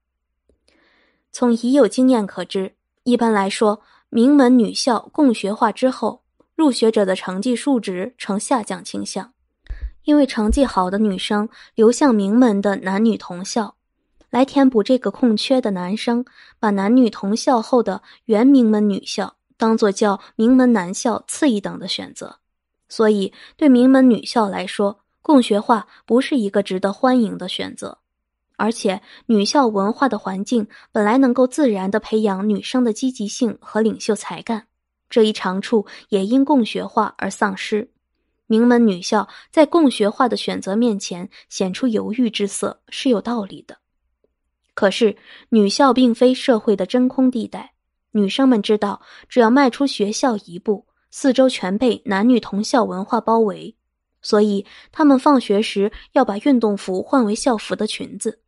从已有经验可知，一般来说，名门女校共学化之后，入学者的成绩数值呈下降倾向，因为成绩好的女生流向名门的男女同校，来填补这个空缺的男生，把男女同校后的原名门女校当做叫名门男校次一等的选择，所以对名门女校来说，共学化不是一个值得欢迎的选择。而且，女校文化的环境本来能够自然地培养女生的积极性和领袖才干，这一长处也因共学化而丧失。名门女校在共学化的选择面前显出犹豫之色是有道理的。可是，女校并非社会的真空地带，女生们知道，只要迈出学校一步，四周全被男女同校文化包围，所以她们放学时要把运动服换为校服的裙子。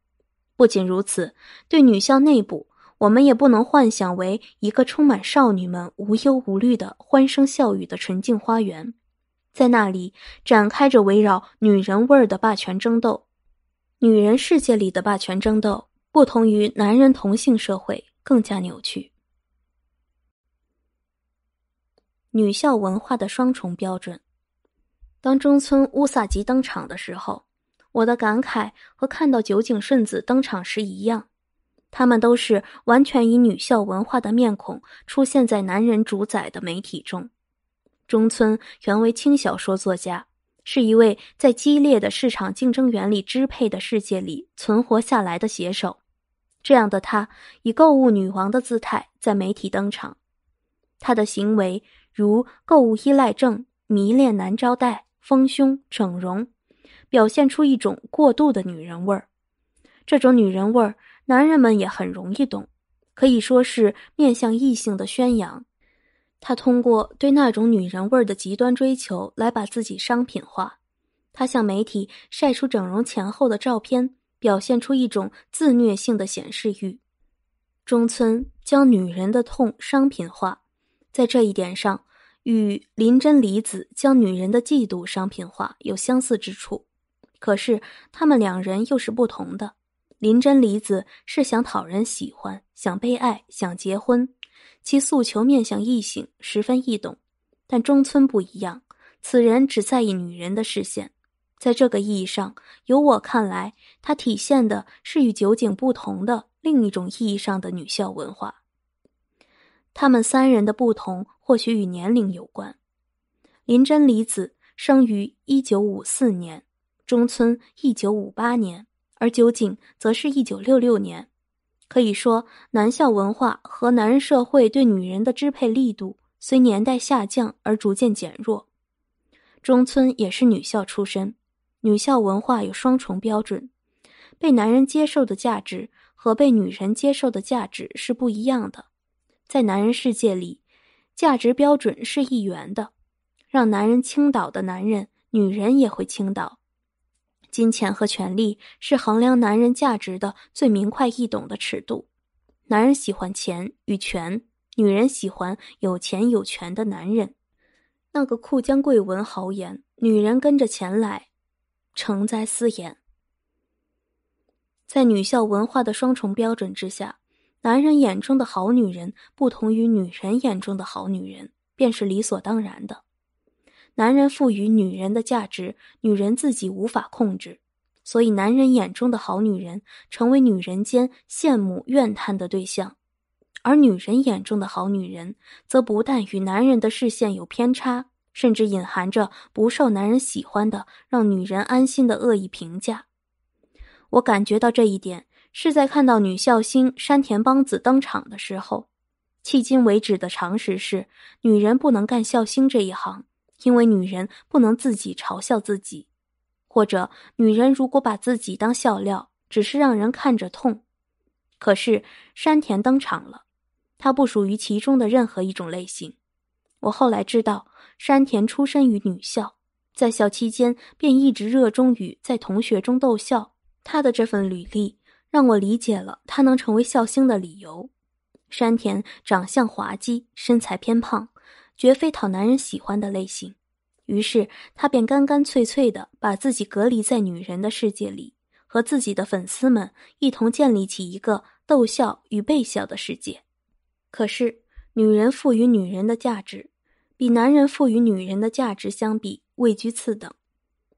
不仅如此，对女校内部，我们也不能幻想为一个充满少女们无忧无虑的欢声笑语的纯净花园，在那里展开着围绕女人味儿的霸权争斗。女人世界里的霸权争斗，不同于男人同性社会，更加扭曲。女校文化的双重标准，当中村乌萨吉登场的时候。我的感慨和看到酒井顺子登场时一样，他们都是完全以女校文化的面孔出现在男人主宰的媒体中。中村原为轻小说作家，是一位在激烈的市场竞争原理支配的世界里存活下来的写手。这样的他以购物女王的姿态在媒体登场，他的行为如购物依赖症、迷恋男招待、丰胸、整容。表现出一种过度的女人味儿，这种女人味儿男人们也很容易懂，可以说是面向异性的宣扬。他通过对那种女人味儿的极端追求来把自己商品化。他向媒体晒出整容前后的照片，表现出一种自虐性的显示欲。中村将女人的痛商品化，在这一点上与林真理子将女人的嫉妒商品化有相似之处。可是他们两人又是不同的。林真理子是想讨人喜欢，想被爱，想结婚，其诉求面向异性，十分易懂。但中村不一样，此人只在意女人的视线。在这个意义上，由我看来，他体现的是与酒井不同的另一种意义上的女校文化。他们三人的不同，或许与年龄有关。林真理子生于一九五四年。中村一九五八年，而酒井则是一九六六年。可以说，男校文化和男人社会对女人的支配力度，随年代下降而逐渐减弱。中村也是女校出身，女校文化有双重标准，被男人接受的价值和被女人接受的价值是不一样的。在男人世界里，价值标准是一元的，让男人倾倒的男人，女人也会倾倒。金钱和权力是衡量男人价值的最明快易懂的尺度。男人喜欢钱与权，女人喜欢有钱有权的男人。那个库江贵文豪言：“女人跟着钱来，成灾私言。”在女校文化的双重标准之下，男人眼中的好女人，不同于女人眼中的好女人，便是理所当然的。男人赋予女人的价值，女人自己无法控制，所以男人眼中的好女人，成为女人间羡慕怨叹的对象；而女人眼中的好女人，则不但与男人的视线有偏差，甚至隐含着不受男人喜欢的、让女人安心的恶意评价。我感觉到这一点，是在看到女笑星山田邦子登场的时候。迄今为止的常识是，女人不能干笑星这一行。因为女人不能自己嘲笑自己，或者女人如果把自己当笑料，只是让人看着痛。可是山田登场了，他不属于其中的任何一种类型。我后来知道，山田出身于女校，在校期间便一直热衷于在同学中逗笑。他的这份履历让我理解了他能成为笑星的理由。山田长相滑稽，身材偏胖。绝非讨男人喜欢的类型，于是他便干干脆脆地把自己隔离在女人的世界里，和自己的粉丝们一同建立起一个逗笑与被笑的世界。可是，女人赋予女人的价值，比男人赋予女人的价值相比，位居次等。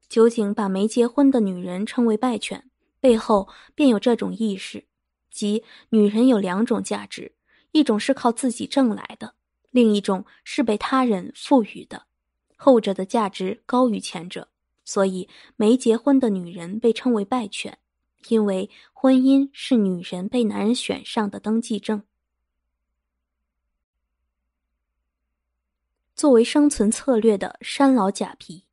酒井把没结婚的女人称为败犬，背后便有这种意识：即女人有两种价值，一种是靠自己挣来的。另一种是被他人赋予的，后者的价值高于前者，所以没结婚的女人被称为“败犬”，因为婚姻是女人被男人选上的登记证。作为生存策略的山老甲皮，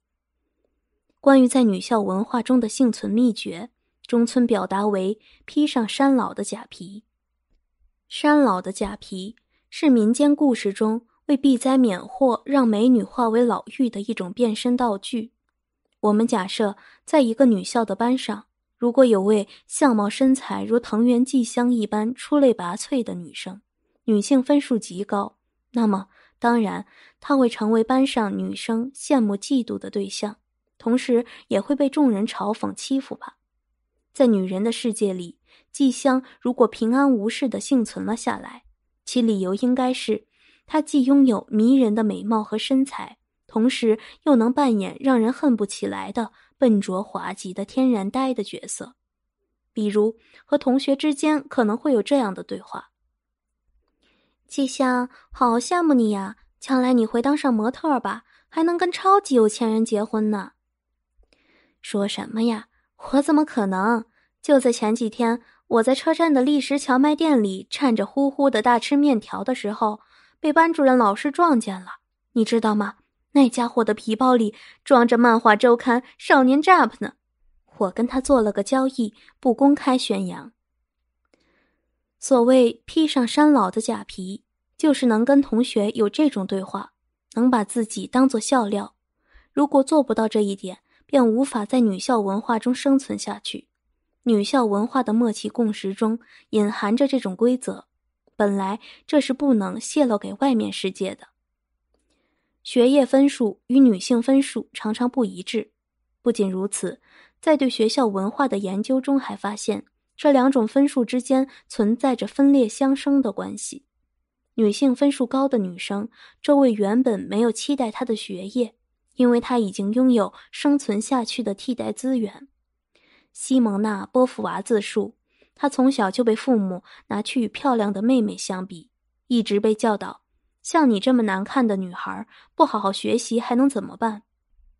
关于在女校文化中的幸存秘诀，中村表达为“披上山老的甲皮，山老的甲皮”。是民间故事中为避灾免祸，让美女化为老妪的一种变身道具。我们假设，在一个女校的班上，如果有位相貌身材如藤原纪香一般出类拔萃的女生，女性分数极高，那么当然她会成为班上女生羡慕嫉妒的对象，同时也会被众人嘲讽欺负吧。在女人的世界里，纪香如果平安无事的幸存了下来。其理由应该是，她既拥有迷人的美貌和身材，同时又能扮演让人恨不起来的笨拙滑稽的天然呆的角色。比如和同学之间可能会有这样的对话：“季香，好羡慕你呀！将来你会当上模特吧？还能跟超级有钱人结婚呢？”说什么呀？我怎么可能？就在前几天。我在车站的立石荞麦店里，颤着呼呼的大吃面条的时候，被班主任老师撞见了。你知道吗？那家伙的皮包里装着漫画周刊《少年 Jump》呢。我跟他做了个交易，不公开宣扬。所谓披上山老的假皮，就是能跟同学有这种对话，能把自己当做笑料。如果做不到这一点，便无法在女校文化中生存下去。女校文化的默契共识中隐含着这种规则，本来这是不能泄露给外面世界的。学业分数与女性分数常常不一致。不仅如此，在对学校文化的研究中还发现，这两种分数之间存在着分裂相生的关系。女性分数高的女生，周围原本没有期待她的学业，因为她已经拥有生存下去的替代资源。西蒙娜·波伏娃自述，她从小就被父母拿去与漂亮的妹妹相比，一直被教导：“像你这么难看的女孩，不好好学习还能怎么办？”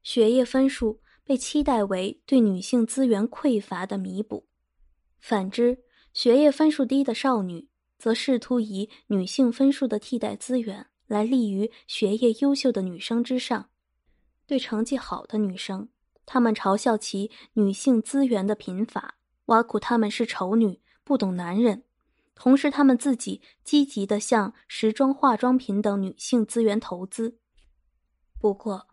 学业分数被期待为对女性资源匮乏的弥补；反之，学业分数低的少女则试图以女性分数的替代资源来立于学业优秀的女生之上。对成绩好的女生。他们嘲笑其女性资源的贫乏，挖苦他们是丑女，不懂男人；同时，他们自己积极地向时装、化妆品等女性资源投资。不过，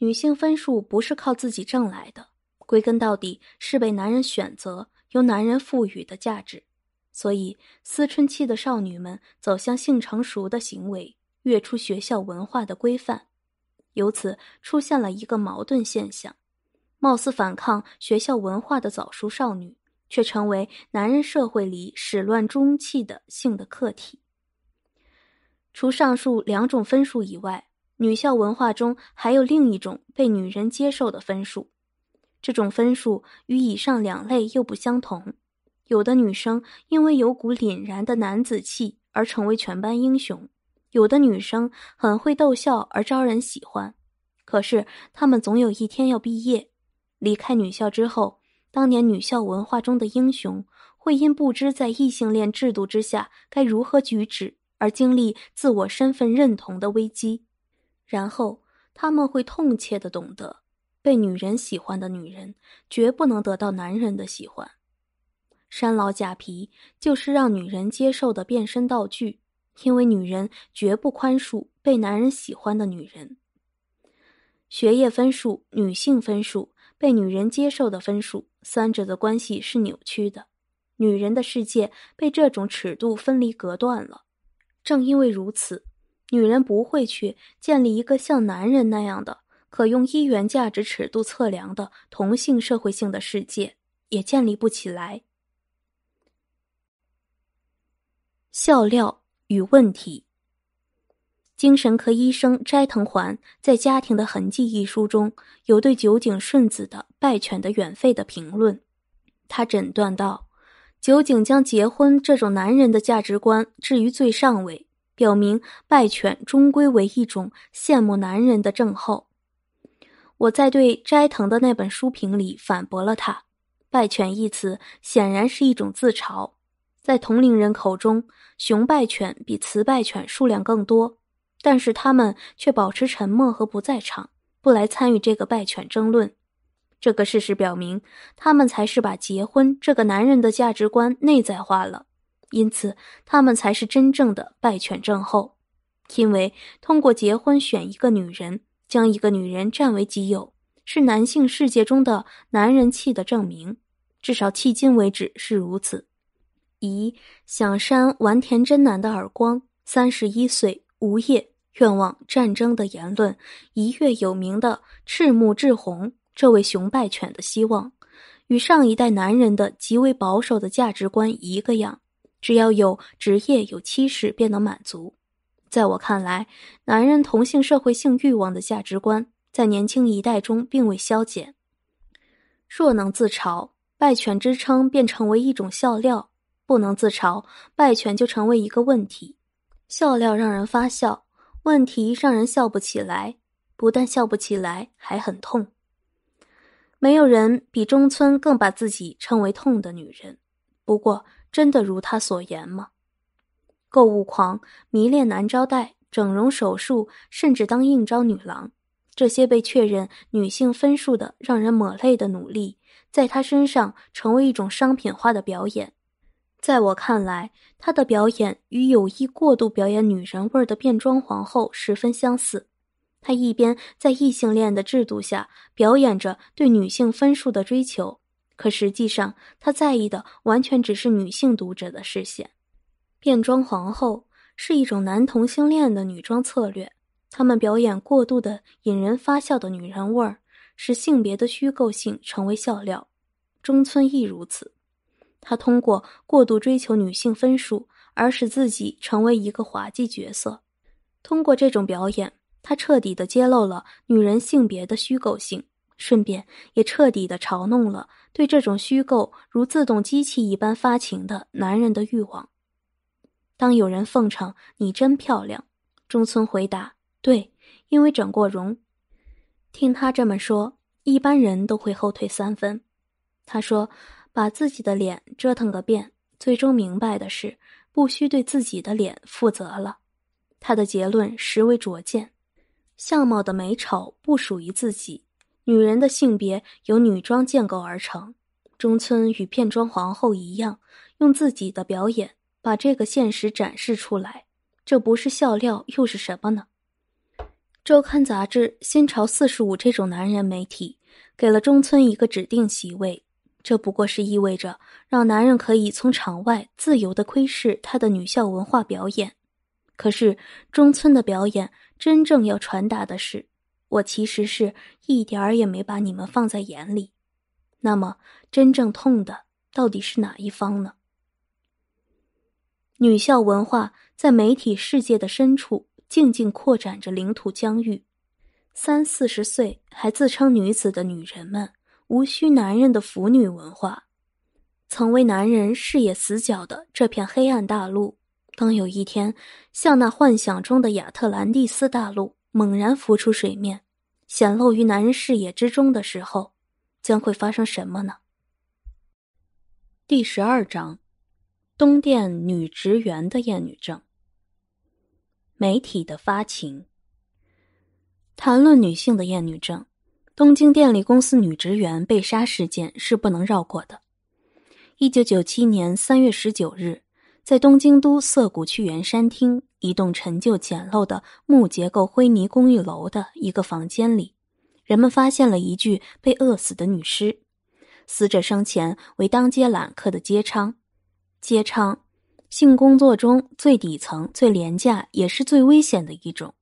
女性分数不是靠自己挣来的，归根到底是被男人选择、由男人赋予的价值。所以，思春期的少女们走向性成熟的行为，跃出学校文化的规范。由此出现了一个矛盾现象：貌似反抗学校文化的早熟少女，却成为男人社会里始乱终弃的性的客体。除上述两种分数以外，女校文化中还有另一种被女人接受的分数。这种分数与以上两类又不相同。有的女生因为有股凛然的男子气，而成为全班英雄。有的女生很会逗笑而招人喜欢，可是她们总有一天要毕业，离开女校之后，当年女校文化中的英雄会因不知在异性恋制度之下该如何举止而经历自我身份认同的危机，然后他们会痛切地懂得，被女人喜欢的女人绝不能得到男人的喜欢，山老甲皮就是让女人接受的变身道具。因为女人绝不宽恕被男人喜欢的女人。学业分数、女性分数、被女人接受的分数，三者的关系是扭曲的。女人的世界被这种尺度分离隔断了。正因为如此，女人不会去建立一个像男人那样的可用一元价值尺度测量的同性社会性的世界，也建立不起来。笑料。与问题，精神科医生斋藤环在《家庭的痕迹》一书中有对酒井顺子的“败犬的远吠”的评论，他诊断道：酒井将结婚这种男人的价值观置于最上位，表明败犬终归为一种羡慕男人的症候。我在对斋藤的那本书评里反驳了他，“败犬”一词显然是一种自嘲。在同龄人口中，雄败犬比雌败犬数量更多，但是他们却保持沉默和不在场，不来参与这个败犬争论。这个事实表明，他们才是把结婚这个男人的价值观内在化了，因此他们才是真正的败犬症候。因为通过结婚选一个女人，将一个女人占为己有，是男性世界中的男人气的证明，至少迄今为止是如此。一想扇完田真男的耳光。三十一岁，无业，愿望战争的言论。一月有名的赤木志宏，这位雄拜犬的希望，与上一代男人的极为保守的价值观一个样。只要有职业、有妻室便能满足。在我看来，男人同性社会性欲望的价值观，在年轻一代中并未消减。若能自嘲，败犬之称便成为一种笑料。不能自嘲，败犬就成为一个问题。笑料让人发笑，问题让人笑不起来。不但笑不起来，还很痛。没有人比中村更把自己称为痛的女人。不过，真的如她所言吗？购物狂、迷恋男招待、整容手术，甚至当应招女郎，这些被确认女性分数的让人抹泪的努力，在她身上成为一种商品化的表演。在我看来，他的表演与有意过度表演女人味的变装皇后十分相似。他一边在异性恋的制度下表演着对女性分数的追求，可实际上他在意的完全只是女性读者的视线。变装皇后是一种男同性恋的女装策略，他们表演过度的引人发笑的女人味，使性别的虚构性成为笑料。中村亦如此。他通过过度追求女性分数而使自己成为一个滑稽角色。通过这种表演，他彻底的揭露了女人性别的虚构性，顺便也彻底的嘲弄了对这种虚构如自动机器一般发情的男人的欲望。当有人奉承你真漂亮，中村回答：“对，因为整过容。”听他这么说，一般人都会后退三分。他说。把自己的脸折腾个遍，最终明白的是，不需对自己的脸负责了。他的结论实为拙见，相貌的美丑不属于自己，女人的性别由女装建构而成。中村与片装皇后一样，用自己的表演把这个现实展示出来，这不是笑料又是什么呢？周刊杂志《新潮四十五》这种男人媒体，给了中村一个指定席位。这不过是意味着让男人可以从场外自由的窥视他的女校文化表演。可是中村的表演真正要传达的是：我其实是一点儿也没把你们放在眼里。那么真正痛的到底是哪一方呢？女校文化在媒体世界的深处静静扩展着领土疆域，三四十岁还自称女子的女人们。无需男人的腐女文化，曾为男人视野死角的这片黑暗大陆，当有一天像那幻想中的亚特兰蒂斯大陆猛然浮出水面，显露于男人视野之中的时候，将会发生什么呢？第十二章：东电女职员的厌女症。媒体的发情，谈论女性的厌女症。东京电力公司女职员被杀事件是不能绕过的。一九九七年三月十九日，在东京都涩谷区原山町一栋陈旧简陋的木结构灰泥公寓楼的一个房间里，人们发现了一具被饿死的女尸。死者生前为当街揽客的街娼，街娼，性工作中最底层、最廉价，也是最危险的一种。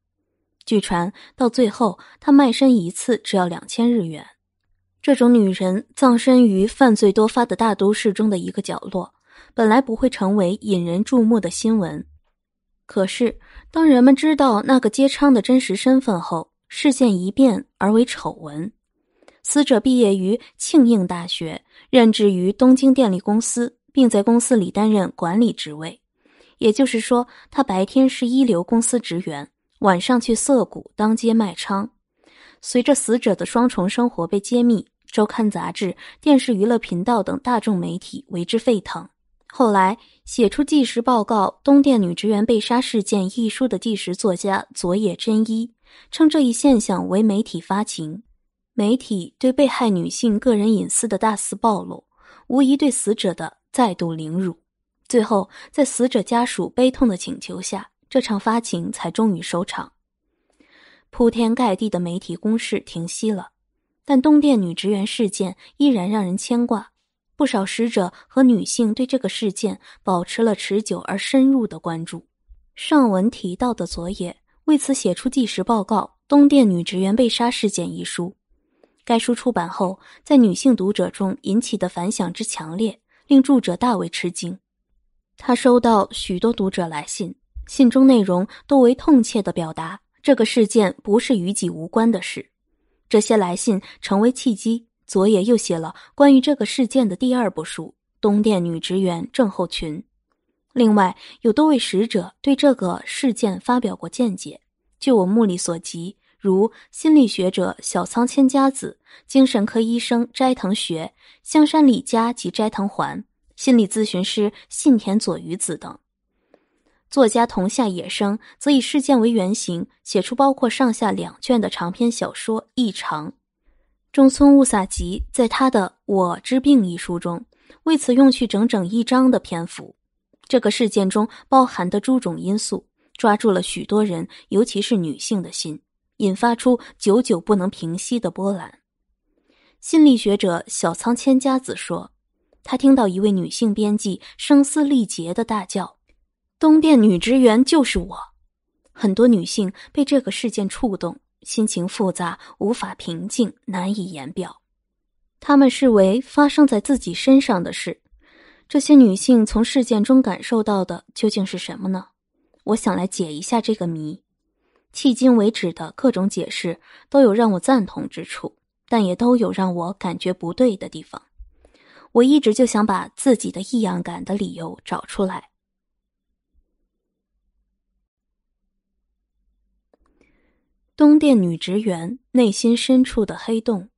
据传，到最后，他卖身一次只要两千日元。这种女人葬身于犯罪多发的大都市中的一个角落，本来不会成为引人注目的新闻。可是，当人们知道那个接娼的真实身份后，事件一变而为丑闻。死者毕业于庆应大学，任职于东京电力公司，并在公司里担任管理职位。也就是说，他白天是一流公司职员。晚上去涩谷当街卖娼，随着死者的双重生活被揭秘，周刊杂志、电视娱乐频道等大众媒体为之沸腾。后来写出纪实报告《东电女职员被杀事件》一书的纪实作家佐野真一称这一现象为“媒体发情”，媒体对被害女性个人隐私的大肆暴露，无疑对死者的再度凌辱。最后，在死者家属悲痛的请求下。这场发情才终于收场，铺天盖地的媒体攻势停息了，但东电女职员事件依然让人牵挂。不少使者和女性对这个事件保持了持久而深入的关注。上文提到的佐野为此写出纪实报告《东电女职员被杀事件》一书，该书出版后，在女性读者中引起的反响之强烈，令著者大为吃惊。他收到许多读者来信。信中内容多为痛切的表达，这个事件不是与己无关的事。这些来信成为契机，佐野又写了关于这个事件的第二部书《东电女职员症候群》。另外有多位使者对这个事件发表过见解，据我目力所及，如心理学者小仓千佳子、精神科医生斋藤学、香山李佳及斋藤环、心理咨询师信田佐鱼子等。作家桐下野生则以事件为原型，写出包括上下两卷的长篇小说《异常》。中村雾萨吉在他的《我之病》一书中，为此用去整整一章的篇幅。这个事件中包含的诸种因素，抓住了许多人，尤其是女性的心，引发出久久不能平息的波澜。心理学者小仓千家子说：“他听到一位女性编辑声嘶力竭的大叫。”东店女职员就是我，很多女性被这个事件触动，心情复杂，无法平静，难以言表。她们视为发生在自己身上的事，这些女性从事件中感受到的究竟是什么呢？我想来解一下这个谜。迄今为止的各种解释都有让我赞同之处，但也都有让我感觉不对的地方。我一直就想把自己的异样感的理由找出来。东电女职员内心深处的黑洞。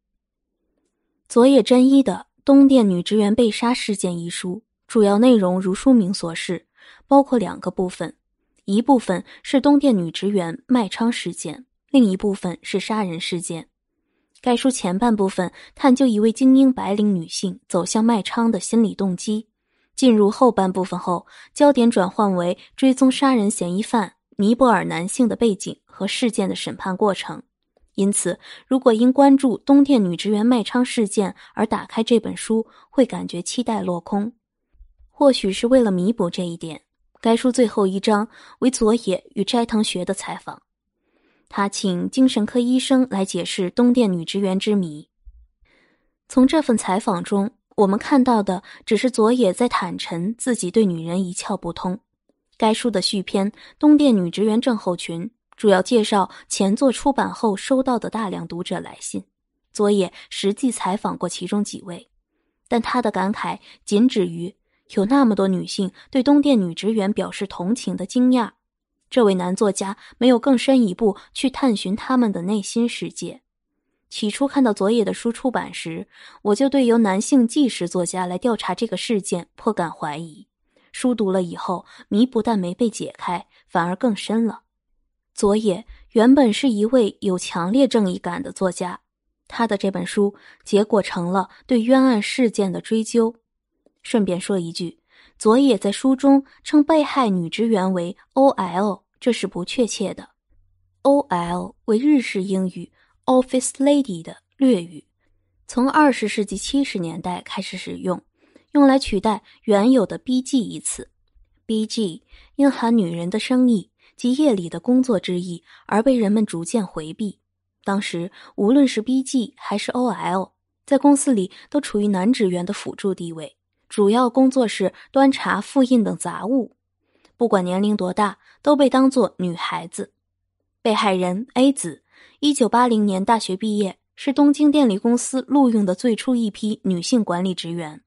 昨夜真一的《东电女职员被杀事件》一书，主要内容如书名所示，包括两个部分：一部分是东电女职员卖娼事件，另一部分是杀人事件。该书前半部分探究一位精英白领女性走向卖娼的心理动机，进入后半部分后，焦点转换为追踪杀人嫌疑犯。尼泊尔男性的背景和事件的审判过程，因此，如果因关注东电女职员卖娼事件而打开这本书，会感觉期待落空。或许是为了弥补这一点，该书最后一章为佐野与斋藤学的采访，他请精神科医生来解释东电女职员之谜。从这份采访中，我们看到的只是佐野在坦陈自己对女人一窍不通。该书的续篇《东电女职员症候群》主要介绍前作出版后收到的大量读者来信，佐野实际采访过其中几位，但他的感慨仅止于有那么多女性对东电女职员表示同情的惊讶。这位男作家没有更深一步去探寻他们的内心世界。起初看到佐野的书出版时，我就对由男性纪实作家来调查这个事件颇感怀疑。书读了以后，谜不但没被解开，反而更深了。佐野原本是一位有强烈正义感的作家，他的这本书结果成了对冤案事件的追究。顺便说一句，佐野在书中称被害女职员为 “OL”，这是不确切的。“OL” 为日式英语 “office lady” 的略语，从二十世纪七十年代开始使用。用来取代原有的 BG 一词，BG 因含女人的生意及夜里的工作之意而被人们逐渐回避。当时无论是 BG 还是 OL，在公司里都处于男职员的辅助地位，主要工作是端茶、复印等杂物。不管年龄多大，都被当作女孩子。被害人 A 子，一九八零年大学毕业，是东京电力公司录用的最初一批女性管理职员。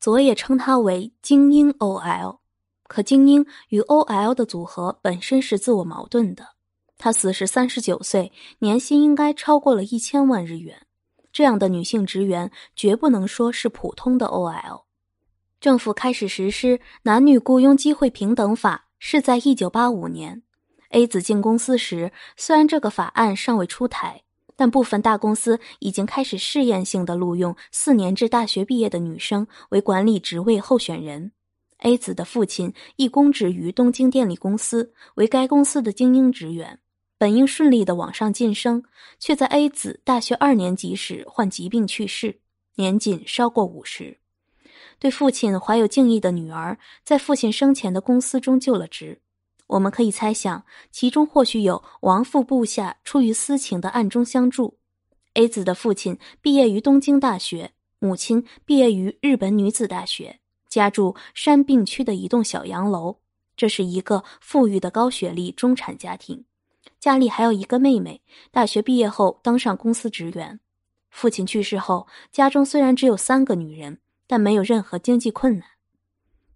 昨夜称她为精英 OL，可精英与 OL 的组合本身是自我矛盾的。她死时三十九岁，年薪应该超过了一千万日元。这样的女性职员绝不能说是普通的 OL。政府开始实施男女雇佣机会平等法是在一九八五年。A 子进公司时，虽然这个法案尚未出台。但部分大公司已经开始试验性的录用四年制大学毕业的女生为管理职位候选人。A 子的父亲亦供职于东京电力公司，为该公司的精英职员。本应顺利的往上晋升，却在 A 子大学二年级时患疾病去世，年仅稍过五十。对父亲怀有敬意的女儿，在父亲生前的公司中就了职。我们可以猜想，其中或许有王父部下出于私情的暗中相助。A 子的父亲毕业于东京大学，母亲毕业于日本女子大学，家住山并区的一栋小洋楼，这是一个富裕的高学历中产家庭。家里还有一个妹妹，大学毕业后当上公司职员。父亲去世后，家中虽然只有三个女人，但没有任何经济困难。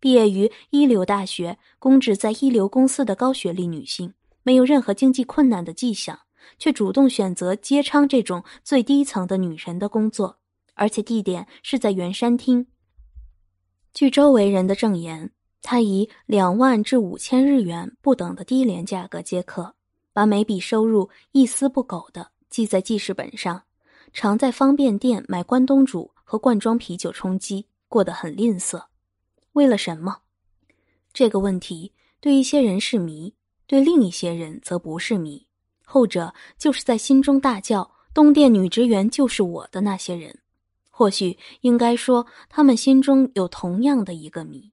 毕业于一流大学、供职在一流公司的高学历女性，没有任何经济困难的迹象，却主动选择接娼这种最低层的女人的工作，而且地点是在圆山厅。据周围人的证言，她以两万至五千日元不等的低廉价格接客，把每笔收入一丝不苟的记在记事本上，常在方便店买关东煮和罐装啤酒充饥，过得很吝啬。为了什么？这个问题对一些人是谜，对另一些人则不是谜。后者就是在心中大叫“东电女职员就是我”的那些人。或许应该说，他们心中有同样的一个谜。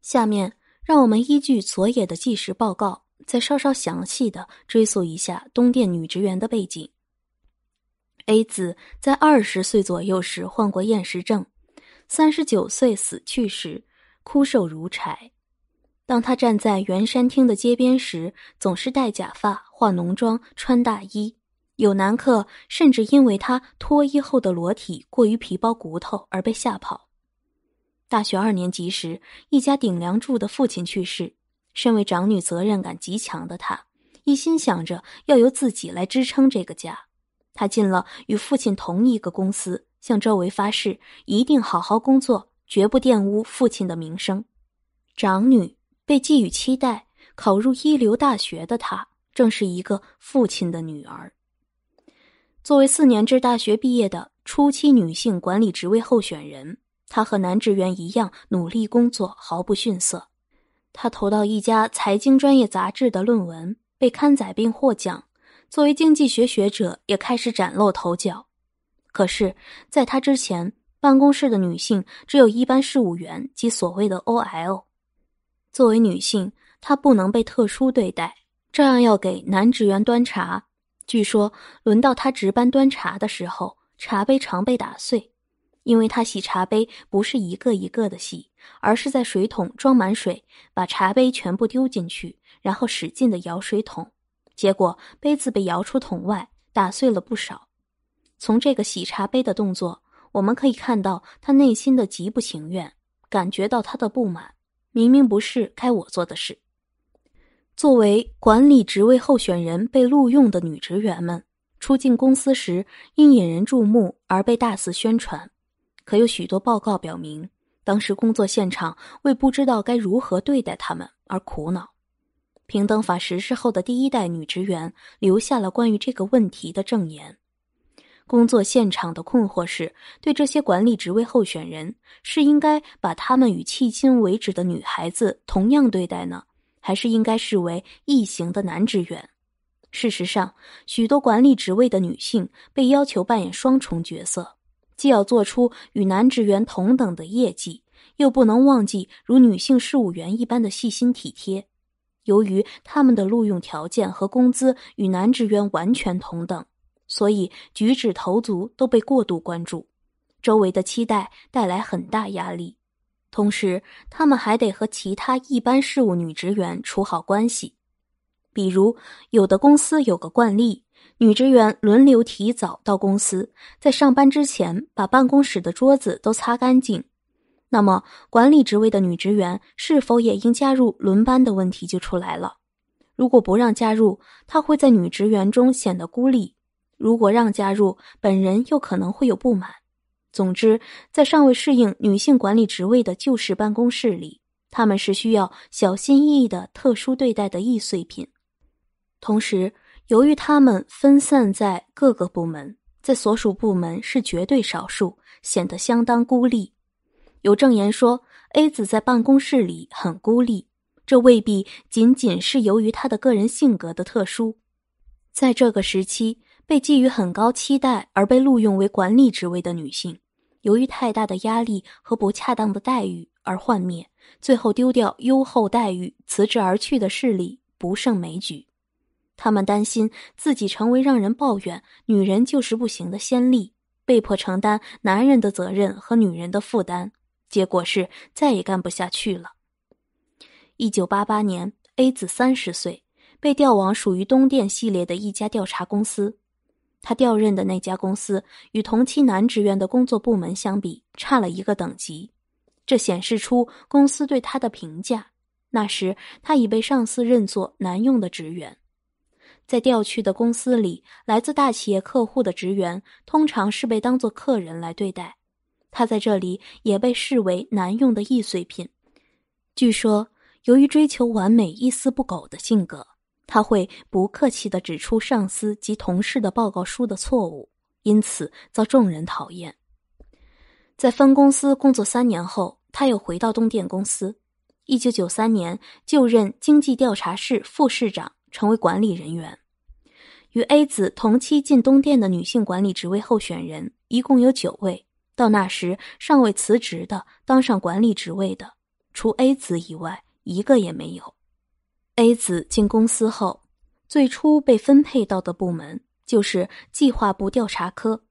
下面让我们依据佐野的纪时报告，再稍稍详细的追溯一下东电女职员的背景。A 子在二十岁左右时患过厌食症，三十九岁死去时。枯瘦如柴。当他站在圆山厅的街边时，总是戴假发、化浓妆、穿大衣。有男客甚至因为他脱衣后的裸体过于皮包骨头而被吓跑。大学二年级时，一家顶梁柱的父亲去世，身为长女，责任感极强的他一心想着要由自己来支撑这个家。他进了与父亲同一个公司，向周围发誓一定好好工作。绝不玷污父亲的名声。长女被寄予期待，考入一流大学的她，正是一个父亲的女儿。作为四年制大学毕业的初期女性管理职位候选人，她和男职员一样努力工作，毫不逊色。她投到一家财经专业杂志的论文被刊载并获奖，作为经济学学者也开始崭露头角。可是，在他之前。办公室的女性只有一般事务员及所谓的 OL。作为女性，她不能被特殊对待，照样要给男职员端茶。据说，轮到她值班端茶的时候，茶杯常被打碎，因为她洗茶杯不是一个一个的洗，而是在水桶装满水，把茶杯全部丢进去，然后使劲的摇水桶，结果杯子被摇出桶外，打碎了不少。从这个洗茶杯的动作。我们可以看到他内心的极不情愿，感觉到他的不满。明明不是该我做的事。作为管理职位候选人被录用的女职员们，初进公司时因引人注目而被大肆宣传，可有许多报告表明，当时工作现场为不知道该如何对待他们而苦恼。平等法实施后的第一代女职员留下了关于这个问题的证言。工作现场的困惑是：对这些管理职位候选人，是应该把他们与迄今为止的女孩子同样对待呢，还是应该视为异形的男职员？事实上，许多管理职位的女性被要求扮演双重角色，既要做出与男职员同等的业绩，又不能忘记如女性事务员一般的细心体贴。由于他们的录用条件和工资与男职员完全同等。所以，举止投足都被过度关注，周围的期待带来很大压力。同时，他们还得和其他一般事务女职员处好关系。比如，有的公司有个惯例，女职员轮流提早到公司，在上班之前把办公室的桌子都擦干净。那么，管理职位的女职员是否也应加入轮班的问题就出来了。如果不让加入，她会在女职员中显得孤立。如果让加入，本人又可能会有不满。总之，在尚未适应女性管理职位的旧式办公室里，他们是需要小心翼翼的、特殊对待的易碎品。同时，由于他们分散在各个部门，在所属部门是绝对少数，显得相当孤立。有证言说，A 子在办公室里很孤立，这未必仅仅是由于她的个人性格的特殊。在这个时期。被寄予很高期待而被录用为管理职位的女性，由于太大的压力和不恰当的待遇而幻灭，最后丢掉优厚待遇辞职而去的事例不胜枚举。他们担心自己成为让人抱怨“女人就是不行”的先例，被迫承担男人的责任和女人的负担，结果是再也干不下去了。一九八八年，A 子三十岁，被调往属于东电系列的一家调查公司。他调任的那家公司与同期男职员的工作部门相比，差了一个等级，这显示出公司对他的评价。那时，他已被上司认作难用的职员。在调去的公司里，来自大企业客户的职员通常是被当做客人来对待，他在这里也被视为难用的易碎品。据说，由于追求完美、一丝不苟的性格。他会不客气的指出上司及同事的报告书的错误，因此遭众人讨厌。在分公司工作三年后，他又回到东电公司。一九九三年就任经济调查室副市长，成为管理人员。与 A 子同期进东电的女性管理职位候选人一共有九位，到那时尚未辞职的当上管理职位的，除 A 子以外，一个也没有。A 子进公司后，最初被分配到的部门就是计划部调查科，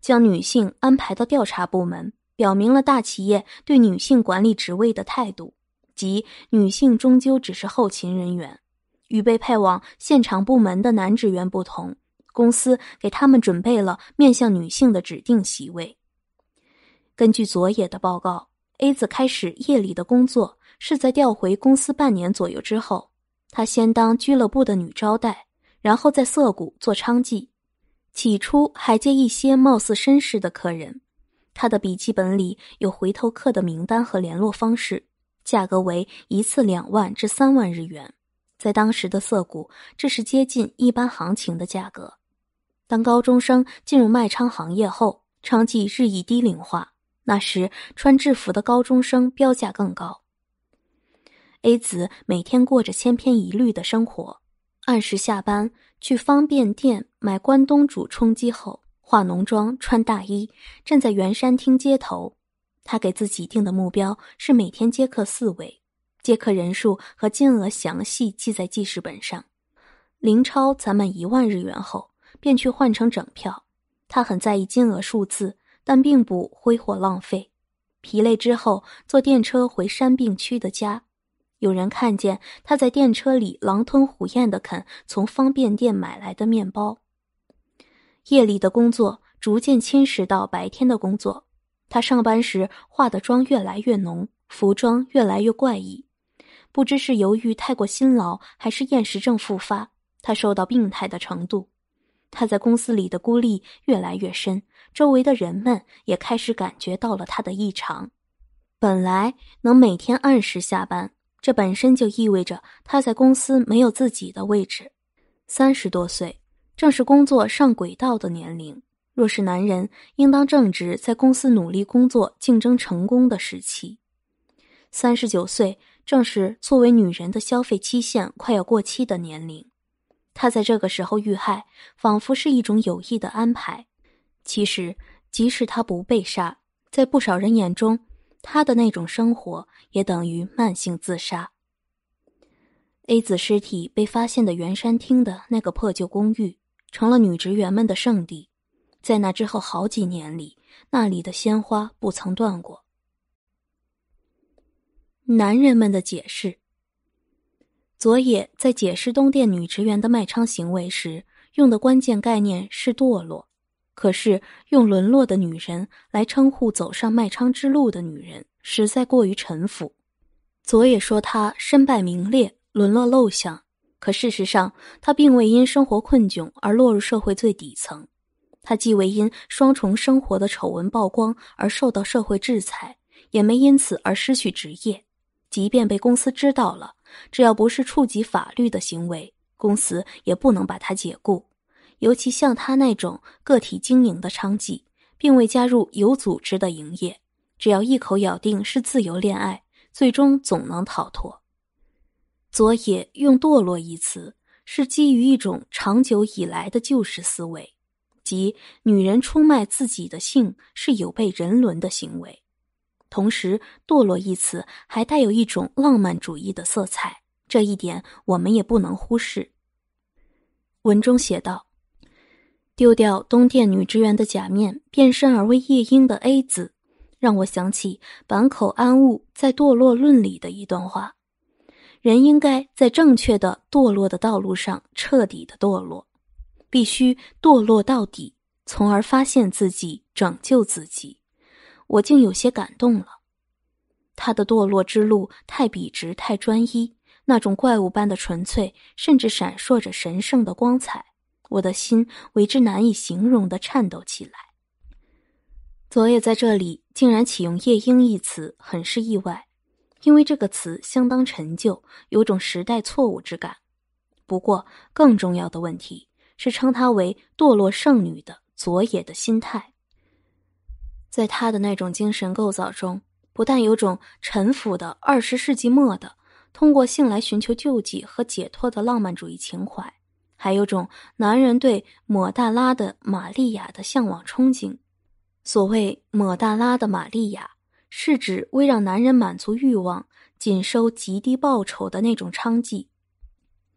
将女性安排到调查部门，表明了大企业对女性管理职位的态度，即女性终究只是后勤人员。与被派往现场部门的男职员不同，公司给他们准备了面向女性的指定席位。根据佐野的报告，A 子开始夜里的工作是在调回公司半年左右之后。他先当俱乐部的女招待，然后在涩谷做娼妓，起初还接一些貌似绅士的客人。他的笔记本里有回头客的名单和联络方式，价格为一次两万至三万日元，在当时的涩谷，这是接近一般行情的价格。当高中生进入卖娼行业后，娼妓日益低龄化，那时穿制服的高中生标价更高。A 子每天过着千篇一律的生活，按时下班去方便店买关东煮充饥后，化浓妆、穿大衣，站在圆山厅街头。他给自己定的目标是每天接客四位，接客人数和金额详细记在记事本上。零钞攒满一万日元后，便去换成整票。他很在意金额数字，但并不挥霍浪费。疲累之后，坐电车回山病区的家。有人看见他在电车里狼吞虎咽的啃从方便店买来的面包。夜里的工作逐渐侵蚀到白天的工作，他上班时化的妆越来越浓，服装越来越怪异。不知是由于太过辛劳，还是厌食症复发，他受到病态的程度。他在公司里的孤立越来越深，周围的人们也开始感觉到了他的异常。本来能每天按时下班。这本身就意味着他在公司没有自己的位置。三十多岁，正是工作上轨道的年龄；若是男人，应当正值在公司努力工作、竞争成功的时期。三十九岁，正是作为女人的消费期限快要过期的年龄。他在这个时候遇害，仿佛是一种有意的安排。其实，即使他不被杀，在不少人眼中。他的那种生活也等于慢性自杀。A 子尸体被发现的圆山厅的那个破旧公寓，成了女职员们的圣地。在那之后好几年里，那里的鲜花不曾断过。男人们的解释：佐野在解释东电女职员的卖娼行为时，用的关键概念是堕落。可是，用“沦落的女人”来称呼走上卖娼之路的女人，实在过于陈腐。佐野说她身败名裂、沦落陋巷，可事实上，她并未因生活困窘而落入社会最底层。他既未因双重生活的丑闻曝光而受到社会制裁，也没因此而失去职业。即便被公司知道了，只要不是触及法律的行为，公司也不能把他解雇。尤其像他那种个体经营的娼妓，并未加入有组织的营业，只要一口咬定是自由恋爱，最终总能逃脱。佐野用“堕落”一词，是基于一种长久以来的旧式思维，即女人出卖自己的性是有悖人伦的行为。同时，“堕落”一词还带有一种浪漫主义的色彩，这一点我们也不能忽视。文中写道。丢掉东电女职员的假面，变身而为夜莺的 A 子，让我想起坂口安吾在《堕落论》里的一段话：人应该在正确的堕落的道路上彻底的堕落，必须堕落到底，从而发现自己，拯救自己。我竟有些感动了。他的堕落之路太笔直，太专一，那种怪物般的纯粹，甚至闪烁着神圣的光彩。我的心为之难以形容的颤抖起来。佐野在这里竟然启用“夜莺”一词，很是意外，因为这个词相当陈旧，有种时代错误之感。不过，更重要的问题是称她为堕落剩女的佐野的心态，在他的那种精神构造中，不但有种陈腐的二十世纪末的通过性来寻求救济和解脱的浪漫主义情怀。还有种男人对抹大拉的玛利亚的向往憧憬，所谓抹大拉的玛利亚，是指为让男人满足欲望，仅收极低报酬的那种娼妓。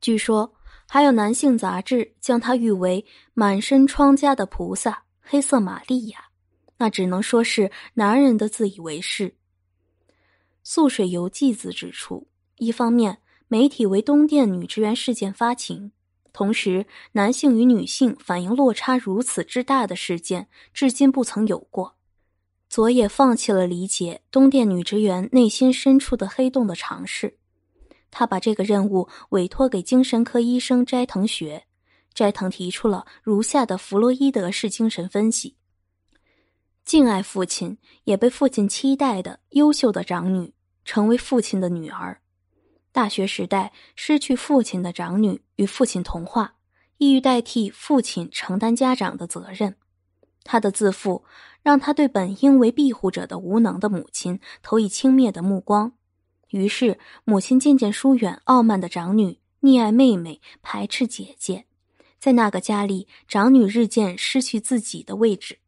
据说还有男性杂志将她誉为满身疮痂的菩萨——黑色玛利亚，那只能说是男人的自以为是。素水游记》子指出，一方面媒体为东电女职员事件发情。同时，男性与女性反应落差如此之大的事件，至今不曾有过。佐野放弃了理解东电女职员内心深处的黑洞的尝试，他把这个任务委托给精神科医生斋藤学。斋藤提出了如下的弗洛伊德式精神分析：敬爱父亲，也被父亲期待的优秀的长女，成为父亲的女儿。大学时代，失去父亲的长女与父亲同化，意欲代替父亲承担家长的责任。他的自负，让他对本应为庇护者的无能的母亲投以轻蔑的目光。于是，母亲渐渐疏远傲慢的长女，溺爱妹妹，排斥姐姐。在那个家里，长女日渐失去自己的位置。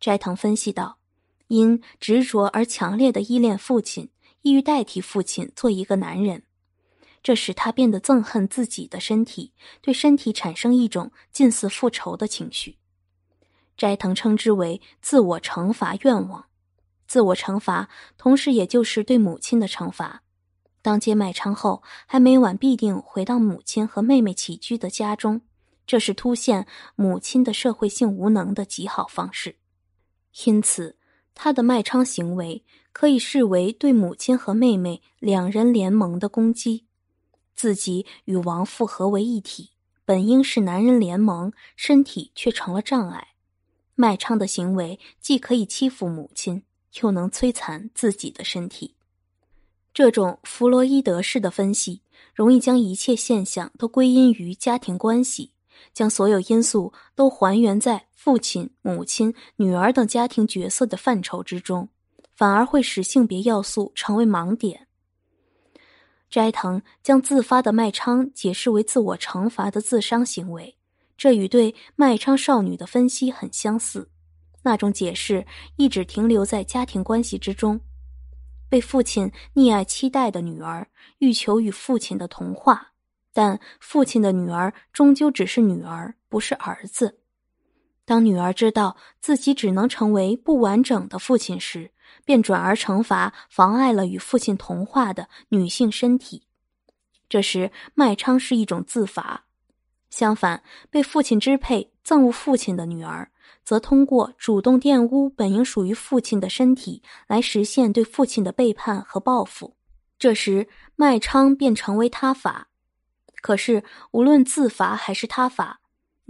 斋藤分析道：“因执着而强烈的依恋父亲。”意欲代替父亲做一个男人，这使他变得憎恨自己的身体，对身体产生一种近似复仇的情绪。斋藤称之为“自我惩罚愿望”。自我惩罚，同时也就是对母亲的惩罚。当街卖娼后，还每晚必定回到母亲和妹妹起居的家中，这是突现母亲的社会性无能的极好方式。因此，他的卖娼行为。可以视为对母亲和妹妹两人联盟的攻击，自己与王父合为一体，本应是男人联盟，身体却成了障碍。卖唱的行为既可以欺负母亲，又能摧残自己的身体。这种弗洛伊德式的分析，容易将一切现象都归因于家庭关系，将所有因素都还原在父亲、母亲、女儿等家庭角色的范畴之中。反而会使性别要素成为盲点。斋藤将自发的卖娼解释为自我惩罚的自伤行为，这与对卖娼少女的分析很相似。那种解释一直停留在家庭关系之中：被父亲溺爱、期待的女儿，欲求与父亲的同化，但父亲的女儿终究只是女儿，不是儿子。当女儿知道自己只能成为不完整的父亲时，便转而惩罚妨碍了与父亲同化的女性身体。这时，卖娼是一种自罚；相反，被父亲支配、憎恶父亲的女儿，则通过主动玷污本应属于父亲的身体来实现对父亲的背叛和报复。这时，卖娼便成为他罚。可是，无论自罚还是他罚。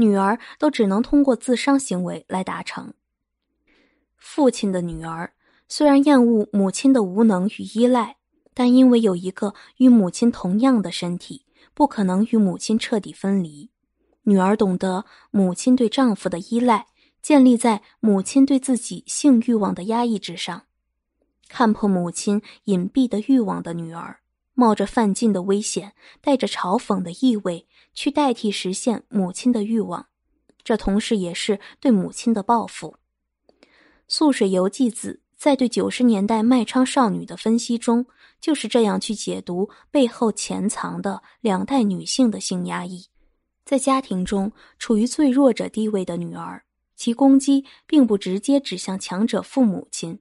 女儿都只能通过自伤行为来达成。父亲的女儿虽然厌恶母亲的无能与依赖，但因为有一个与母亲同样的身体，不可能与母亲彻底分离。女儿懂得母亲对丈夫的依赖建立在母亲对自己性欲望的压抑之上。看破母亲隐蔽的欲望的女儿，冒着犯禁的危险，带着嘲讽的意味。去代替实现母亲的欲望，这同时也是对母亲的报复。素水游纪子在对九十年代卖娼少女的分析中，就是这样去解读背后潜藏的两代女性的性压抑。在家庭中处于最弱者地位的女儿，其攻击并不直接指向强者父母亲，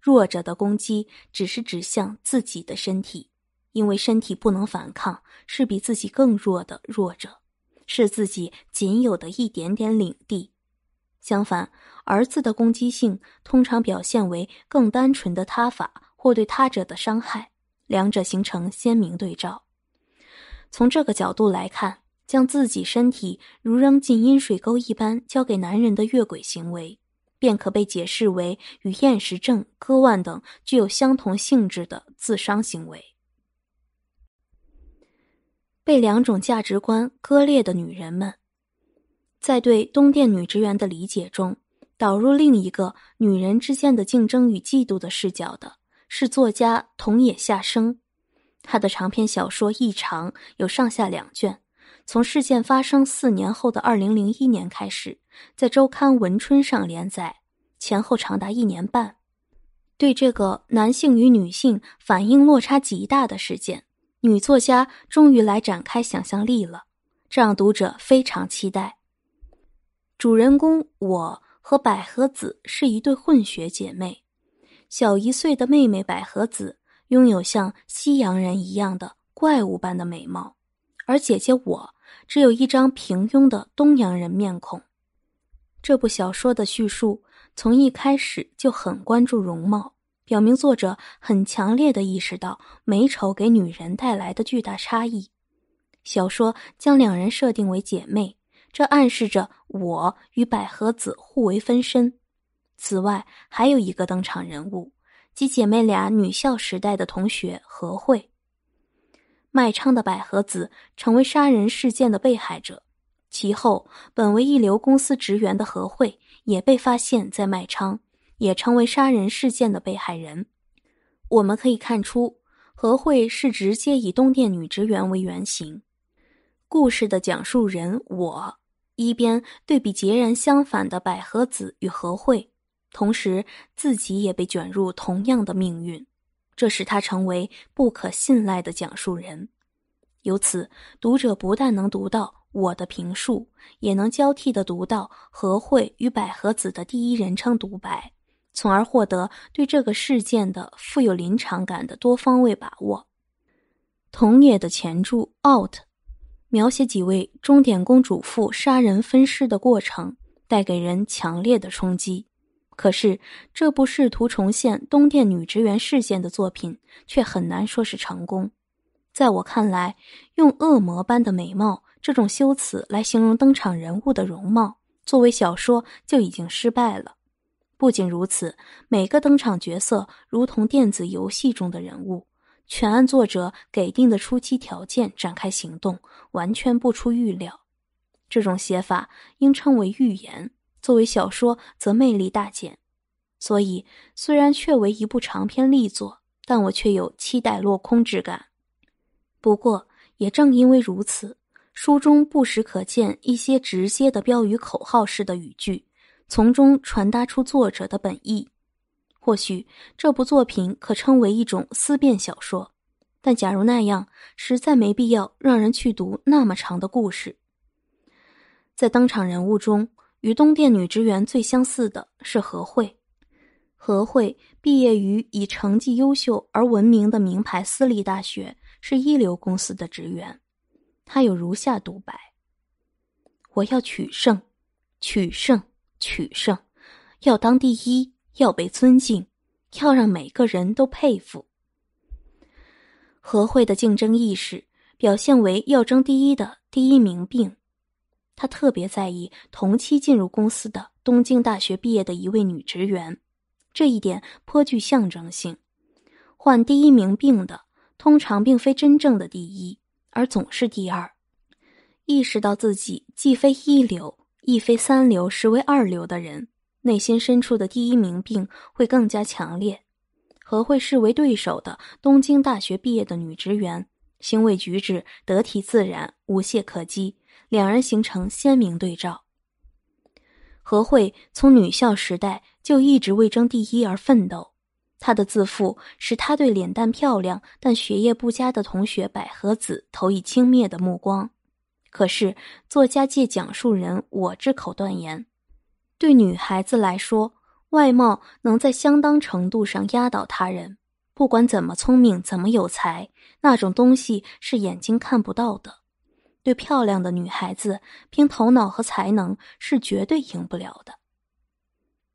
弱者的攻击只是指向自己的身体。因为身体不能反抗，是比自己更弱的弱者，是自己仅有的一点点领地。相反，儿子的攻击性通常表现为更单纯的他法或对他者的伤害，两者形成鲜明对照。从这个角度来看，将自己身体如扔进阴水沟一般交给男人的越轨行为，便可被解释为与厌食症、割腕等具有相同性质的自伤行为。被两种价值观割裂的女人们，在对东电女职员的理解中，导入另一个女人之间的竞争与嫉妒的视角的是作家桐野夏生。他的长篇小说《异常》有上下两卷，从事件发生四年后的二零零一年开始，在周刊文春上连载，前后长达一年半。对这个男性与女性反应落差极大的事件。女作家终于来展开想象力了，这让读者非常期待。主人公我和百合子是一对混血姐妹，小一岁的妹妹百合子拥有像西洋人一样的怪物般的美貌，而姐姐我只有一张平庸的东洋人面孔。这部小说的叙述从一开始就很关注容貌。表明作者很强烈的意识到美丑给女人带来的巨大差异。小说将两人设定为姐妹，这暗示着我与百合子互为分身。此外，还有一个登场人物，即姐妹俩女校时代的同学何慧。卖唱的百合子成为杀人事件的被害者，其后本为一流公司职员的何慧也被发现在卖昌。也成为杀人事件的被害人。我们可以看出，何慧是直接以东电女职员为原型。故事的讲述人我，一边对比截然相反的百合子与何慧，同时自己也被卷入同样的命运，这使他成为不可信赖的讲述人。由此，读者不但能读到我的评述，也能交替的读到何慧与百合子的第一人称独白。从而获得对这个事件的富有临场感的多方位把握。桐野的前著《Out》，描写几位钟点工主妇杀人分尸的过程，带给人强烈的冲击。可是这部试图重现东电女职员事件的作品，却很难说是成功。在我看来，用恶魔般的美貌这种修辞来形容登场人物的容貌，作为小说就已经失败了。不仅如此，每个登场角色如同电子游戏中的人物，全按作者给定的初期条件展开行动，完全不出预料。这种写法应称为预言。作为小说，则魅力大减。所以，虽然确为一部长篇力作，但我却有期待落空之感。不过，也正因为如此，书中不时可见一些直接的标语口号式的语句。从中传达出作者的本意，或许这部作品可称为一种思辨小说，但假如那样，实在没必要让人去读那么长的故事。在登场人物中，与东电女职员最相似的是何慧。何慧毕业于以成绩优秀而闻名的名牌私立大学，是一流公司的职员。他有如下独白：“我要取胜，取胜。”取胜，要当第一，要被尊敬，要让每个人都佩服。何慧的竞争意识表现为要争第一的第一名病，他特别在意同期进入公司的东京大学毕业的一位女职员，这一点颇具象征性。患第一名病的，通常并非真正的第一，而总是第二。意识到自己既非一流。一非三流，实为二流的人，内心深处的第一名病会更加强烈。何慧视为对手的东京大学毕业的女职员，行为举止得体自然，无懈可击，两人形成鲜明对照。何慧从女校时代就一直为争第一而奋斗，她的自负使她对脸蛋漂亮但学业不佳的同学百合子投以轻蔑的目光。可是，作家借讲述人我之口断言：对女孩子来说，外貌能在相当程度上压倒他人。不管怎么聪明，怎么有才，那种东西是眼睛看不到的。对漂亮的女孩子，凭头脑和才能是绝对赢不了的。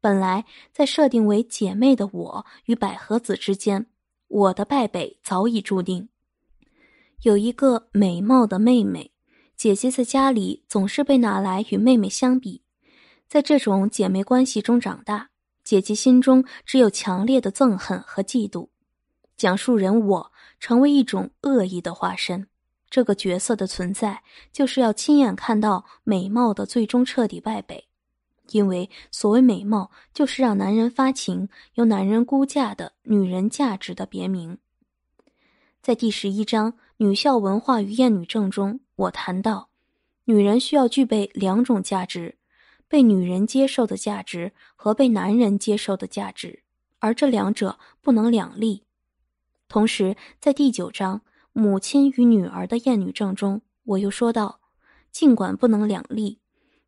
本来，在设定为姐妹的我与百合子之间，我的败北早已注定。有一个美貌的妹妹。姐姐在家里总是被拿来与妹妹相比，在这种姐妹关系中长大，姐姐心中只有强烈的憎恨和嫉妒。讲述人我成为一种恶意的化身，这个角色的存在就是要亲眼看到美貌的最终彻底败北，因为所谓美貌就是让男人发情、由男人估价的女人价值的别名。在第十一章《女校文化与厌女症》中。我谈到，女人需要具备两种价值：被女人接受的价值和被男人接受的价值，而这两者不能两立。同时，在第九章《母亲与女儿的厌女症》中，我又说到，尽管不能两立，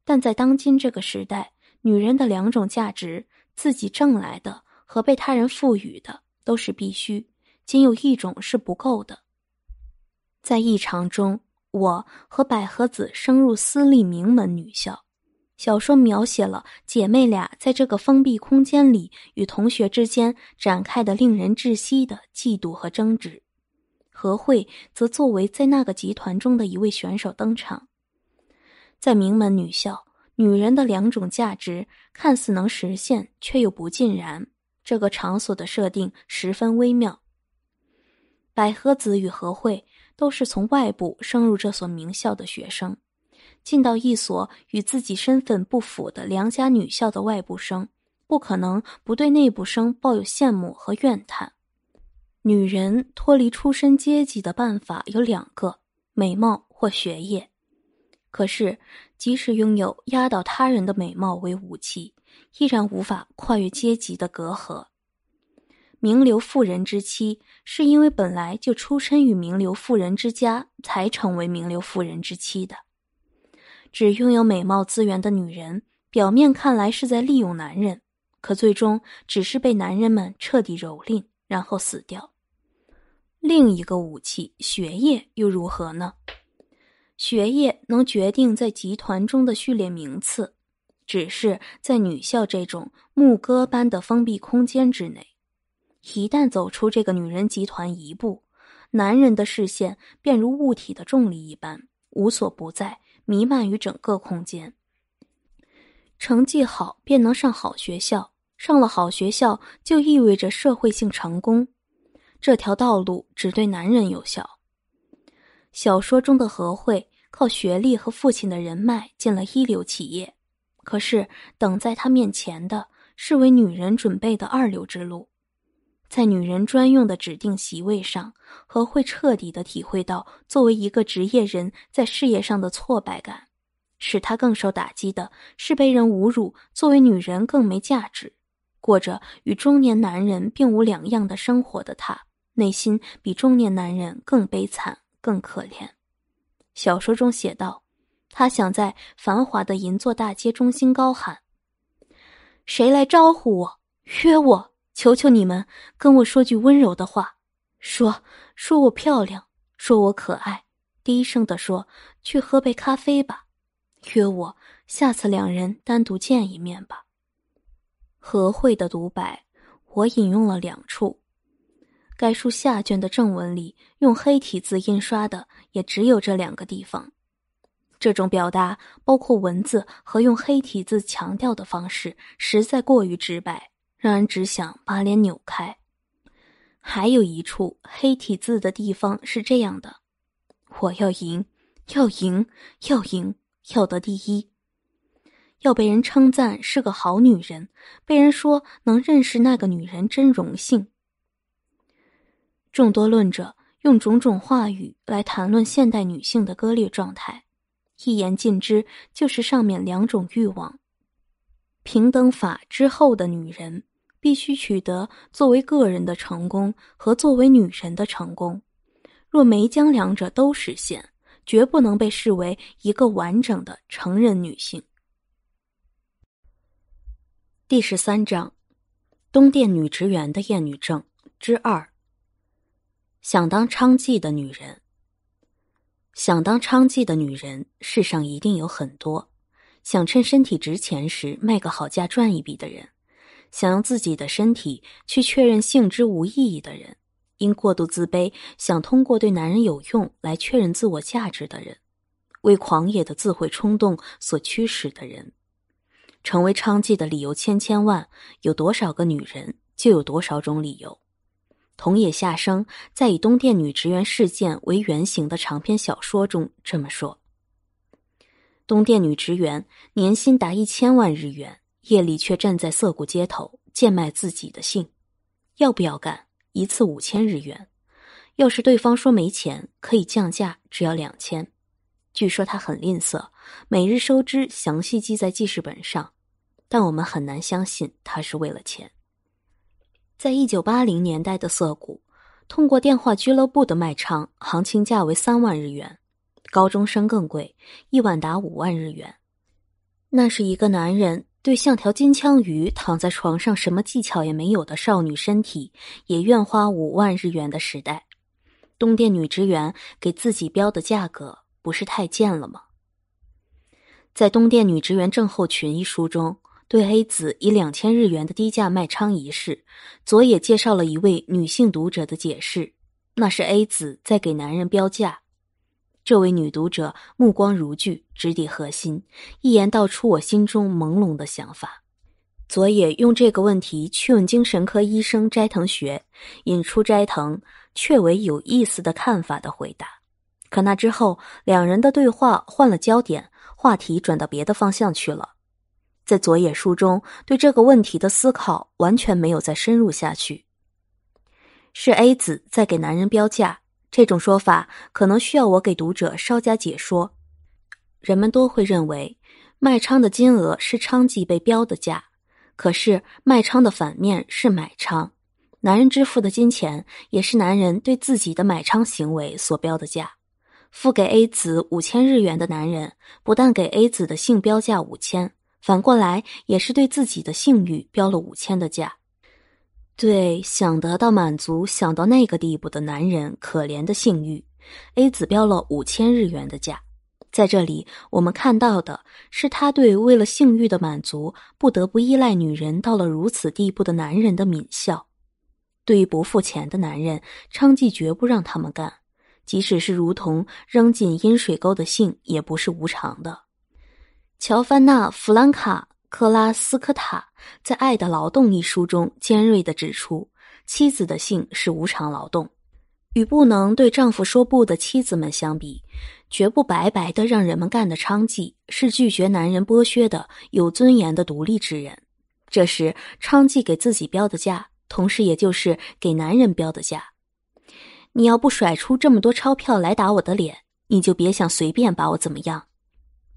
但在当今这个时代，女人的两种价值——自己挣来的和被他人赋予的——都是必须，仅有一种是不够的。在异常中。我和百合子升入私立名门女校，小说描写了姐妹俩在这个封闭空间里与同学之间展开的令人窒息的嫉妒和争执。何慧则作为在那个集团中的一位选手登场。在名门女校，女人的两种价值看似能实现，却又不尽然。这个场所的设定十分微妙。百合子与何慧。都是从外部升入这所名校的学生，进到一所与自己身份不符的良家女校的外部生，不可能不对内部生抱有羡慕和怨叹。女人脱离出身阶级的办法有两个：美貌或学业。可是，即使拥有压倒他人的美貌为武器，依然无法跨越阶级的隔阂。名流富人之妻，是因为本来就出身于名流富人之家，才成为名流富人之妻的。只拥有美貌资源的女人，表面看来是在利用男人，可最终只是被男人们彻底蹂躏，然后死掉。另一个武器，学业又如何呢？学业能决定在集团中的序列名次，只是在女校这种牧歌般的封闭空间之内。一旦走出这个女人集团一步，男人的视线便如物体的重力一般无所不在，弥漫于整个空间。成绩好便能上好学校，上了好学校就意味着社会性成功。这条道路只对男人有效。小说中的何慧靠学历和父亲的人脉进了一流企业，可是等在她面前的是为女人准备的二流之路。在女人专用的指定席位上，和会彻底的体会到作为一个职业人在事业上的挫败感。使他更受打击的是被人侮辱，作为女人更没价值。过着与中年男人并无两样的生活的他，内心比中年男人更悲惨、更可怜。小说中写道：“他想在繁华的银座大街中心高喊：‘谁来招呼我？约我？’”求求你们跟我说句温柔的话，说说我漂亮，说我可爱，低声的说，去喝杯咖啡吧，约我下次两人单独见一面吧。何慧的独白，我引用了两处，该书下卷的正文里用黑体字印刷的也只有这两个地方。这种表达包括文字和用黑体字强调的方式，实在过于直白。让人只想把脸扭开。还有一处黑体字的地方是这样的：“我要赢，要赢，要赢，要得第一，要被人称赞是个好女人，被人说能认识那个女人真荣幸。”众多论者用种种话语来谈论现代女性的割裂状态，一言尽之，就是上面两种欲望。平等法之后的女人。必须取得作为个人的成功和作为女人的成功。若没将两者都实现，绝不能被视为一个完整的成人女性。第十三章：东店女职员的厌女症之二。想当娼妓的女人，想当娼妓的女人，世上一定有很多想趁身体值钱时卖个好价赚一笔的人。想用自己的身体去确认性之无意义的人，因过度自卑想通过对男人有用来确认自我价值的人，为狂野的自毁冲动所驱使的人，成为娼妓的理由千千万，有多少个女人就有多少种理由。桐野夏生在以东电女职员事件为原型的长篇小说中这么说：“东电女职员年薪达一千万日元。”夜里却站在涩谷街头贱卖自己的性，要不要干？一次五千日元。要是对方说没钱，可以降价，只要两千。据说他很吝啬，每日收支详细记在记事本上，但我们很难相信他是为了钱。在一九八零年代的涩谷，通过电话俱乐部的卖唱，行情价为三万日元，高中生更贵，一晚达五万日元。那是一个男人。对，像条金枪鱼躺在床上，什么技巧也没有的少女身体，也愿花五万日元的时代，东电女职员给自己标的价格不是太贱了吗？在《东电女职员症候群》一书中，对 A 子以两千日元的低价卖娼一事，佐野介绍了一位女性读者的解释：那是 A 子在给男人标价。这位女读者目光如炬，直抵核心，一言道出我心中朦胧的想法。佐野用这个问题去问精神科医生斋藤学，引出斋藤确为有意思的看法的回答。可那之后，两人的对话换了焦点，话题转到别的方向去了。在佐野书中，对这个问题的思考完全没有再深入下去。是 A 子在给男人标价。这种说法可能需要我给读者稍加解说。人们都会认为卖娼的金额是娼妓被标的价，可是卖娼的反面是买娼，男人支付的金钱也是男人对自己的买娼行为所标的价。付给 A 子五千日元的男人，不但给 A 子的性标价五千，反过来也是对自己的性欲标了五千的价。对想得到满足，想到那个地步的男人，可怜的性欲，A 子标了五千日元的价。在这里，我们看到的是他对为了性欲的满足不得不依赖女人到了如此地步的男人的敏笑。对于不付钱的男人，昌妓绝不让他们干，即使是如同扔进阴水沟的性，也不是无偿的。乔凡娜·弗兰卡。克拉斯科塔在《爱的劳动》一书中尖锐的指出，妻子的性是无偿劳动。与不能对丈夫说不的妻子们相比，绝不白白的让人们干的娼妓，是拒绝男人剥削的有尊严的独立之人。这时，娼妓给自己标的价，同时也就是给男人标的价。你要不甩出这么多钞票来打我的脸，你就别想随便把我怎么样。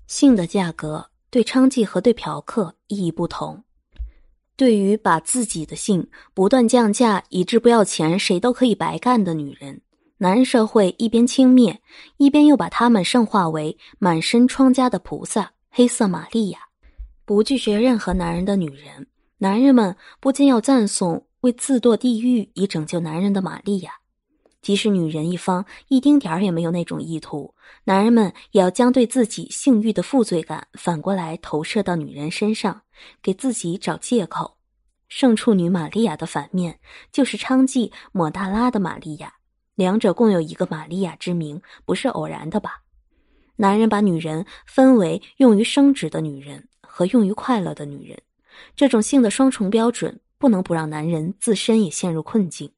性的价格。对娼妓和对嫖客意义不同。对于把自己的性不断降价，以致不要钱，谁都可以白干的女人，男人社会一边轻蔑，一边又把她们圣化为满身疮痂的菩萨——黑色玛利亚，不拒绝任何男人的女人，男人们不禁要赞颂为自堕地狱以拯救男人的玛利亚。即使女人一方一丁点儿也没有那种意图，男人们也要将对自己性欲的负罪感反过来投射到女人身上，给自己找借口。圣处女玛利亚的反面就是娼妓抹大拉的玛利亚，两者共有一个玛利亚之名，不是偶然的吧？男人把女人分为用于生殖的女人和用于快乐的女人，这种性的双重标准，不能不让男人自身也陷入困境。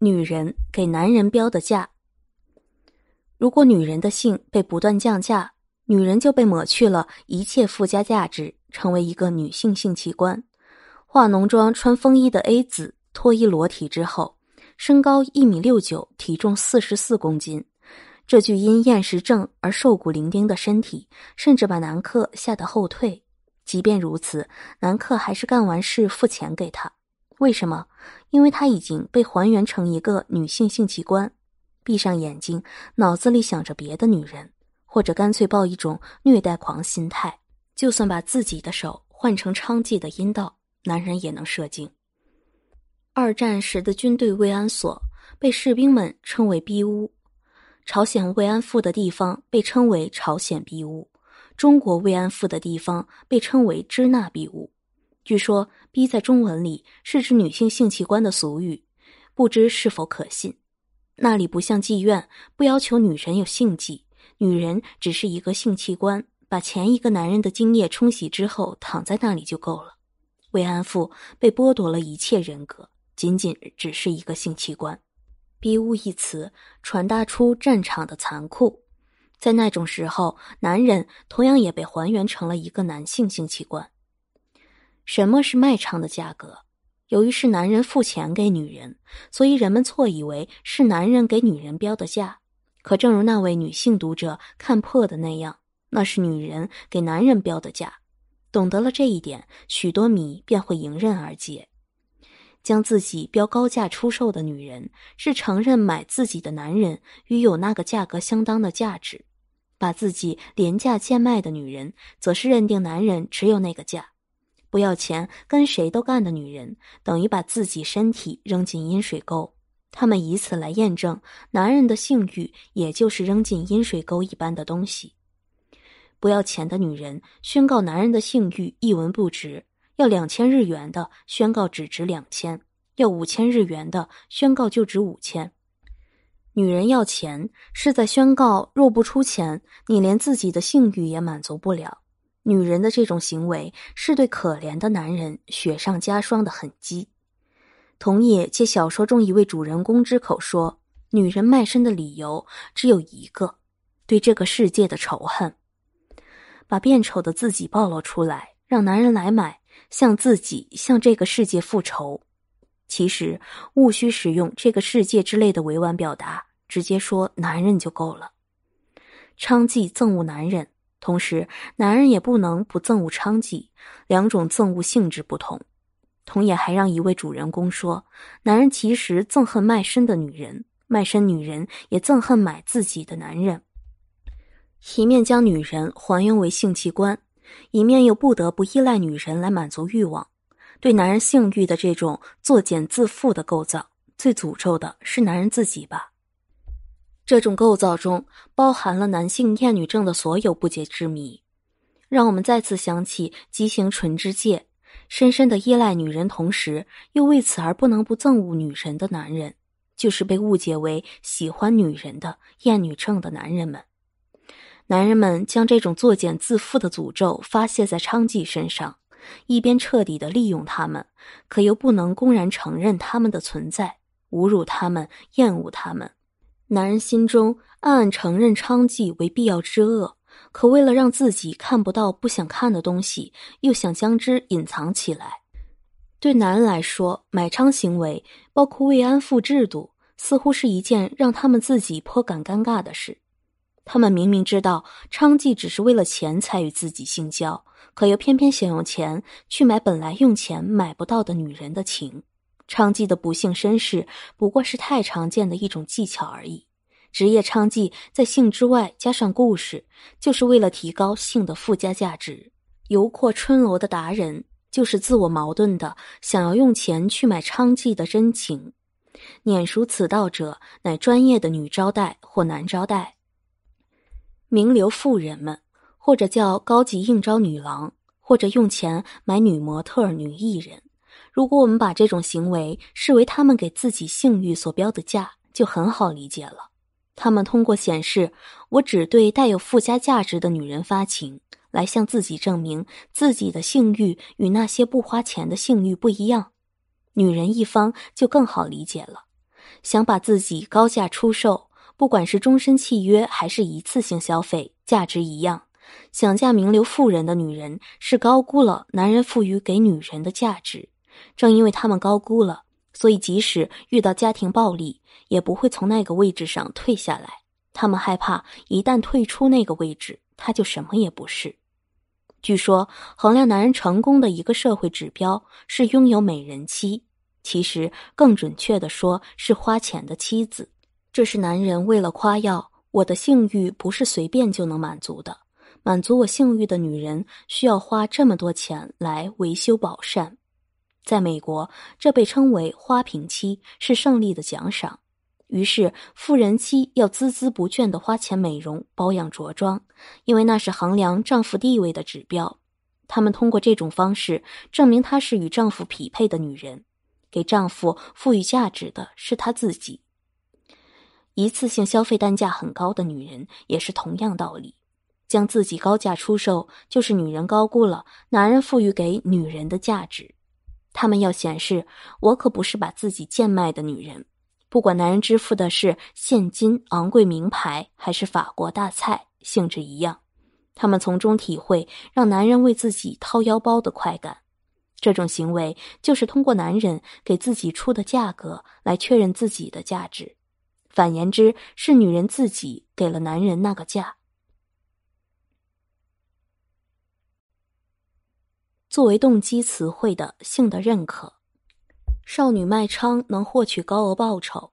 女人给男人标的价。如果女人的性被不断降价，女人就被抹去了一切附加价值，成为一个女性性器官。化浓妆、穿风衣的 A 子脱衣裸体之后，身高一米六九，体重四十四公斤，这具因厌食症而瘦骨伶仃的身体，甚至把男客吓得后退。即便如此，男客还是干完事付钱给他。为什么？因为他已经被还原成一个女性性器官。闭上眼睛，脑子里想着别的女人，或者干脆抱一种虐待狂心态，就算把自己的手换成娼妓的阴道，男人也能射精。二战时的军队慰安所被士兵们称为“逼屋”，朝鲜慰安妇的地方被称为“朝鲜逼屋”，中国慰安妇的地方被称为“支那逼屋”。据说“逼”在中文里是指女性性器官的俗语，不知是否可信。那里不像妓院，不要求女人有性技，女人只是一个性器官，把前一个男人的精液冲洗之后躺在那里就够了。慰安妇被剥夺了一切人格，仅仅只是一个性器官。“逼物”一词传达出战场的残酷。在那种时候，男人同样也被还原成了一个男性性器官。什么是卖唱的价格？由于是男人付钱给女人，所以人们错以为是男人给女人标的价。可正如那位女性读者看破的那样，那是女人给男人标的价。懂得了这一点，许多谜便会迎刃而解。将自己标高价出售的女人，是承认买自己的男人与有那个价格相当的价值；把自己廉价贱卖的女人，则是认定男人只有那个价。不要钱跟谁都干的女人，等于把自己身体扔进阴水沟。他们以此来验证男人的性欲，也就是扔进阴水沟一般的东西。不要钱的女人宣告男人的性欲一文不值；要两千日元的宣告只值两千；要五千日元的宣告就值五千。女人要钱，是在宣告：若不出钱，你连自己的性欲也满足不了。女人的这种行为是对可怜的男人雪上加霜的狠击。桐野借小说中一位主人公之口说：“女人卖身的理由只有一个，对这个世界的仇恨。把变丑的自己暴露出来，让男人来买，向自己，向这个世界复仇。其实，毋需使用‘这个世界’之类的委婉表达，直接说男人就够了。”娼妓憎恶男人。同时，男人也不能不憎恶娼妓，两种憎恶性质不同。童野还让一位主人公说：“男人其实憎恨卖身的女人，卖身女人也憎恨买自己的男人。”一面将女人还原为性器官，一面又不得不依赖女人来满足欲望。对男人性欲的这种作茧自缚的构造，最诅咒的是男人自己吧。这种构造中包含了男性厌女症的所有不解之谜，让我们再次想起畸形纯之界，深深的依赖女人，同时又为此而不能不憎恶女人的男人，就是被误解为喜欢女人的厌女症的男人们。男人们将这种作茧自缚的诅咒发泄在娼妓身上，一边彻底的利用他们，可又不能公然承认他们的存在，侮辱他们，厌恶他们。男人心中暗暗承认娼妓为必要之恶，可为了让自己看不到不想看的东西，又想将之隐藏起来。对男人来说，买娼行为，包括慰安妇制度，似乎是一件让他们自己颇感尴尬的事。他们明明知道娼妓只是为了钱才与自己性交，可又偏偏想用钱去买本来用钱买不到的女人的情。娼妓的不幸身世不过是太常见的一种技巧而已。职业娼妓在性之外加上故事，就是为了提高性的附加价值。游阔春楼的达人就是自我矛盾的，想要用钱去买娼妓的真情。稔熟此道者，乃专业的女招待或男招待、名流富人们，或者叫高级应招女郎，或者用钱买女模特女艺人。如果我们把这种行为视为他们给自己性欲所标的价，就很好理解了。他们通过显示“我只对带有附加价值的女人发情”，来向自己证明自己的性欲与那些不花钱的性欲不一样。女人一方就更好理解了，想把自己高价出售，不管是终身契约还是一次性消费，价值一样。想嫁名流富人的女人是高估了男人赋予给女人的价值。正因为他们高估了，所以即使遇到家庭暴力，也不会从那个位置上退下来。他们害怕，一旦退出那个位置，他就什么也不是。据说，衡量男人成功的一个社会指标是拥有美人妻。其实，更准确的说，是花钱的妻子。这是男人为了夸耀我的性欲不是随便就能满足的，满足我性欲的女人需要花这么多钱来维修保善。在美国，这被称为“花瓶期”，是胜利的奖赏。于是，富人妻要孜孜不倦地花钱美容、保养、着装，因为那是衡量丈夫地位的指标。他们通过这种方式证明她是与丈夫匹配的女人，给丈夫赋予价值的是她自己。一次性消费单价很高的女人也是同样道理，将自己高价出售，就是女人高估了男人赋予给女人的价值。他们要显示，我可不是把自己贱卖的女人。不管男人支付的是现金、昂贵名牌，还是法国大菜，性质一样。他们从中体会让男人为自己掏腰包的快感。这种行为就是通过男人给自己出的价格来确认自己的价值。反言之，是女人自己给了男人那个价。作为动机词汇的性的认可，少女卖娼能获取高额报酬。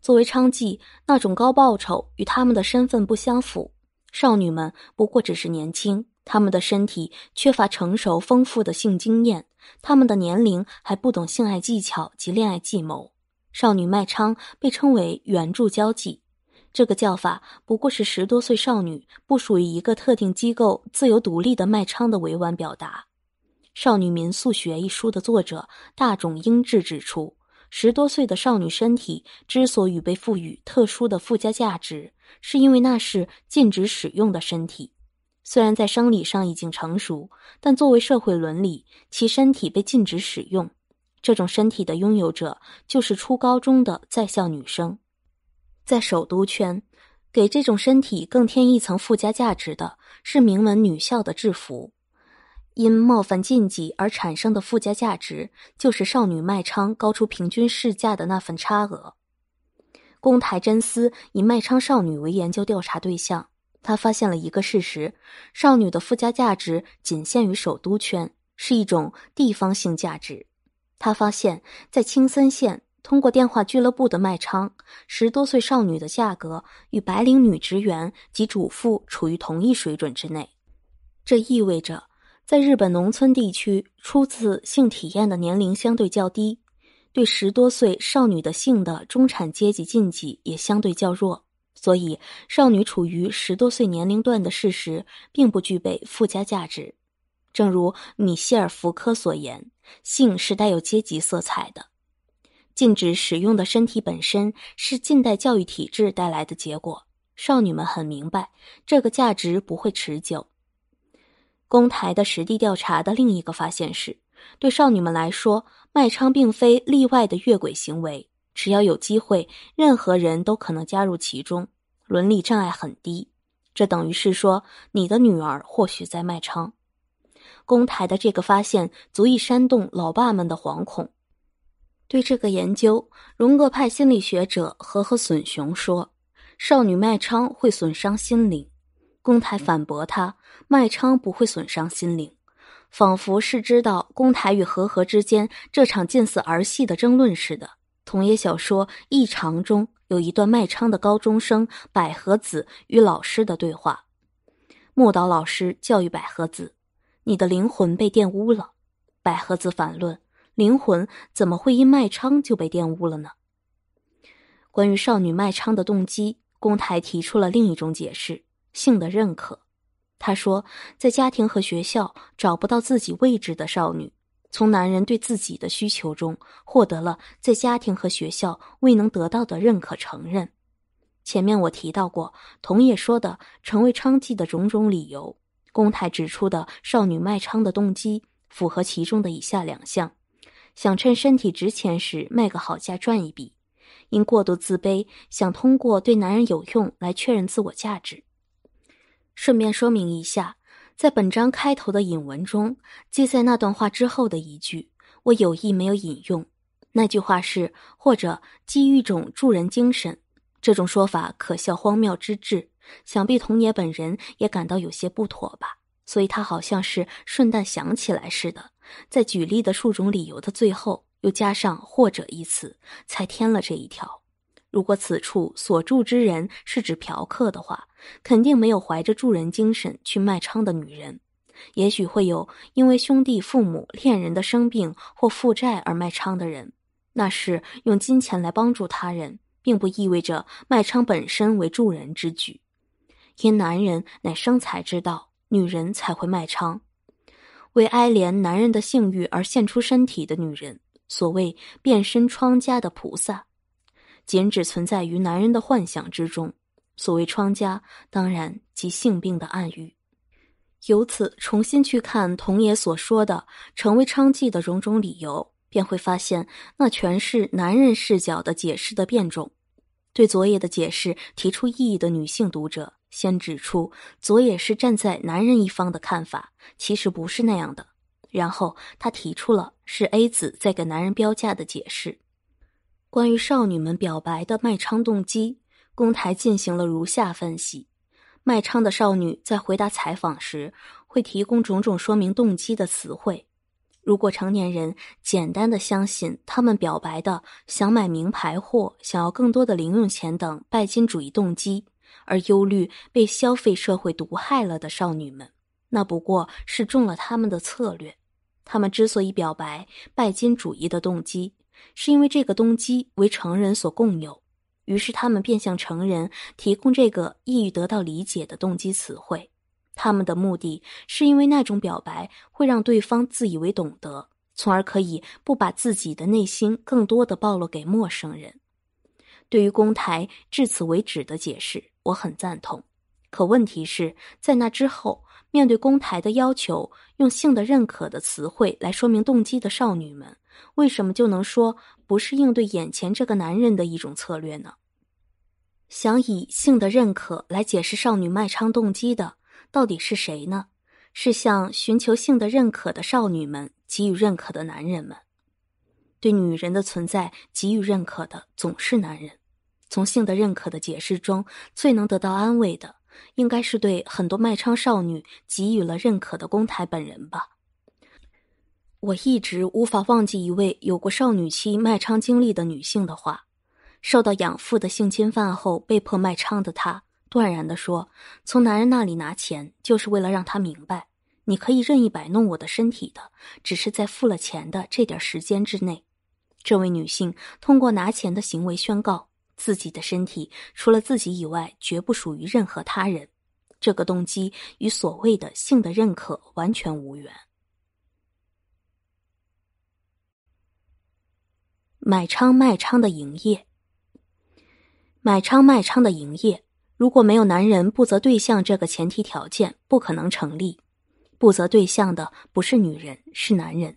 作为娼妓，那种高报酬与他们的身份不相符。少女们不过只是年轻，他们的身体缺乏成熟丰富的性经验，他们的年龄还不懂性爱技巧及恋爱计谋。少女卖娼被称为“援助交际”，这个叫法不过是十多岁少女不属于一个特定机构、自由独立的卖娼的委婉表达。《少女民俗学》一书的作者大冢英治指出，十多岁的少女身体之所以被赋予特殊的附加价值，是因为那是禁止使用的身体。虽然在生理上已经成熟，但作为社会伦理，其身体被禁止使用。这种身体的拥有者就是初高中的在校女生。在首都圈，给这种身体更添一层附加价值的是名门女校的制服。因冒犯禁忌而产生的附加价值，就是少女卖娼高出平均市价的那份差额。宫台真司以卖娼少女为研究调查对象，他发现了一个事实：少女的附加价值仅限于首都圈，是一种地方性价值。他发现，在青森县通过电话俱乐部的卖娼，十多岁少女的价格与白领女职员及主妇处于同一水准之内，这意味着。在日本农村地区，初次性体验的年龄相对较低，对十多岁少女的性的中产阶级禁忌也相对较弱，所以少女处于十多岁年龄段的事实并不具备附加价值。正如米歇尔·福柯所言，性是带有阶级色彩的，禁止使用的身体本身是近代教育体制带来的结果。少女们很明白，这个价值不会持久。公台的实地调查的另一个发现是，对少女们来说，卖娼并非例外的越轨行为。只要有机会，任何人都可能加入其中，伦理障碍很低。这等于是说，你的女儿或许在卖娼。公台的这个发现足以煽动老爸们的惶恐。对这个研究，荣格派心理学者和和隼雄说，少女卖娼会损伤心灵。公台反驳他，卖娼不会损伤心灵，仿佛是知道公台与和和之间这场近似儿戏的争论似的。同野小说《异常》中有一段卖娼的高中生百合子与老师的对话。木岛老师教育百合子：“你的灵魂被玷污了。”百合子反论：“灵魂怎么会因卖娼就被玷污了呢？”关于少女卖娼的动机，公台提出了另一种解释。性的认可，他说，在家庭和学校找不到自己位置的少女，从男人对自己的需求中获得了在家庭和学校未能得到的认可承认。前面我提到过，桐叶说的成为娼妓的种种理由，宫太指出的少女卖娼的动机，符合其中的以下两项：想趁身体值钱时卖个好价赚一笔；因过度自卑，想通过对男人有用来确认自我价值。顺便说明一下，在本章开头的引文中，记载那段话之后的一句，我有意没有引用。那句话是“或者基于一种助人精神”，这种说法可笑荒谬之至，想必童野本人也感到有些不妥吧。所以他好像是顺带想起来似的，在举例的数种理由的最后，又加上“或者”一词，才添了这一条。如果此处所住之人是指嫖客的话，肯定没有怀着助人精神去卖娼的女人。也许会有因为兄弟、父母、恋人的生病或负债而卖娼的人，那是用金钱来帮助他人，并不意味着卖娼本身为助人之举。因男人乃生财之道，女人才会卖娼，为哀怜男人的性欲而献出身体的女人，所谓变身窗家的菩萨。仅只存在于男人的幻想之中。所谓疮家，当然即性病的暗语。由此重新去看童野所说的成为娼妓的种种理由，便会发现那全是男人视角的解释的变种。对昨夜的解释提出异议的女性读者，先指出佐野是站在男人一方的看法，其实不是那样的。然后他提出了是 A 子在给男人标价的解释。关于少女们表白的卖娼动机，公台进行了如下分析：卖娼的少女在回答采访时，会提供种种说明动机的词汇。如果成年人简单的相信他们表白的想买名牌货、想要更多的零用钱等拜金主义动机，而忧虑被消费社会毒害了的少女们，那不过是中了他们的策略。他们之所以表白拜金主义的动机。是因为这个动机为成人所共有，于是他们便向成人提供这个易于得到理解的动机词汇。他们的目的是因为那种表白会让对方自以为懂得，从而可以不把自己的内心更多的暴露给陌生人。对于公台至此为止的解释，我很赞同。可问题是在那之后，面对公台的要求，用性的认可的词汇来说明动机的少女们。为什么就能说不是应对眼前这个男人的一种策略呢？想以性的认可来解释少女卖唱动机的，到底是谁呢？是向寻求性的认可的少女们给予认可的男人们？对女人的存在给予认可的总是男人。从性的认可的解释中，最能得到安慰的，应该是对很多卖唱少女给予了认可的公台本人吧。我一直无法忘记一位有过少女期卖娼经历的女性的话：受到养父的性侵犯后被迫卖娼的她，断然地说：“从男人那里拿钱，就是为了让他明白，你可以任意摆弄我的身体的，只是在付了钱的这点时间之内。”这位女性通过拿钱的行为宣告自己的身体除了自己以外，绝不属于任何他人。这个动机与所谓的性的认可完全无缘。买娼卖娼的营业，买娼卖娼的营业，如果没有男人不择对象这个前提条件，不可能成立。不择对象的不是女人，是男人。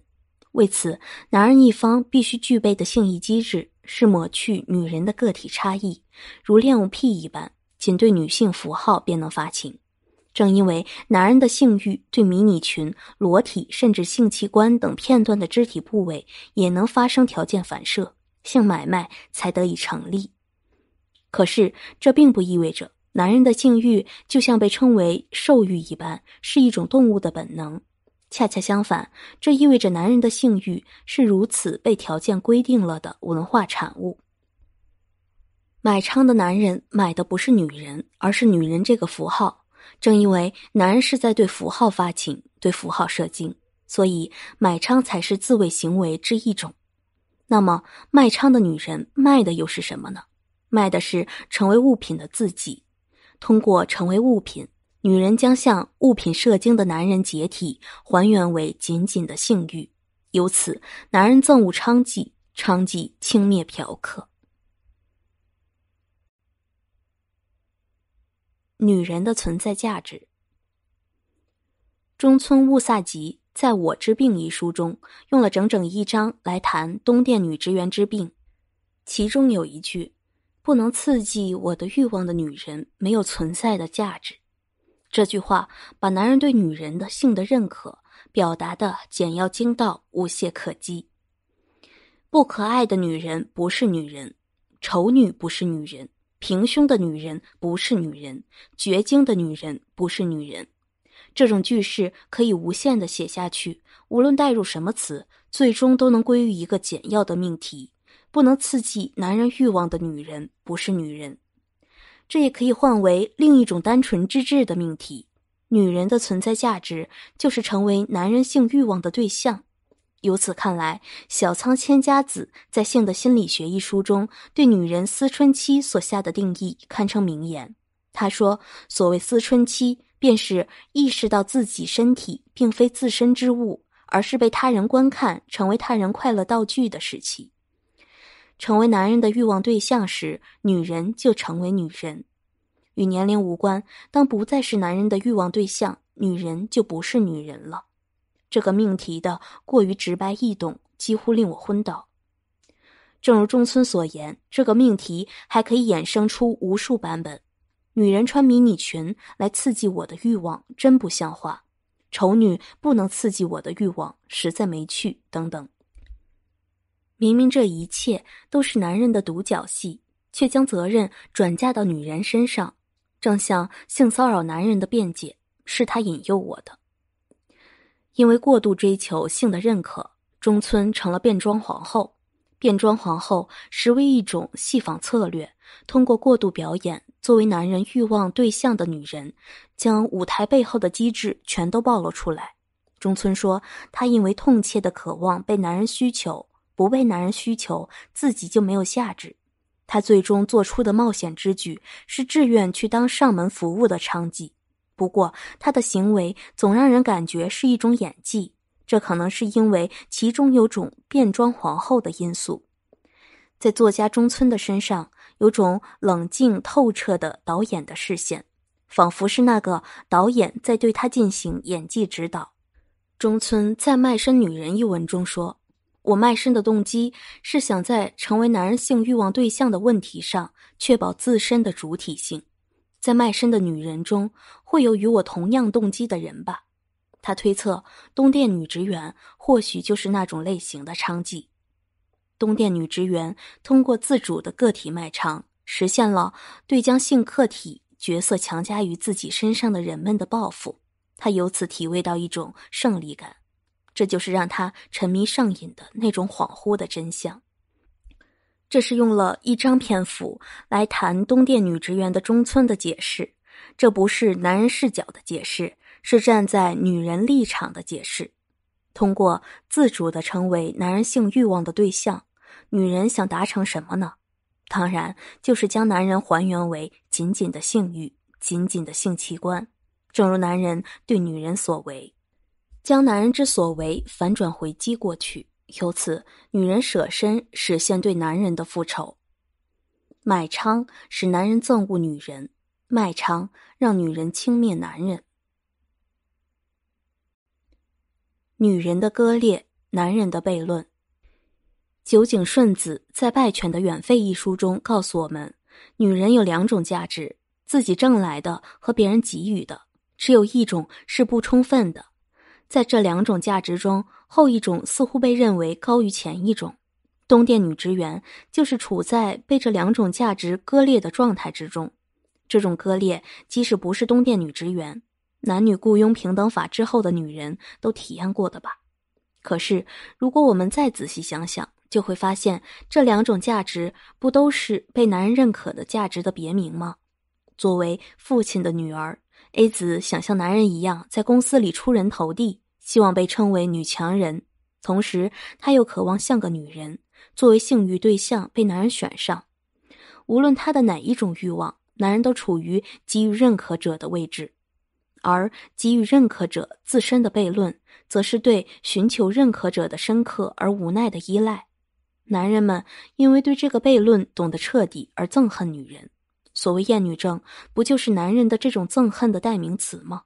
为此，男人一方必须具备的性欲机制是抹去女人的个体差异，如恋物癖一般，仅对女性符号便能发情。正因为男人的性欲对迷你裙、裸体甚至性器官等片段的肢体部位也能发生条件反射，性买卖才得以成立。可是，这并不意味着男人的性欲就像被称为兽欲一般是一种动物的本能。恰恰相反，这意味着男人的性欲是如此被条件规定了的文化产物。买娼的男人买的不是女人，而是女人这个符号。正因为男人是在对符号发情、对符号射精，所以买娼才是自卫行为之一种。那么卖娼的女人卖的又是什么呢？卖的是成为物品的自己。通过成为物品，女人将向物品射精的男人解体，还原为仅仅的性欲。由此，男人憎恶娼妓，娼妓轻蔑嫖客。女人的存在价值。中村雾萨吉在我之病一书中，用了整整一章来谈东电女职员之病，其中有一句：“不能刺激我的欲望的女人没有存在的价值。”这句话把男人对女人的性的认可表达的简要精到，无懈可击。不可爱的女人不是女人，丑女不是女人。平胸的女人不是女人，绝经的女人不是女人。这种句式可以无限的写下去，无论代入什么词，最终都能归于一个简要的命题：不能刺激男人欲望的女人不是女人。这也可以换为另一种单纯之至的命题：女人的存在价值就是成为男人性欲望的对象。由此看来，小仓千佳子在《性的心理学》一书中对女人思春期所下的定义堪称名言。他说：“所谓思春期，便是意识到自己身体并非自身之物，而是被他人观看，成为他人快乐道具的时期。成为男人的欲望对象时，女人就成为女人，与年龄无关。当不再是男人的欲望对象，女人就不是女人了。”这个命题的过于直白易懂，几乎令我昏倒。正如中村所言，这个命题还可以衍生出无数版本：女人穿迷你裙来刺激我的欲望，真不像话；丑女不能刺激我的欲望，实在没趣等等。明明这一切都是男人的独角戏，却将责任转嫁到女人身上，正像性骚扰男人的辩解，是他引诱我的。因为过度追求性的认可，中村成了变装皇后。变装皇后实为一种戏仿策略，通过过度表演，作为男人欲望对象的女人，将舞台背后的机制全都暴露出来。中村说，他因为痛切的渴望被男人需求，不被男人需求，自己就没有下肢。他最终做出的冒险之举，是志愿去当上门服务的娼妓。不过，他的行为总让人感觉是一种演技，这可能是因为其中有种变装皇后的因素。在作家中村的身上，有种冷静透彻的导演的视线，仿佛是那个导演在对他进行演技指导。中村在《卖身女人》一文中说：“我卖身的动机是想在成为男人性欲望对象的问题上确保自身的主体性，在卖身的女人中。”会有与我同样动机的人吧，他推测东电女职员或许就是那种类型的娼妓。东电女职员通过自主的个体卖唱，实现了对将性客体角色强加于自己身上的人们的报复。他由此体味到一种胜利感，这就是让他沉迷上瘾的那种恍惚的真相。这是用了一张篇幅来谈东电女职员的中村的解释。这不是男人视角的解释，是站在女人立场的解释。通过自主地成为男人性欲望的对象，女人想达成什么呢？当然，就是将男人还原为仅仅的性欲、仅仅的性器官。正如男人对女人所为，将男人之所为反转回击过去。由此，女人舍身实现对男人的复仇，买娼使男人憎恶女人。卖唱让女人轻蔑男人，女人的割裂，男人的悖论。酒井顺子在《拜犬的远吠》一书中告诉我们，女人有两种价值：自己挣来的和别人给予的，只有一种是不充分的。在这两种价值中，后一种似乎被认为高于前一种。东电女职员就是处在被这两种价值割裂的状态之中。这种割裂，即使不是东电女职员，男女雇佣平等法之后的女人都体验过的吧。可是，如果我们再仔细想想，就会发现这两种价值不都是被男人认可的价值的别名吗？作为父亲的女儿，A 子想像男人一样在公司里出人头地，希望被称为女强人；同时，她又渴望像个女人，作为性欲对象被男人选上。无论她的哪一种欲望。男人都处于给予认可者的位置，而给予认可者自身的悖论，则是对寻求认可者的深刻而无奈的依赖。男人们因为对这个悖论懂得彻底而憎恨女人，所谓厌女症，不就是男人的这种憎恨的代名词吗？